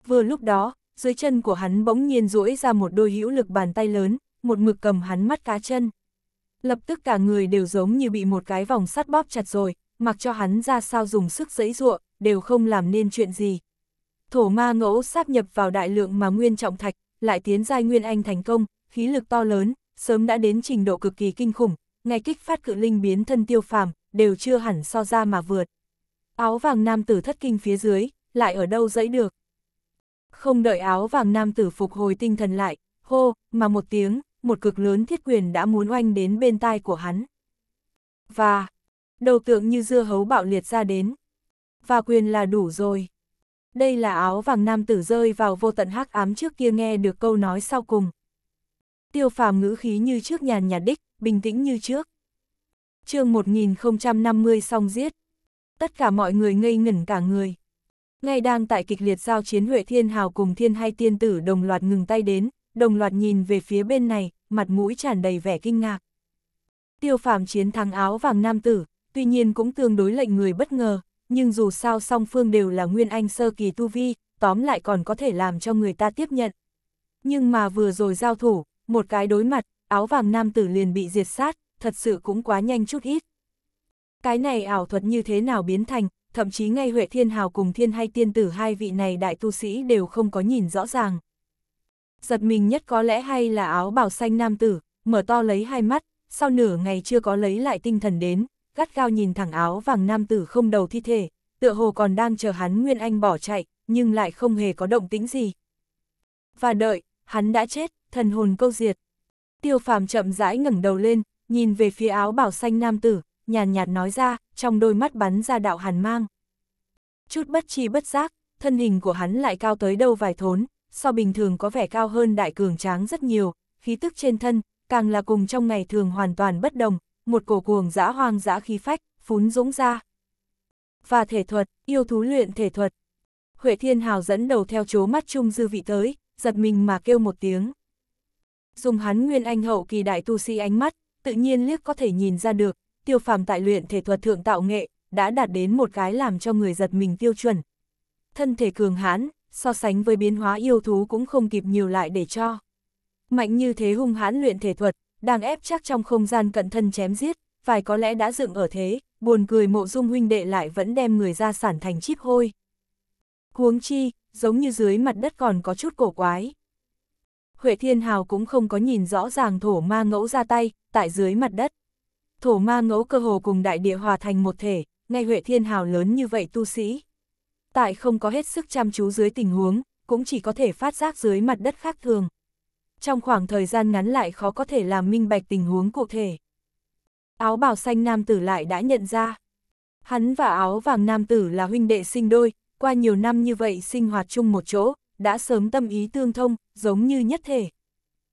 Vừa lúc đó, dưới chân của hắn bỗng nhiên duỗi ra một đôi hữu lực bàn tay lớn, một mực cầm hắn mắt cá chân. Lập tức cả người đều giống như bị một cái vòng sắt bóp chặt rồi, mặc cho hắn ra sao dùng sức giãy giụa, đều không làm nên chuyện gì. Thổ ma ngẫu sáp nhập vào đại lượng mà nguyên trọng thạch, lại tiến giai nguyên anh thành công, khí lực to lớn, sớm đã đến trình độ cực kỳ kinh khủng, ngay kích phát cự linh biến thân tiêu phàm, đều chưa hẳn so ra mà vượt. Áo vàng nam tử thất kinh phía dưới, lại ở đâu dẫy được. Không đợi áo vàng nam tử phục hồi tinh thần lại, hô, mà một tiếng, một cực lớn thiết quyền đã muốn oanh đến bên tai của hắn. Và, đầu tượng như dưa hấu bạo liệt ra đến. Và quyền là đủ rồi. Đây là áo vàng nam tử rơi vào vô tận hắc ám trước kia nghe được câu nói sau cùng. Tiêu phàm ngữ khí như trước nhàn nhạt đích, bình tĩnh như trước. chương 1050 xong giết. Tất cả mọi người ngây ngẩn cả người. Ngay đang tại kịch liệt giao chiến Huệ Thiên Hào cùng Thiên Hai Tiên Tử đồng loạt ngừng tay đến, đồng loạt nhìn về phía bên này, mặt mũi tràn đầy vẻ kinh ngạc. Tiêu phàm chiến thắng áo vàng nam tử, tuy nhiên cũng tương đối lệnh người bất ngờ, nhưng dù sao song phương đều là nguyên anh sơ kỳ tu vi, tóm lại còn có thể làm cho người ta tiếp nhận. Nhưng mà vừa rồi giao thủ, một cái đối mặt, áo vàng nam tử liền bị diệt sát, thật sự cũng quá nhanh chút ít. Cái này ảo thuật như thế nào biến thành, thậm chí ngay Huệ Thiên Hào cùng Thiên hay Tiên Tử hai vị này đại tu sĩ đều không có nhìn rõ ràng. Giật mình nhất có lẽ hay là áo bào xanh nam tử, mở to lấy hai mắt, sau nửa ngày chưa có lấy lại tinh thần đến, gắt gao nhìn thẳng áo vàng nam tử không đầu thi thể, tựa hồ còn đang chờ hắn Nguyên Anh bỏ chạy, nhưng lại không hề có động tĩnh gì. Và đợi, hắn đã chết, thần hồn câu diệt, Tiêu phàm chậm rãi ngẩng đầu lên, nhìn về phía áo bảo xanh nam tử, nhàn nhạt nói ra, trong đôi mắt bắn ra đạo hàn mang. Chút bất chi bất giác, thân hình của hắn lại cao tới đâu vài thốn, so bình thường có vẻ cao hơn đại cường tráng rất nhiều, khí tức trên thân, càng là cùng trong ngày thường hoàn toàn bất đồng, một cổ cuồng dã hoang dã khí phách, phún dũng ra. Và thể thuật, yêu thú luyện thể thuật. Huệ Thiên Hào dẫn đầu theo chố mắt chung dư vị tới, giật mình mà kêu một tiếng. Dùng hắn nguyên anh hậu kỳ đại tu sĩ ánh mắt, tự nhiên liếc có thể nhìn ra được, tiêu phàm tại luyện thể thuật thượng tạo nghệ, đã đạt đến một cái làm cho người giật mình tiêu chuẩn. Thân thể cường hãn, so sánh với biến hóa yêu thú cũng không kịp nhiều lại để cho. Mạnh như thế hung hãn luyện thể thuật, đang ép chắc trong không gian cận thân chém giết, vài có lẽ đã dựng ở thế, buồn cười mộ dung huynh đệ lại vẫn đem người ra sản thành chip hôi. Huống chi, giống như dưới mặt đất còn có chút cổ quái. Huệ Thiên Hào cũng không có nhìn rõ ràng thổ ma ngẫu ra tay, tại dưới mặt đất. Thổ ma ngẫu cơ hồ cùng đại địa hòa thành một thể, ngay Huệ Thiên Hào lớn như vậy tu sĩ. Tại không có hết sức chăm chú dưới tình huống, cũng chỉ có thể phát giác dưới mặt đất khác thường. Trong khoảng thời gian ngắn lại khó có thể làm minh bạch tình huống cụ thể. Áo bào xanh nam tử lại đã nhận ra. Hắn và áo vàng nam tử là huynh đệ sinh đôi, qua nhiều năm như vậy sinh hoạt chung một chỗ, đã sớm tâm ý tương thông, giống như nhất thể.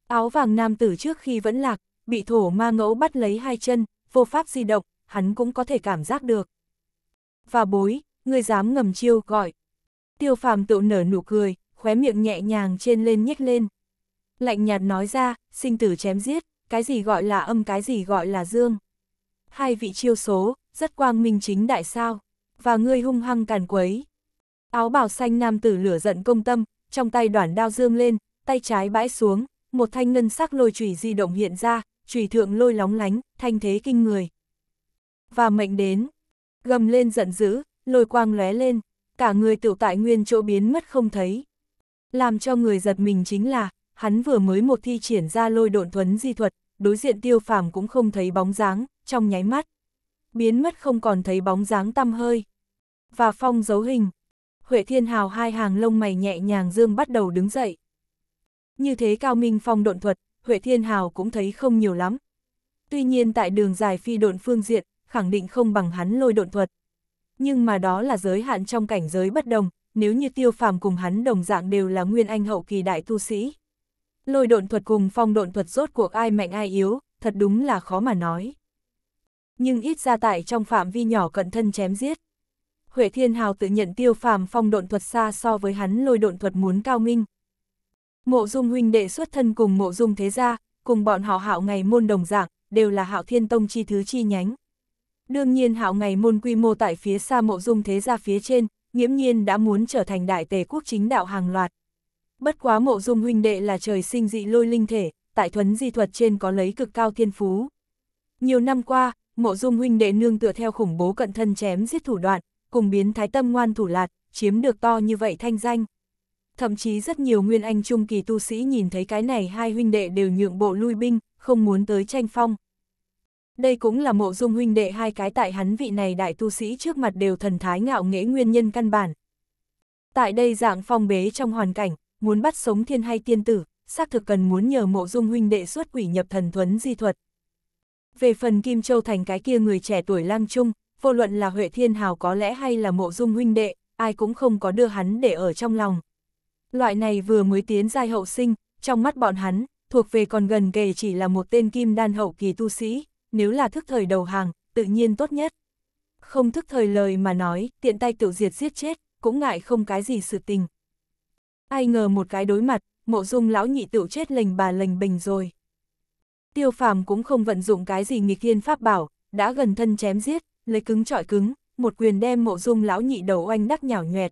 Áo vàng nam tử trước khi vẫn lạc, bị thổ ma ngẫu bắt lấy hai chân, vô pháp di động, hắn cũng có thể cảm giác được. Và bối, người dám ngầm chiêu gọi. Tiêu phàm tự nở nụ cười, khóe miệng nhẹ nhàng trên lên nhếch lên. Lạnh nhạt nói ra, sinh tử chém giết, cái gì gọi là âm cái gì gọi là dương. Hai vị chiêu số, rất quang minh chính đại sao, và ngươi hung hăng càn quấy. Áo bào xanh nam tử lửa giận công tâm, trong tay đoạn đao dương lên, tay trái bãi xuống, một thanh ngân sắc lôi chủy di động hiện ra, chủy thượng lôi lóng lánh, thanh thế kinh người. Và mệnh đến, gầm lên giận dữ, lôi quang lóe lên, cả người tiểu tại nguyên chỗ biến mất không thấy. Làm cho người giật mình chính là, hắn vừa mới một thi triển ra lôi độn thuấn di thuật, đối diện tiêu phàm cũng không thấy bóng dáng, trong nháy mắt. Biến mất không còn thấy bóng dáng tăm hơi. Và phong dấu hình, Huệ Thiên Hào hai hàng lông mày nhẹ nhàng dương bắt đầu đứng dậy. Như thế Cao Minh Phong độn thuật, Huệ Thiên Hào cũng thấy không nhiều lắm. Tuy nhiên tại đường dài phi độn phương diện, khẳng định không bằng hắn lôi độn thuật. Nhưng mà đó là giới hạn trong cảnh giới bất đồng, nếu như tiêu phàm cùng hắn đồng dạng đều là nguyên anh hậu kỳ đại tu sĩ. Lôi độn thuật cùng phong độn thuật rốt cuộc ai mạnh ai yếu, thật đúng là khó mà nói. Nhưng ít ra tại trong phạm vi nhỏ cận thân chém giết. Huệ Thiên Hào tự nhận tiêu phàm phong độn thuật xa so với hắn lôi độn thuật muốn cao minh. Mộ dung huynh đệ xuất thân cùng mộ dung thế gia, cùng bọn họ hạo ngày môn đồng giảng, đều là hạo thiên tông chi thứ chi nhánh. Đương nhiên hạo ngày môn quy mô tại phía xa mộ dung thế gia phía trên, nghiễm nhiên đã muốn trở thành đại tề quốc chính đạo hàng loạt. Bất quá mộ dung huynh đệ là trời sinh dị lôi linh thể, tại thuấn di thuật trên có lấy cực cao thiên phú. Nhiều năm qua, mộ dung huynh đệ nương tựa theo khủng bố cận thân chém giết thủ đoạn, cùng biến thái tâm ngoan thủ lạt, chiếm được to như vậy thanh danh. Thậm chí rất nhiều nguyên anh trung kỳ tu sĩ nhìn thấy cái này hai huynh đệ đều nhượng bộ lui binh, không muốn tới tranh phong. Đây cũng là mộ dung huynh đệ hai cái tại hắn vị này đại tu sĩ trước mặt đều thần thái ngạo nghễ nguyên nhân căn bản. Tại đây dạng phong bế trong hoàn cảnh, muốn bắt sống thiên hay tiên tử, xác thực cần muốn nhờ mộ dung huynh đệ xuất quỷ nhập thần thuấn di thuật. Về phần Kim Châu Thành cái kia người trẻ tuổi lang trung, vô luận là Huệ Thiên Hào có lẽ hay là mộ dung huynh đệ, ai cũng không có đưa hắn để ở trong lòng. Loại này vừa mới tiến giai hậu sinh, trong mắt bọn hắn, thuộc về còn gần kề chỉ là một tên kim đan hậu kỳ tu sĩ, nếu là thức thời đầu hàng, tự nhiên tốt nhất. Không thức thời lời mà nói, tiện tay tự diệt giết chết, cũng ngại không cái gì sự tình. Ai ngờ một cái đối mặt, mộ dung lão nhị tự chết lành bà lành bình rồi. Tiêu phàm cũng không vận dụng cái gì nghịch thiên pháp bảo, đã gần thân chém giết, lấy cứng trọi cứng, một quyền đem mộ dung lão nhị đầu oanh đắc nhảo nhoẹt.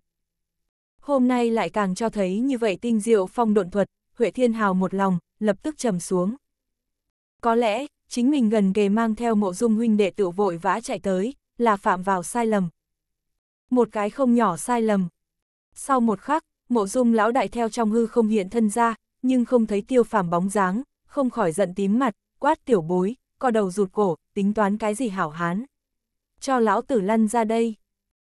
Hôm nay lại càng cho thấy như vậy tinh diệu phong độn thuật, Huệ Thiên Hào một lòng, lập tức trầm xuống. Có lẽ, chính mình gần kề mang theo mộ dung huynh đệ tự vội vã chạy tới, là phạm vào sai lầm. Một cái không nhỏ sai lầm. Sau một khắc, mộ dung lão đại theo trong hư không hiện thân ra, nhưng không thấy tiêu phàm bóng dáng, không khỏi giận tím mặt, quát tiểu bối, co đầu rụt cổ, tính toán cái gì hảo hán cho lão tử lăn ra đây.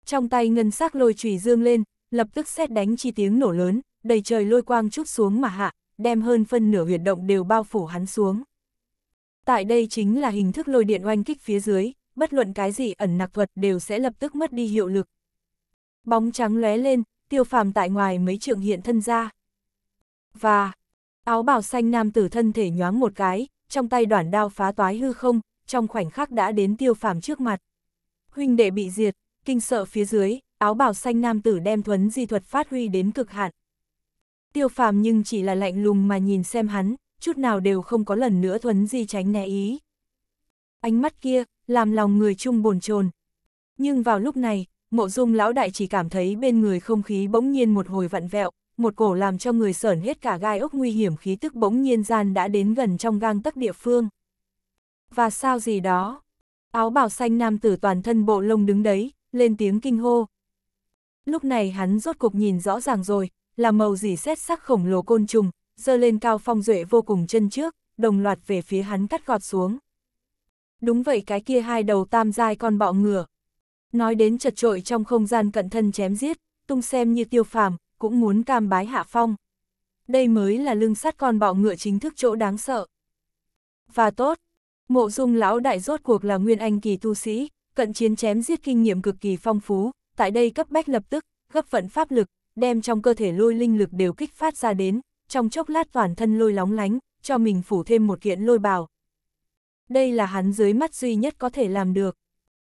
Trong tay ngân sắc lôi chùy dương lên, lập tức xét đánh chi tiếng nổ lớn, đầy trời lôi quang chút xuống mà hạ, đem hơn phân nửa huyệt động đều bao phủ hắn xuống. Tại đây chính là hình thức lôi điện oanh kích phía dưới, bất luận cái gì ẩn nặc thuật đều sẽ lập tức mất đi hiệu lực. Bóng trắng lóe lên, tiêu phàm tại ngoài mấy trượng hiện thân ra. Và, áo bào xanh nam tử thân thể nhoáng một cái, trong tay đoạn đao phá toái hư không, trong khoảnh khắc đã đến tiêu phàm trước mặt huynh đệ bị diệt, kinh sợ phía dưới, áo bào xanh nam tử đem thuấn di thuật phát huy đến cực hạn. Tiêu phàm nhưng chỉ là lạnh lùng mà nhìn xem hắn, chút nào đều không có lần nữa thuấn di tránh né ý. Ánh mắt kia, làm lòng người chung bồn chồn Nhưng vào lúc này, mộ dung lão đại chỉ cảm thấy bên người không khí bỗng nhiên một hồi vặn vẹo, một cổ làm cho người sởn hết cả gai ốc nguy hiểm khí tức bỗng nhiên gian đã đến gần trong gang tắc địa phương. Và sao gì đó? Áo bào xanh nam tử toàn thân bộ lông đứng đấy, lên tiếng kinh hô. Lúc này hắn rốt cục nhìn rõ ràng rồi, là màu dỉ xét sắc khổng lồ côn trùng, dơ lên cao phong duệ vô cùng chân trước, đồng loạt về phía hắn cắt gọt xuống. Đúng vậy cái kia hai đầu tam giai con bọ ngựa. Nói đến chật trội trong không gian cận thân chém giết, tung xem như tiêu phàm, cũng muốn cam bái hạ phong. Đây mới là lưng sắt con bọ ngựa chính thức chỗ đáng sợ. Và tốt, Mộ dung lão đại rốt cuộc là nguyên anh kỳ tu sĩ, cận chiến chém giết kinh nghiệm cực kỳ phong phú, tại đây cấp bách lập tức, gấp vận pháp lực, đem trong cơ thể lôi linh lực đều kích phát ra đến, trong chốc lát toàn thân lôi lóng lánh, cho mình phủ thêm một kiện lôi bào. Đây là hắn dưới mắt duy nhất có thể làm được.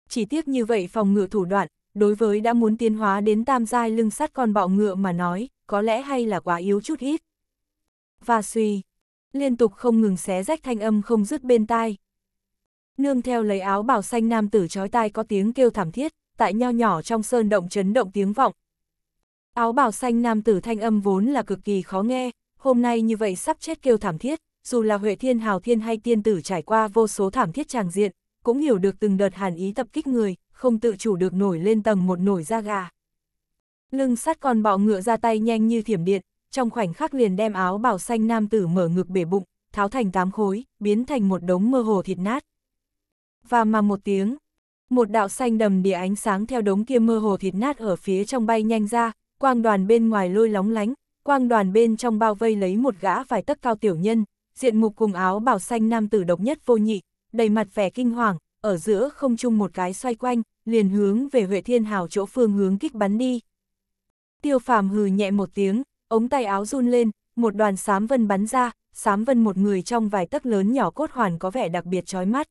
Chỉ tiếc như vậy phòng ngự thủ đoạn, đối với đã muốn tiến hóa đến tam giai lưng sắt con bọ ngựa mà nói, có lẽ hay là quá yếu chút ít. Và suy, liên tục không ngừng xé rách thanh âm không dứt bên tai, nương theo lấy áo bào xanh nam tử chói tai có tiếng kêu thảm thiết, tại nho nhỏ trong sơn động chấn động tiếng vọng. Áo bào xanh nam tử thanh âm vốn là cực kỳ khó nghe, hôm nay như vậy sắp chết kêu thảm thiết, dù là Huệ Thiên Hào Thiên hay tiên tử trải qua vô số thảm thiết tràng diện, cũng hiểu được từng đợt hàn ý tập kích người, không tự chủ được nổi lên tầng một nổi da gà. Lưng sắt con bọ ngựa ra tay nhanh như thiểm điện, trong khoảnh khắc liền đem áo bào xanh nam tử mở ngực bể bụng, tháo thành tám khối, biến thành một đống mơ hồ thịt nát, và mà một tiếng. Một đạo xanh đầm đìa ánh sáng theo đống kia mơ hồ thịt nát ở phía trong bay nhanh ra, quang đoàn bên ngoài lôi lóng lánh, quang đoàn bên trong bao vây lấy một gã vài tấc cao tiểu nhân, diện mục cùng áo bảo xanh nam tử độc nhất vô nhị, đầy mặt vẻ kinh hoàng, ở giữa không chung một cái xoay quanh, liền hướng về Huệ Thiên Hào chỗ phương hướng kích bắn đi. Tiêu phàm hừ nhẹ một tiếng, ống tay áo run lên, một đoàn sám vân bắn ra, sám vân một người trong vài tấc lớn nhỏ cốt hoàn có vẻ đặc biệt chói mắt.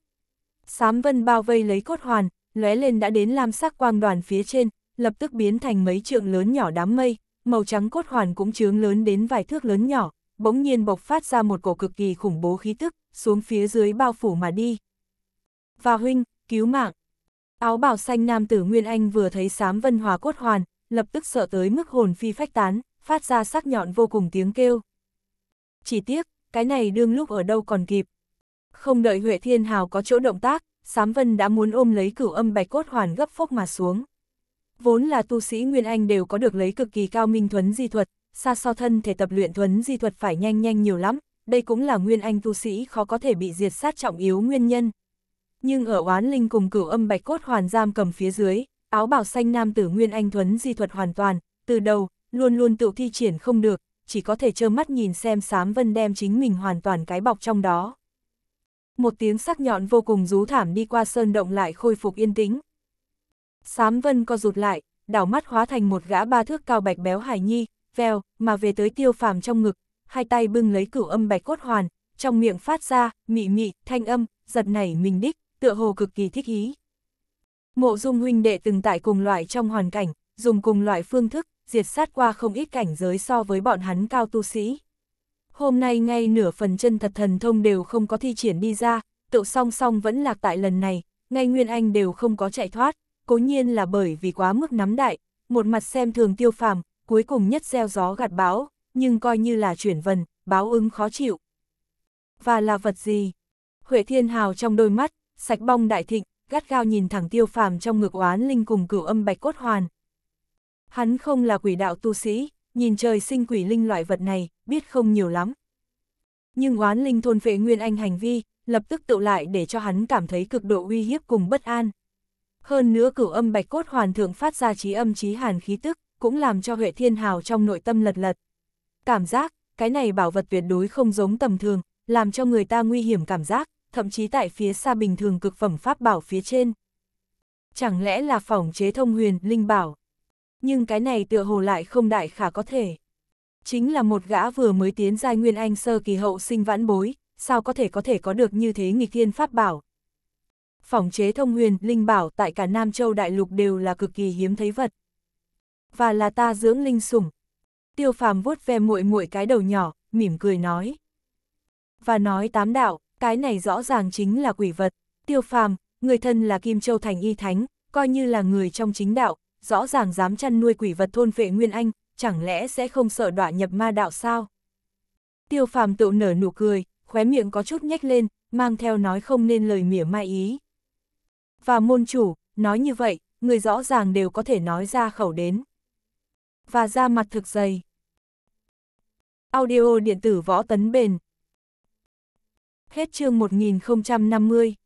Sám vân bao vây lấy cốt hoàn, lóe lên đã đến lam sắc quang đoàn phía trên, lập tức biến thành mấy trượng lớn nhỏ đám mây, màu trắng cốt hoàn cũng trướng lớn đến vài thước lớn nhỏ, bỗng nhiên bộc phát ra một cổ cực kỳ khủng bố khí tức, xuống phía dưới bao phủ mà đi. Và huynh, cứu mạng. Áo bào xanh nam tử Nguyên Anh vừa thấy sám vân hòa cốt hoàn, lập tức sợ tới mức hồn phi phách tán, phát ra sắc nhọn vô cùng tiếng kêu. Chỉ tiếc, cái này đương lúc ở đâu còn kịp, không đợi Huệ Thiên Hào có chỗ động tác, Sám Vân đã muốn ôm lấy cửu âm bạch cốt hoàn gấp phốc mà xuống. Vốn là tu sĩ Nguyên Anh đều có được lấy cực kỳ cao minh thuấn di thuật, xa so thân thể tập luyện thuấn di thuật phải nhanh nhanh nhiều lắm, đây cũng là Nguyên Anh tu sĩ khó có thể bị diệt sát trọng yếu nguyên nhân. Nhưng ở oán linh cùng cửu âm bạch cốt hoàn giam cầm phía dưới, áo bào xanh nam tử Nguyên Anh thuấn di thuật hoàn toàn, từ đầu, luôn luôn tự thi triển không được, chỉ có thể trơ mắt nhìn xem Sám Vân đem chính mình hoàn toàn cái bọc trong đó một tiếng sắc nhọn vô cùng rú thảm đi qua sơn động lại khôi phục yên tĩnh. Sám vân co rụt lại, đảo mắt hóa thành một gã ba thước cao bạch béo hải nhi, veo, mà về tới tiêu phàm trong ngực, hai tay bưng lấy cửu âm bạch cốt hoàn, trong miệng phát ra, mị mị, thanh âm, giật nảy mình đích, tựa hồ cực kỳ thích ý. Mộ dung huynh đệ từng tại cùng loại trong hoàn cảnh, dùng cùng loại phương thức, diệt sát qua không ít cảnh giới so với bọn hắn cao tu sĩ hôm nay ngay nửa phần chân thật thần thông đều không có thi triển đi ra, tự song song vẫn lạc tại lần này, ngay Nguyên Anh đều không có chạy thoát, cố nhiên là bởi vì quá mức nắm đại, một mặt xem thường tiêu phàm, cuối cùng nhất gieo gió gặt bão, nhưng coi như là chuyển vần, báo ứng khó chịu. Và là vật gì? Huệ Thiên Hào trong đôi mắt, sạch bong đại thịnh, gắt gao nhìn thẳng tiêu phàm trong ngực oán linh cùng cửu âm bạch cốt hoàn. Hắn không là quỷ đạo tu sĩ, nhìn trời sinh quỷ linh loại vật này, biết không nhiều lắm. Nhưng oán linh thôn vệ Nguyên Anh hành vi, lập tức tự lại để cho hắn cảm thấy cực độ uy hiếp cùng bất an. Hơn nữa cửu âm bạch cốt hoàn thượng phát ra trí âm trí hàn khí tức, cũng làm cho Huệ Thiên Hào trong nội tâm lật lật. Cảm giác, cái này bảo vật tuyệt đối không giống tầm thường, làm cho người ta nguy hiểm cảm giác, thậm chí tại phía xa bình thường cực phẩm pháp bảo phía trên. Chẳng lẽ là phỏng chế thông huyền, linh bảo. Nhưng cái này tựa hồ lại không đại khả có thể chính là một gã vừa mới tiến giai nguyên anh sơ kỳ hậu sinh vãn bối, sao có thể có thể có được như thế nghịch thiên pháp bảo. Phỏng chế thông huyền, linh bảo tại cả Nam Châu Đại Lục đều là cực kỳ hiếm thấy vật. Và là ta dưỡng linh sủng. Tiêu phàm vuốt ve muội muội cái đầu nhỏ, mỉm cười nói. Và nói tám đạo, cái này rõ ràng chính là quỷ vật. Tiêu phàm, người thân là Kim Châu Thành Y Thánh, coi như là người trong chính đạo, rõ ràng dám chăn nuôi quỷ vật thôn vệ Nguyên Anh, chẳng lẽ sẽ không sợ đọa nhập ma đạo sao? Tiêu phàm tự nở nụ cười, khóe miệng có chút nhếch lên, mang theo nói không nên lời mỉa mai ý. Và môn chủ, nói như vậy, người rõ ràng đều có thể nói ra khẩu đến. Và ra mặt thực dày. Audio điện tử võ tấn bền. Hết chương 1050